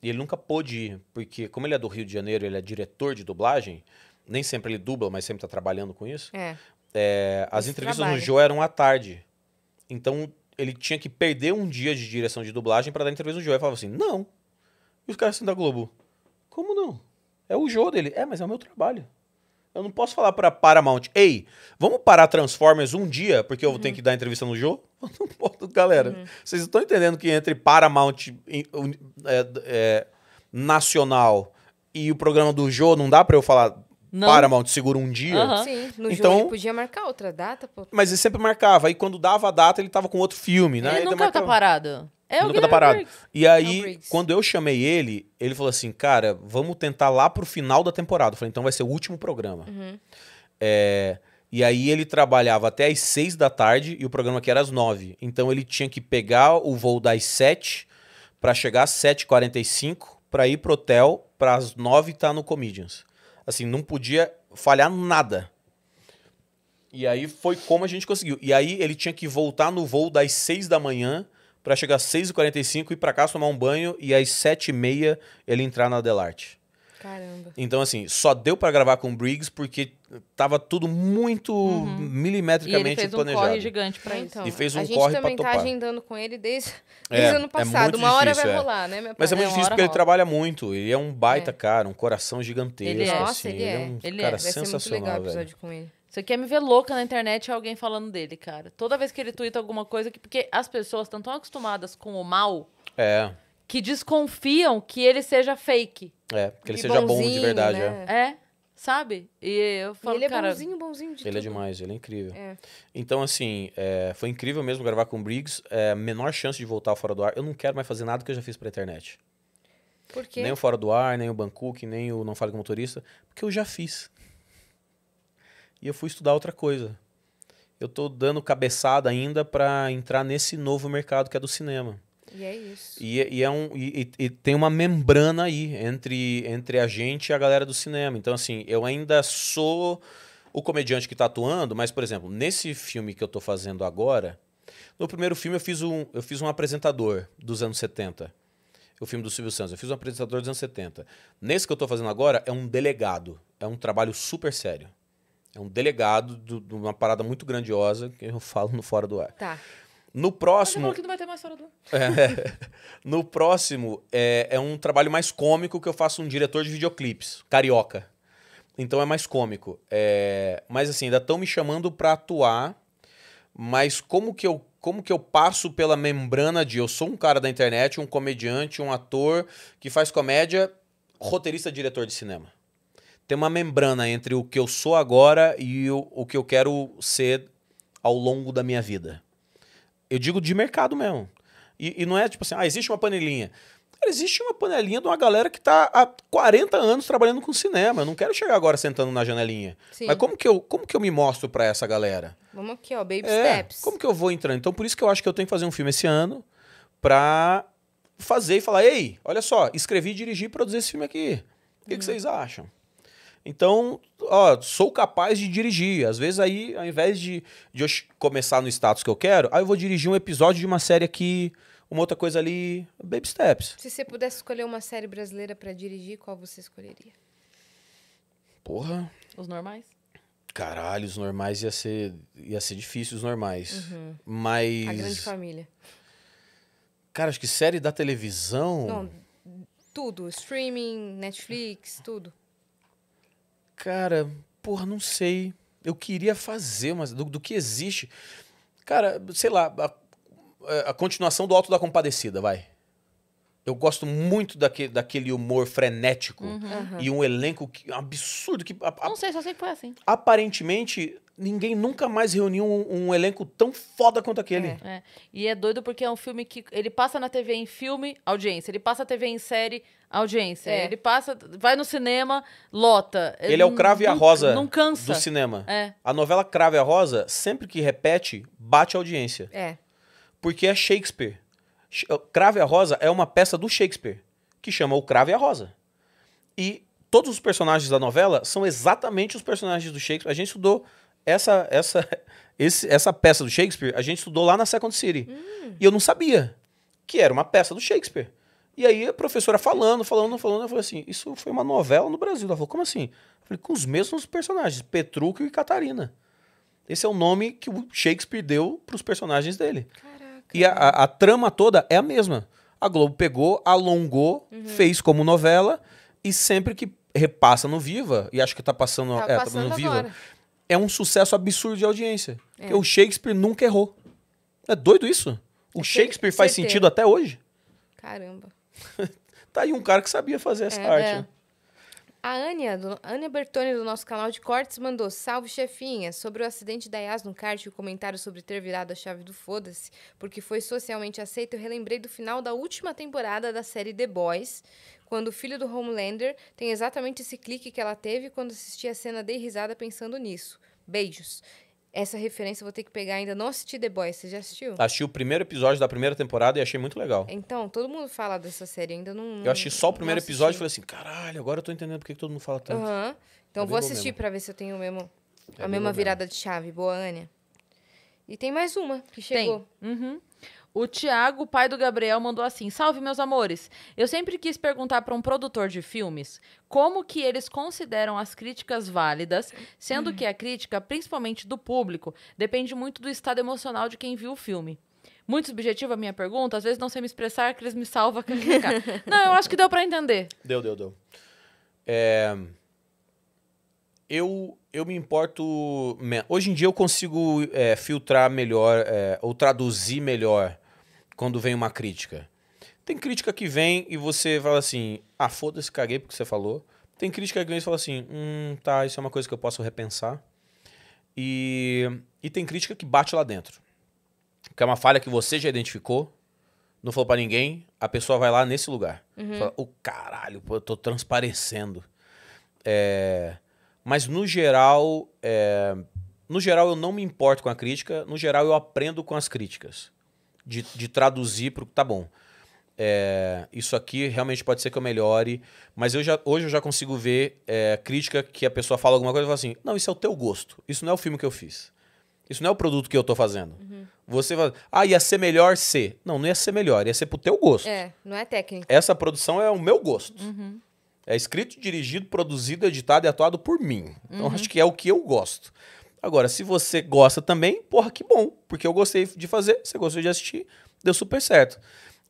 E ele nunca pôde ir, porque como ele é do Rio de Janeiro, ele é diretor de dublagem, nem sempre ele dubla, mas sempre tá trabalhando com isso. É. É, as entrevistas no Jô eram à tarde. Então ele tinha que perder um dia de direção de dublagem para dar entrevista no Joe. e falava assim, não. E os caras assim da Globo, como não? É o Joe dele. É, mas é o meu trabalho. Eu não posso falar para Paramount, ei, vamos parar Transformers um dia, porque eu uhum. tenho que dar entrevista no Joe? [LAUGHS] Não posso, galera. Uhum. Vocês estão entendendo que entre Paramount é, é, nacional e o programa do Joe, não dá para eu falar não. Paramount segura um dia. Sim, no então, junho podia marcar outra data. Pô. Mas ele sempre marcava. Aí quando dava a data, ele tava com outro filme, né? Ele, ele nunca marcava... tá parado. É nunca tá parado. Briggs. E aí, é quando eu chamei ele, ele falou assim, cara, vamos tentar lá pro final da temporada. Eu falei, então vai ser o último programa. Uhum. É... E aí ele trabalhava até às seis da tarde e o programa aqui era às nove. Então ele tinha que pegar o voo das sete para chegar às sete quarenta e cinco para ir pro hotel para as nove estar tá no Comedians. Assim, não podia falhar nada. E aí foi como a gente conseguiu. E aí ele tinha que voltar no voo das 6 da manhã para chegar às 6h45 e ir para casa tomar um banho e às 7h30 ele entrar na Delarte. Caramba. Então, assim, só deu para gravar com o Briggs porque tava tudo muito uhum. milimetricamente planejado. E ele fez um corte corre gigante pra é, então. E fez um corre pra A gente também tá agendando com ele desde, é, desde é, ano passado. É uma difícil, hora vai é. rolar, né? Mas é muito é, difícil porque rola. ele trabalha muito. Ele é um baita é. cara, um coração gigantesco. Ele é, assim. ele, ele é. um ele cara vai sensacional, ser muito legal o episódio velho. com ele. Você quer me ver louca na internet alguém falando dele, cara. Toda vez que ele tuita alguma coisa, porque as pessoas estão tão acostumadas com o mal... É que desconfiam que ele seja fake. É, que ele e seja bonzinho, bom de verdade. Né? É. é, sabe? E eu falo, e ele é cara, é bonzinho, bonzinho de Ele é tudo. é demais, ele é incrível. É. Então, assim, é, foi incrível mesmo gravar com o Briggs. É, menor chance de voltar fora do ar. Eu não quero mais fazer nada que eu já fiz pra internet. Por quê? Nem o Fora do Ar, nem o Bangkok, nem o Não Fale com o Motorista. Porque eu já fiz. E eu fui estudar outra coisa. Eu tô dando cabeçada ainda para entrar nesse novo mercado que é do cinema. E é isso. E, é, e é um, e, e, tem uma membrana aí entre, entre a gente e a galera do cinema. Então, assim, eu ainda sou o comediante que está atuando, mas, por exemplo, nesse filme que eu estou fazendo agora, no primeiro filme eu fiz um, eu fiz um apresentador dos anos 70 o filme do Silvio Santos. Eu fiz um apresentador dos anos 70. Nesse que eu estou fazendo agora é um delegado. É um trabalho super sério. É um delegado de uma parada muito grandiosa que eu falo no fora do ar. Tá. No próximo. É que não vai ter mais fora do... é, [LAUGHS] no próximo é, é um trabalho mais cômico que eu faço um diretor de videoclipes, carioca. Então é mais cômico. É... Mas assim, ainda estão me chamando para atuar. Mas como que eu como que eu passo pela membrana de eu sou um cara da internet, um comediante, um ator que faz comédia, roteirista, diretor de cinema? Tem uma membrana entre o que eu sou agora e o, o que eu quero ser ao longo da minha vida. Eu digo de mercado mesmo. E, e não é tipo assim, ah, existe uma panelinha. existe uma panelinha de uma galera que está há 40 anos trabalhando com cinema. Eu não quero chegar agora sentando na janelinha. Sim. Mas como que, eu, como que eu me mostro para essa galera? Vamos aqui, ó, baby é, steps. Como que eu vou entrando? Então, por isso que eu acho que eu tenho que fazer um filme esse ano para fazer e falar: ei, olha só, escrevi, dirigi e produzi esse filme aqui. O que, hum. que uhum. vocês acham? Então, ó, sou capaz de dirigir. Às vezes aí, ao invés de, de eu começar no status que eu quero, aí eu vou dirigir um episódio de uma série aqui, uma outra coisa ali, baby steps. Se você pudesse escolher uma série brasileira para dirigir, qual você escolheria? Porra. Os normais? Caralho, os normais ia ser, ia ser difícil, os normais. Uhum. Mas. A grande família. Cara, acho que série da televisão. Não, tudo. Streaming, Netflix, tudo. Cara, porra, não sei. Eu queria fazer, mas do, do que existe. Cara, sei lá, a, a, continuação do Alto da Compadecida, vai. Eu gosto muito daquele, daquele humor frenético uhum. e um elenco que, absurdo. Que, a, não sei, só sei que foi assim. Aparentemente, ninguém nunca mais reuniu um, um, elenco tão foda quanto aquele. É, é. E é doido porque é um filme que ele passa na TV em filme, audiência. Ele passa na TV em série, audiência. É. Ele passa, vai no cinema, lota. Ele, ele é o Cravo e a Rosa não, cansa. do cinema. É. A novela Cravo e a Rosa, sempre que repete, bate a audiência. É. Porque é Shakespeare. Eh, Cravo e a Rosa é uma peça do Shakespeare, que chama O Cravo e a Rosa. E todos os personagens da novela são exatamente os personagens do Shakespeare. A gente estudou essa essa [LAUGHS] esse, essa peça do Shakespeare, a gente estudou lá na Second City. Hum. E eu não sabia que era uma peça do Shakespeare. E aí a professora falando, falando, falando, eu falei assim, isso foi uma novela no Brasil. Ela falou, como assim? Eu falei, com os mesmos personagens, Petrúquio e Catarina. Esse é o nome que o Shakespeare deu para os personagens dele. Caraca. E a, a, a, trama toda é a mesma. A Globo pegou, alongou, uhum. fez como novela, e sempre que repassa no Viva, e acho que está passando, tá é, tá passando tá no Viva, é um sucesso absurdo de audiência. É. o Shakespeare nunca errou. É doido isso? O é, Shakespeare faz sentido até hoje? Caramba. [LAUGHS] tá aí um cara que sabia fazer essa é, arte. É. A Ania, do, Ania Bertoni, do nosso canal de cortes, mandou salve, chefinha. Sobre o acidente da Yas no kart e o comentário sobre ter virado a chave do foda-se, porque foi socialmente aceito, eu relembrei do final da última temporada da série The Boys, quando o filho do Homelander tem exatamente esse clique que ela teve quando assisti a cena, de risada pensando nisso. Beijos essa referência eu vou ter que pegar ainda. Não assisti The Boys, você já assistiu? Assisti o primeiro episódio da primeira temporada e achei muito legal. Então, todo mundo fala dessa série, ainda não. Eu achei só o primeiro episódio e falei assim: caralho, agora eu tô entendendo porque que todo mundo fala tanto. Uhum. Então é vou assistir para ver se eu tenho o mesmo, é a mesma virada mesmo. de chave. Boa, Ania. E tem mais uma que chegou. Tem. Uhum. O Tiago, pai do Gabriel, mandou assim: Salve, meus amores! Eu sempre quis perguntar para um produtor de filmes como que eles consideram as críticas válidas, sendo que a crítica, principalmente do público, depende muito do estado emocional de quem viu o filme. Muito subjetiva a minha pergunta, às vezes não sei me expressar, que eles me salvam. [LAUGHS] não, eu acho que deu para entender. Deu, deu, deu. É eu, eu me importo. Hoje em dia eu consigo é, filtrar melhor é, ou traduzir melhor quando vem uma crítica. Tem crítica que vem e você fala assim: ah, foda-se, caguei porque você falou. Tem crítica que vem e fala assim: hum, tá, isso é uma coisa que eu posso repensar. E, e tem crítica que bate lá dentro. Que é uma falha que você já identificou, não falou para ninguém, a pessoa vai lá nesse lugar. Uhum. Fala: o oh, caralho, pô, eu tô transparecendo. É mas no geral, é... no geral eu não me importo com a crítica, no geral eu aprendo com as críticas. De, de traduzir para o que tá bom. É, isso aqui realmente pode ser que eu melhore, mas eu já, hoje eu já consigo ver é, crítica que a pessoa fala alguma coisa e fala assim: não, isso é o teu gosto, isso não é o filme que eu fiz, isso não é o produto que eu tô fazendo. Uhum. Você fala, ah, ia ser melhor ser. Não, não ia ser melhor, ia ser pro teu gosto. É, não é técnica. Essa produção é o meu gosto. Uhum. É escrito, dirigido, produzido, editado e atuado por mim. Então uhum. acho que é o que eu gosto. Agora, se você gosta também, porra, que bom. Porque eu gostei de fazer, você gostou de assistir, deu super certo.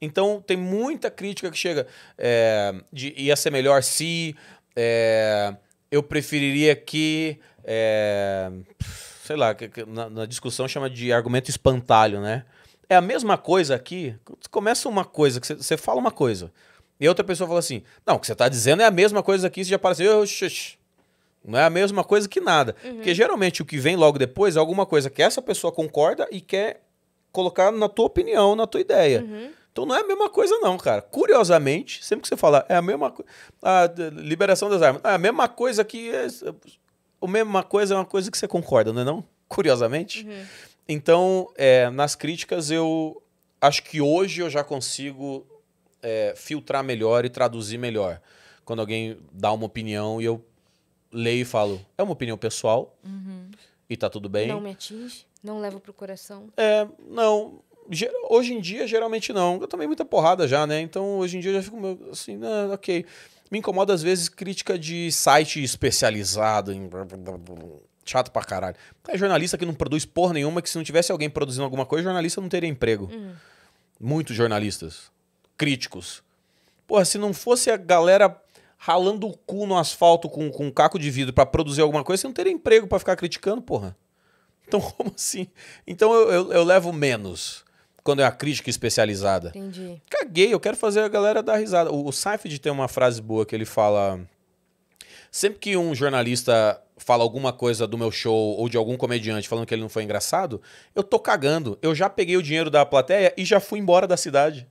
Então tem muita crítica que chega é, de ia ser melhor se. É, eu preferiria que. É, sei lá, que, que na, na, discussão chama de argumento espantalho, né? É a mesma coisa aqui. Começa uma coisa, que você fala uma coisa. E outra pessoa fala assim: não, o que você está dizendo é a mesma coisa que isso, já parece. Não é a mesma coisa que nada. Uhum. Porque geralmente o que vem logo depois é alguma coisa que essa pessoa concorda e quer colocar na tua opinião, na tua ideia. Uhum. Então não é a mesma coisa, não, cara. Curiosamente, sempre que você fala, é a mesma coisa. A liberação das armas. É a mesma coisa que. É... O mesma coisa é uma coisa que você concorda, não é não? [LAUGHS] Curiosamente. Uhum. Então, é, nas críticas, eu acho que hoje eu já consigo é, filtrar melhor e traduzir melhor. Quando alguém dá uma opinião e eu leio e falo, é uma opinião pessoal uhum. e tá tudo bem. Não me atinge, não levo pro coração. É, não. Hoje em dia, geralmente não. Eu tomei muita porrada já, né? Então, hoje em dia, eu já fico assim, não ok. Me incomoda, às vezes, crítica de site especializado em chato pra caralho. É jornalista que não produz porra nenhuma, que se não tivesse alguém produzindo alguma coisa, jornalista não teria emprego. Uhum. Muitos jornalistas críticos. Porra, se não fosse a galera ralando o cu no asfalto com, com um caco de vidro para produzir alguma coisa, você não teria emprego para ficar criticando, porra. Então, [LAUGHS] como assim? Então eu, eu, eu levo menos quando é a crítica especializada. Entendi. Caguei, eu quero fazer a galera dar risada. O, o Seifed tem uma frase boa que ele fala. Sempre que um jornalista fala alguma coisa do meu show ou de algum comediante falando que ele não foi engraçado, eu tô cagando. Eu já peguei o dinheiro da plateia e já fui embora da cidade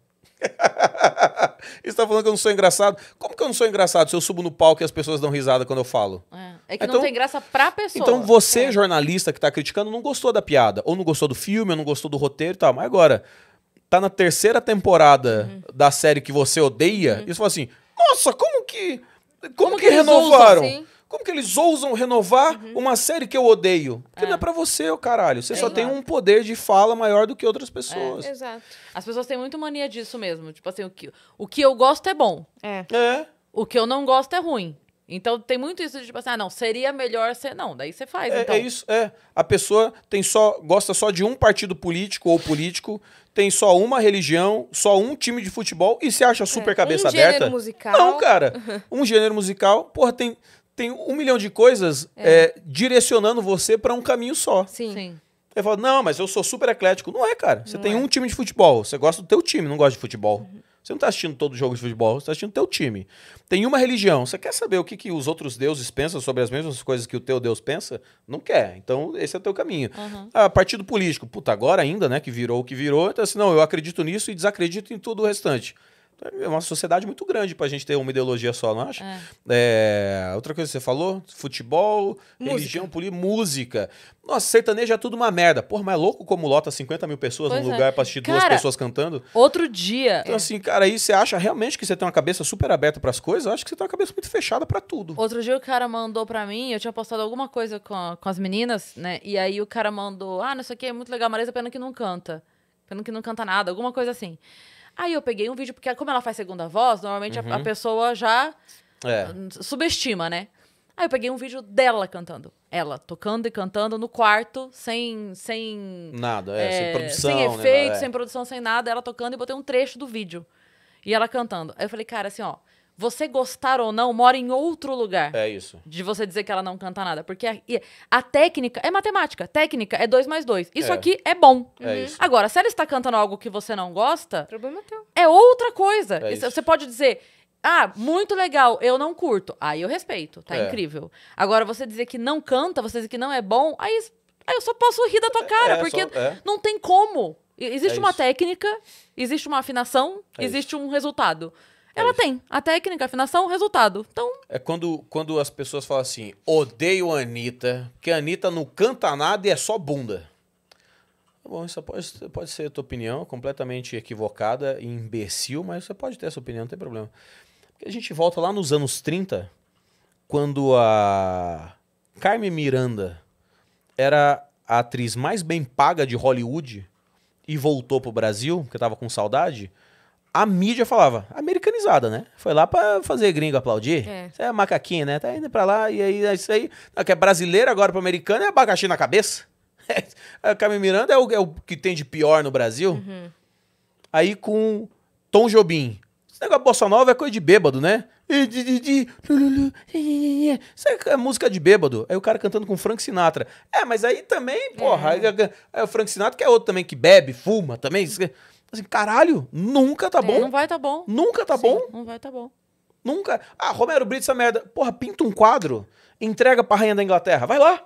está [LAUGHS] falando que eu não sou engraçado. Como que eu não sou engraçado se eu subo no palco e as pessoas dão risada quando eu falo? É, é que então, não tem graça pra pessoa. Então você, é. jornalista que está criticando, não gostou da piada. Ou não gostou do filme, ou não gostou do roteiro e tal. Mas agora, tá na terceira temporada uhum. da série que você odeia, uhum. e você fala assim, nossa, como que... Como, como que, que, renovaram? Assim? Como que eles ousam renovar uhum. uma série que eu odeio? Porque é. não é pra você, ô caralho. Você é, só exato. tem um poder de fala maior do que outras é, pessoas. É, exato. As pessoas têm muito mania disso mesmo. Tipo assim, o que, o que eu gosto é bom. É. é. O que eu não gosto é ruim. Então tem muito isso de tipo assim, ah, não, seria melhor ser. Não, daí você faz. É, é então. é isso, é. A pessoa tem só, gosta só de um partido político ou político, tem só uma religião, só um time de futebol e se acha é. super é, cabeça um aberta. Um gênero musical. Não, cara. [LAUGHS] um gênero musical, porra, tem tem um milhão de coisas é. É, direcionando você para um caminho só. Sim. Sim. Ele fala, não, mas eu sou super eclético. Não é, cara. Você não tem é. um time de futebol. Você gosta do teu time, não gosta de futebol. Uhum. Você não está assistindo todo jogo de futebol, você está assistindo o teu time. Tem uma religião. Você quer saber o que, que os outros deuses pensam sobre as mesmas coisas que o teu Deus pensa? Não quer. Então, esse é o teu caminho. Uhum. Ah, partido político. Puta, agora ainda, né? Que virou o que virou. Então, assim, não, eu acredito nisso e desacredito em tudo o restante. É uma sociedade muito grande pra gente ter uma ideologia só, não acha? É. É, outra coisa que você falou, futebol, música. religião, política, música. Nossa, sertanejo é tudo uma merda. Porra, mas é louco como lota 50 mil pessoas pois num é. lugar pra assistir cara, duas pessoas cantando. Outro dia. Então, é. assim, cara, aí você acha realmente que você tem uma cabeça super aberta para as coisas? Eu acho que você tem uma cabeça muito fechada para tudo. Outro dia o cara mandou para mim, eu tinha postado alguma coisa com, a, com as meninas, né? E aí o cara mandou, ah, não sei o que, é muito legal, Marisa, pena que não canta. Pena que não canta nada, alguma coisa assim. Aí eu peguei um vídeo, porque como ela faz segunda voz, normalmente uhum. a, a, uhum. pessoa já é. subestima, né? Aí eu peguei um vídeo dela cantando. Ela tocando e cantando no quarto, sem. sem nada, é, é, sem produção. Sem né, efeito, né? sem produção, sem nada. Ela tocando e botei um trecho do vídeo. E ela cantando. Aí eu falei, cara, assim, ó você gostar ou não mora em outro lugar. É isso. De você dizer que ela não canta nada. Porque a, a técnica é matemática. Técnica é 2 mais 2. Isso é. aqui é bom. É uhum. isso. Agora, se ela está cantando algo que você não gosta. Problema é teu. É outra coisa. É isso. Você pode dizer. Ah, muito legal, eu não curto. Aí eu respeito, tá é. incrível. Agora, você dizer que não canta, você dizer que não é bom, aí, aí eu só posso rir da tua é, cara, é, porque só, é. não tem como. Existe é uma isso. técnica, existe uma afinação, existe isso. um resultado. É Ela tem a técnica, a afinação, o resultado. Então. É quando, quando as pessoas falam assim: odeio a Anitta, que a Anitta não canta nada e é só bunda. Tá bom, isso pode, pode ser a tua opinião, completamente equivocada e imbecil, mas você pode ter essa opinião, não tem problema. Porque a gente volta lá nos anos 30, quando a Carmen Miranda era a atriz mais bem paga de Hollywood e voltou pro Brasil, porque tava com saudade a mídia falava, americanizada, né? Foi lá para fazer gringo aplaudir. É. Você é macaquinho, né? Tá indo pra lá e aí é isso aí. Que é brasileiro agora pro americano é abacaxi na cabeça. [LAUGHS] É, a Carmen Miranda é o, é o, que tem de pior no Brasil. Uhum. Aí com Tom Jobim. Esse negócio bossa nova é coisa de bêbado, né? Isso é música de bêbado. Aí o cara cantando com Frank Sinatra. É, mas aí também, porra, é. Aí, é, é, aí o Frank Sinatra que é outro também que bebe, fuma também. Isso... Assim, caralho, nunca tá é, bom. Não vai tá bom. Nunca tá Sim, bom. Não vai tá bom. Nunca. Ah, Romero Brito, essa merda. Porra, pinta um quadro, entrega pra rainha da Inglaterra. Vai lá.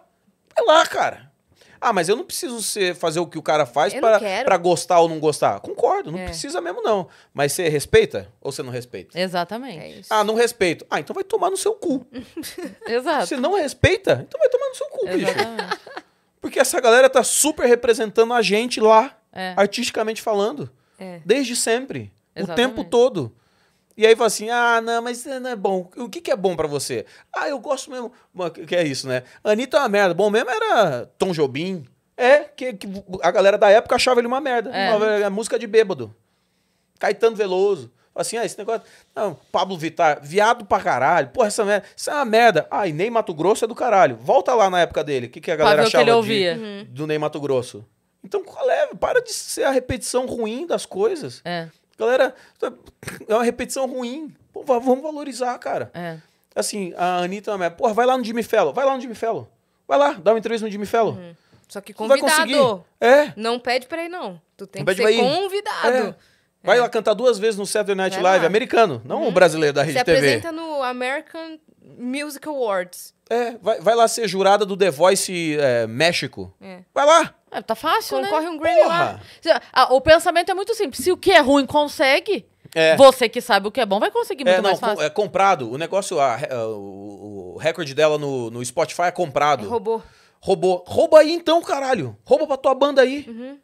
Vai lá, cara. Ah, mas eu não preciso ser, fazer o que o cara faz para gostar ou não gostar. Concordo, não é. precisa mesmo, não. Mas você respeita ou você não respeita? Exatamente. É ah, não respeito. Ah, então vai tomar no seu cu. [LAUGHS] Exato. Se não respeita, então vai tomar no seu cu, Exatamente. bicho. Porque essa galera tá super representando a gente lá. É. Artisticamente falando. É. Desde sempre. Exatamente. O tempo todo. E aí fala assim: ah, não, mas eh, não é bom. O que, que é bom para você? Ah, eu gosto mesmo. Que é isso, né? Anitta é uma merda. Bom mesmo era Tom Jobim. É, que, que a galera da época achava ele uma merda. É. Uma, é, música de bêbado. Caetano Veloso. Assim, ah, esse negócio. Não, Pablo Vittar, viado pra caralho. Porra, essa merda. Isso é uma merda. Ah, e Ney Mato Grosso é do caralho. Volta lá na época dele. O que, que a galera Pablo achava que de, uhum. do Ney Mato Grosso? Então, qual é? Para de ser a repetição ruim das coisas. É. Galera, é uma repetição ruim. Pô, vamos valorizar, cara. É. Assim, a Anitta, é porra, vai lá no Jimmy Fellow. Vai lá no Jimmy Fellow. Vai lá, dá uma entrevista no Jimmy Fellow. Uhum. Só que convidado. Vai conseguir. É. Não pede pra ir, não. Tu tem não que ser convidado. É. Vai é. lá cantar duas vezes no Saturday Night Live, americano, não o uhum. brasileiro da Rede Se TV. Se apresenta no American Music Awards. É, vai, vai lá ser jurada do The Voice é, México. É. Vai lá! É, tá fácil, Concorre né? um Grammy lá. Ah, o pensamento é muito simples. Se o que é ruim consegue, é. Você que sabe o que é bom vai conseguir é, muito é, não, mais fácil. Com, é comprado. O negócio, a, a, é, o, o recorde dela no, no Spotify é comprado. É robô. Robô. Rouba aí então, caralho. Rouba pra tua banda aí. Uhum.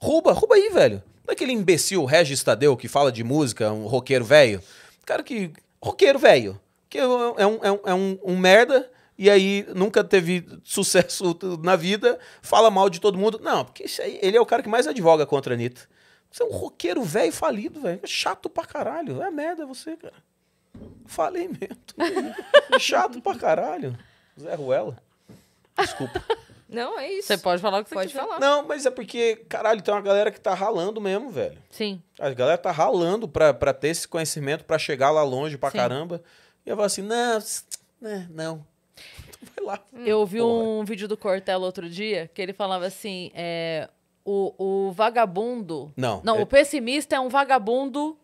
Rouba, rouba aí, velho. Não é aquele imbecil Regis Tadeu que fala de música, um roqueiro velho? Cara que... Roqueiro velho que é, é um, é um, é um, um merda e aí nunca teve sucesso na vida, fala mal de todo mundo. Não, porque aí, ele é o cara que mais advoga contra a Anitta. Você é um roqueiro velho falido, velho. É chato pra caralho. É merda você, cara. Falei mesmo. [LAUGHS] Chato pra caralho. Zé Ruela. Desculpa. Não, é isso. Você pode falar o que você pode falar. Não, mas é porque, caralho, tem uma galera que tá ralando mesmo, velho. Sim. A galera tá ralando pra, pra ter esse conhecimento, pra chegar lá longe pra Sim. caramba. E eu falo assim, não, né, não. [LAUGHS] Vai lá. Hum. Eu ouvi Porra. um vídeo do Cortella outro dia que ele falava assim: é, o, o vagabundo. Não. Não, é... o pessimista é um vagabundo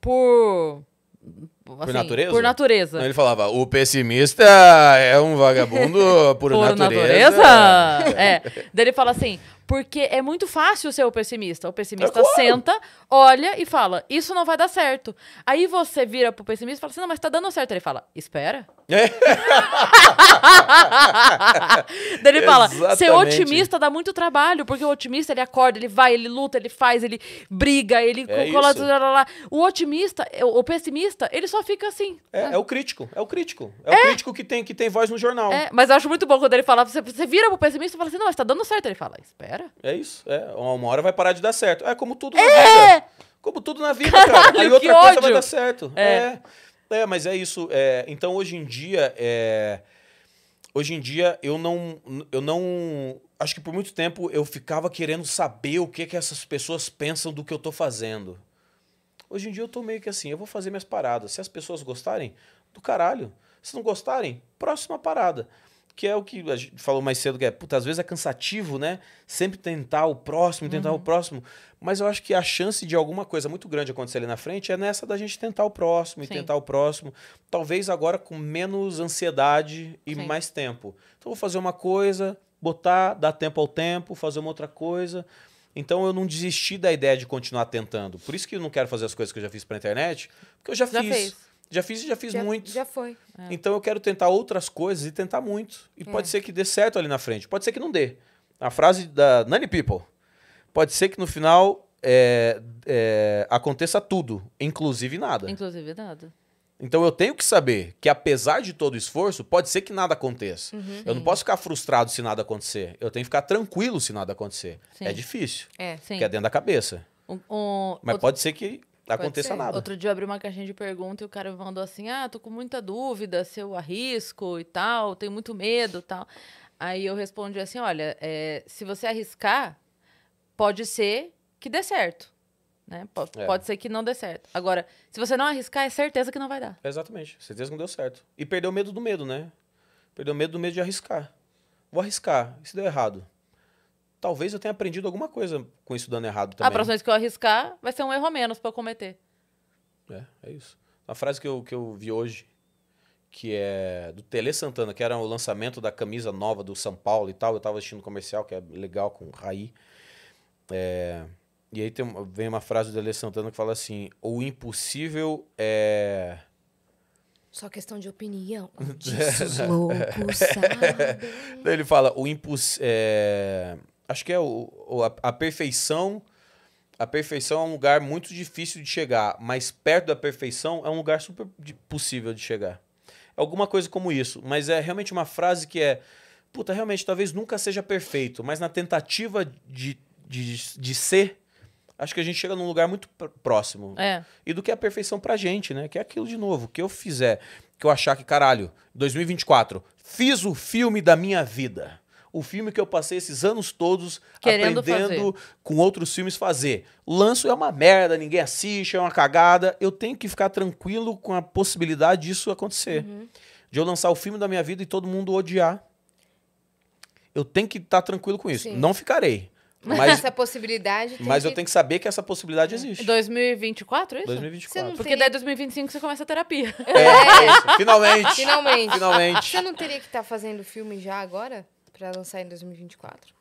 por. Assim, por natureza? Por natureza. Não, ele falava, o pessimista é um vagabundo [LAUGHS] por, por natureza. natureza? [LAUGHS] é. Daí ele fala assim: porque é muito fácil ser o pessimista. O pessimista é senta, olha e fala: Isso não vai dar certo. Aí você vira pro pessimista e fala assim: Não, mas tá dando certo. Ele fala: Espera. É. [LAUGHS] Daí ele fala: Ser otimista dá muito trabalho, porque o otimista ele acorda, ele vai, ele luta, ele faz, ele briga, ele é cola. Lá, lá, lá. O otimista, é, o pessimista, ele só fica assim. É, né? é o crítico, é o crítico. É, é, o crítico que tem, que tem voz no jornal. É, mas eu acho muito bom quando ele fala: Você, você vira pro pessimista e fala assim: Não, mas tá dando certo. Ele fala: Espera. Era? É isso. É. Uma hora vai parar de dar certo. É como tudo na é! vida. Como tudo na vida, Caralho, cara. [LAUGHS] Aí outra coisa ódio. vai dar certo. É. é. é mas é isso. É, então, hoje em dia, é, hoje em dia, eu não, eu não... Acho que por muito tempo eu ficava querendo saber o que, que essas pessoas pensam do que eu tô fazendo. Hoje em dia eu tô meio que assim, eu vou fazer minhas paradas. Se as pessoas gostarem, do caralho. Se não gostarem, próxima parada que é o que a gente falou mais cedo, que é, puta, às vezes é cansativo, né? Sempre tentar o próximo, tentar uhum. o próximo. Mas eu acho que a chance de alguma coisa muito grande acontecer ali na frente é nessa da gente tentar o próximo Sim. e tentar o próximo. Talvez agora com menos ansiedade e Sim. mais tempo. Então vou fazer uma coisa, botar, dar tempo ao tempo, fazer uma outra coisa. Então eu não desisti da ideia de continuar tentando. Por isso que eu não quero fazer as coisas que eu já fiz pra internet, porque eu já, já fiz. Fez. Já fiz, já fiz já, muito. Já foi. É. Então eu quero tentar outras coisas e tentar muito. E é. pode ser que dê certo ali na frente, pode ser que não dê. A frase da Nanny People. Pode ser que no final é, é, aconteça tudo, inclusive nada. Inclusive nada. Então eu tenho que saber que apesar de todo o esforço, pode ser que nada aconteça. Uhum. Eu não posso ficar frustrado se nada acontecer. Eu tenho que ficar tranquilo se nada acontecer. É sim. É difícil. É, sim. Porque é dentro da cabeça. Um, um, Mas outro... pode ser que aconteça nada. Outro dia eu abri uma caixinha de pergunta e o cara me mandou assim: ah, tô com muita dúvida se eu arrisco e tal, tenho muito medo e tal. Aí eu respondi assim: olha, é, se você arriscar, pode ser que dê certo. Né? Pode, é. pode ser que não dê certo. Agora, se você não arriscar, é certeza que não vai dar. Exatamente, certeza que não deu certo. E perdeu o medo do medo, né? Perdeu o medo do medo de arriscar. Vou arriscar, e se deu errado? talvez eu tenha aprendido alguma coisa com isso dando errado também. A próxima vez que eu arriscar, vai ser um erro a menos para eu cometer. É, é isso. Uma frase que eu, que eu vi hoje, que é do Tele Santana, que era o lançamento da camisa nova do São Paulo e tal. Eu estava assistindo um comercial, que é legal, com o Raí. É... E aí tem, vem uma frase do Tele Santana que fala assim: O impossível é. Só questão de opinião. Disso [LAUGHS] loucos [LAUGHS] é. Ele fala: O impossível. É acho que é o, a, a, perfeição. A perfeição é um lugar muito difícil de chegar, mas perto da perfeição é um lugar super possível de chegar. É alguma coisa como isso, mas é realmente uma frase que é, puta, realmente talvez nunca seja perfeito, mas na tentativa de, de, de ser, acho que a gente chega num lugar muito próximo. É. E do que é a perfeição pra gente, né? Que é aquilo de novo, que eu fizer, que eu achar que, caralho, 2024, fiz o filme da minha vida o filme que eu passei esses anos todos Querendo aprendendo fazer. com outros filmes fazer. Lanço é uma merda, ninguém assiste, é uma cagada. Eu tenho que ficar tranquilo com a possibilidade disso acontecer. Uhum. De eu lançar o filme da minha vida e todo mundo odiar. Eu tenho que estar tá tranquilo com isso. Sim. Não ficarei. [LAUGHS] Mas essa possibilidade. Mas que... eu tenho que saber que essa possibilidade existe. 2024, é isso? 2024. Porque teria... daí 2025 você começa a terapia. É, é. Finalmente. [LAUGHS] Finalmente. Finalmente. Você não teria que estar tá fazendo filme já agora? Pra lançar em 2024.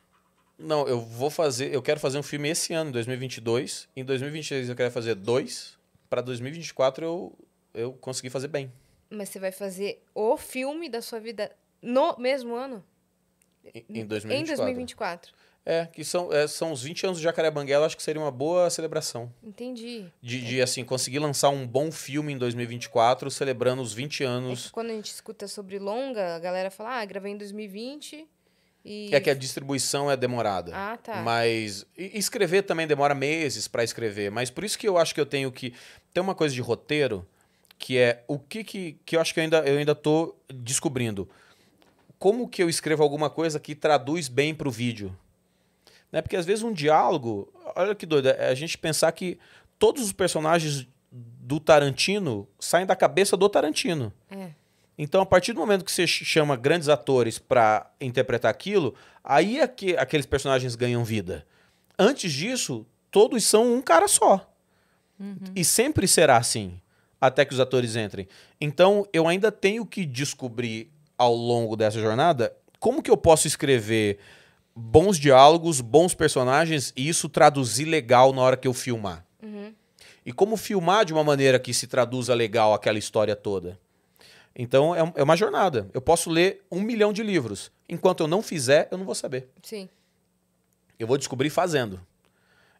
Não, eu vou fazer. Eu quero fazer um filme esse ano, 2022. Em 2023 eu quero fazer dois. Para 2024 eu, eu consegui fazer bem. Mas você vai fazer o filme da sua vida no mesmo ano? Em, em 2024. Em 2024. É, que são, é, são os 20 anos do Jacaré Banguela, acho que seria uma boa celebração. Entendi. De, de, é. assim, conseguir lançar um bom filme em 2024, celebrando os 20 anos. É quando a gente escuta sobre longa, a galera fala, ah, gravei em 2020, e... É que a distribuição é demorada. Ah, tá. Mas escrever também demora meses para escrever. Mas por isso que eu acho que eu tenho que. Tem uma coisa de roteiro que é o que, que, que eu acho que eu ainda, eu ainda tô descobrindo. Como que eu escrevo alguma coisa que traduz bem para o vídeo? Né? Porque às vezes um diálogo. Olha que doido. É, é a gente pensar que todos os personagens do Tarantino saem da cabeça do Tarantino. É. Então, a partir do momento que você chama grandes atores para interpretar aquilo, aí é que aqueles personagens ganham vida. Antes disso, todos são um cara só. Uhum. E sempre será assim, até que os atores entrem. Então, eu ainda tenho que descobrir ao longo dessa jornada como que eu posso escrever bons diálogos, bons personagens e isso traduzir legal na hora que eu filmar. Uhum. E como filmar de uma maneira que se traduza legal aquela história toda. Então é, é, uma jornada. Eu posso ler um milhão de livros. Enquanto eu não fizer, eu não vou saber. Sim. Eu vou descobrir fazendo.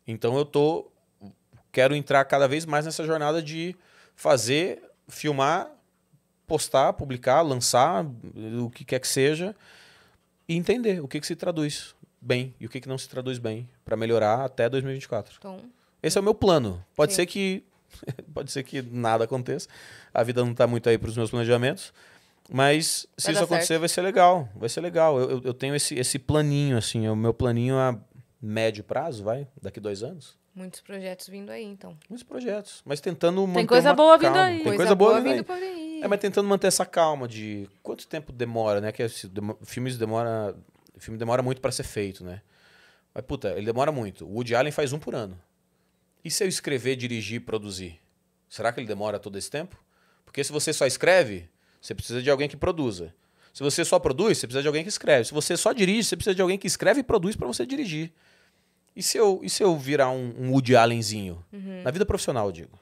Então eu tô. Quero entrar cada vez mais nessa jornada de fazer, filmar, postar, publicar, lançar, eh, o que quer que seja, e entender o que, que se traduz bem e o que, que não se traduz bem para melhorar até 2024. Então, Esse é o meu plano. Pode sim. ser que [LAUGHS] pode ser que nada aconteça. A vida não está muito aí para os meus planejamentos. Mas se isso acontecer, certo. vai ser legal. Vai ser legal. Eu, eu, eu tenho esse, esse planinho, assim, é o meu planinho a médio prazo, vai, daqui dois anos. Muitos projetos vindo aí, então. Muitos projetos. Mas tentando Tem manter. Tem coisa boa calma. vindo aí. Tem coisa, coisa boa, boa vindo, vindo aí. É, mas tentando manter essa calma de quanto tempo demora, né? Que esse, é filmes demora. Filme demora muito para ser feito, né? Mas, puta, ele demora muito. O Woody Allen faz um por ano. E se eu escrever, dirigir, produzir? Será que ele demora todo esse tempo? Porque se você só escreve, você precisa de alguém que produza. Se você só produz, você precisa de alguém que escreve. Se você só dirige, você precisa de alguém que escreve e produz para você dirigir. E se eu, e se eu virar um, um Woody Allenzinho? Uhum. Na vida profissional, eu digo.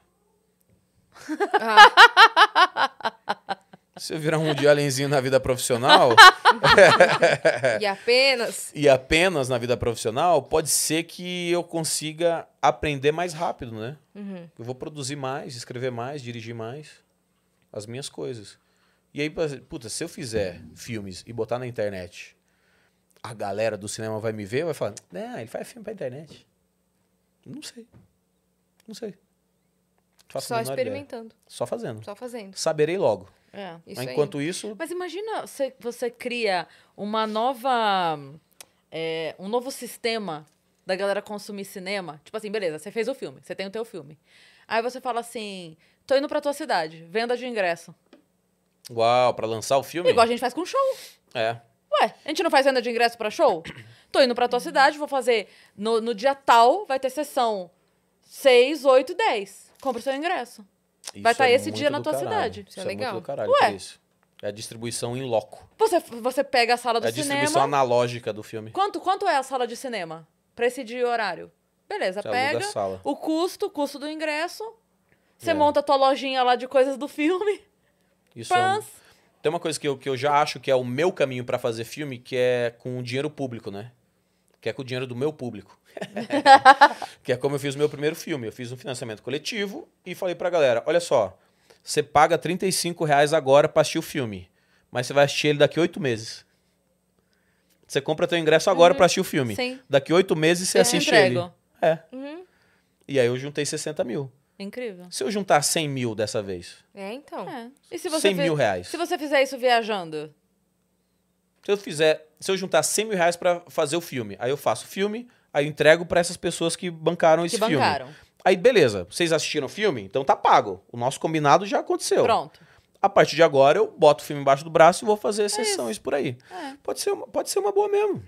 Ah. [LAUGHS] Se eu virar um de alienzinho na vida profissional. [LAUGHS] e apenas. E apenas na vida profissional, pode ser que eu consiga aprender mais rápido, né? Uhum. Eu vou produzir mais, escrever mais, dirigir mais as minhas coisas. E aí, puta, se eu fizer filmes e botar na internet, a galera do cinema vai me ver vai falar: Não, ele faz filme pra internet. Não sei. Não sei. Faço Só experimentando. Ideia. Só fazendo. Só fazendo. Saberei logo. É, isso Enquanto aí. isso. Mas imagina você, você cria uma nova. É, um novo sistema da galera consumir cinema. Tipo assim, beleza, você fez o filme, você tem o teu filme. Aí você fala assim: tô indo pra tua cidade, venda de ingresso. Uau, pra lançar o filme? Igual a gente faz com show. É. Ué, a gente não faz venda de ingresso para show? [CLEARS THROAT] Tô indo pra tua cidade, vou fazer. No, no dia tal, vai ter sessão 6, 8 10. Compra o seu ingresso vai estar tá é esse dia na tua caralho. cidade. Isso, é, é legal. Caralho, Ué. É a distribuição em loco. Você, você pega a sala do cinema. É a distribuição analógica do filme. Quanto, quanto é a sala de cinema? Pra esse dia e horário? Beleza, você pega. O custo, o custo do ingresso. Você é. monta a tua lojinha lá de coisas do filme. Isso. É Pans. É Tem uma coisa que eu, que eu já acho que é o meu caminho para fazer filme, que é com o dinheiro público, né? Que é com o dinheiro do meu público. [LAUGHS] que é como eu fiz o meu primeiro filme. Eu fiz um financiamento coletivo e falei pra galera: olha só, você paga 35 reais agora pra assistir o filme, mas você vai assistir ele daqui oito meses. Você compra teu ingresso agora uhum. pra assistir o filme. Sim. Daqui oito meses você eu assiste entrego. ele. É. Uhum. E aí eu juntei 60 mil. Incrível. Se eu juntar 100 mil dessa vez. É, então. É. E se você 100 mil reais. Se você fizer isso viajando? Se eu fizer. Se eu juntar 100 mil reais pra fazer o filme, aí eu faço o filme, Aí eu entrego para essas pessoas que bancaram que esse bancaram. filme. Aí, beleza, vocês assistiram o filme? Então tá pago. O nosso combinado já aconteceu. Pronto. A partir de agora, eu boto o filme embaixo do braço e vou fazer exceções é isso. por aí. É. Pode, ser uma, pode ser uma boa mesmo.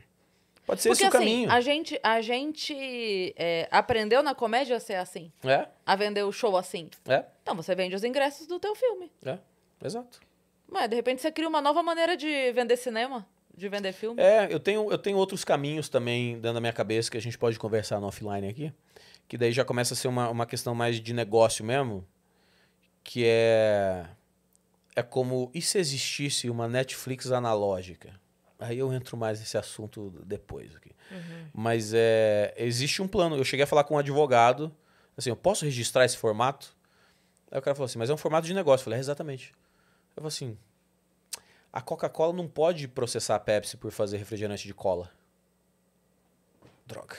Pode ser Porque, esse o assim, caminho. A gente, a gente é, aprendeu na comédia a ser assim. É. A vender o show assim. É. Então você vende os ingressos do teu filme. É, exato. Mas de repente você cria uma nova maneira de vender cinema. De vender filme? É, eu tenho, eu tenho outros caminhos também dentro da minha cabeça que a gente pode conversar no offline aqui. Que daí já começa a ser uma, uma questão mais de negócio mesmo. Que é. É como. E se existisse uma Netflix analógica? Aí eu entro mais nesse assunto depois aqui. Uhum. Mas é, existe um plano. Eu cheguei a falar com um advogado. Assim, eu posso registrar esse formato? Aí o cara falou assim, mas é um formato de negócio. Eu falei, é, exatamente. Eu falei assim, a Coca-Cola não pode processar a Pepsi por fazer refrigerante de cola. Droga.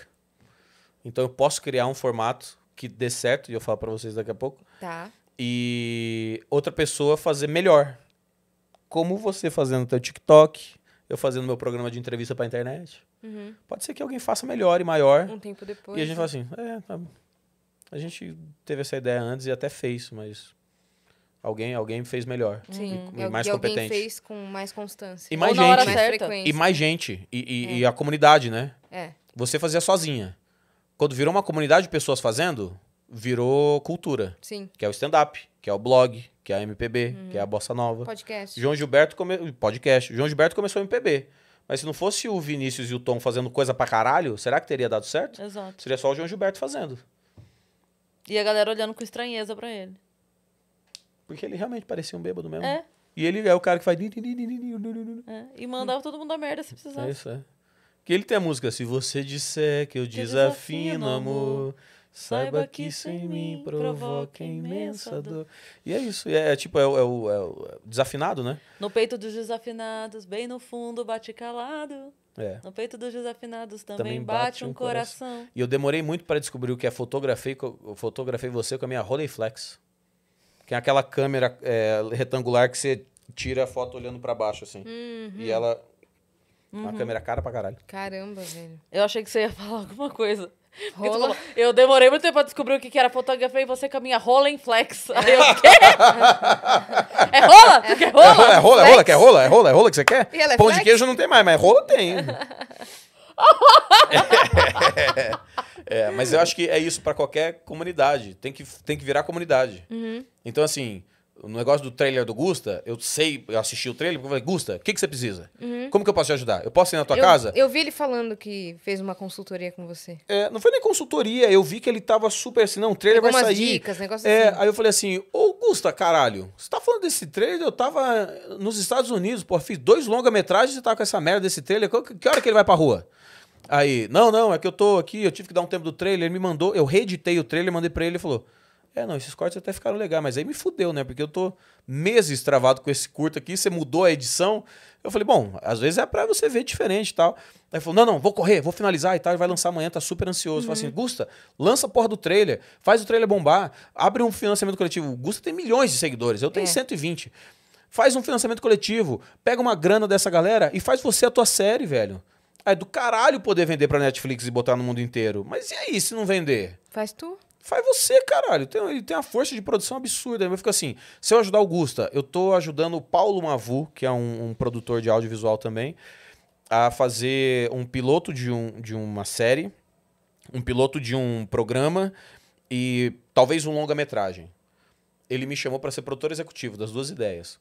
Então eu posso criar um formato que dê certo, e eu falo para vocês daqui a pouco. Tá. E outra pessoa fazer melhor. Como você fazendo teu TikTok, eu fazendo meu programa de entrevista pra internet. Uhum. Pode ser que alguém faça melhor e maior. Um tempo depois. E a gente fala assim, é, tá A gente teve essa ideia antes e até fez, mas Alguém, alguém fez melhor. Sim. E, e mais e competente. Alguém fez com mais constância. E mais Ou gente. Mais e mais gente. E, é. e, a comunidade, né? É. Você fazia sozinha. Quando virou uma comunidade de pessoas fazendo, virou cultura. Sim. Que é o stand-up, que é o blog, que é a MPB, hum. que é a Bossa Nova. Podcast. João Gilberto come... Podcast. João Gilberto começou MPB. Mas se não fosse o Vinícius e o Tom fazendo coisa pra caralho, será que teria dado certo? Exato. Seria só o João Gilberto fazendo. E a galera olhando com estranheza para ele. Porque ele realmente parecia um bêbado mesmo. É. E ele é o cara que faz. É. E mandava todo mundo a merda se precisasse. É isso, é. Que ele tem a música Se Você Disser Que Eu Desafino, amor. Saiba que em mim provoca imensa dor. E é isso. É, é tipo, é, é, o, é, o, desafinado, né? No peito dos desafinados, bem no fundo, bate calado. É. No peito dos desafinados também, também bate, bate, um, coração. coração. E eu demorei muito para descobrir o que é fotografei, fotografei você com a minha Rolleiflex que é aquela câmera é, retangular que você tira a foto olhando para baixo, assim. Uhum. E ela. Uhum. Uma câmera cara pra caralho. Caramba, velho. Eu achei que você ia [LAUGHS] falar alguma coisa. Falou, eu demorei muito tempo pra descobrir o que, que era fotografia e você caminha rola em flex. [LAUGHS] Aí eu, quê? é rola? Tu quer é rola? É rola, é rola, é rola, quer rola? É rola, é rola que você quer? É Pão flex? de queijo não tem mais, mas rola tem. é. [LAUGHS] É, mas eu acho que é isso para qualquer comunidade. Tem que, tem que virar comunidade. Uhum. Então, assim, no negócio do trailer do Gusta, eu sei, eu assisti o trailer, eu falei, Gusta, o que, que você precisa? Uhum. Como que eu posso te ajudar? Eu posso ir na tua eu, casa? Eu vi ele falando que fez uma consultoria com você. É, não foi nem consultoria, eu vi que ele tava super assim, não, o trailer vai sair. dicas, negócio é, assim. Aí eu falei assim, ô Gusta, caralho, você tá falando desse trailer? Eu tava nos Estados Unidos, pô, fiz dois longa-metragens e tava com essa merda desse trailer, que, que hora que ele vai pra rua? Aí, não, não, é que eu tô aqui, eu tive que dar um tempo do trailer, ele me mandou, eu reeditei o trailer, mandei para ele, ele falou: "É, não, esses cortes até ficaram legais, mas aí me fudeu, né? Porque eu tô meses travado com esse curto aqui, você mudou a edição". Eu falei: "Bom, às vezes é para você ver diferente e tal". Aí ele falou: "Não, não, vou correr, vou finalizar e tal, vai lançar amanhã, tá super ansioso". Uhum. falei assim: uhum. "Gusta, lança a porra do trailer, faz o trailer bombar, abre um financiamento coletivo. Gusta tem milhões de seguidores, eu tenho é. 120. Faz um financiamento coletivo, pega uma grana dessa galera e faz você a tua série, velho". É do caralho poder vender pra Netflix e botar no mundo inteiro. Mas e aí se não vender? Faz tu. Faz você, caralho. Tem, ele tem uma força de produção absurda. Eu fico assim, se eu ajudar Augusta, eu tô ajudando o Paulo Mavu, que é um, um produtor de audiovisual também, a fazer um piloto de, um, de uma série, um piloto de um programa e talvez um longa-metragem. Ele me chamou para ser produtor executivo das duas ideias.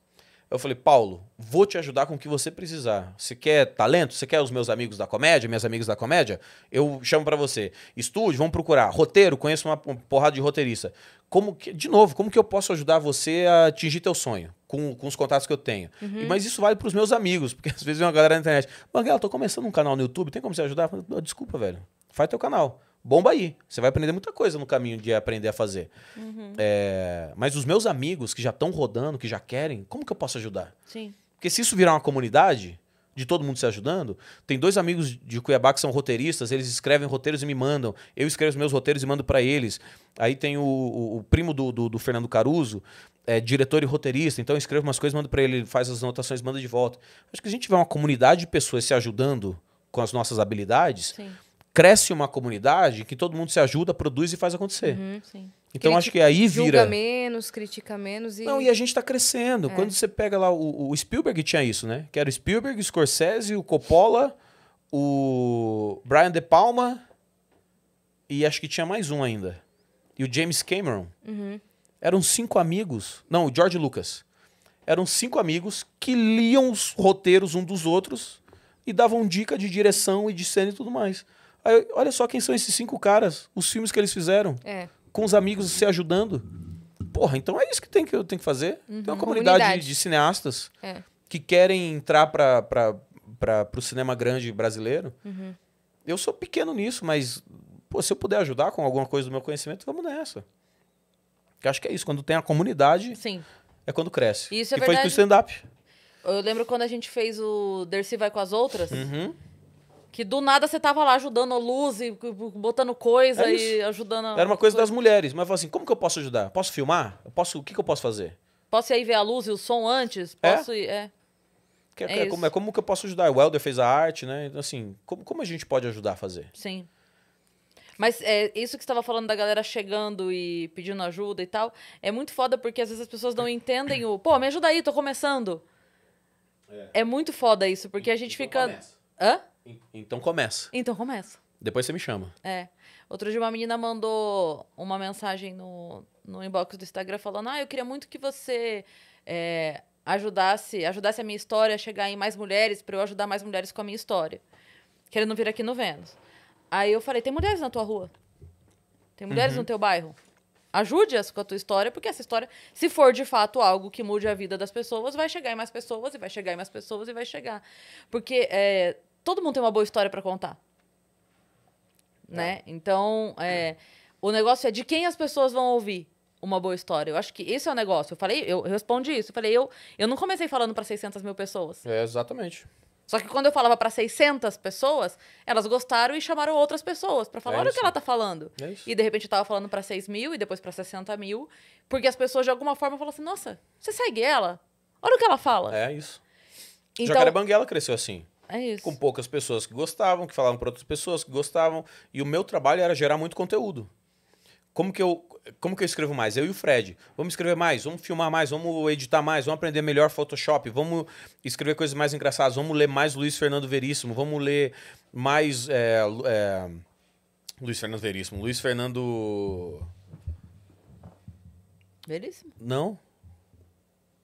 Eu falei, Paulo, vou te ajudar com o que você precisar. Você quer talento? Você quer os meus amigos da comédia, minhas amigas da comédia? Eu chamo para você. Estúdio, vamos procurar. Roteiro, conheço uma porrada de roteirista. Como que, de novo, como que eu posso ajudar você a atingir teu sonho? Com, com os contatos que eu tenho. Uhum. E, mas isso vale para os meus amigos, [LAUGHS] porque às vezes vem uma galera na internet. Miguel, tô começando um canal no YouTube, tem como você ajudar? Desculpa, velho. Faz teu canal bomba aí. Você vai aprender muita coisa no caminho de aprender a fazer. Uhum. É, mas os meus amigos que já estão rodando, que já querem, como que eu posso ajudar? Sim. Porque se isso virar uma comunidade, de todo mundo se ajudando. Tem dois amigos de Cuiabá que são roteiristas, eles escrevem roteiros e me mandam. Eu escrevo os meus roteiros e mando para eles. Aí tem o, o, o primo do, do, do, Fernando Caruso, é diretor e roteirista, então eu escrevo umas coisas, mando para ele, ele faz as anotações, manda de volta. Acho que a gente tiver uma comunidade de pessoas se ajudando com as nossas habilidades. Sim cresce uma comunidade que todo mundo se ajuda, produz e faz acontecer. Uhum, então acho que aí vira. Julga menos, critica menos. E... Não, e a gente está crescendo. É. Quando você pega lá o, o, Spielberg tinha isso, né? Que era o Spielberg, o Scorsese, o Coppola, o Brian De Palma e acho que tinha mais um ainda. E o James Cameron. Uhum. Eram cinco amigos. Não, o George Lucas. Eram cinco amigos que liam os roteiros um dos outros e davam dica de direção e de cena e tudo mais. Aí, olha só quem são esses cinco caras, os filmes que eles fizeram, é. com os amigos se ajudando. Porra, então é isso que tem que, tenho que fazer. Uhum. Tem uma comunidade, uhum. comunidade. de cineastas é. que querem entrar para o cinema grande brasileiro. Uhum. Eu sou pequeno nisso, mas pô, se eu puder ajudar com alguma coisa do meu conhecimento, vamos nessa. Eu acho que é isso. Quando tem a comunidade, Sim. é quando cresce. Isso é e verdade. foi com o stand-up. Eu lembro quando a gente fez o Dercy Vai Com as Outras. Uhum. Que do nada você tava lá ajudando a luz e botando coisa é e ajudando. Era uma coisa, coisa, das mulheres, mas eu falei assim: como que eu posso ajudar? Posso filmar? Eu posso, o que, que eu posso fazer? Posso ir aí ver a luz e o som antes? É? Posso é? ir. É. Que, é, como, é, como que eu posso ajudar? O Helder fez a arte, né? então Assim, como, como a gente pode ajudar a fazer? Sim. Mas é, isso que estava falando da galera chegando e pedindo ajuda e tal, é muito foda porque às vezes as pessoas não entendem o, pô, me ajuda aí, tô começando. É, é muito foda isso, porque a gente então fica. Começa. Hã? Então começa. Então começa. Depois você me chama. É. Outro dia uma menina mandou uma mensagem no, no inbox do Instagram falando: Ah, eu queria muito que você é, ajudasse, ajudasse a minha história a chegar em mais mulheres, para eu ajudar mais mulheres com a minha história. Querendo vir aqui no Vênus. Aí eu falei: Tem mulheres na tua rua? Tem mulheres uhum. no teu bairro? Ajude-as com a tua história, porque essa história, se for de fato algo que mude a vida das pessoas, vai chegar em mais pessoas, e vai chegar em mais pessoas, e vai chegar. Porque é, todo mundo tem uma boa história para contar. É. Né? Então, é, o negócio é de quem as pessoas vão ouvir uma boa história. Eu acho que esse é o negócio. Eu falei, eu, respondi isso. Eu falei, eu, eu não comecei falando para 600 mil pessoas. É, exatamente. Só que quando eu falava para 600 pessoas, elas gostaram e chamaram outras pessoas para falar: é olha o que ela tá falando. É e de repente eu tava falando para 6 mil e depois para 60 mil, porque as pessoas de alguma forma falaram assim: nossa, você segue ela? Olha o que ela fala. É isso. Então, Jacaré Banguela cresceu assim. É isso. Com poucas pessoas que gostavam, que falavam para outras pessoas que gostavam. E o meu trabalho era gerar muito conteúdo. Como que, eu, como que eu escrevo mais? Eu e o Fred. Vamos escrever mais, vamos filmar mais, vamos editar mais, vamos aprender melhor Photoshop, vamos escrever coisas mais engraçadas, vamos ler mais Luiz Fernando Veríssimo, vamos ler mais. É, é, Luiz Fernando Veríssimo. Luiz Fernando. Veríssimo? Não.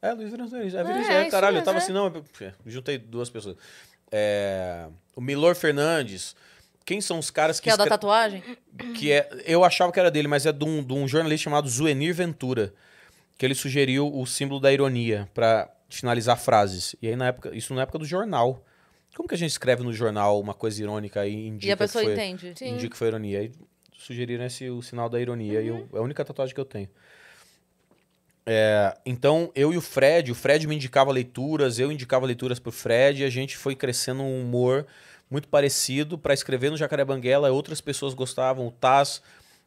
É, Luiz Fernando Veríssimo. É, é Veríssimo. É, é, caralho, eu tava assim, é. não, eu juntei duas pessoas é, o Milor Fernandes. Quem são os caras que. Que é da tatuagem? Que é, eu achava que era dele, mas é de um, de um jornalista chamado Zuenir Ventura, que ele sugeriu o símbolo da ironia para finalizar frases. E aí, na época, isso na época do jornal. Como que a gente escreve no jornal uma coisa irônica e indica e a pessoa que foi, entende. Indica Sim. que foi ironia. Aí sugeriram esse o sinal da ironia uhum. e eu, é a única tatuagem que eu tenho. É, então, eu e o Fred, o Fred me indicava leituras, eu indicava leituras pro Fred, e a gente foi crescendo um humor muito parecido para escrever no Jacaré Banguela. Outras pessoas gostavam, o Taz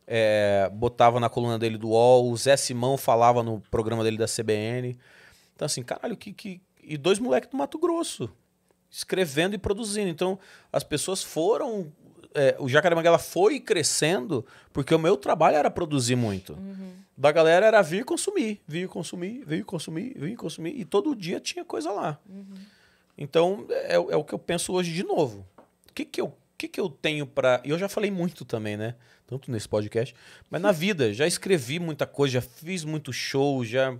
é, botava na coluna dele do UOL, o Zé Simão falava no programa dele da CBN. Então, assim, caralho, que. que... E dois moleques do Mato Grosso, escrevendo e produzindo. Então, as pessoas foram é, o Jacaremanguela foi crescendo porque o meu trabalho era produzir muito. Uhum. Da galera era vir consumir, vir consumir, vir consumir, vir consumir. E todo dia tinha coisa lá. Uhum. Então, é, é, o que eu penso hoje de novo. O que, que, eu, que, que eu tenho para. E eu já falei muito também, né? Tanto nesse podcast, mas na vida. Já escrevi muita coisa, já fiz muito show, já.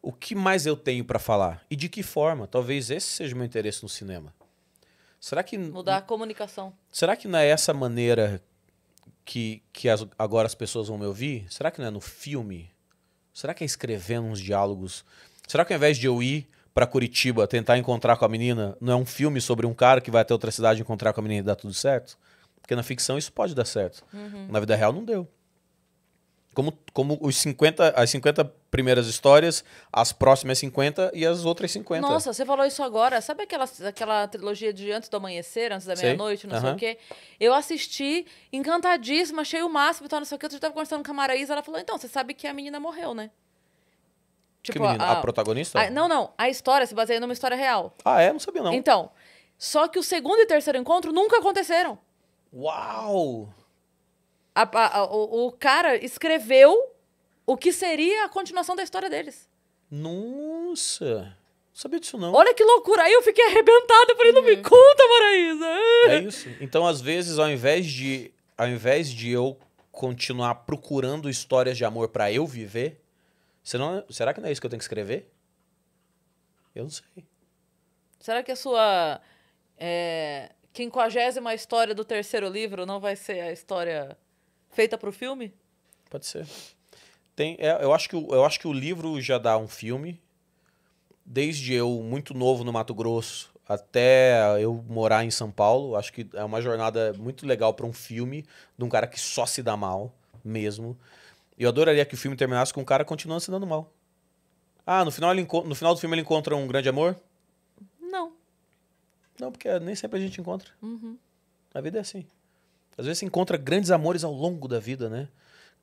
O que mais eu tenho para falar? E de que forma? Talvez esse seja o meu interesse no cinema. Será que mudar a comunicação? Será que não é essa maneira que, que as, agora as pessoas vão me ouvir? Será que não é no filme? Será que é escrevendo uns diálogos? Será que ao invés de eu ir para Curitiba tentar encontrar com a menina, não é um filme sobre um cara que vai até outra cidade encontrar com a menina e dá tudo certo? Porque na ficção isso pode dar certo. Uhum. Na vida real não deu. Como, como os 50, as 50 primeiras histórias, as próximas 50 e as outras 50. Nossa, você falou isso agora. Sabe aquela, aquela trilogia de Antes do Amanhecer, Antes da Meia-Noite, não uhum. sei o quê? Eu assisti, encantadíssima, achei o máximo, então, não sei o quê. Eu já tava conversando com a Maraísa, ela falou, então, você sabe que a menina morreu, né? Tipo, que menina? A, a protagonista? A, não, não. A história se baseia numa história real. Ah, é? Não sabia, não. Então, só que o segundo e terceiro encontro nunca aconteceram. Uau! A, a, o, o, cara escreveu o que seria a continuação da história deles. Nossa! Não sabia disso, não. Olha que loucura. Aí eu fiquei arrebentada. Eu falei, não me uhum. conta, Maraísa. É isso. Então, às vezes, ao invés de, ao invés de eu continuar procurando histórias de amor para eu viver, senão, será que não é isso que eu tenho que escrever? Eu não sei. Será que a sua é, quinquagésima história do terceiro livro não vai ser a história feita pro filme? Pode ser. Tem, é, eu, acho que, eu acho que o livro já dá um filme. Desde eu muito novo no Mato Grosso até eu morar em São Paulo, acho que é uma jornada muito legal para um filme de um cara que só se dá mal mesmo. Eu adoraria que o filme terminasse com um cara continuando se dando mal. Ah, no final, ele, no final do filme ele encontra um grande amor? Não. Não, porque nem sempre a gente encontra. Uhum. A vida é assim. Às vezes você encontra grandes amores ao longo da vida, né?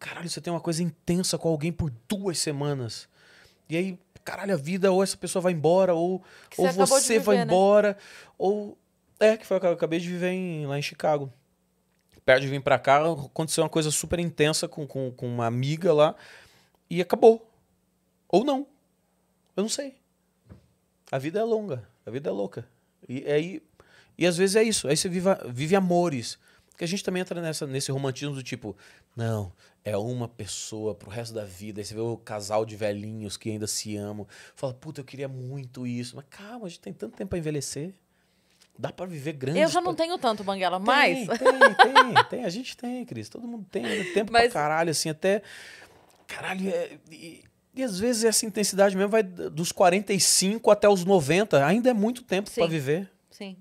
caralho, você tem uma coisa intensa com alguém por duas semanas. E aí, caralho, a vida, ou essa pessoa vai embora, ou, ou você, viver, vai né? embora, ou. É, que foi que eu acabei de viver em, lá em Chicago. Perto de vir pra cá, aconteceu uma coisa super intensa com, com, com uma amiga lá e acabou. Ou não. Eu não sei. A vida é longa, a vida é louca. E aí. E às vezes é isso. Aí você vive, vive amores que a gente também entra nessa, nesse romantismo do tipo, não, é uma pessoa pro resto da vida. Aí você vê o casal de velhinhos que ainda se amam. Fala, puta, eu queria muito isso. Mas calma, a gente tem tanto tempo para envelhecer. Dá para viver grande. Eu já não tenho tanto, Banguela, tem, mas. Tem, tem, tem. A gente tem, Cris. Todo mundo tem. Né, tempo mas... pra caralho, assim, até. Caralho, é... e, e, às vezes essa intensidade mesmo vai dos 45 até os 90. Ainda é muito tempo para viver. Sim.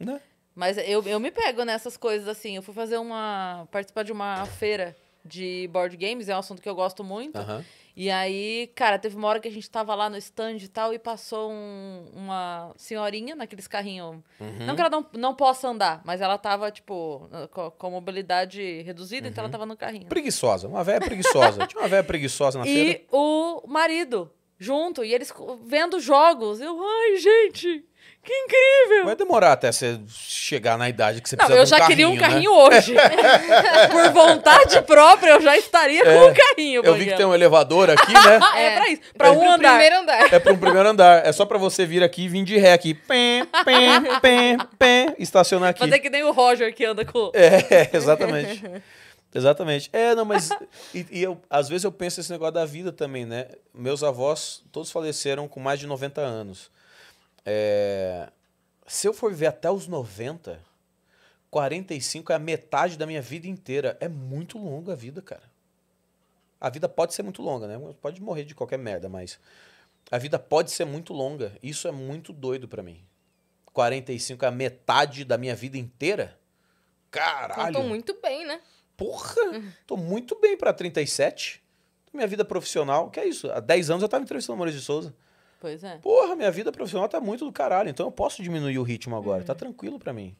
Né? Mas eu, eu me pego nessas coisas assim. Eu fui fazer uma. participar de uma feira de board games, é um assunto que eu gosto muito. Uhum. E aí, cara, teve uma hora que a gente tava lá no stand e tal, e passou um, uma senhorinha naqueles carrinhos. Uhum. Não que ela não, não possa andar, mas ela tava, tipo, com, com mobilidade reduzida, uhum. então ela uhum. tava no carrinho. Preguiçosa, uma velha preguiçosa. Tinha uma velha preguiçosa na [LAUGHS] e feira. E o marido junto, e eles vendo jogos. Eu, ai, gente, que incrível! Vai demorar até você chegar na idade que você não, precisa. Não, eu já queria um carrinho né? hoje. [LAUGHS] Por vontade própria, eu já estaria é, com um carrinho. Eu vi que tem um elevador aqui, né? é, [LAUGHS] é pra isso. Pra é, um andar. primeiro andar. É pra um primeiro andar. É só pra você vir aqui e vir de ré aqui. Pé, pé, pé, pé. Estacionar aqui. é que nem o Roger que anda com. É, exatamente. Exatamente. É, não, mas. e, e, eu, às vezes eu penso esse negócio da vida também, né? Meus avós, todos faleceram com mais de 90 anos. É, se eu for viver até os 90, 45 é a metade da minha vida inteira. É muito longa a vida, cara. A vida pode ser muito longa, né? Pode morrer de qualquer merda, mas a vida pode ser muito longa. Isso é muito doido para mim. 45 é a metade da minha vida inteira? Caralho. Eu então, tô muito bem, né? Porra! [LAUGHS] Tô muito bem para 37. Minha vida profissional, que é isso? Há 10 anos eu tava entrevistando o Maurício de Souza. Pois é. Porra, minha vida profissional tá muito do caralho, então eu posso diminuir o ritmo agora, tá uhum. tá tranquilo para mim.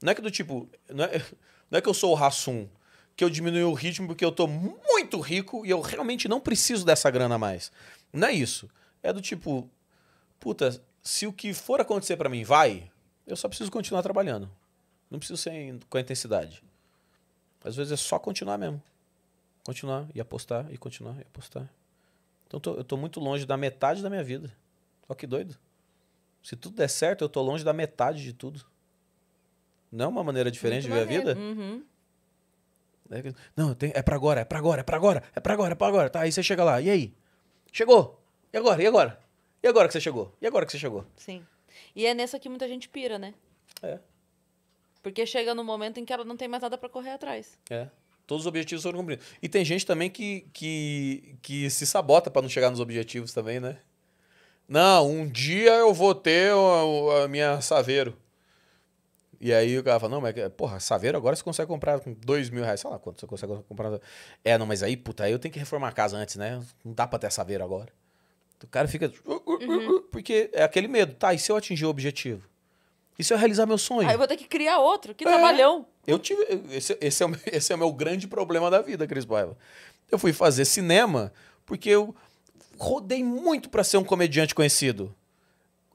Não é que do tipo, não é, [LAUGHS] não é que eu sou o Rassum, que eu diminui o ritmo porque eu tô muito rico e eu realmente não preciso dessa grana mais. Não é isso. É do tipo, puta, se o que for acontecer para mim vai, eu só preciso continuar trabalhando. Não preciso ser com a intensidade. Às vezes é só continuar mesmo. Continuar e apostar e continuar e apostar. Então tô, eu tô muito longe da metade da minha vida. Olha que doido. Se tudo der certo, eu tô longe da metade de tudo. Não é uma maneira diferente muito de ver a vida? Uhum. É não, é pra agora, é pra agora, é pra agora, é pra agora, é pra agora. Tá, aí você chega lá, e aí? Chegou! E agora? E agora? E agora que você chegou? E agora que você chegou? Sim. E é nessa que muita gente pira, né? É. Porque chega no momento em que ela não tem mais nada para correr atrás. É todos os objetivos foram cumpridos. E tem gente também que, que, que se sabota para não chegar nos objetivos também, né? Não, um dia eu vou ter a, a, minha Saveiro. E aí o cara fala, não, mas é, porra, Saveiro agora você consegue comprar com dois mil reais. Sei lá quanto você consegue comprar. É, não, mas aí, puta, aí eu tenho que reformar a casa antes, né? Não dá pra ter Saveiro agora. O cara fica... Uhum. Porque é aquele medo. Tá, e se eu atingir o objetivo? E se eu realizar meu sonho? Aí eu vou ter que criar outro. Que é. trabalhão. Eu tive. Esse, esse, é o, [LAUGHS] esse é o meu grande problema da vida, Cris Paiva. Eu fui fazer cinema porque eu rodei muito para ser um comediante conhecido.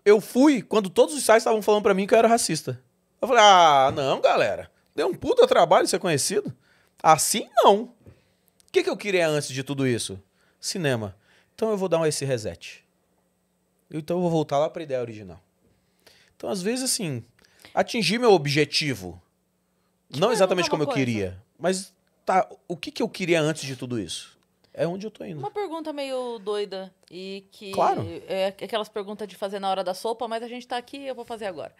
Eu fui quando todos os sites estavam falando para mim que eu era racista. Eu falei, ah, não, galera. Deu um puta trabalho ser conhecido. Assim não. O que, que eu queria antes de tudo isso? Cinema. Então eu vou dar esse reset. Então eu vou voltar lá pra ideia original. Então, às vezes, assim, atingir meu objetivo. Que tipo, não é, exatamente como coisa. eu queria, mas tá, o que, que eu queria antes de tudo isso? É onde eu tô indo. Uma pergunta meio doida e que claro. é aquelas perguntas de fazer na hora da sopa, mas a gente tá aqui, eu vou fazer agora.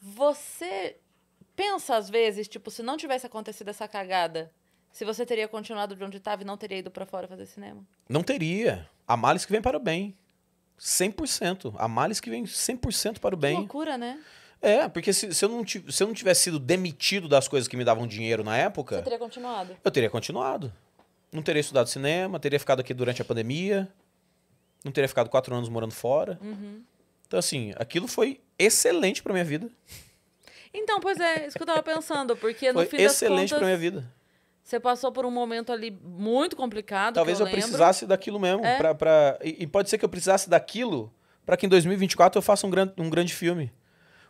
Você pensa às vezes, tipo, se não tivesse acontecido essa cagada, se você teria continuado de onde estava e não teria ido para fora fazer cinema? Não teria. Há males que vem para o bem. 100%. A males que vem 100% para o bem. Que loucura, né? É, porque se, se, eu não se eu não tivesse sido demitido das coisas que me davam dinheiro na época. Você teria continuado? Eu teria continuado. Não teria estudado cinema, teria ficado aqui durante a pandemia, não teria ficado quatro anos morando fora. Uhum. Então, assim, aquilo foi excelente para minha vida. Então, pois é, isso que eu tava pensando, porque no foi fim excelente das contas... pra minha vida. Você passou por um momento ali muito complicado. Talvez eu, eu precisasse daquilo mesmo. É. Pra, pra... E, e, pode ser que eu precisasse daquilo para que em 2024 eu faça um, gran... um grande filme.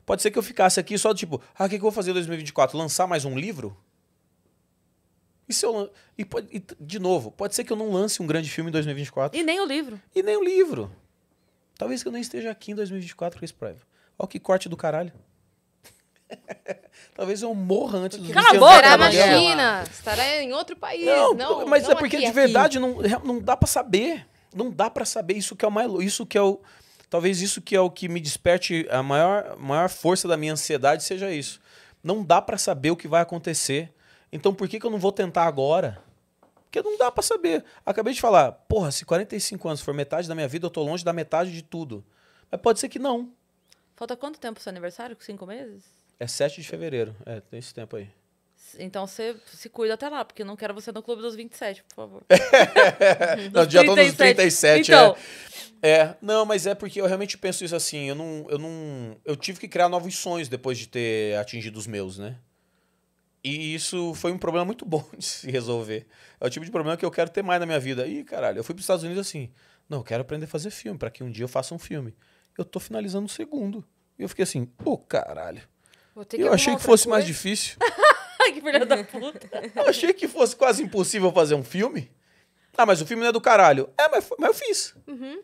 Pode ser que eu ficasse aqui só tipo, ah, o que, que eu vou fazer em 2024? Lançar mais um livro? E se eu. E, pode... e, de novo, pode ser que eu não lance um grande filme em 2024. E nem o livro. E nem o livro. Talvez que eu nem esteja aqui em 2024, esse Private. Olha que corte do caralho. [LAUGHS] Talvez eu morra antes do Cala a boca, imagina! Estará em outro país. Não, não mas não é porque aqui, de verdade não, é, não dá para saber. Não dá para saber. Isso que é o mais. Isso que é o. Talvez isso que é o que me desperte a maior, maior força da minha ansiedade seja isso. Não dá para saber o que vai acontecer. Então por que, que eu não vou tentar agora? Porque não dá para saber. Acabei de falar, porra, se 45 anos for metade da minha vida, eu tô longe da metade de tudo. Mas pode ser que não. Falta quanto tempo pro seu aniversário? Cinco meses? É 7 de fevereiro. É, tem esse tempo aí. Então você se cuida até lá, porque não quero você no clube dos 27, por favor. [LAUGHS] não, já tô nos 37, é. então... é. é. Não, mas é porque eu realmente penso isso assim, eu não, eu não. Eu tive que criar novos sonhos depois de ter atingido os meus, né? E isso foi um problema muito bom [LAUGHS] de se resolver. É o tipo de problema que eu quero ter mais na minha vida. Ih, caralho, eu fui para os Estados Unidos assim. Não, eu quero aprender a fazer filme, para que um dia eu faça um filme. Eu tô finalizando o segundo. E eu fiquei assim, pô, oh, caralho eu achei que fosse coisa. mais difícil. [LAUGHS] que filha da puta. Eu achei que fosse quase impossível fazer um filme. Ah, mas o filme não é do caralho. É, mas, mas eu fiz. Uhum.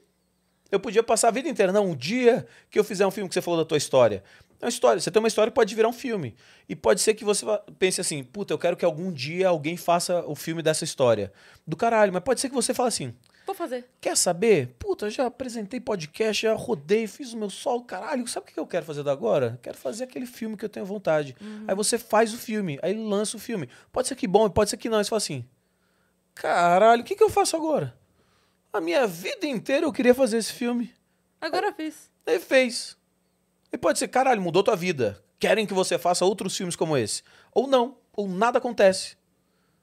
Eu podia passar a vida inteira. Não, um dia que eu fizer um filme que você falou da tua história. É uma história. Você tem uma história que pode virar um filme. E pode ser que você pense assim, puta, eu quero que algum dia alguém faça o filme dessa história. Do caralho. Mas pode ser que você fale assim, fazer? Quer saber? Puta, já apresentei podcast, já rodei, fiz o meu solo, caralho. Sabe o que eu quero fazer agora? Quero fazer aquele filme que eu tenho vontade. Uhum. Aí você faz o filme, aí lança o filme. Pode ser que bom, pode ser que não. Aí você fala assim: caralho, o que, que eu faço agora? A minha vida inteira eu queria fazer esse filme. Agora aí, fiz. Aí fez. E pode ser, caralho, mudou tua vida. Querem que você faça outros filmes como esse. Ou não, ou nada acontece.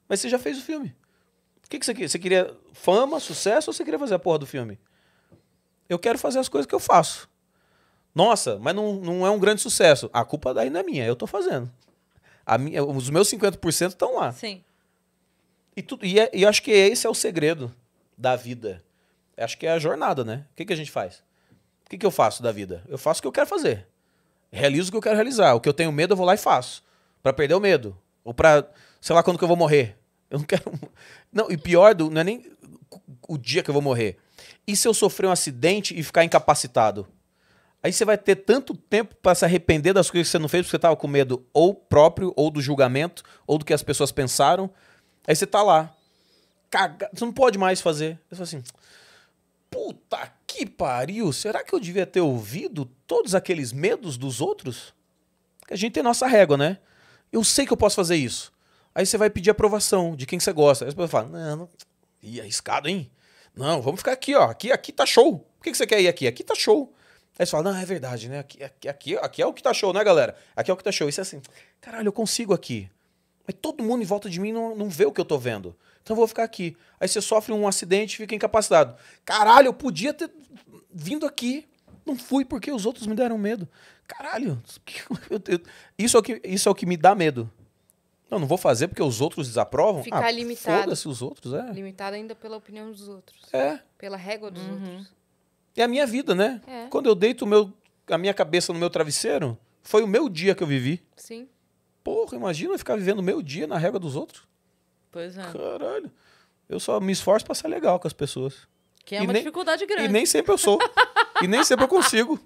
Mas você já fez o filme. O que, que você queria? Você queria fama, sucesso ou você queria fazer a porra do filme? Eu quero fazer as coisas que eu faço. Nossa, mas não, não é um grande sucesso. A culpa daí não é minha, eu tô fazendo. A minha, os meus 50% estão lá. Sim. E, tudo, e, é, e acho que esse é o segredo da vida. Acho que é a jornada, né? O que, que a gente faz? O que, que eu faço da vida? Eu faço o que eu quero fazer. Realizo o que eu quero realizar. O que eu tenho medo, eu vou lá e faço. para perder o medo. Ou pra, sei lá, quando que eu vou morrer. Eu não quero. Não, e pior do, não é nem o dia que eu vou morrer. E se eu sofrer um acidente e ficar incapacitado? Aí você vai ter tanto tempo para se arrepender das coisas que você não fez, porque você tava com medo ou próprio, ou do julgamento, ou do que as pessoas pensaram. Aí você tá lá. Caga... Você não pode mais fazer. Eu falo assim. Puta que pariu! Será que eu devia ter ouvido todos aqueles medos dos outros? Porque a gente tem nossa régua, né? Eu sei que eu posso fazer isso. Aí você vai pedir aprovação de quem você gosta. Aí você fala, não, não... Ih, arriscado, hein? Não, vamos ficar aqui, ó. Aqui, aqui tá show. Por que, que você quer ir aqui? Aqui tá show. Aí você fala, não, é verdade, né? Aqui, aqui, aqui, aqui é o que tá show, né, galera? Aqui é o que tá show. Isso é assim, caralho, eu consigo aqui. Mas todo mundo em volta de mim não, não vê o que eu tô vendo. Então eu vou ficar aqui. Aí você sofre um acidente e fica incapacitado. Caralho, eu podia ter vindo aqui. Não fui porque os outros me deram medo. Caralho, [LAUGHS] isso é o que, isso é o que me dá medo. Não, não vou fazer porque os outros desaprovam. Ficar ah, limitado. Foda-se os outros, é. Limitado ainda pela opinião dos outros. É. Pela régua dos uhum. outros. É a minha vida, né? É. Quando eu deito meu, a minha cabeça no meu travesseiro, foi o meu dia que eu vivi. Sim. Porra, imagina eu ficar vivendo o meu dia na régua dos outros. Pois é. Caralho. Eu só me esforço para ser legal com as pessoas. Que é e uma nem, dificuldade grande. E nem sempre eu sou. e nem sempre eu consigo.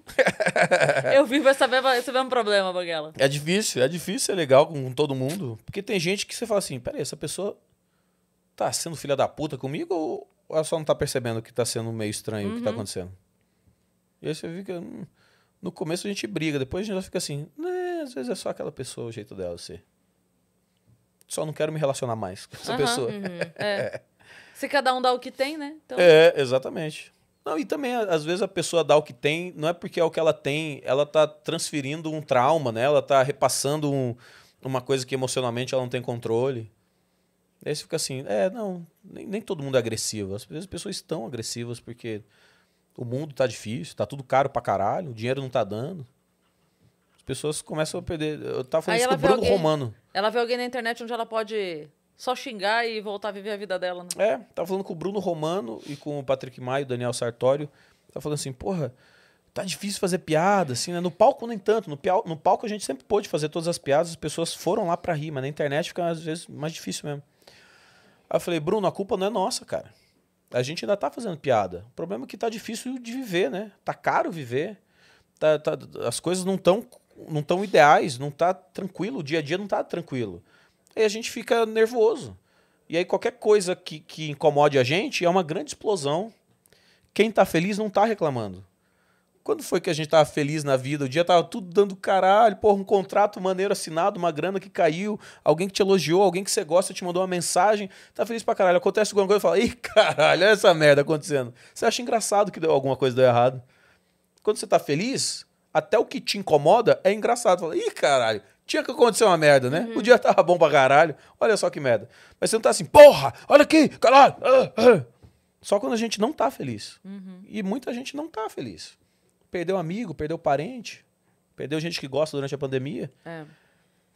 [LAUGHS] eu vivo essa mesma, esse mesmo problema, Banguela. É difícil, é difícil, é legal com todo mundo. Porque tem gente que você fala assim, peraí, essa pessoa tá sendo filha da puta comigo ou ela só não tá percebendo que tá sendo meio estranho uhum. o que tá uhum. acontecendo? E aí você fica... Hum, no começo a gente briga, depois a gente já fica assim, né, às vezes é só aquela pessoa, o jeito dela ser. Assim. Só não quero me relacionar mais com essa uhum, pessoa. Uhum, [LAUGHS] é. Se cada um dá o que tem, né? Então... É, exatamente. Não, e também, às vezes, a pessoa dá o que tem, não é porque é o que ela tem, ela tá transferindo um trauma, né? Ela tá repassando um, uma coisa que emocionalmente ela não tem controle. Aí você fica assim, é, não, nem, nem todo mundo é agressivo. Às vezes as pessoas estão agressivas porque o mundo tá difícil, tá tudo caro pra caralho, o dinheiro não tá dando. As pessoas começam a perder. Eu tava falando Aí isso com o Bruno alguém, Romano. Ela vê alguém na internet onde ela pode só xingar e voltar a viver a vida dela, né? É, tava falando com o Bruno Romano e com o Patrick Maio, Daniel Sartório. Tava falando assim, porra, tá difícil fazer piada, assim, né? No palco, nem tanto. No, entanto no palco a gente sempre pôde fazer todas as piadas, as pessoas foram lá pra rir, mas na internet fica às vezes mais difícil mesmo. Aí eu falei, Bruno, a culpa não é nossa, cara. A gente ainda tá fazendo piada. O problema é que tá difícil de viver, né? Tá caro viver. Tá, tá... as coisas não tão, não tão ideais, não tá tranquilo, o dia a dia não tá tranquilo. E a gente fica nervoso. E aí qualquer coisa que, que incomode a gente é uma grande explosão. Quem está feliz não está reclamando. Quando foi que a gente estava feliz na vida? O dia estava tudo dando caralho, porra, um contrato maneiro assinado, uma grana que caiu, alguém que te elogiou, alguém que você gosta te mandou uma mensagem, tá feliz pra caralho. Acontece alguma coisa e fala, ih, [LAUGHS] caralho, olha essa merda acontecendo. Você acha engraçado que deu, alguma coisa deu errado. Quando você tá feliz, até o que te incomoda é engraçado. Fala, ih, caralho, tinha que acontecer uma merda, né? Uhum. O dia tava bom pra caralho. Olha só que merda. Mas você não tá assim, porra, olha aqui, caralho. Ah, ah. Só quando a gente não tá feliz. Uhum. E muita gente não tá feliz. Perdeu amigo, perdeu parente, perdeu gente que gosta durante a pandemia. É.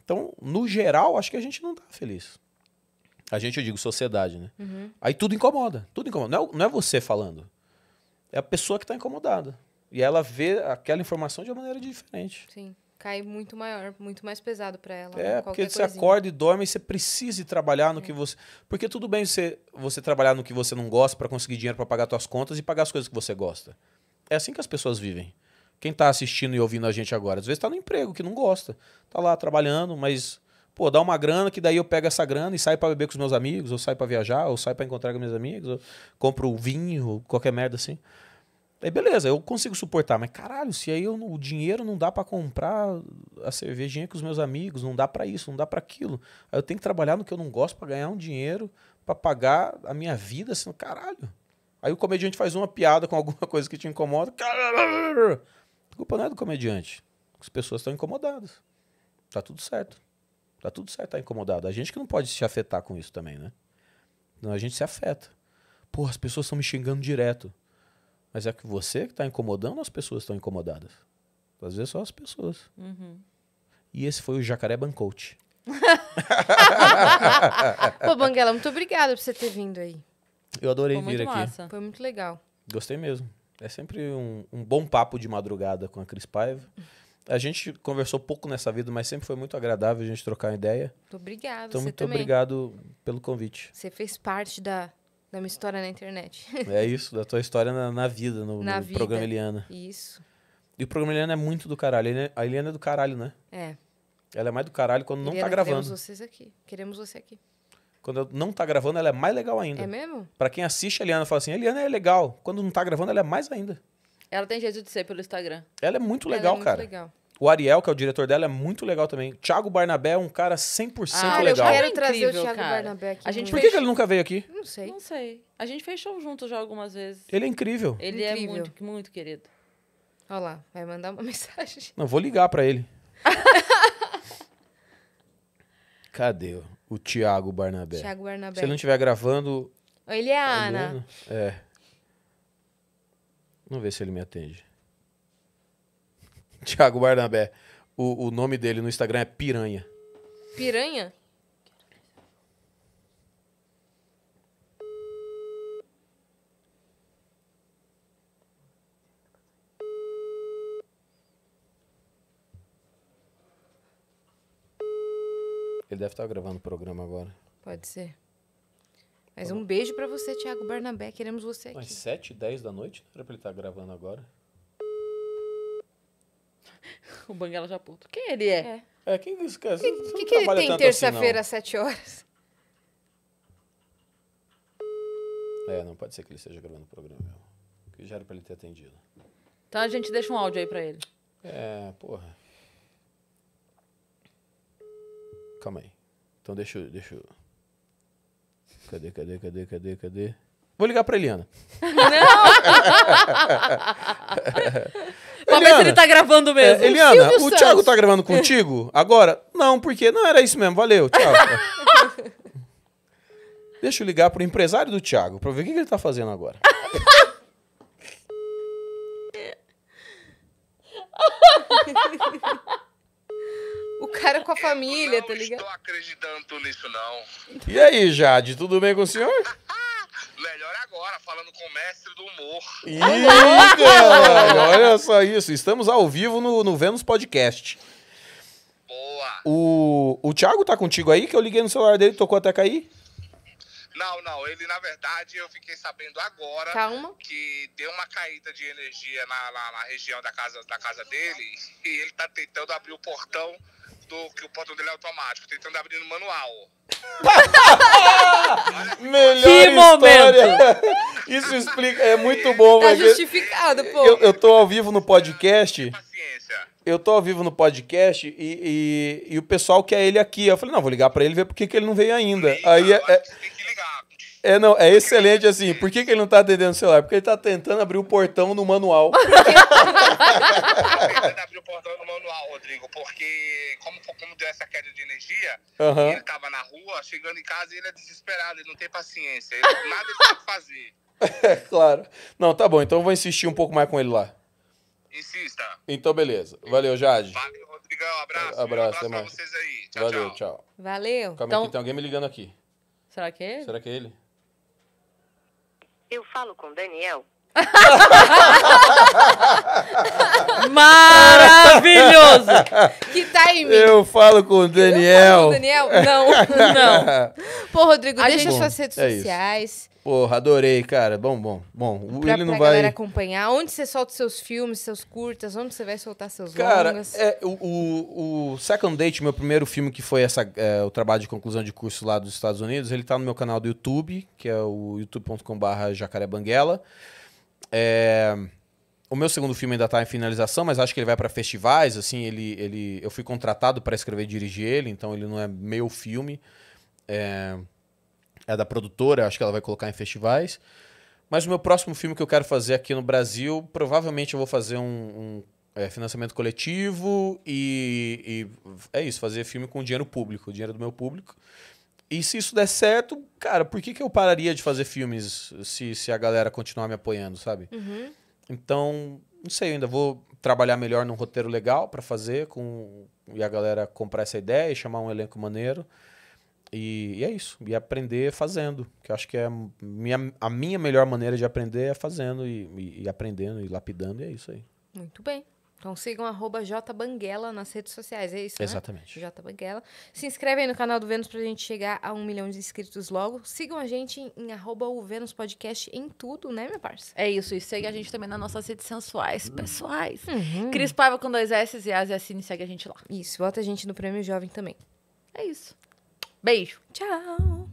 Então, no geral, acho que a gente não tá feliz. A gente, eu digo, sociedade, né? Uhum. Aí tudo incomoda. Tudo incomoda. Não é, não é você falando. É a pessoa que tá incomodada. E ela vê aquela informação de uma maneira diferente. Sim cai muito maior, muito mais pesado para ela. É, né? porque você coisinha. acorda e dorme e você precisa trabalhar no é. que você. Porque tudo bem você, você trabalhar no que você não gosta para conseguir dinheiro para pagar suas contas e pagar as coisas que você gosta. É assim que as pessoas vivem. Quem está assistindo e ouvindo a gente agora, às vezes está no emprego que não gosta. Tá lá trabalhando, mas pô, dá uma grana que daí eu pego essa grana e saio para beber com os meus amigos, ou saio para viajar, ou saio para encontrar com meus amigos, ou compro vinho, qualquer merda assim. Daí beleza, eu consigo suportar, mas caralho, se aí eu, o dinheiro não dá para comprar a cervejinha com os meus amigos, não dá para isso, não dá para aquilo. Aí eu tenho que trabalhar no que eu não gosto para ganhar um dinheiro para pagar a minha vida, assim, caralho. Aí o comediante faz uma piada com alguma [LAUGHS] coisa que te incomoda. Caralho. A culpa não é do comediante. As pessoas estão incomodadas. Tá tudo certo. Tá tudo certo, tá incomodado. A gente que não pode se afetar com isso também, né? Não, a gente se afeta. Porra, as pessoas estão me xingando direto. Mas é que você que está incomodando, as pessoas estão incomodadas. Às vezes só as pessoas. Uhum. E esse foi o Jacaré Bancote. [LAUGHS] Pô, Banguela, muito obrigada por você ter vindo aí. Eu adorei foi vir muito aqui. Massa. Foi muito legal. Gostei mesmo. É sempre um, um bom papo de madrugada com a Cris Paiva. A gente conversou pouco nessa vida, mas sempre foi muito agradável a gente trocar uma ideia. Muito obrigado. Então, muito também. obrigado pelo convite. Você fez parte da, da minha história na internet. é isso, da tua história na, na vida, no, na no vida, programa Eliana. Isso. E o programa Eliana é muito do caralho. É, a Eliana, Eliana é do caralho, né? É. Ela é mais do caralho quando Eliana, não tá gravando. Queremos vocês aqui. Queremos você aqui. Quando não tá gravando, ela é mais legal ainda. É mesmo? Pra quem assiste a Eliana, fala assim, a Eliana é legal. Quando não tá gravando, ela é mais ainda. Ela tem jeito de ser pelo Instagram. Ela é muito ela é legal, é muito cara. legal. O Ariel, que é o diretor dela, é muito legal também. Thiago Barnabé é um cara 100% ah, legal. Eu quero é trazer Incrível, o Thiago cara. Barnabé aqui. A gente Por que, ele nunca veio aqui? Não sei. Não sei. A gente fechou junto já algumas vezes. Ele é incrível. Ele é incrível. é muito, muito querido. Olha lá, vai mandar uma [LAUGHS] mensagem. Não, vou ligar para ele. [LAUGHS] Cadê o Thiago Barnabé? Thiago Barnabé. Se ele não estiver gravando... Ele é a tá Ana. É. Vamos ver se ele me atende. [LAUGHS] Tiago Barnabé. O, o nome dele no Instagram é Piranha. Piranha? Ele deve estar gravando o programa agora. Pode ser. Mas um beijo para você, Tiago Barnabé. Queremos você aqui. Às 7 10 da noite? Não era pra ele estar gravando agora? [LAUGHS] O Banguela já puto. Quem ele é? É, é quem que é? O que, que, ele tem assim, terça-feira assim, às 7 horas? É, não pode ser que ele esteja gravando o programa. Que já era pra ele ter atendido. Então a gente deixa um áudio aí pra ele. É, porra. Calma aí. Então deixa eu. Deixa eu... Cadê, cadê, cadê, cadê, cadê? Vou ligar pra Eliana. Não! [LAUGHS] Eliana, ver se ele tá gravando é, mesmo. É, Eliana, o, Thiago tá gravando contigo agora? Não, porque não era isso mesmo. Valeu, Thiago. [LAUGHS] Deixa eu ligar pro empresário do Thiago pra ver o que, que ele tá fazendo agora. o cara com a família, tá ligado? Não estou acreditando nisso, não. E aí, Jade, tudo bem com o senhor? [LAUGHS] Melhor agora, falando com o mestre do humor. Ih, caralho, [LAUGHS] olha só isso. Estamos ao vivo no, no Vênus Podcast. Boa. O, o Thiago tá contigo aí? Que eu liguei no celular dele, tocou até cair? Não, não. Ele, na verdade, eu fiquei sabendo agora Calma. que deu uma caída de energia na, na, na região da casa, da casa dele e ele tá tentando abrir o portão do que o portão dele é automático, tentando abrir no manual. [LAUGHS] Melhor que história. momento! Isso explica, é muito bom. Tá justificado, pô. Eu, eu tô ao vivo no podcast. Eu tô ao vivo no podcast e, e, e o pessoal quer ele aqui. Eu falei, não, vou ligar para ele ver por que ele não veio ainda. Aí é, é, é, não, é excelente assim. Por que, que ele não tá atendendo o celular? Porque ele tá tentando abrir o portão no manual. Tá tentando abrir o portão no manual, Rodrigo, porque como, como deu essa queda de energia, uhum. ele tava na rua, chegando em casa, ele é desesperado, ele não tem paciência. Ele, nada ele sabe fazer. É, [LAUGHS] claro. Não, tá bom, então eu vou insistir um pouco mais com ele lá. Insista. Então, beleza. Valeu, Jade. Valeu, Rodrigão. Abraço. É, abraço, um abraço pra mais. vocês aí. Tchau, Valeu, tchau. tchau. Valeu. Calma então... aí, tem alguém me ligando aqui. Será que é ele? Será que é ele? Eu falo com Daniel. Maravilhoso! Que tá Eu falo com o Daniel. [LAUGHS] Eu falo com o Daniel? Não, [LAUGHS] não. Pô, Rodrigo, a deixa gente, suas redes é sociais. Porra, adorei, cara. Bom, bom, bom. O pra, ele não pra vai. galera acompanhar. Onde você solta seus filmes, seus curtas? Onde você vai soltar seus cara, longas? Cara, é, o, o, Second Date, meu primeiro filme que foi essa, é, o trabalho de conclusão de curso lá dos Estados Unidos, ele tá no meu canal do YouTube, que é o youtube.com/barra jacarebanguela. É... O meu segundo filme ainda está em finalização, mas acho que ele vai para festivais, assim, ele, ele, eu fui contratado para escrever e dirigir ele, então ele não é meu filme. É é da produtora, acho que ela vai colocar em festivais. Mas o meu próximo filme que eu quero fazer aqui no Brasil, provavelmente eu vou fazer um, um é, financiamento coletivo e, e, é isso, fazer filme com dinheiro público, dinheiro do meu público. E se isso der certo, cara, por que, que eu pararia de fazer filmes se, se a galera continuar me apoiando, sabe? Uhum. Então, não sei, ainda vou trabalhar melhor num roteiro legal para fazer com e a galera comprar essa ideia e chamar um elenco maneiro. E, e, é isso. E aprender fazendo. Que eu acho que é minha, a minha melhor maneira de aprender é fazendo e, e, e aprendendo e lapidando. E é isso aí. Muito bem. Então sigam jbanguela nas redes sociais, é isso, né? Exatamente. Né? jbanguela. Se inscrevem no canal do Vênus pra gente chegar a um milhão de inscritos logo. Sigam a gente em arroba o Vênus Podcast em tudo, né, meu parça? É isso, e segue a gente também nas nossas redes sensuais, hum. pessoais. Uhum. Cris Paiva com dois S e Asia Cine segue a gente lá. Isso, bota a gente no Prêmio Jovem também. É isso. Beijo. Tchau.